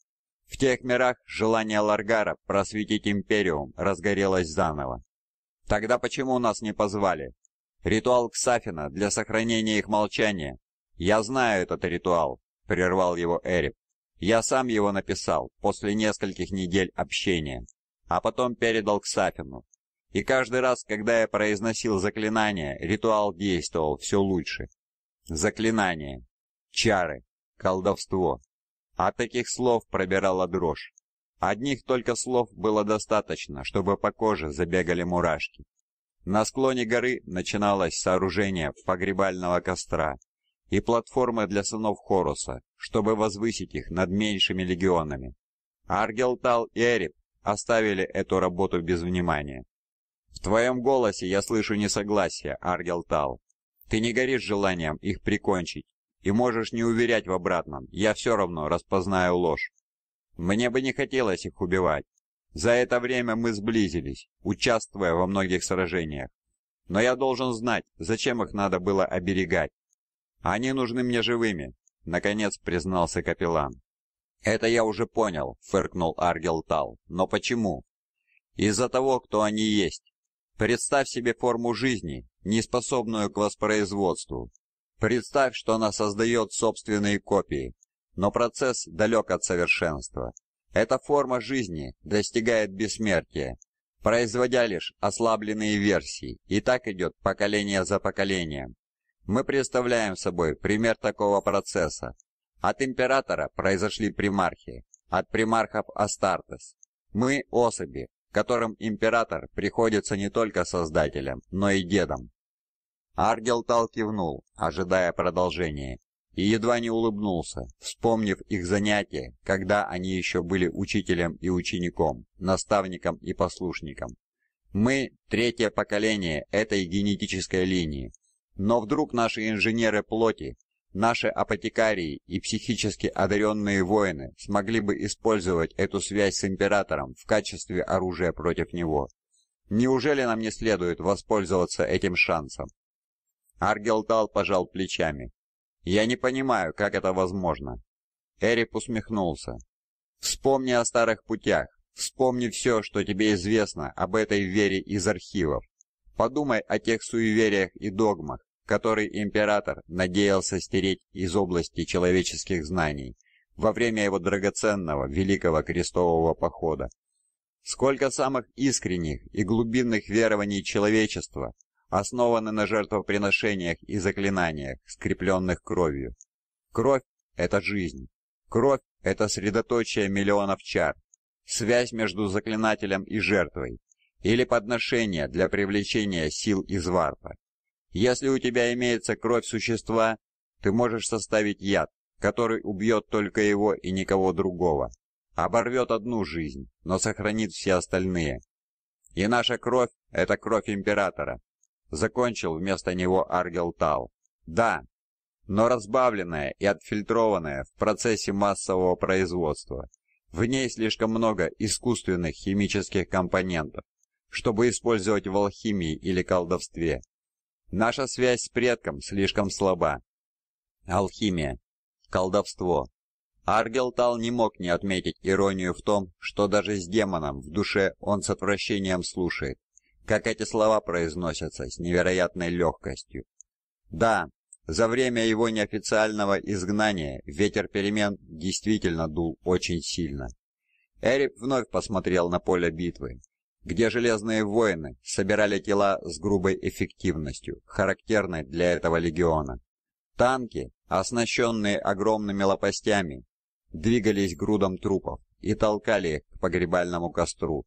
В тех мирах желание Ларгара просветить Империум разгорелось заново. Тогда почему нас не позвали? Ритуал Ксафина для сохранения их молчания. Я знаю этот ритуал, прервал его Эрик. Я сам его написал после нескольких недель общения а потом передал к Сафину. И каждый раз, когда я произносил заклинание, ритуал действовал все лучше. Заклинание, чары, колдовство. От таких слов пробирала дрожь. Одних только слов было достаточно, чтобы по коже забегали мурашки. На склоне горы начиналось сооружение погребального костра и платформы для сынов Хоруса, чтобы возвысить их над меньшими легионами. Аргелтал и Эреб оставили эту работу без внимания. В твоем голосе я слышу несогласие, Аргел Тал. Ты не горишь желанием их прикончить, и можешь не уверять в обратном, я все равно распознаю ложь. Мне бы не хотелось их убивать. За это время мы сблизились, участвуя во многих сражениях. Но я должен знать, зачем их надо было оберегать. Они нужны мне живыми, наконец признался капеллан. «Это я уже понял», — фыркнул Аргел Тал. «Но почему?» «Из-за того, кто они есть. Представь себе форму жизни, неспособную к воспроизводству. Представь, что она создает собственные копии. Но процесс далек от совершенства. Эта форма жизни достигает бессмертия, производя лишь ослабленные версии, и так идет поколение за поколением. Мы представляем собой пример такого процесса, от императора произошли примархи, от примархов Астартес. Мы – особи, которым император приходится не только создателем, но и дедом. Аргелтал кивнул, ожидая продолжения, и едва не улыбнулся, вспомнив их занятия, когда они еще были учителем и учеником, наставником и послушником. Мы – третье поколение этой генетической линии, но вдруг наши инженеры плоти Наши апотекарии и психически одаренные воины смогли бы использовать эту связь с императором в качестве оружия против него. Неужели нам не следует воспользоваться этим шансом? Аргелтал пожал плечами. Я не понимаю, как это возможно. Эрип усмехнулся. Вспомни о старых путях. Вспомни все, что тебе известно об этой вере из архивов. Подумай о тех суевериях и догмах, который император надеялся стереть из области человеческих знаний во время его драгоценного Великого Крестового Похода. Сколько самых искренних и глубинных верований человечества основаны на жертвоприношениях и заклинаниях, скрепленных кровью. Кровь – это жизнь. Кровь – это средоточие миллионов чар, связь между заклинателем и жертвой, или подношение для привлечения сил из варпа. Если у тебя имеется кровь существа, ты можешь составить яд, который убьет только его и никого другого. Оборвет одну жизнь, но сохранит все остальные. И наша кровь – это кровь Императора. Закончил вместо него Аргел Тал. Да, но разбавленная и отфильтрованная в процессе массового производства. В ней слишком много искусственных химических компонентов, чтобы использовать в алхимии или колдовстве. Наша связь с предком слишком слаба. Алхимия. Колдовство. Аргелтал не мог не отметить иронию в том, что даже с демоном в душе он с отвращением слушает, как эти слова произносятся с невероятной легкостью. Да, за время его неофициального изгнания ветер перемен действительно дул очень сильно. Эрик вновь посмотрел на поле битвы где железные воины собирали тела с грубой эффективностью, характерной для этого легиона. Танки, оснащенные огромными лопастями, двигались грудом трупов и толкали их к погребальному костру.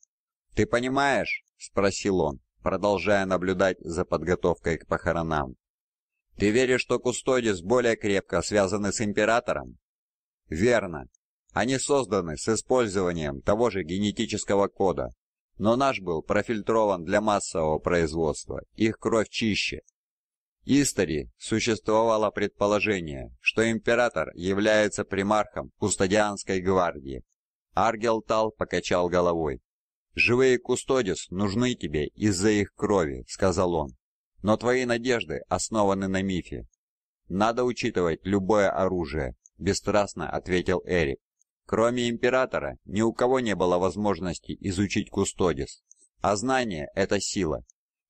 «Ты понимаешь?» — спросил он, продолжая наблюдать за подготовкой к похоронам. «Ты веришь, что Кустодис более крепко связаны с Императором?» «Верно. Они созданы с использованием того же генетического кода, но наш был профильтрован для массового производства, их кровь чище. Истори существовало предположение, что император является примархом кустодианской гвардии. Аргелтал покачал головой. «Живые кустодис нужны тебе из-за их крови», — сказал он. «Но твои надежды основаны на мифе. Надо учитывать любое оружие», — бесстрастно ответил Эрик. Кроме императора, ни у кого не было возможности изучить Кустодис, а знание – это сила.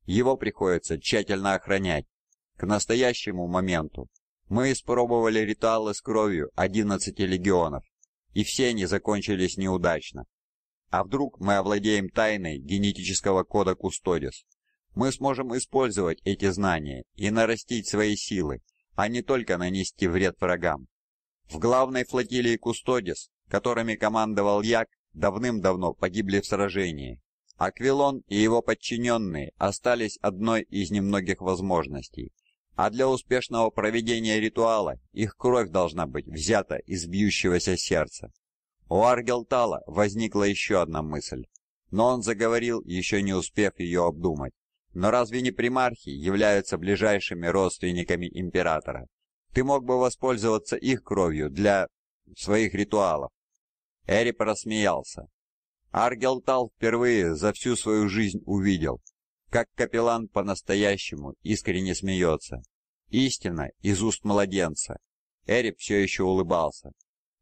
Его приходится тщательно охранять. К настоящему моменту мы испробовали ритуалы с кровью 11 легионов, и все они закончились неудачно. А вдруг мы овладеем тайной генетического кода Кустодис? Мы сможем использовать эти знания и нарастить свои силы, а не только нанести вред врагам. В главной флотилии Кустодис которыми командовал Як, давным-давно погибли в сражении. Аквилон и его подчиненные остались одной из немногих возможностей. А для успешного проведения ритуала их кровь должна быть взята из бьющегося сердца. У Аргелтала возникла еще одна мысль, но он заговорил, еще не успев ее обдумать. Но разве не примархи являются ближайшими родственниками императора? Ты мог бы воспользоваться их кровью для своих ритуалов. Эрип рассмеялся. Аргелтал впервые за всю свою жизнь увидел, как капеллан по-настоящему искренне смеется. Истина из уст младенца. Эрип все еще улыбался.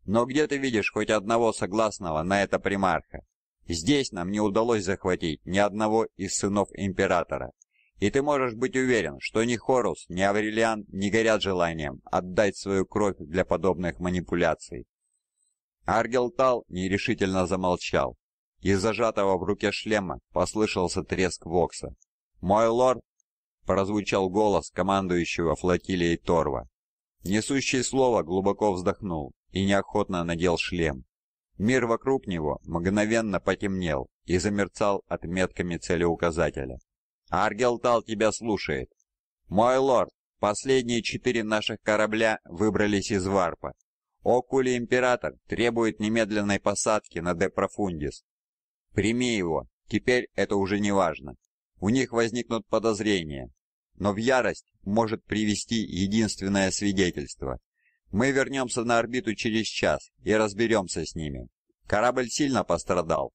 Но где ты видишь хоть одного согласного на это примарха? Здесь нам не удалось захватить ни одного из сынов императора. И ты можешь быть уверен, что ни Хорус, ни Аврелиан не горят желанием отдать свою кровь для подобных манипуляций. Аргелтал нерешительно замолчал. Из зажатого в руке шлема послышался треск вокса. «Мой лорд!» — прозвучал голос командующего флотилией Торва. Несущий слово глубоко вздохнул и неохотно надел шлем. Мир вокруг него мгновенно потемнел и замерцал отметками целеуказателя. «Аргелтал тебя слушает!» «Мой лорд, последние четыре наших корабля выбрались из варпа Окули Император требует немедленной посадки на Депрофундис. Прими его, теперь это уже не важно. У них возникнут подозрения, но в ярость может привести единственное свидетельство. Мы вернемся на орбиту через час и разберемся с ними. Корабль сильно пострадал?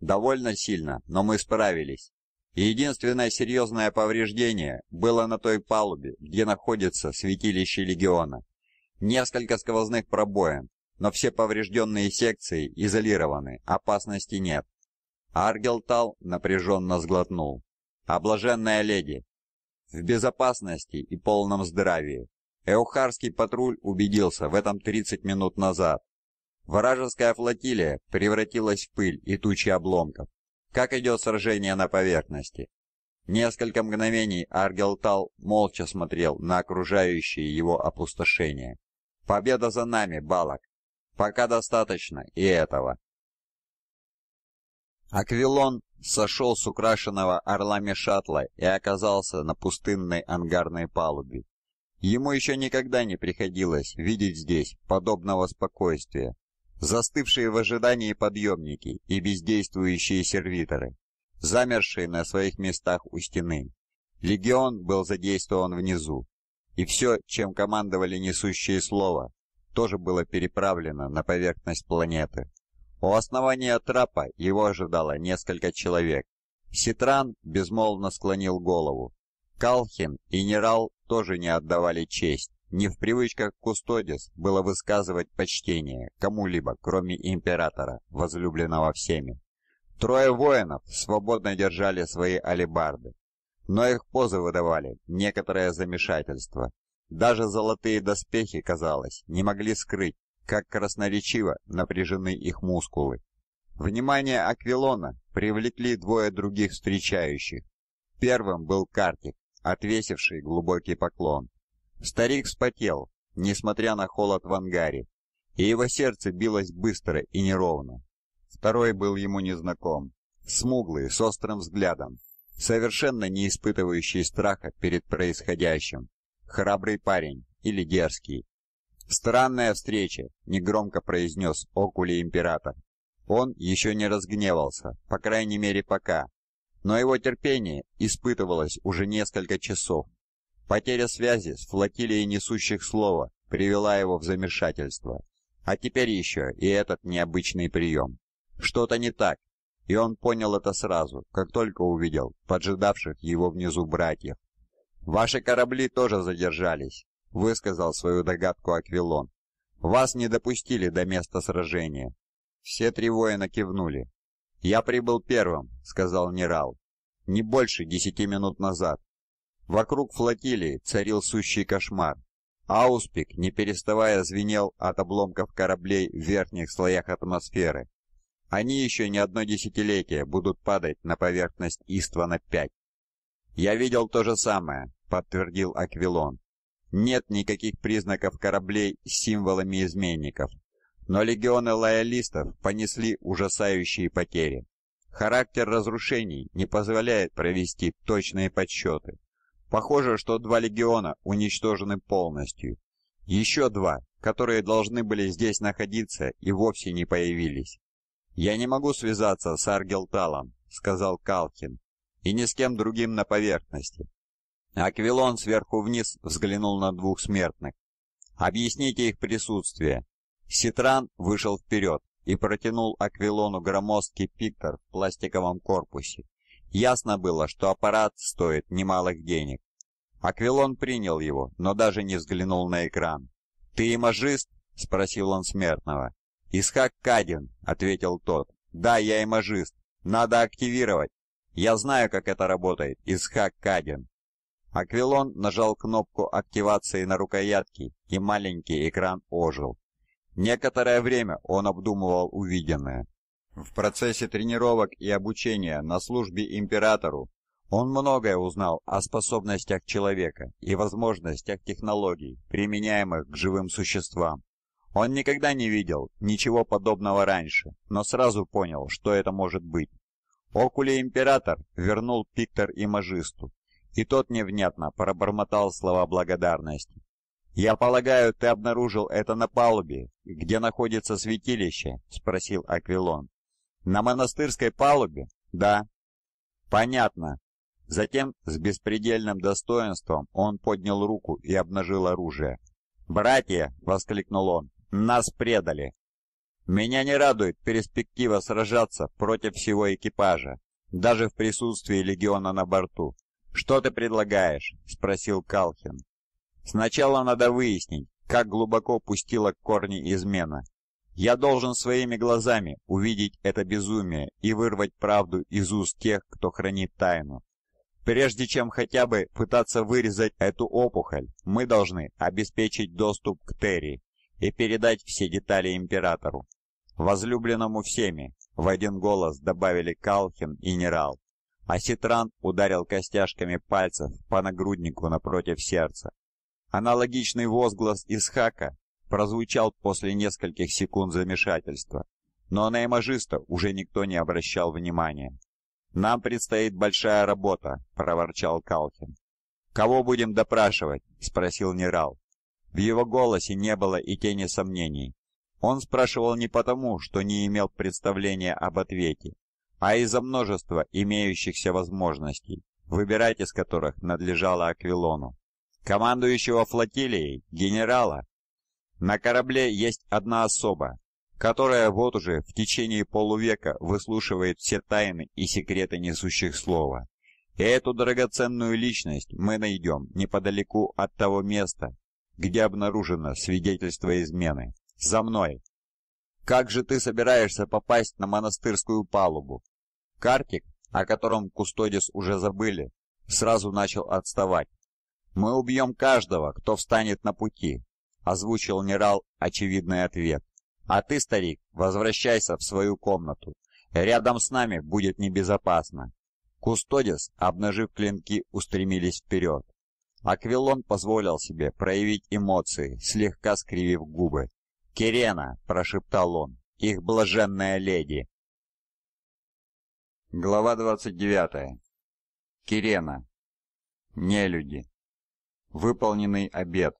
Довольно сильно, но мы справились. единственное серьезное повреждение было на той палубе, где находится святилище Легиона. Несколько сквозных пробоин, но все поврежденные секции изолированы, опасности нет. Аргелтал напряженно сглотнул. «Облаженная а леди!» В безопасности и полном здравии. Эухарский патруль убедился в этом 30 минут назад. Вражеская флотилия превратилась в пыль и тучи обломков. Как идет сражение на поверхности? Несколько мгновений Аргелтал молча смотрел на окружающие его опустошение. Победа за нами, Балок. Пока достаточно и этого. Аквилон сошел с украшенного орлами шаттла и оказался на пустынной ангарной палубе. Ему еще никогда не приходилось видеть здесь подобного спокойствия. Застывшие в ожидании подъемники и бездействующие сервиторы, замершие на своих местах у стены. Легион был задействован внизу, и все, чем командовали несущие слова, тоже было переправлено на поверхность планеты. У основания трапа его ожидало несколько человек. Ситран безмолвно склонил голову. Калхин и Нерал тоже не отдавали честь. Не в привычках Кустодис было высказывать почтение кому-либо, кроме императора, возлюбленного всеми. Трое воинов свободно держали свои алебарды но их позы выдавали некоторое замешательство. Даже золотые доспехи, казалось, не могли скрыть, как красноречиво напряжены их мускулы. Внимание Аквилона привлекли двое других встречающих. Первым был Картик, отвесивший глубокий поклон. Старик вспотел, несмотря на холод в ангаре, и его сердце билось быстро и неровно. Второй был ему незнаком, смуглый, с острым взглядом, совершенно не испытывающий страха перед происходящим. Храбрый парень или дерзкий. «Странная встреча», — негромко произнес Окули Император. Он еще не разгневался, по крайней мере пока, но его терпение испытывалось уже несколько часов. Потеря связи с флотилией несущих слова привела его в замешательство. А теперь еще и этот необычный прием. Что-то не так, и он понял это сразу, как только увидел поджидавших его внизу братьев. «Ваши корабли тоже задержались», — высказал свою догадку Аквилон. «Вас не допустили до места сражения». Все три воина кивнули. «Я прибыл первым», — сказал Нерал. «Не больше десяти минут назад». Вокруг флотилии царил сущий кошмар. Ауспик, не переставая, звенел от обломков кораблей в верхних слоях атмосферы. Они еще не одно десятилетие будут падать на поверхность Иствана-5. Я видел то же самое, подтвердил Аквилон. Нет никаких признаков кораблей с символами изменников, но легионы лоялистов понесли ужасающие потери. Характер разрушений не позволяет провести точные подсчеты. Похоже, что два легиона уничтожены полностью. Еще два, которые должны были здесь находиться и вовсе не появились. «Я не могу связаться с Аргелталом», — сказал Калкин, — «и ни с кем другим на поверхности». Аквилон сверху вниз взглянул на двух смертных. «Объясните их присутствие». Ситран вышел вперед и протянул Аквилону громоздкий пиктор в пластиковом корпусе. Ясно было, что аппарат стоит немалых денег. Аквилон принял его, но даже не взглянул на экран. «Ты имажист?» — спросил он смертного. «Исхак Кадин», — ответил тот. «Да, я и мажист. Надо активировать. Я знаю, как это работает, Исхак Кадин». Аквилон нажал кнопку активации на рукоятке, и маленький экран ожил. Некоторое время он обдумывал увиденное. В процессе тренировок и обучения на службе императору он многое узнал о способностях человека и возможностях технологий, применяемых к живым существам. Он никогда не видел ничего подобного раньше, но сразу понял, что это может быть. Окули Император вернул Пиктор и Мажисту, и тот невнятно пробормотал слова благодарности. «Я полагаю, ты обнаружил это на палубе, где находится святилище?» – спросил Аквилон. «На монастырской палубе?» «Да». «Понятно». Затем с беспредельным достоинством он поднял руку и обнажил оружие. «Братья!» — воскликнул он. Нас предали. Меня не радует перспектива сражаться против всего экипажа, даже в присутствии легиона на борту. Что ты предлагаешь? спросил Калхин. Сначала надо выяснить, как глубоко пустила корни измена. Я должен своими глазами увидеть это безумие и вырвать правду из уст тех, кто хранит тайну. Прежде чем хотя бы пытаться вырезать эту опухоль, мы должны обеспечить доступ к Терри и передать все детали императору. Возлюбленному всеми в один голос добавили Калхин и Нерал. Аситран ударил костяшками пальцев по нагруднику напротив сердца. Аналогичный возглас Исхака прозвучал после нескольких секунд замешательства, но на имажиста уже никто не обращал внимания. «Нам предстоит большая работа», — проворчал Калхин. «Кого будем допрашивать?» — спросил Нерал. В его голосе не было и тени сомнений. Он спрашивал не потому, что не имел представления об ответе, а из-за множества имеющихся возможностей, выбирать из которых надлежало Аквилону. Командующего флотилией, генерала, на корабле есть одна особа, которая вот уже в течение полувека выслушивает все тайны и секреты несущих слова. И эту драгоценную личность мы найдем неподалеку от того места, где обнаружено свидетельство измены. За мной!» «Как же ты собираешься попасть на монастырскую палубу?» Картик, о котором Кустодис уже забыли, сразу начал отставать. «Мы убьем каждого, кто встанет на пути», — озвучил Нерал очевидный ответ. «А ты, старик, возвращайся в свою комнату. Рядом с нами будет небезопасно». Кустодис, обнажив клинки, устремились вперед. Аквилон позволил себе проявить эмоции, слегка скривив губы. «Кирена!» – прошептал он. «Их блаженная леди!» Глава 29. Кирена. Нелюди. Выполненный обед.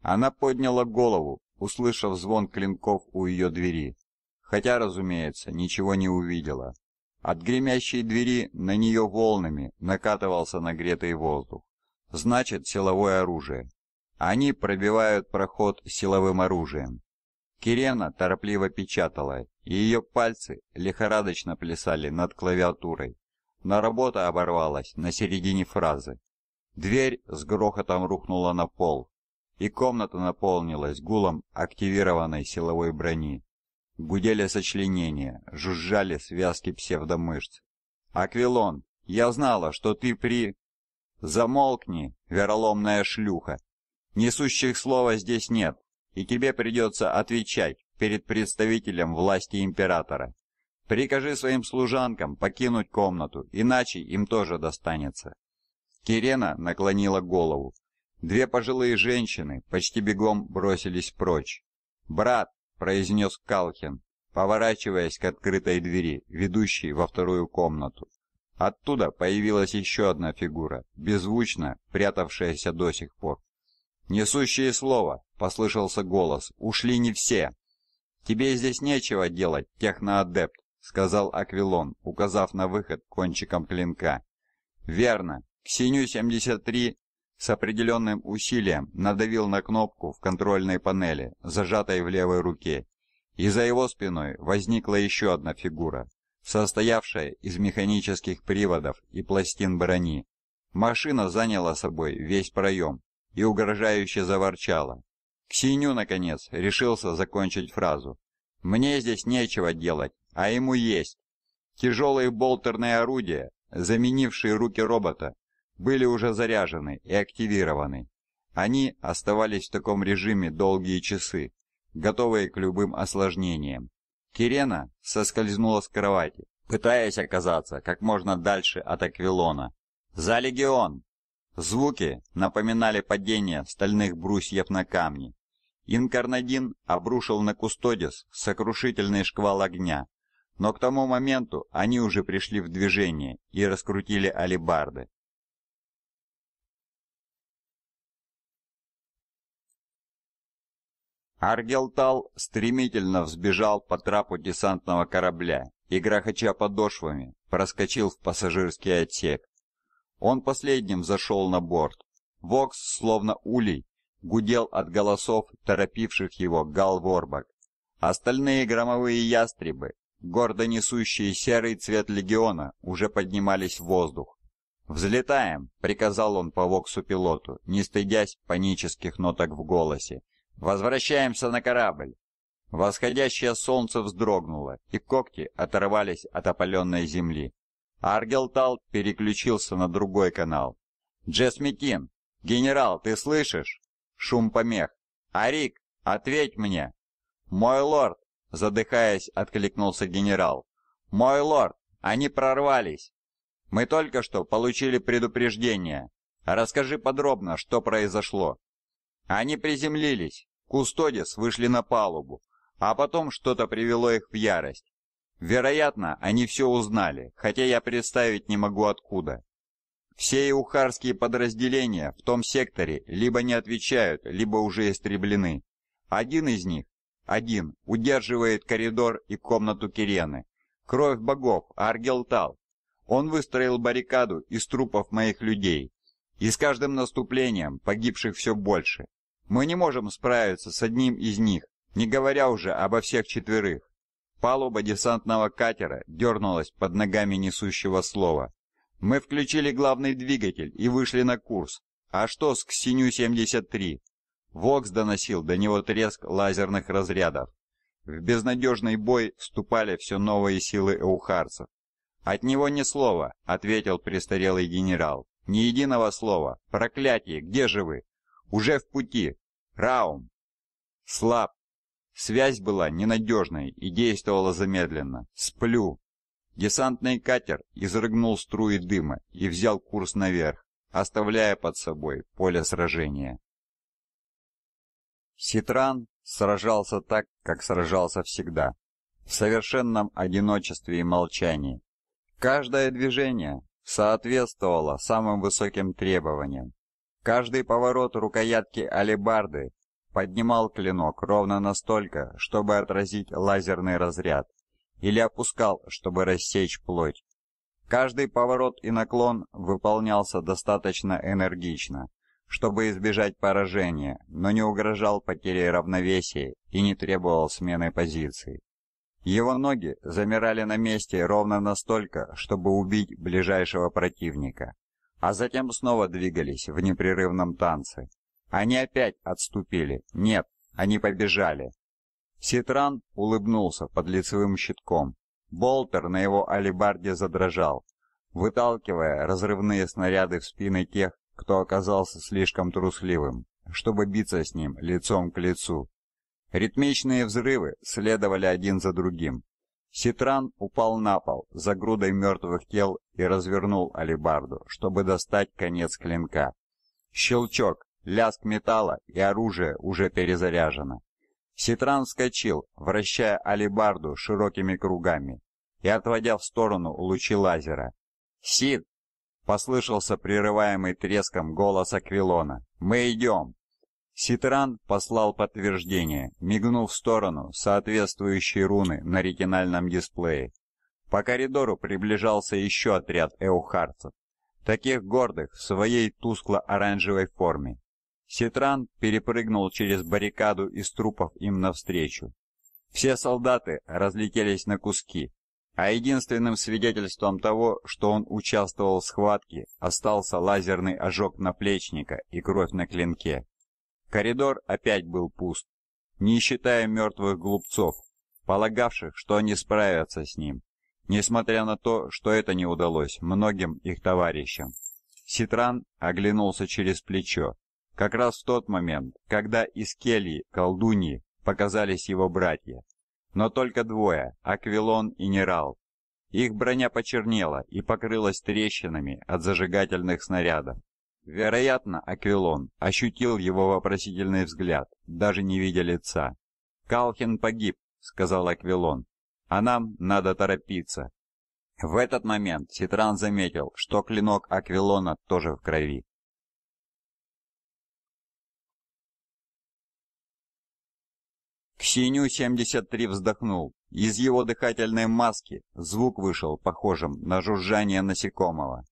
Она подняла голову, услышав звон клинков у ее двери, хотя, разумеется, ничего не увидела. От гремящей двери на нее волнами накатывался нагретый воздух значит силовое оружие. Они пробивают проход силовым оружием. Кирена торопливо печатала, и ее пальцы лихорадочно плясали над клавиатурой. Но работа оборвалась на середине фразы. Дверь с грохотом рухнула на пол, и комната наполнилась гулом активированной силовой брони. Гудели сочленения, жужжали связки псевдомышц. «Аквилон, я знала, что ты при...» «Замолкни, вероломная шлюха! Несущих слова здесь нет, и тебе придется отвечать перед представителем власти императора. Прикажи своим служанкам покинуть комнату, иначе им тоже достанется». Кирена наклонила голову. Две пожилые женщины почти бегом бросились прочь. «Брат!» — произнес Калхин, поворачиваясь к открытой двери, ведущей во вторую комнату. Оттуда появилась еще одна фигура, беззвучно прятавшаяся до сих пор. «Несущие слово!» — послышался голос. «Ушли не все!» «Тебе здесь нечего делать, техноадепт!» — сказал Аквилон, указав на выход кончиком клинка. «Верно. Ксеню-73 с определенным усилием надавил на кнопку в контрольной панели, зажатой в левой руке, и за его спиной возникла еще одна фигура, состоявшая из механических приводов и пластин брони. Машина заняла собой весь проем и угрожающе заворчала. Ксеню, наконец, решился закончить фразу. «Мне здесь нечего делать, а ему есть». Тяжелые болтерные орудия, заменившие руки робота, были уже заряжены и активированы. Они оставались в таком режиме долгие часы, готовые к любым осложнениям. Кирена соскользнула с кровати, пытаясь оказаться как можно дальше от Аквилона. «За легион!» Звуки напоминали падение стальных брусьев на камни. Инкарнадин обрушил на Кустодис сокрушительный шквал огня, но к тому моменту они уже пришли в движение и раскрутили алебарды. Аргелтал стремительно взбежал по трапу десантного корабля и, грохоча подошвами, проскочил в пассажирский отсек. Он последним зашел на борт. Вокс, словно улей, гудел от голосов, торопивших его гал-ворбок. Остальные громовые ястребы, гордо несущие серый цвет легиона, уже поднимались в воздух. «Взлетаем!» — приказал он по воксу пилоту, не стыдясь панических ноток в голосе. «Возвращаемся на корабль!» Восходящее солнце вздрогнуло, и когти оторвались от опаленной земли. Аргелтал переключился на другой канал. «Джесмитин! Генерал, ты слышишь?» Шум помех. «Арик, ответь мне!» «Мой лорд!» — задыхаясь, откликнулся генерал. «Мой лорд, они прорвались!» «Мы только что получили предупреждение. Расскажи подробно, что произошло». «Они приземлились. Кустодис вышли на палубу, а потом что-то привело их в ярость. Вероятно, они все узнали, хотя я представить не могу откуда. Все иухарские подразделения в том секторе либо не отвечают, либо уже истреблены. Один из них, один, удерживает коридор и комнату Кирены. Кровь богов, а Аргелтал. Он выстроил баррикаду из трупов моих людей. И с каждым наступлением погибших все больше. Мы не можем справиться с одним из них, не говоря уже обо всех четверых. Палуба десантного катера дернулась под ногами несущего слова. Мы включили главный двигатель и вышли на курс. А что с Ксеню-73? Вокс доносил до него треск лазерных разрядов. В безнадежный бой вступали все новые силы эухарцев. «От него ни слова», — ответил престарелый генерал. «Ни единого слова. Проклятие, где же вы?» Уже в пути. Раум. Слаб. Связь была ненадежной и действовала замедленно. Сплю. Десантный катер изрыгнул струи дыма и взял курс наверх, оставляя под собой поле сражения. Ситран сражался так, как сражался всегда, в совершенном одиночестве и молчании. Каждое движение соответствовало самым высоким требованиям, Каждый поворот рукоятки алебарды поднимал клинок ровно настолько, чтобы отразить лазерный разряд, или опускал, чтобы рассечь плоть. Каждый поворот и наклон выполнялся достаточно энергично, чтобы избежать поражения, но не угрожал потере равновесия и не требовал смены позиции. Его ноги замирали на месте ровно настолько, чтобы убить ближайшего противника а затем снова двигались в непрерывном танце. Они опять отступили. Нет, они побежали. Ситран улыбнулся под лицевым щитком. Болтер на его алебарде задрожал, выталкивая разрывные снаряды в спины тех, кто оказался слишком трусливым, чтобы биться с ним лицом к лицу. Ритмичные взрывы следовали один за другим, Ситран упал на пол за грудой мертвых тел и развернул алебарду, чтобы достать конец клинка. Щелчок, лязг металла и оружие уже перезаряжено. Ситран вскочил, вращая алебарду широкими кругами и отводя в сторону лучи лазера. «Сид!» — послышался прерываемый треском голос Аквилона. «Мы идем!» Ситран послал подтверждение, мигнув в сторону соответствующей руны на ретинальном дисплее. По коридору приближался еще отряд эухарцев, таких гордых в своей тускло-оранжевой форме. Ситран перепрыгнул через баррикаду из трупов им навстречу. Все солдаты разлетелись на куски, а единственным свидетельством того, что он участвовал в схватке, остался лазерный ожог наплечника и кровь на клинке. Коридор опять был пуст, не считая мертвых глупцов, полагавших, что они справятся с ним, несмотря на то, что это не удалось многим их товарищам. Ситран оглянулся через плечо, как раз в тот момент, когда из кельи колдуньи показались его братья. Но только двое, Аквилон и Нерал. Их броня почернела и покрылась трещинами от зажигательных снарядов. Вероятно, Аквилон ощутил его вопросительный взгляд, даже не видя лица. «Калхин погиб», — сказал Аквилон, — «а нам надо торопиться». В этот момент Ситран заметил, что клинок Аквилона тоже в крови. Ксеню-73 вздохнул. Из его дыхательной маски звук вышел похожим на жужжание насекомого.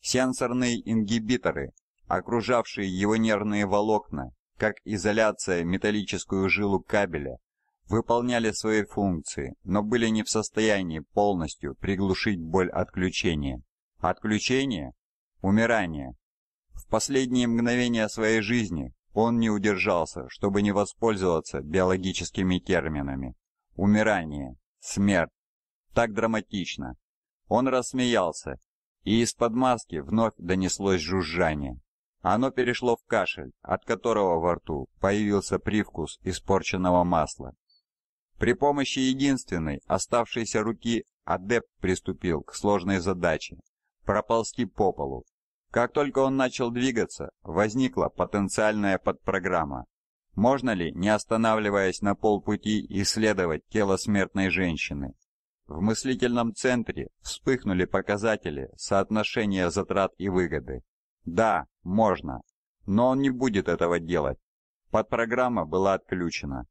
Сенсорные ингибиторы окружавшие его нервные волокна, как изоляция металлическую жилу кабеля, выполняли свои функции, но были не в состоянии полностью приглушить боль отключения. Отключение – умирание. В последние мгновения своей жизни он не удержался, чтобы не воспользоваться биологическими терминами. Умирание, смерть. Так драматично. Он рассмеялся, и из-под маски вновь донеслось жужжание. Оно перешло в кашель, от которого во рту появился привкус испорченного масла. При помощи единственной оставшейся руки адепт приступил к сложной задаче – проползти по полу. Как только он начал двигаться, возникла потенциальная подпрограмма. Можно ли, не останавливаясь на полпути, исследовать тело смертной женщины? В мыслительном центре вспыхнули показатели соотношения затрат и выгоды. Да, можно. Но он не будет этого делать. Подпрограмма была отключена.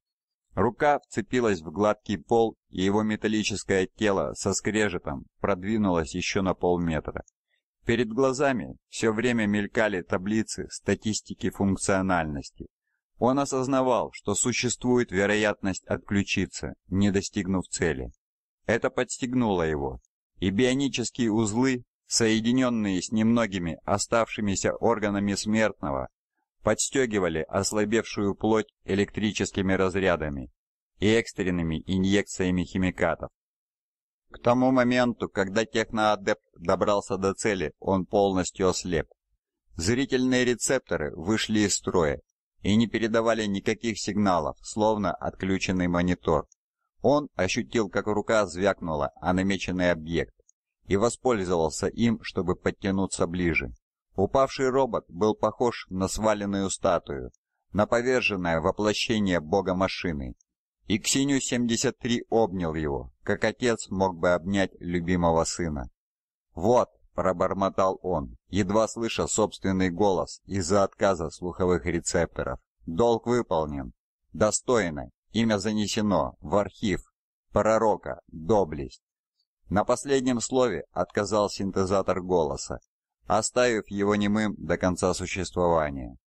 Рука вцепилась в гладкий пол, и его металлическое тело со скрежетом продвинулось еще на полметра. Перед глазами все время мелькали таблицы статистики функциональности. Он осознавал, что существует вероятность отключиться, не достигнув цели. Это подстегнуло его, и бионические узлы соединенные с немногими оставшимися органами смертного, подстегивали ослабевшую плоть электрическими разрядами и экстренными инъекциями химикатов. К тому моменту, когда техноадепт добрался до цели, он полностью ослеп. Зрительные рецепторы вышли из строя и не передавали никаких сигналов, словно отключенный монитор. Он ощутил, как рука звякнула о намеченный объект, и воспользовался им, чтобы подтянуться ближе. Упавший робот был похож на сваленную статую, на поверженное воплощение бога машины. И Ксению-73 обнял его, как отец мог бы обнять любимого сына. «Вот», — пробормотал он, едва слыша собственный голос из-за отказа слуховых рецепторов. «Долг выполнен. Достойно. Имя занесено в архив. Пророка. Доблесть». На последнем слове отказал синтезатор голоса, оставив его немым до конца существования.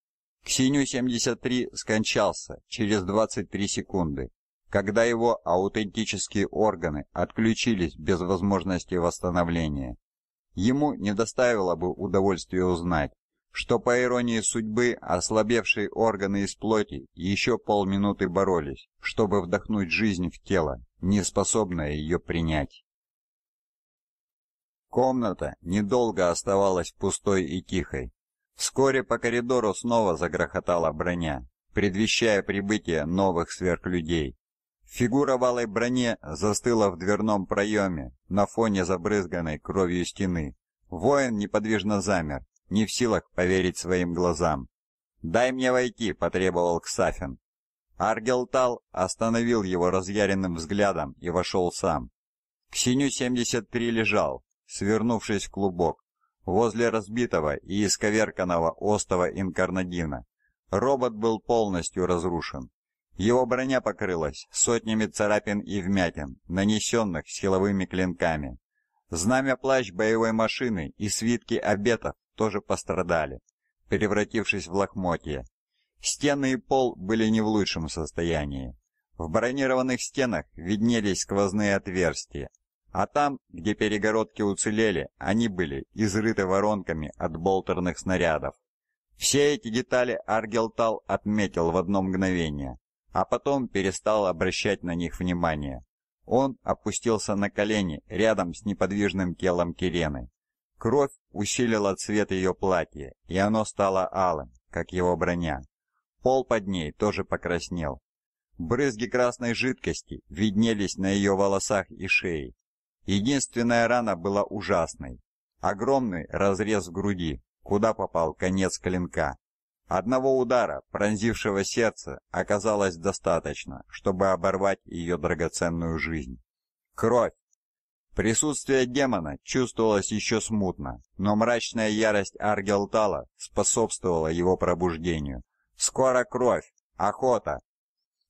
Ксеню-73 скончался через 23 секунды, когда его аутентические органы отключились без возможности восстановления. Ему не доставило бы удовольствия узнать, что, по иронии судьбы, ослабевшие органы из плоти еще полминуты боролись, чтобы вдохнуть жизнь в тело, не способное ее принять. Комната недолго оставалась пустой и тихой. Вскоре по коридору снова загрохотала броня, предвещая прибытие новых сверхлюдей. Фигура в алой броне застыла в дверном проеме на фоне забрызганной кровью стены. Воин неподвижно замер, не в силах поверить своим глазам. «Дай мне войти», — потребовал Ксафин. Аргелтал остановил его разъяренным взглядом и вошел сам. Ксеню-73 лежал, свернувшись в клубок, возле разбитого и исковерканного остова инкарнадина. Робот был полностью разрушен. Его броня покрылась сотнями царапин и вмятин, нанесенных силовыми клинками. Знамя-плащ боевой машины и свитки обетов тоже пострадали, превратившись в лохмотья. Стены и пол были не в лучшем состоянии. В бронированных стенах виднелись сквозные отверстия, а там, где перегородки уцелели, они были изрыты воронками от болтерных снарядов. Все эти детали Аргелтал отметил в одно мгновение, а потом перестал обращать на них внимание. Он опустился на колени рядом с неподвижным телом Кирены. Кровь усилила цвет ее платья, и оно стало алым, как его броня. Пол под ней тоже покраснел. Брызги красной жидкости виднелись на ее волосах и шее, Единственная рана была ужасной. Огромный разрез в груди, куда попал конец клинка. Одного удара, пронзившего сердце, оказалось достаточно, чтобы оборвать ее драгоценную жизнь. Кровь. Присутствие демона чувствовалось еще смутно, но мрачная ярость Аргелтала способствовала его пробуждению. «Скоро кровь! Охота!»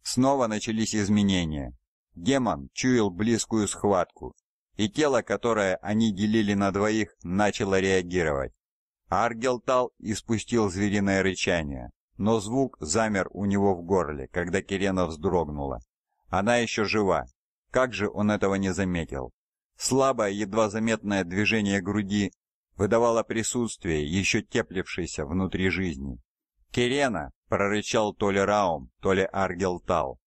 Снова начались изменения. Демон чуял близкую схватку, и тело, которое они делили на двоих, начало реагировать. Аргелтал испустил звериное рычание, но звук замер у него в горле, когда Кирена вздрогнула. Она еще жива. Как же он этого не заметил? Слабое, едва заметное движение груди выдавало присутствие еще теплившейся внутри жизни. «Кирена!» — прорычал то ли Раум, то ли Аргелтал.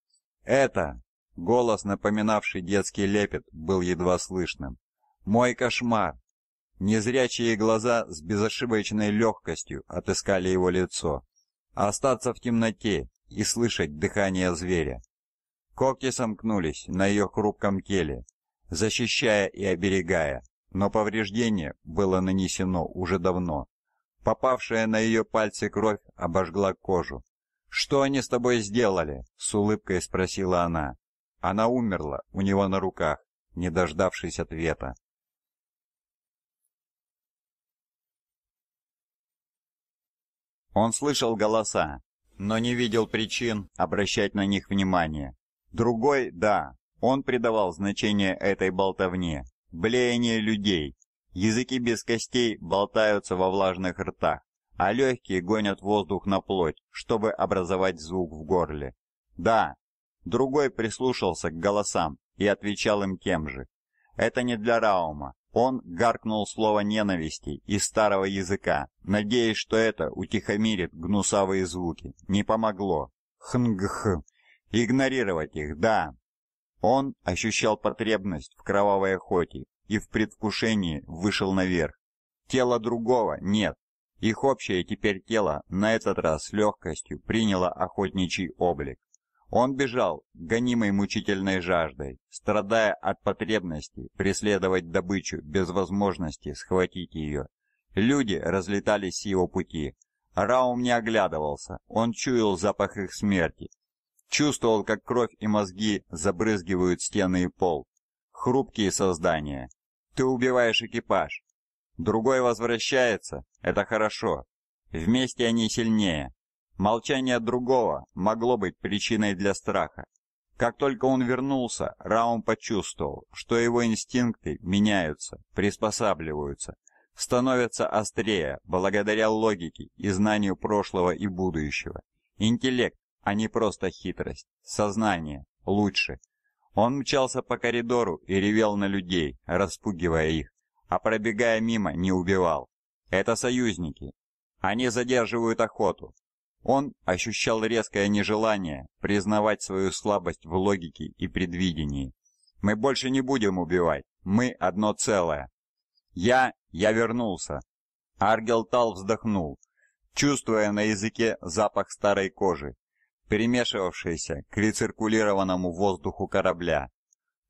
«Это...» Голос, напоминавший детский лепет, был едва слышным. «Мой кошмар!» Незрячие глаза с безошибочной легкостью отыскали его лицо. Остаться в темноте и слышать дыхание зверя. Когти сомкнулись на ее хрупком теле, защищая и оберегая, но повреждение было нанесено уже давно. Попавшая на ее пальцы кровь обожгла кожу. «Что они с тобой сделали?» — с улыбкой спросила она. Она умерла у него на руках, не дождавшись ответа. Он слышал голоса, но не видел причин обращать на них внимание. Другой, да, он придавал значение этой болтовне, блеяние людей. Языки без костей болтаются во влажных ртах, а легкие гонят воздух на плоть, чтобы образовать звук в горле. Да, Другой прислушался к голосам и отвечал им тем же. «Это не для Раума». Он гаркнул слово ненависти из старого языка, надеясь, что это утихомирит гнусавые звуки. Не помогло. Хнгх. Игнорировать их, да. Он ощущал потребность в кровавой охоте и в предвкушении вышел наверх. Тела другого нет. Их общее теперь тело на этот раз с легкостью приняло охотничий облик. Он бежал, гонимый мучительной жаждой, страдая от потребности преследовать добычу без возможности схватить ее. Люди разлетались с его пути. Раум не оглядывался, он чуял запах их смерти. Чувствовал, как кровь и мозги забрызгивают стены и пол. Хрупкие создания. Ты убиваешь экипаж. Другой возвращается, это хорошо. Вместе они сильнее, Молчание другого могло быть причиной для страха. Как только он вернулся, Раум почувствовал, что его инстинкты меняются, приспосабливаются, становятся острее благодаря логике и знанию прошлого и будущего. Интеллект, а не просто хитрость. Сознание. Лучше. Он мчался по коридору и ревел на людей, распугивая их, а пробегая мимо не убивал. Это союзники. Они задерживают охоту, он ощущал резкое нежелание признавать свою слабость в логике и предвидении. «Мы больше не будем убивать. Мы одно целое». «Я... я вернулся». Аргелтал вздохнул, чувствуя на языке запах старой кожи, перемешивавшийся к рециркулированному воздуху корабля.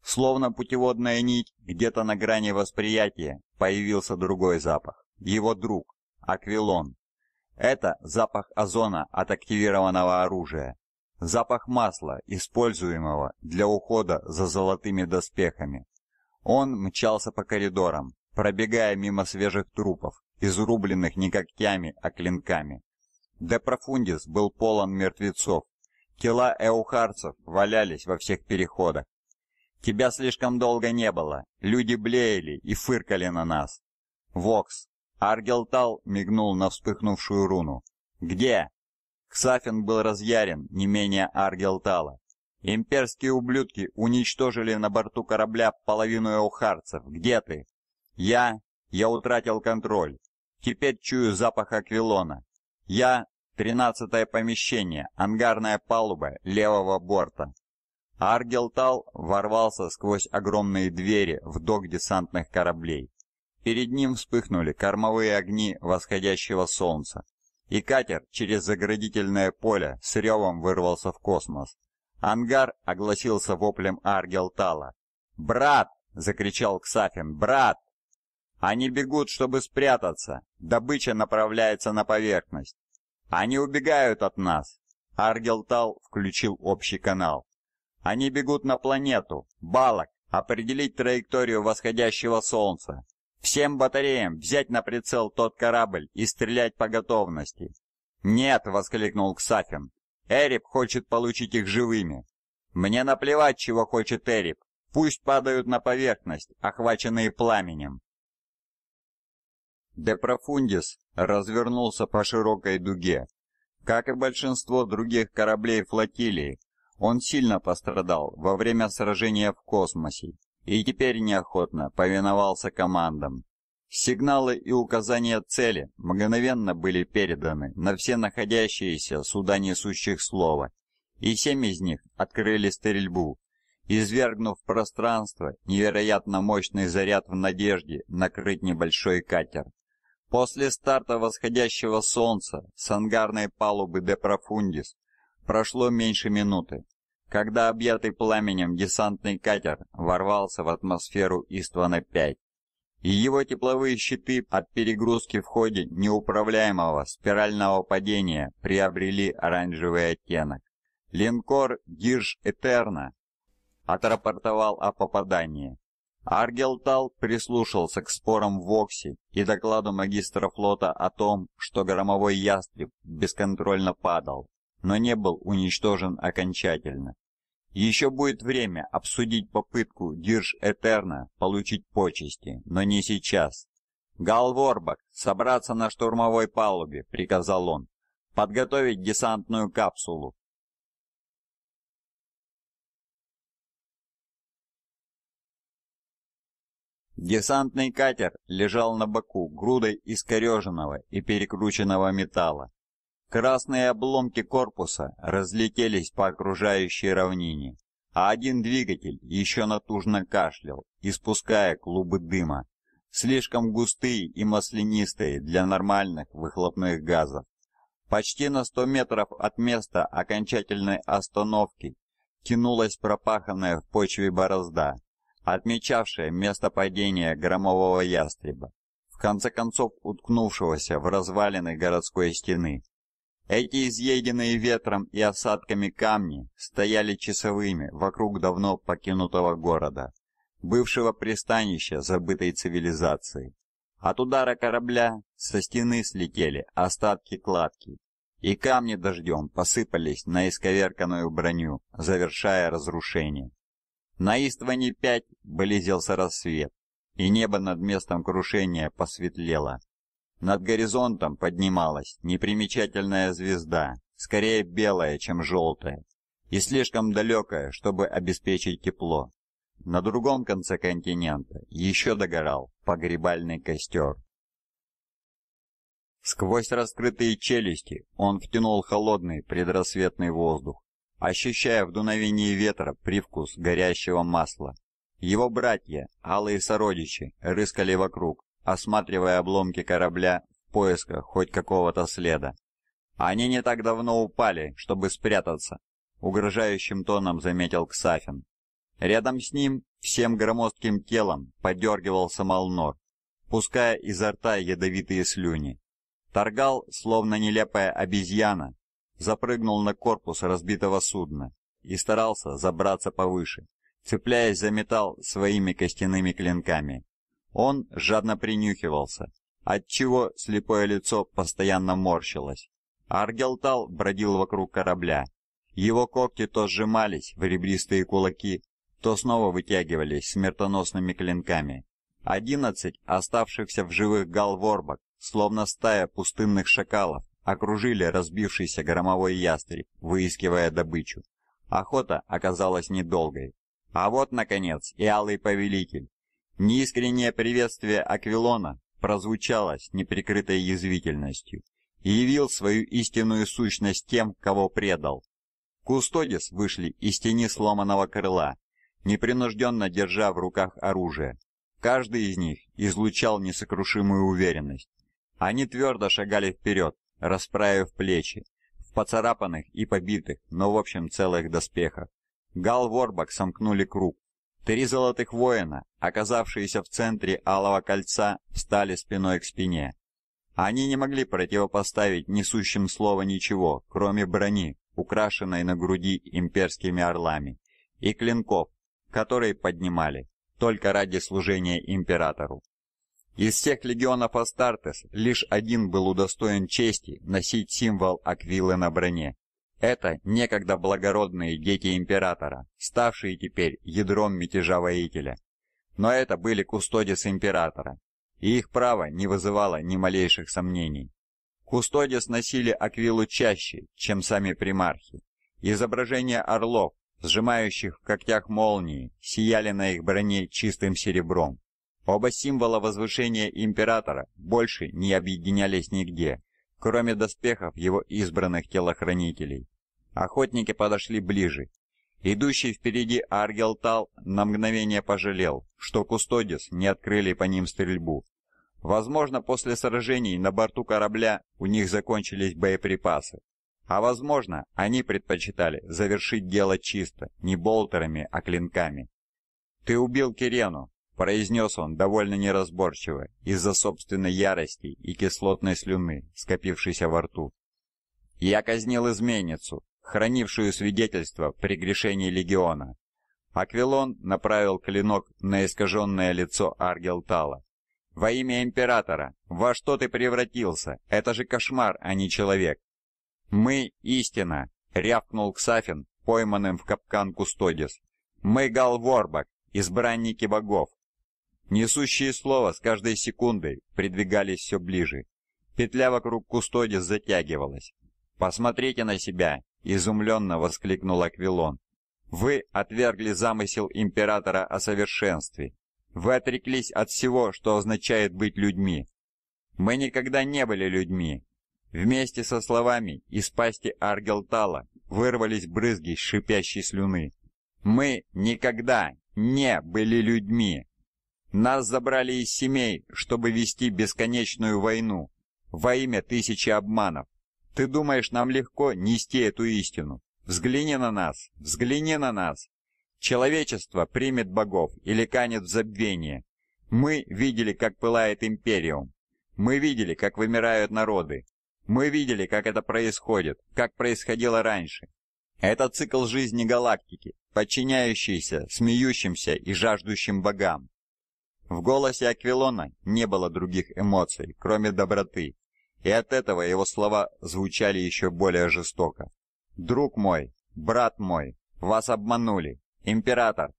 Словно путеводная нить, где-то на грани восприятия появился другой запах. Его друг, аквилон. Это запах озона от активированного оружия. Запах масла, используемого для ухода за золотыми доспехами. Он мчался по коридорам, пробегая мимо свежих трупов, изрубленных не когтями, а клинками. Де Профундис был полон мертвецов. Тела эухарцев валялись во всех переходах. «Тебя слишком долго не было. Люди блеяли и фыркали на нас». «Вокс, Аргелтал мигнул на вспыхнувшую руну. «Где?» Ксафин был разъярен не менее Аргелтала. «Имперские ублюдки уничтожили на борту корабля половину эухарцев. Где ты?» «Я... Я утратил контроль. Теперь чую запах аквилона. Я... Тринадцатое помещение, ангарная палуба левого борта». Аргелтал ворвался сквозь огромные двери в док десантных кораблей. Перед ним вспыхнули кормовые огни восходящего солнца, и катер через заградительное поле с ревом вырвался в космос. Ангар огласился воплем Аргелтала. «Брат!» — закричал Ксафин. «Брат!» «Они бегут, чтобы спрятаться. Добыча направляется на поверхность. Они убегают от нас!» Аргелтал включил общий канал. «Они бегут на планету. Балок! Определить траекторию восходящего солнца. Всем батареям взять на прицел тот корабль и стрелять по готовности. Нет, воскликнул Ксафин. Эреб хочет получить их живыми. Мне наплевать, чего хочет Эреб. Пусть падают на поверхность, охваченные пламенем. Де Депрофундис развернулся по широкой дуге. Как и большинство других кораблей флотилии, он сильно пострадал во время сражения в космосе и теперь неохотно повиновался командам. Сигналы и указания цели мгновенно были переданы на все находящиеся суда несущих слова, и семь из них открыли стрельбу, извергнув в пространство невероятно мощный заряд в надежде накрыть небольшой катер. После старта восходящего солнца с ангарной палубы де Профундис прошло меньше минуты когда объятый пламенем десантный катер ворвался в атмосферу Иствана-5, и его тепловые щиты от перегрузки в ходе неуправляемого спирального падения приобрели оранжевый оттенок. Линкор «Гирш Этерна» отрапортовал о попадании. Аргелтал прислушался к спорам в Оксе и докладу магистра флота о том, что громовой ястреб бесконтрольно падал, но не был уничтожен окончательно. Еще будет время обсудить попытку Дирж Этерна получить почести, но не сейчас. «Гал Ворбак, собраться на штурмовой палубе», — приказал он. «Подготовить десантную капсулу». Десантный катер лежал на боку грудой искореженного и перекрученного металла. Красные обломки корпуса разлетелись по окружающей равнине, а один двигатель еще натужно кашлял, испуская клубы дыма, слишком густые и маслянистые для нормальных выхлопных газов. Почти на 100 метров от места окончательной остановки тянулась пропаханная в почве борозда, отмечавшая место падения громового ястреба, в конце концов уткнувшегося в развалины городской стены. Эти изъеденные ветром и осадками камни стояли часовыми вокруг давно покинутого города, бывшего пристанища забытой цивилизации. От удара корабля со стены слетели остатки кладки, и камни дождем посыпались на исковерканную броню, завершая разрушение. На Истване-5 близился рассвет, и небо над местом крушения посветлело. Над горизонтом поднималась непримечательная звезда, скорее белая, чем желтая, и слишком далекая, чтобы обеспечить тепло. На другом конце континента еще догорал погребальный костер. Сквозь раскрытые челюсти он втянул холодный предрассветный воздух, ощущая в дуновении ветра привкус горящего масла. Его братья, алые сородичи, рыскали вокруг, осматривая обломки корабля в поисках хоть какого-то следа. «Они не так давно упали, чтобы спрятаться», — угрожающим тоном заметил Ксафин. Рядом с ним всем громоздким телом подергивался Малнор, пуская изо рта ядовитые слюни. Торгал, словно нелепая обезьяна, запрыгнул на корпус разбитого судна и старался забраться повыше, цепляясь за металл своими костяными клинками. Он жадно принюхивался, отчего слепое лицо постоянно морщилось. Аргелтал бродил вокруг корабля. Его когти то сжимались в ребристые кулаки, то снова вытягивались смертоносными клинками. Одиннадцать оставшихся в живых галворбок, словно стая пустынных шакалов, окружили разбившийся громовой ястреб, выискивая добычу. Охота оказалась недолгой. А вот, наконец, и Алый Повелитель, Неискреннее приветствие Аквилона прозвучало с неприкрытой язвительностью и явил свою истинную сущность тем, кого предал. Кустодис вышли из тени сломанного крыла, непринужденно держа в руках оружие. Каждый из них излучал несокрушимую уверенность. Они твердо шагали вперед, расправив плечи, в поцарапанных и побитых, но в общем целых доспехах. Гал Ворбак сомкнули круг, Три золотых воина, оказавшиеся в центре Алого Кольца, встали спиной к спине. Они не могли противопоставить несущим слово ничего, кроме брони, украшенной на груди имперскими орлами, и клинков, которые поднимали только ради служения императору. Из всех легионов Астартес лишь один был удостоен чести носить символ Аквилы на броне, это некогда благородные дети императора, ставшие теперь ядром мятежа воителя. Но это были кустодис императора, и их право не вызывало ни малейших сомнений. Кустодис носили аквилу чаще, чем сами примархи. Изображения орлов, сжимающих в когтях молнии, сияли на их броне чистым серебром. Оба символа возвышения императора больше не объединялись нигде, кроме доспехов его избранных телохранителей. Охотники подошли ближе. Идущий впереди Аргелтал на мгновение пожалел, что Кустодис не открыли по ним стрельбу. Возможно, после сражений на борту корабля у них закончились боеприпасы. А возможно, они предпочитали завершить дело чисто, не болтерами, а клинками. «Ты убил Кирену!» произнес он довольно неразборчиво из-за собственной ярости и кислотной слюны, скопившейся во рту. Я казнил изменницу, хранившую свидетельство прегрешений легиона. Аквилон направил клинок на искаженное лицо Аргелтала. «Во имя Императора! Во что ты превратился? Это же кошмар, а не человек!» «Мы — истина!» — рявкнул Ксафин, пойманным в капкан Кустодис. «Мы — Галворбак, избранники богов, Несущие слова с каждой секундой придвигались все ближе. Петля вокруг Кустодис затягивалась. «Посмотрите на себя!» — изумленно воскликнул Аквилон. «Вы отвергли замысел императора о совершенстве. Вы отреклись от всего, что означает быть людьми. Мы никогда не были людьми». Вместе со словами из пасти Аргелтала вырвались брызги шипящей слюны. «Мы никогда не были людьми!» Нас забрали из семей, чтобы вести бесконечную войну во имя тысячи обманов. Ты думаешь, нам легко нести эту истину? Взгляни на нас, взгляни на нас. Человечество примет богов или канет в забвение. Мы видели, как пылает империум. Мы видели, как вымирают народы. Мы видели, как это происходит, как происходило раньше. Это цикл жизни галактики, подчиняющийся смеющимся и жаждущим богам. В голосе Аквилона не было других эмоций, кроме доброты, и от этого его слова звучали еще более жестоко. «Друг мой, брат мой, вас обманули. Император!»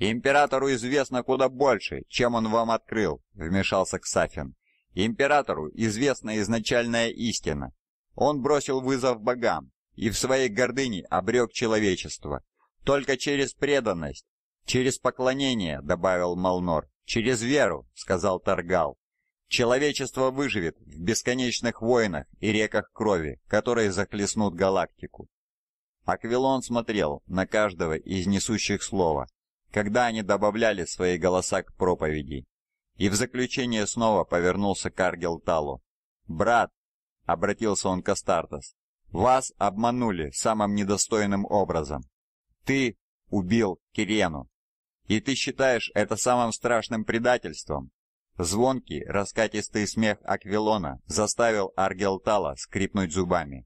«Императору известно куда больше, чем он вам открыл», — вмешался Ксафин. «Императору известна изначальная истина. Он бросил вызов богам и в своей гордыне обрек человечество. Только через преданность, «Через поклонение», — добавил Молнор. «Через веру», — сказал Таргал. «Человечество выживет в бесконечных войнах и реках крови, которые захлестнут галактику». Аквилон смотрел на каждого из несущих слова, когда они добавляли свои голоса к проповеди. И в заключение снова повернулся к Аргелталу. «Брат», — обратился он к Астартес, — «вас обманули самым недостойным образом. Ты убил Кирену». И ты считаешь это самым страшным предательством?» Звонкий, раскатистый смех Аквилона заставил Аргелтала скрипнуть зубами.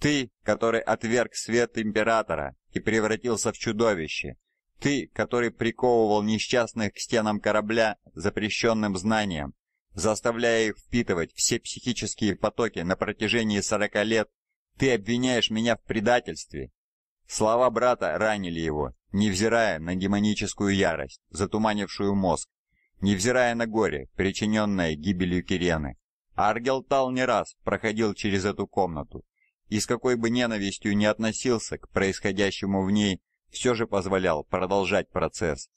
«Ты, который отверг свет Императора и превратился в чудовище! Ты, который приковывал несчастных к стенам корабля запрещенным знанием, заставляя их впитывать все психические потоки на протяжении сорока лет, ты обвиняешь меня в предательстве Слова брата ранили его, невзирая на демоническую ярость, затуманившую мозг, невзирая на горе, причиненное гибелью Кирены. Аргел тал не раз проходил через эту комнату, и с какой бы ненавистью не относился к происходящему в ней, все же позволял продолжать процесс.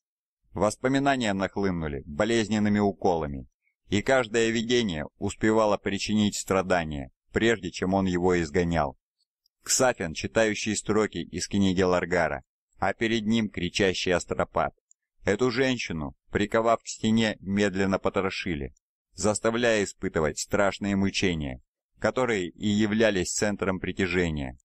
Воспоминания нахлынули болезненными уколами, и каждое видение успевало причинить страдания, прежде чем он его изгонял. Ксафин, читающий строки из книги Ларгара, а перед ним кричащий астропат. Эту женщину, приковав к стене, медленно потрошили, заставляя испытывать страшные мучения, которые и являлись центром притяжения.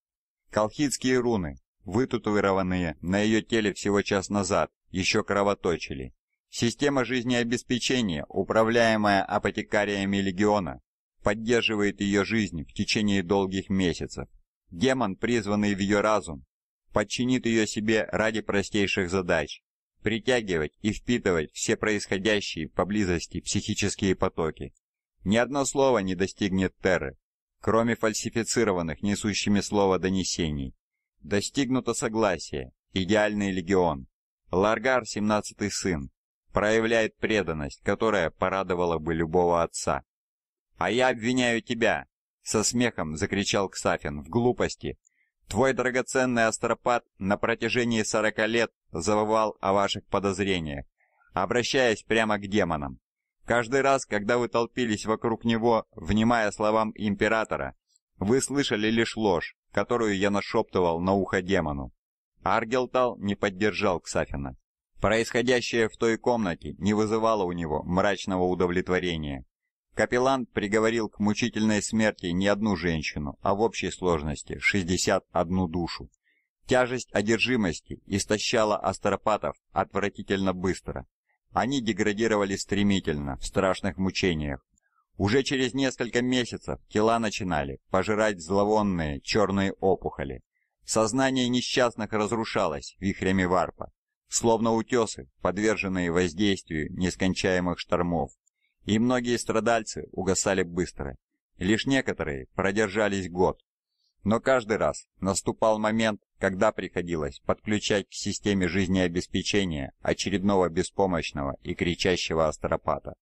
Колхидские руны, вытатуированные на ее теле всего час назад, еще кровоточили. Система жизнеобеспечения, управляемая апотекариями легиона, поддерживает ее жизнь в течение долгих месяцев. Демон, призванный в ее разум, подчинит ее себе ради простейших задач – притягивать и впитывать все происходящие поблизости психические потоки. Ни одно слово не достигнет Терры, кроме фальсифицированных несущими слово донесений. Достигнуто согласие, идеальный легион. Ларгар, семнадцатый сын, проявляет преданность, которая порадовала бы любого отца. «А я обвиняю тебя, со смехом закричал Ксафин в глупости. Твой драгоценный астропат на протяжении сорока лет завывал о ваших подозрениях, обращаясь прямо к демонам. Каждый раз, когда вы толпились вокруг него, внимая словам императора, вы слышали лишь ложь, которую я нашептывал на ухо демону. Аргилтал не поддержал Ксафина. Происходящее в той комнате не вызывало у него мрачного удовлетворения. Капеллан приговорил к мучительной смерти не одну женщину, а в общей сложности 61 душу. Тяжесть одержимости истощала астропатов отвратительно быстро. Они деградировали стремительно, в страшных мучениях. Уже через несколько месяцев тела начинали пожирать зловонные черные опухоли. Сознание несчастных разрушалось вихрями варпа, словно утесы, подверженные воздействию нескончаемых штормов и многие страдальцы угасали быстро. Лишь некоторые продержались год. Но каждый раз наступал момент, когда приходилось подключать к системе жизнеобеспечения очередного беспомощного и кричащего астропата,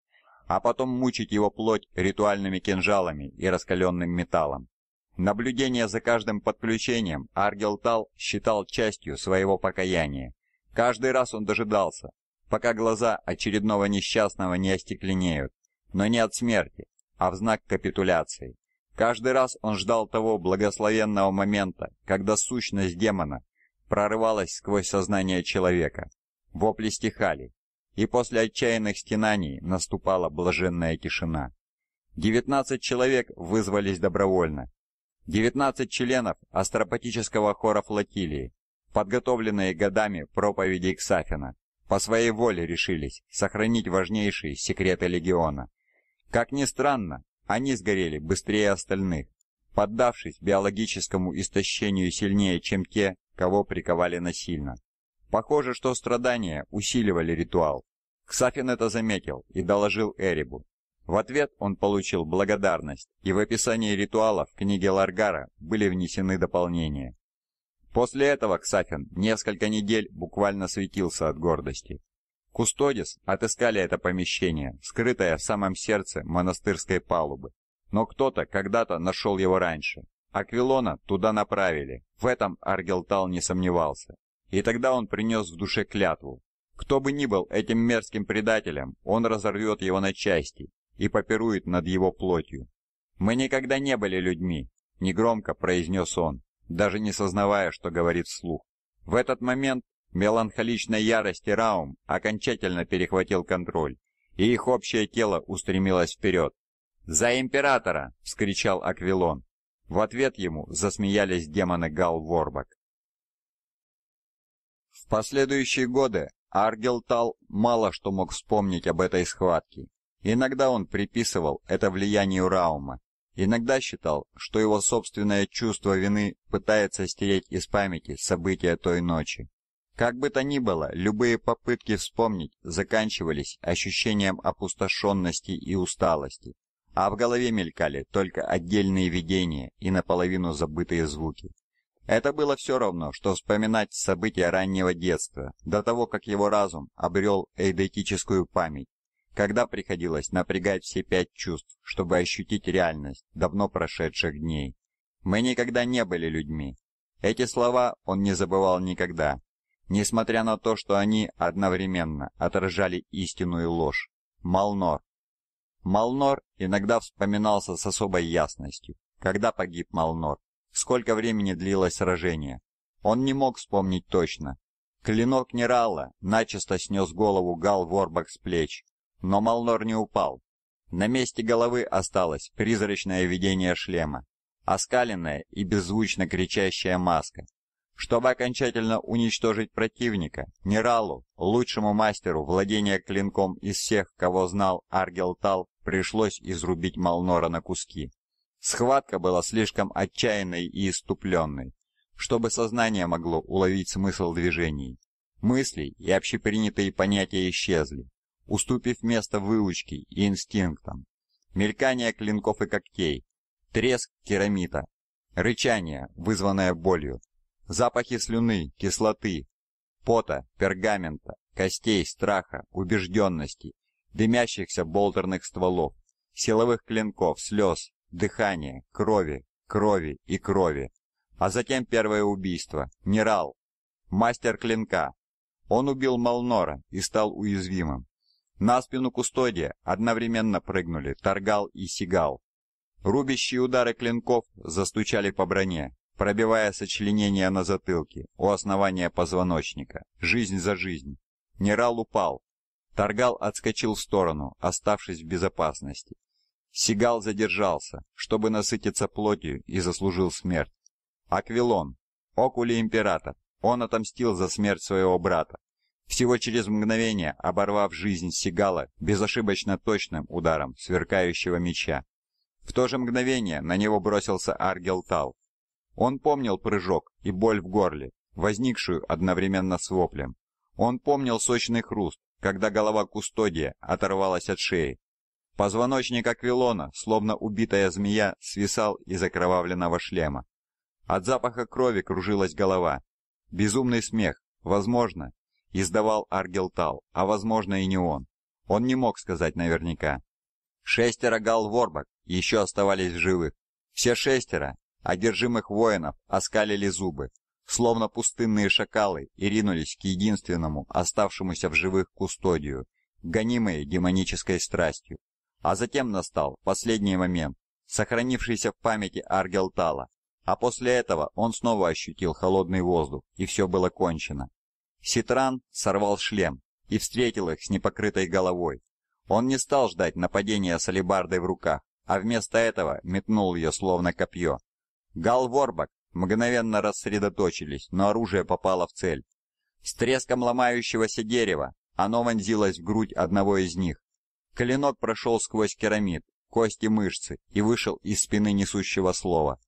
а потом мучить его плоть ритуальными кинжалами и раскаленным металлом. Наблюдение за каждым подключением Аргелтал считал частью своего покаяния. Каждый раз он дожидался, пока глаза очередного несчастного не остекленеют, но не от смерти, а в знак капитуляции. Каждый раз он ждал того благословенного момента, когда сущность демона прорывалась сквозь сознание человека. Вопли стихали, и после отчаянных стенаний наступала блаженная тишина. 19 человек вызвались добровольно. 19 членов астропатического хора флотилии, подготовленные годами проповеди Ксафина. По своей воле решились сохранить важнейшие секреты легиона. Как ни странно, они сгорели быстрее остальных, поддавшись биологическому истощению сильнее, чем те, кого приковали насильно. Похоже, что страдания усиливали ритуал. Ксафин это заметил и доложил Эрибу. В ответ он получил благодарность, и в описании ритуала в книге Ларгара были внесены дополнения. После этого Ксафин несколько недель буквально светился от гордости. Кустодис отыскали это помещение, скрытое в самом сердце монастырской палубы. Но кто-то когда-то нашел его раньше. Аквилона туда направили, в этом Аргелтал не сомневался. И тогда он принес в душе клятву. Кто бы ни был этим мерзким предателем, он разорвет его на части и попирует над его плотью. «Мы никогда не были людьми», — негромко произнес он даже не сознавая, что говорит вслух. В этот момент меланхоличной ярости Раум окончательно перехватил контроль, и их общее тело устремилось вперед. «За императора!» — вскричал Аквилон. В ответ ему засмеялись демоны Гал-Ворбак. В последующие годы Аргелтал мало что мог вспомнить об этой схватке. Иногда он приписывал это влиянию Раума, Иногда считал, что его собственное чувство вины пытается стереть из памяти события той ночи. Как бы то ни было, любые попытки вспомнить заканчивались ощущением опустошенности и усталости, а в голове мелькали только отдельные видения и наполовину забытые звуки. Это было все равно, что вспоминать события раннего детства, до того, как его разум обрел эйдетическую память когда приходилось напрягать все пять чувств, чтобы ощутить реальность давно прошедших дней. Мы никогда не были людьми. Эти слова он не забывал никогда, несмотря на то, что они одновременно отражали истину и ложь. Малнор. Малнор иногда вспоминался с особой ясностью. Когда погиб Малнор? Сколько времени длилось сражение? Он не мог вспомнить точно. Клинок Нерала начисто снес голову Гал Ворбак с плеч, но Малнор не упал. На месте головы осталось призрачное видение шлема, оскаленная и беззвучно кричащая маска. Чтобы окончательно уничтожить противника, Нералу, лучшему мастеру владения клинком из всех, кого знал Аргел Тал, пришлось изрубить Малнора на куски. Схватка была слишком отчаянной и иступленной, чтобы сознание могло уловить смысл движений. Мысли и общепринятые понятия исчезли, уступив место выучке и инстинктам. Мелькание клинков и когтей, треск керамита, рычание, вызванное болью, запахи слюны, кислоты, пота, пергамента, костей, страха, убежденности, дымящихся болтерных стволов, силовых клинков, слез, дыхания, крови, крови и крови. А затем первое убийство. Нерал. Мастер клинка. Он убил Малнора и стал уязвимым. На спину кустодия одновременно прыгнули Торгал и Сигал. Рубящие удары клинков застучали по броне, пробивая сочленения на затылке, у основания позвоночника, жизнь за жизнь. Нерал упал. Торгал отскочил в сторону, оставшись в безопасности. Сигал задержался, чтобы насытиться плотью и заслужил смерть. Аквилон, окули император, он отомстил за смерть своего брата, всего через мгновение оборвав жизнь Сигала безошибочно точным ударом сверкающего меча. В то же мгновение на него бросился Аргел Тал. Он помнил прыжок и боль в горле, возникшую одновременно с воплем. Он помнил сочный хруст, когда голова Кустодия оторвалась от шеи. Позвоночник Аквилона, словно убитая змея, свисал из окровавленного шлема. От запаха крови кружилась голова. Безумный смех, возможно, издавал Аргелтал, а возможно и не он. Он не мог сказать наверняка. Шестеро гал еще оставались в живых. Все шестеро, одержимых воинов, оскалили зубы, словно пустынные шакалы, и ринулись к единственному оставшемуся в живых кустодию, гонимые демонической страстью. А затем настал последний момент, сохранившийся в памяти Аргелтала, а после этого он снова ощутил холодный воздух, и все было кончено. Ситран сорвал шлем и встретил их с непокрытой головой. Он не стал ждать нападения с алебардой в руках, а вместо этого метнул ее словно копье. Гал Ворбак мгновенно рассредоточились, но оружие попало в цель. С треском ломающегося дерева оно вонзилось в грудь одного из них. Клинок прошел сквозь керамид, кости мышцы и вышел из спины несущего слова.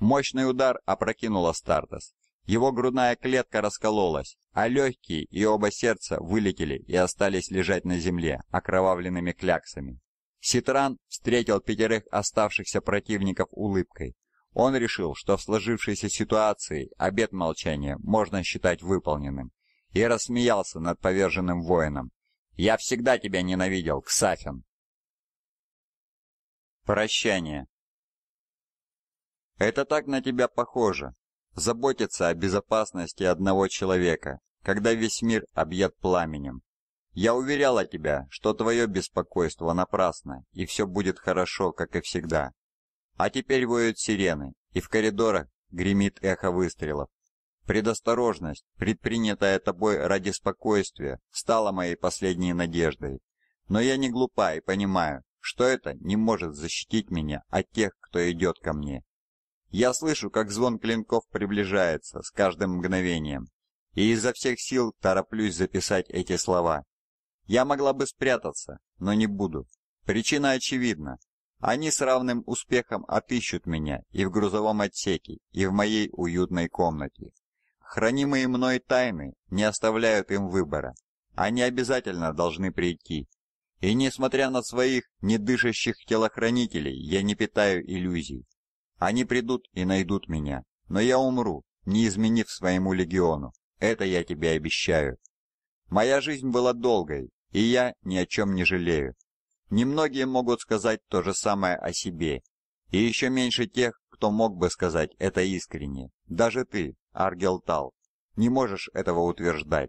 Мощный удар опрокинул Астартес. Его грудная клетка раскололась, а легкие и оба сердца вылетели и остались лежать на земле окровавленными кляксами. Ситран встретил пятерых оставшихся противников улыбкой. Он решил, что в сложившейся ситуации обет молчания можно считать выполненным, и рассмеялся над поверженным воином. «Я всегда тебя ненавидел, Ксафин!» Прощание. «Это так на тебя похоже заботиться о безопасности одного человека, когда весь мир объят пламенем. Я уверяла тебя, что твое беспокойство напрасно, и все будет хорошо, как и всегда. А теперь воют сирены, и в коридорах гремит эхо выстрелов. Предосторожность, предпринятая тобой ради спокойствия, стала моей последней надеждой. Но я не глупа и понимаю, что это не может защитить меня от тех, кто идет ко мне. Я слышу, как звон клинков приближается с каждым мгновением, и изо всех сил тороплюсь записать эти слова. Я могла бы спрятаться, но не буду. Причина очевидна. Они с равным успехом отыщут меня и в грузовом отсеке, и в моей уютной комнате. Хранимые мной тайны не оставляют им выбора. Они обязательно должны прийти. И несмотря на своих недышащих телохранителей, я не питаю иллюзий. Они придут и найдут меня, но я умру, не изменив своему легиону. Это я тебе обещаю. Моя жизнь была долгой, и я ни о чем не жалею. Немногие могут сказать то же самое о себе, и еще меньше тех, кто мог бы сказать это искренне. Даже ты, Аргел Тал, не можешь этого утверждать.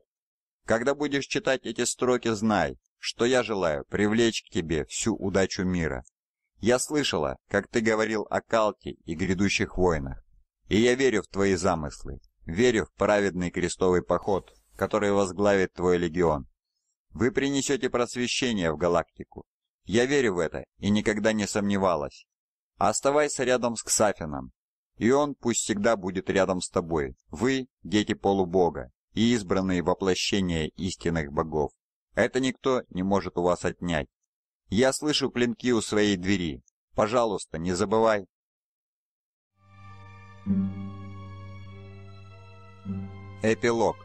Когда будешь читать эти строки, знай, что я желаю привлечь к тебе всю удачу мира. Я слышала, как ты говорил о Калке и грядущих войнах. И я верю в твои замыслы, верю в праведный крестовый поход, который возглавит твой легион. Вы принесете просвещение в галактику. Я верю в это и никогда не сомневалась. А оставайся рядом с Ксафином, и он пусть всегда будет рядом с тобой. Вы – дети полубога и избранные воплощения истинных богов. Это никто не может у вас отнять. Я слышу клинки у своей двери. Пожалуйста, не забывай. Эпилог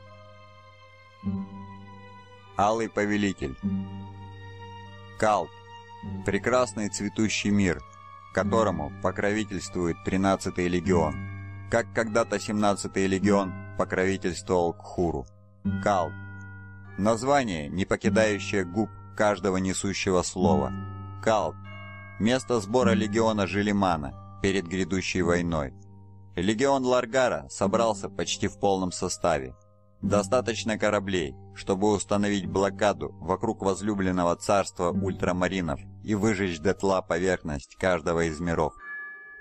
Алый Повелитель Калп Прекрасный цветущий мир, которому покровительствует 13-й легион, как когда-то 17-й легион покровительствовал Кхуру. Калп Название, не покидающее губ каждого несущего слова. Калп. Место сбора легиона Желимана перед грядущей войной. Легион Ларгара собрался почти в полном составе. Достаточно кораблей, чтобы установить блокаду вокруг возлюбленного царства ультрамаринов и выжечь дотла поверхность каждого из миров.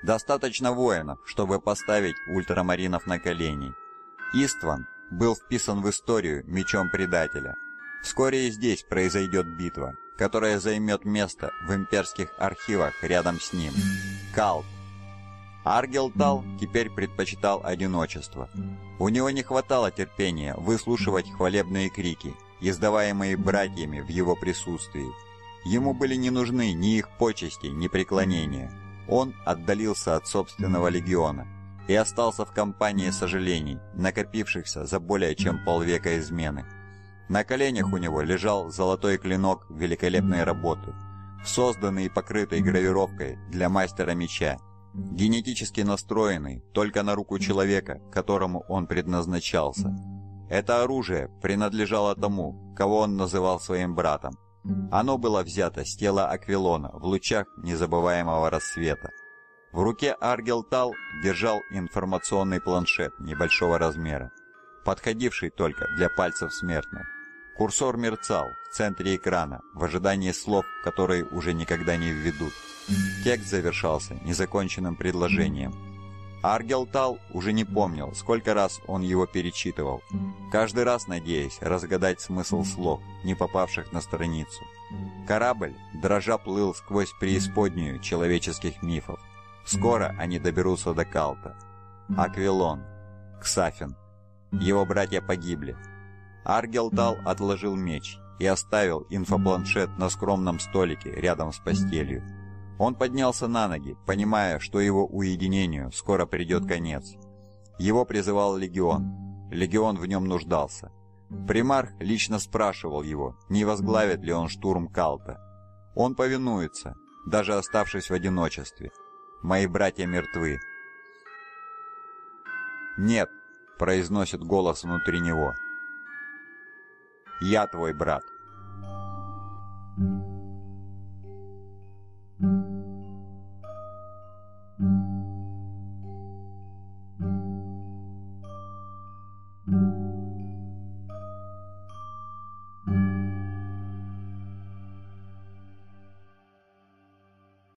Достаточно воинов, чтобы поставить ультрамаринов на колени. Истван был вписан в историю мечом предателя – Вскоре и здесь произойдет битва, которая займет место в имперских архивах рядом с ним. Калт. Аргелтал теперь предпочитал одиночество. У него не хватало терпения выслушивать хвалебные крики, издаваемые братьями в его присутствии. Ему были не нужны ни их почести, ни преклонения. Он отдалился от собственного легиона и остался в компании сожалений, накопившихся за более чем полвека измены. На коленях у него лежал золотой клинок великолепной работы, созданный и покрытый гравировкой для мастера меча, генетически настроенный только на руку человека, которому он предназначался. Это оружие принадлежало тому, кого он называл своим братом. Оно было взято с тела Аквилона в лучах незабываемого рассвета. В руке Аргел Тал держал информационный планшет небольшого размера, подходивший только для пальцев смертных. Курсор мерцал в центре экрана, в ожидании слов, которые уже никогда не введут. Текст завершался незаконченным предложением. Аргелтал уже не помнил, сколько раз он его перечитывал, каждый раз надеясь разгадать смысл слов, не попавших на страницу. Корабль дрожа плыл сквозь преисподнюю человеческих мифов. Скоро они доберутся до Калта. Аквилон, Ксафин. Его братья погибли. Аргелдал отложил меч и оставил инфопланшет на скромном столике рядом с постелью. Он поднялся на ноги, понимая, что его уединению скоро придет конец. Его призывал легион. Легион в нем нуждался. Примарх лично спрашивал его, не возглавит ли он штурм Калта. Он повинуется, даже оставшись в одиночестве. Мои братья мертвы. Нет, произносит голос внутри него. Я твой брат. Thank you.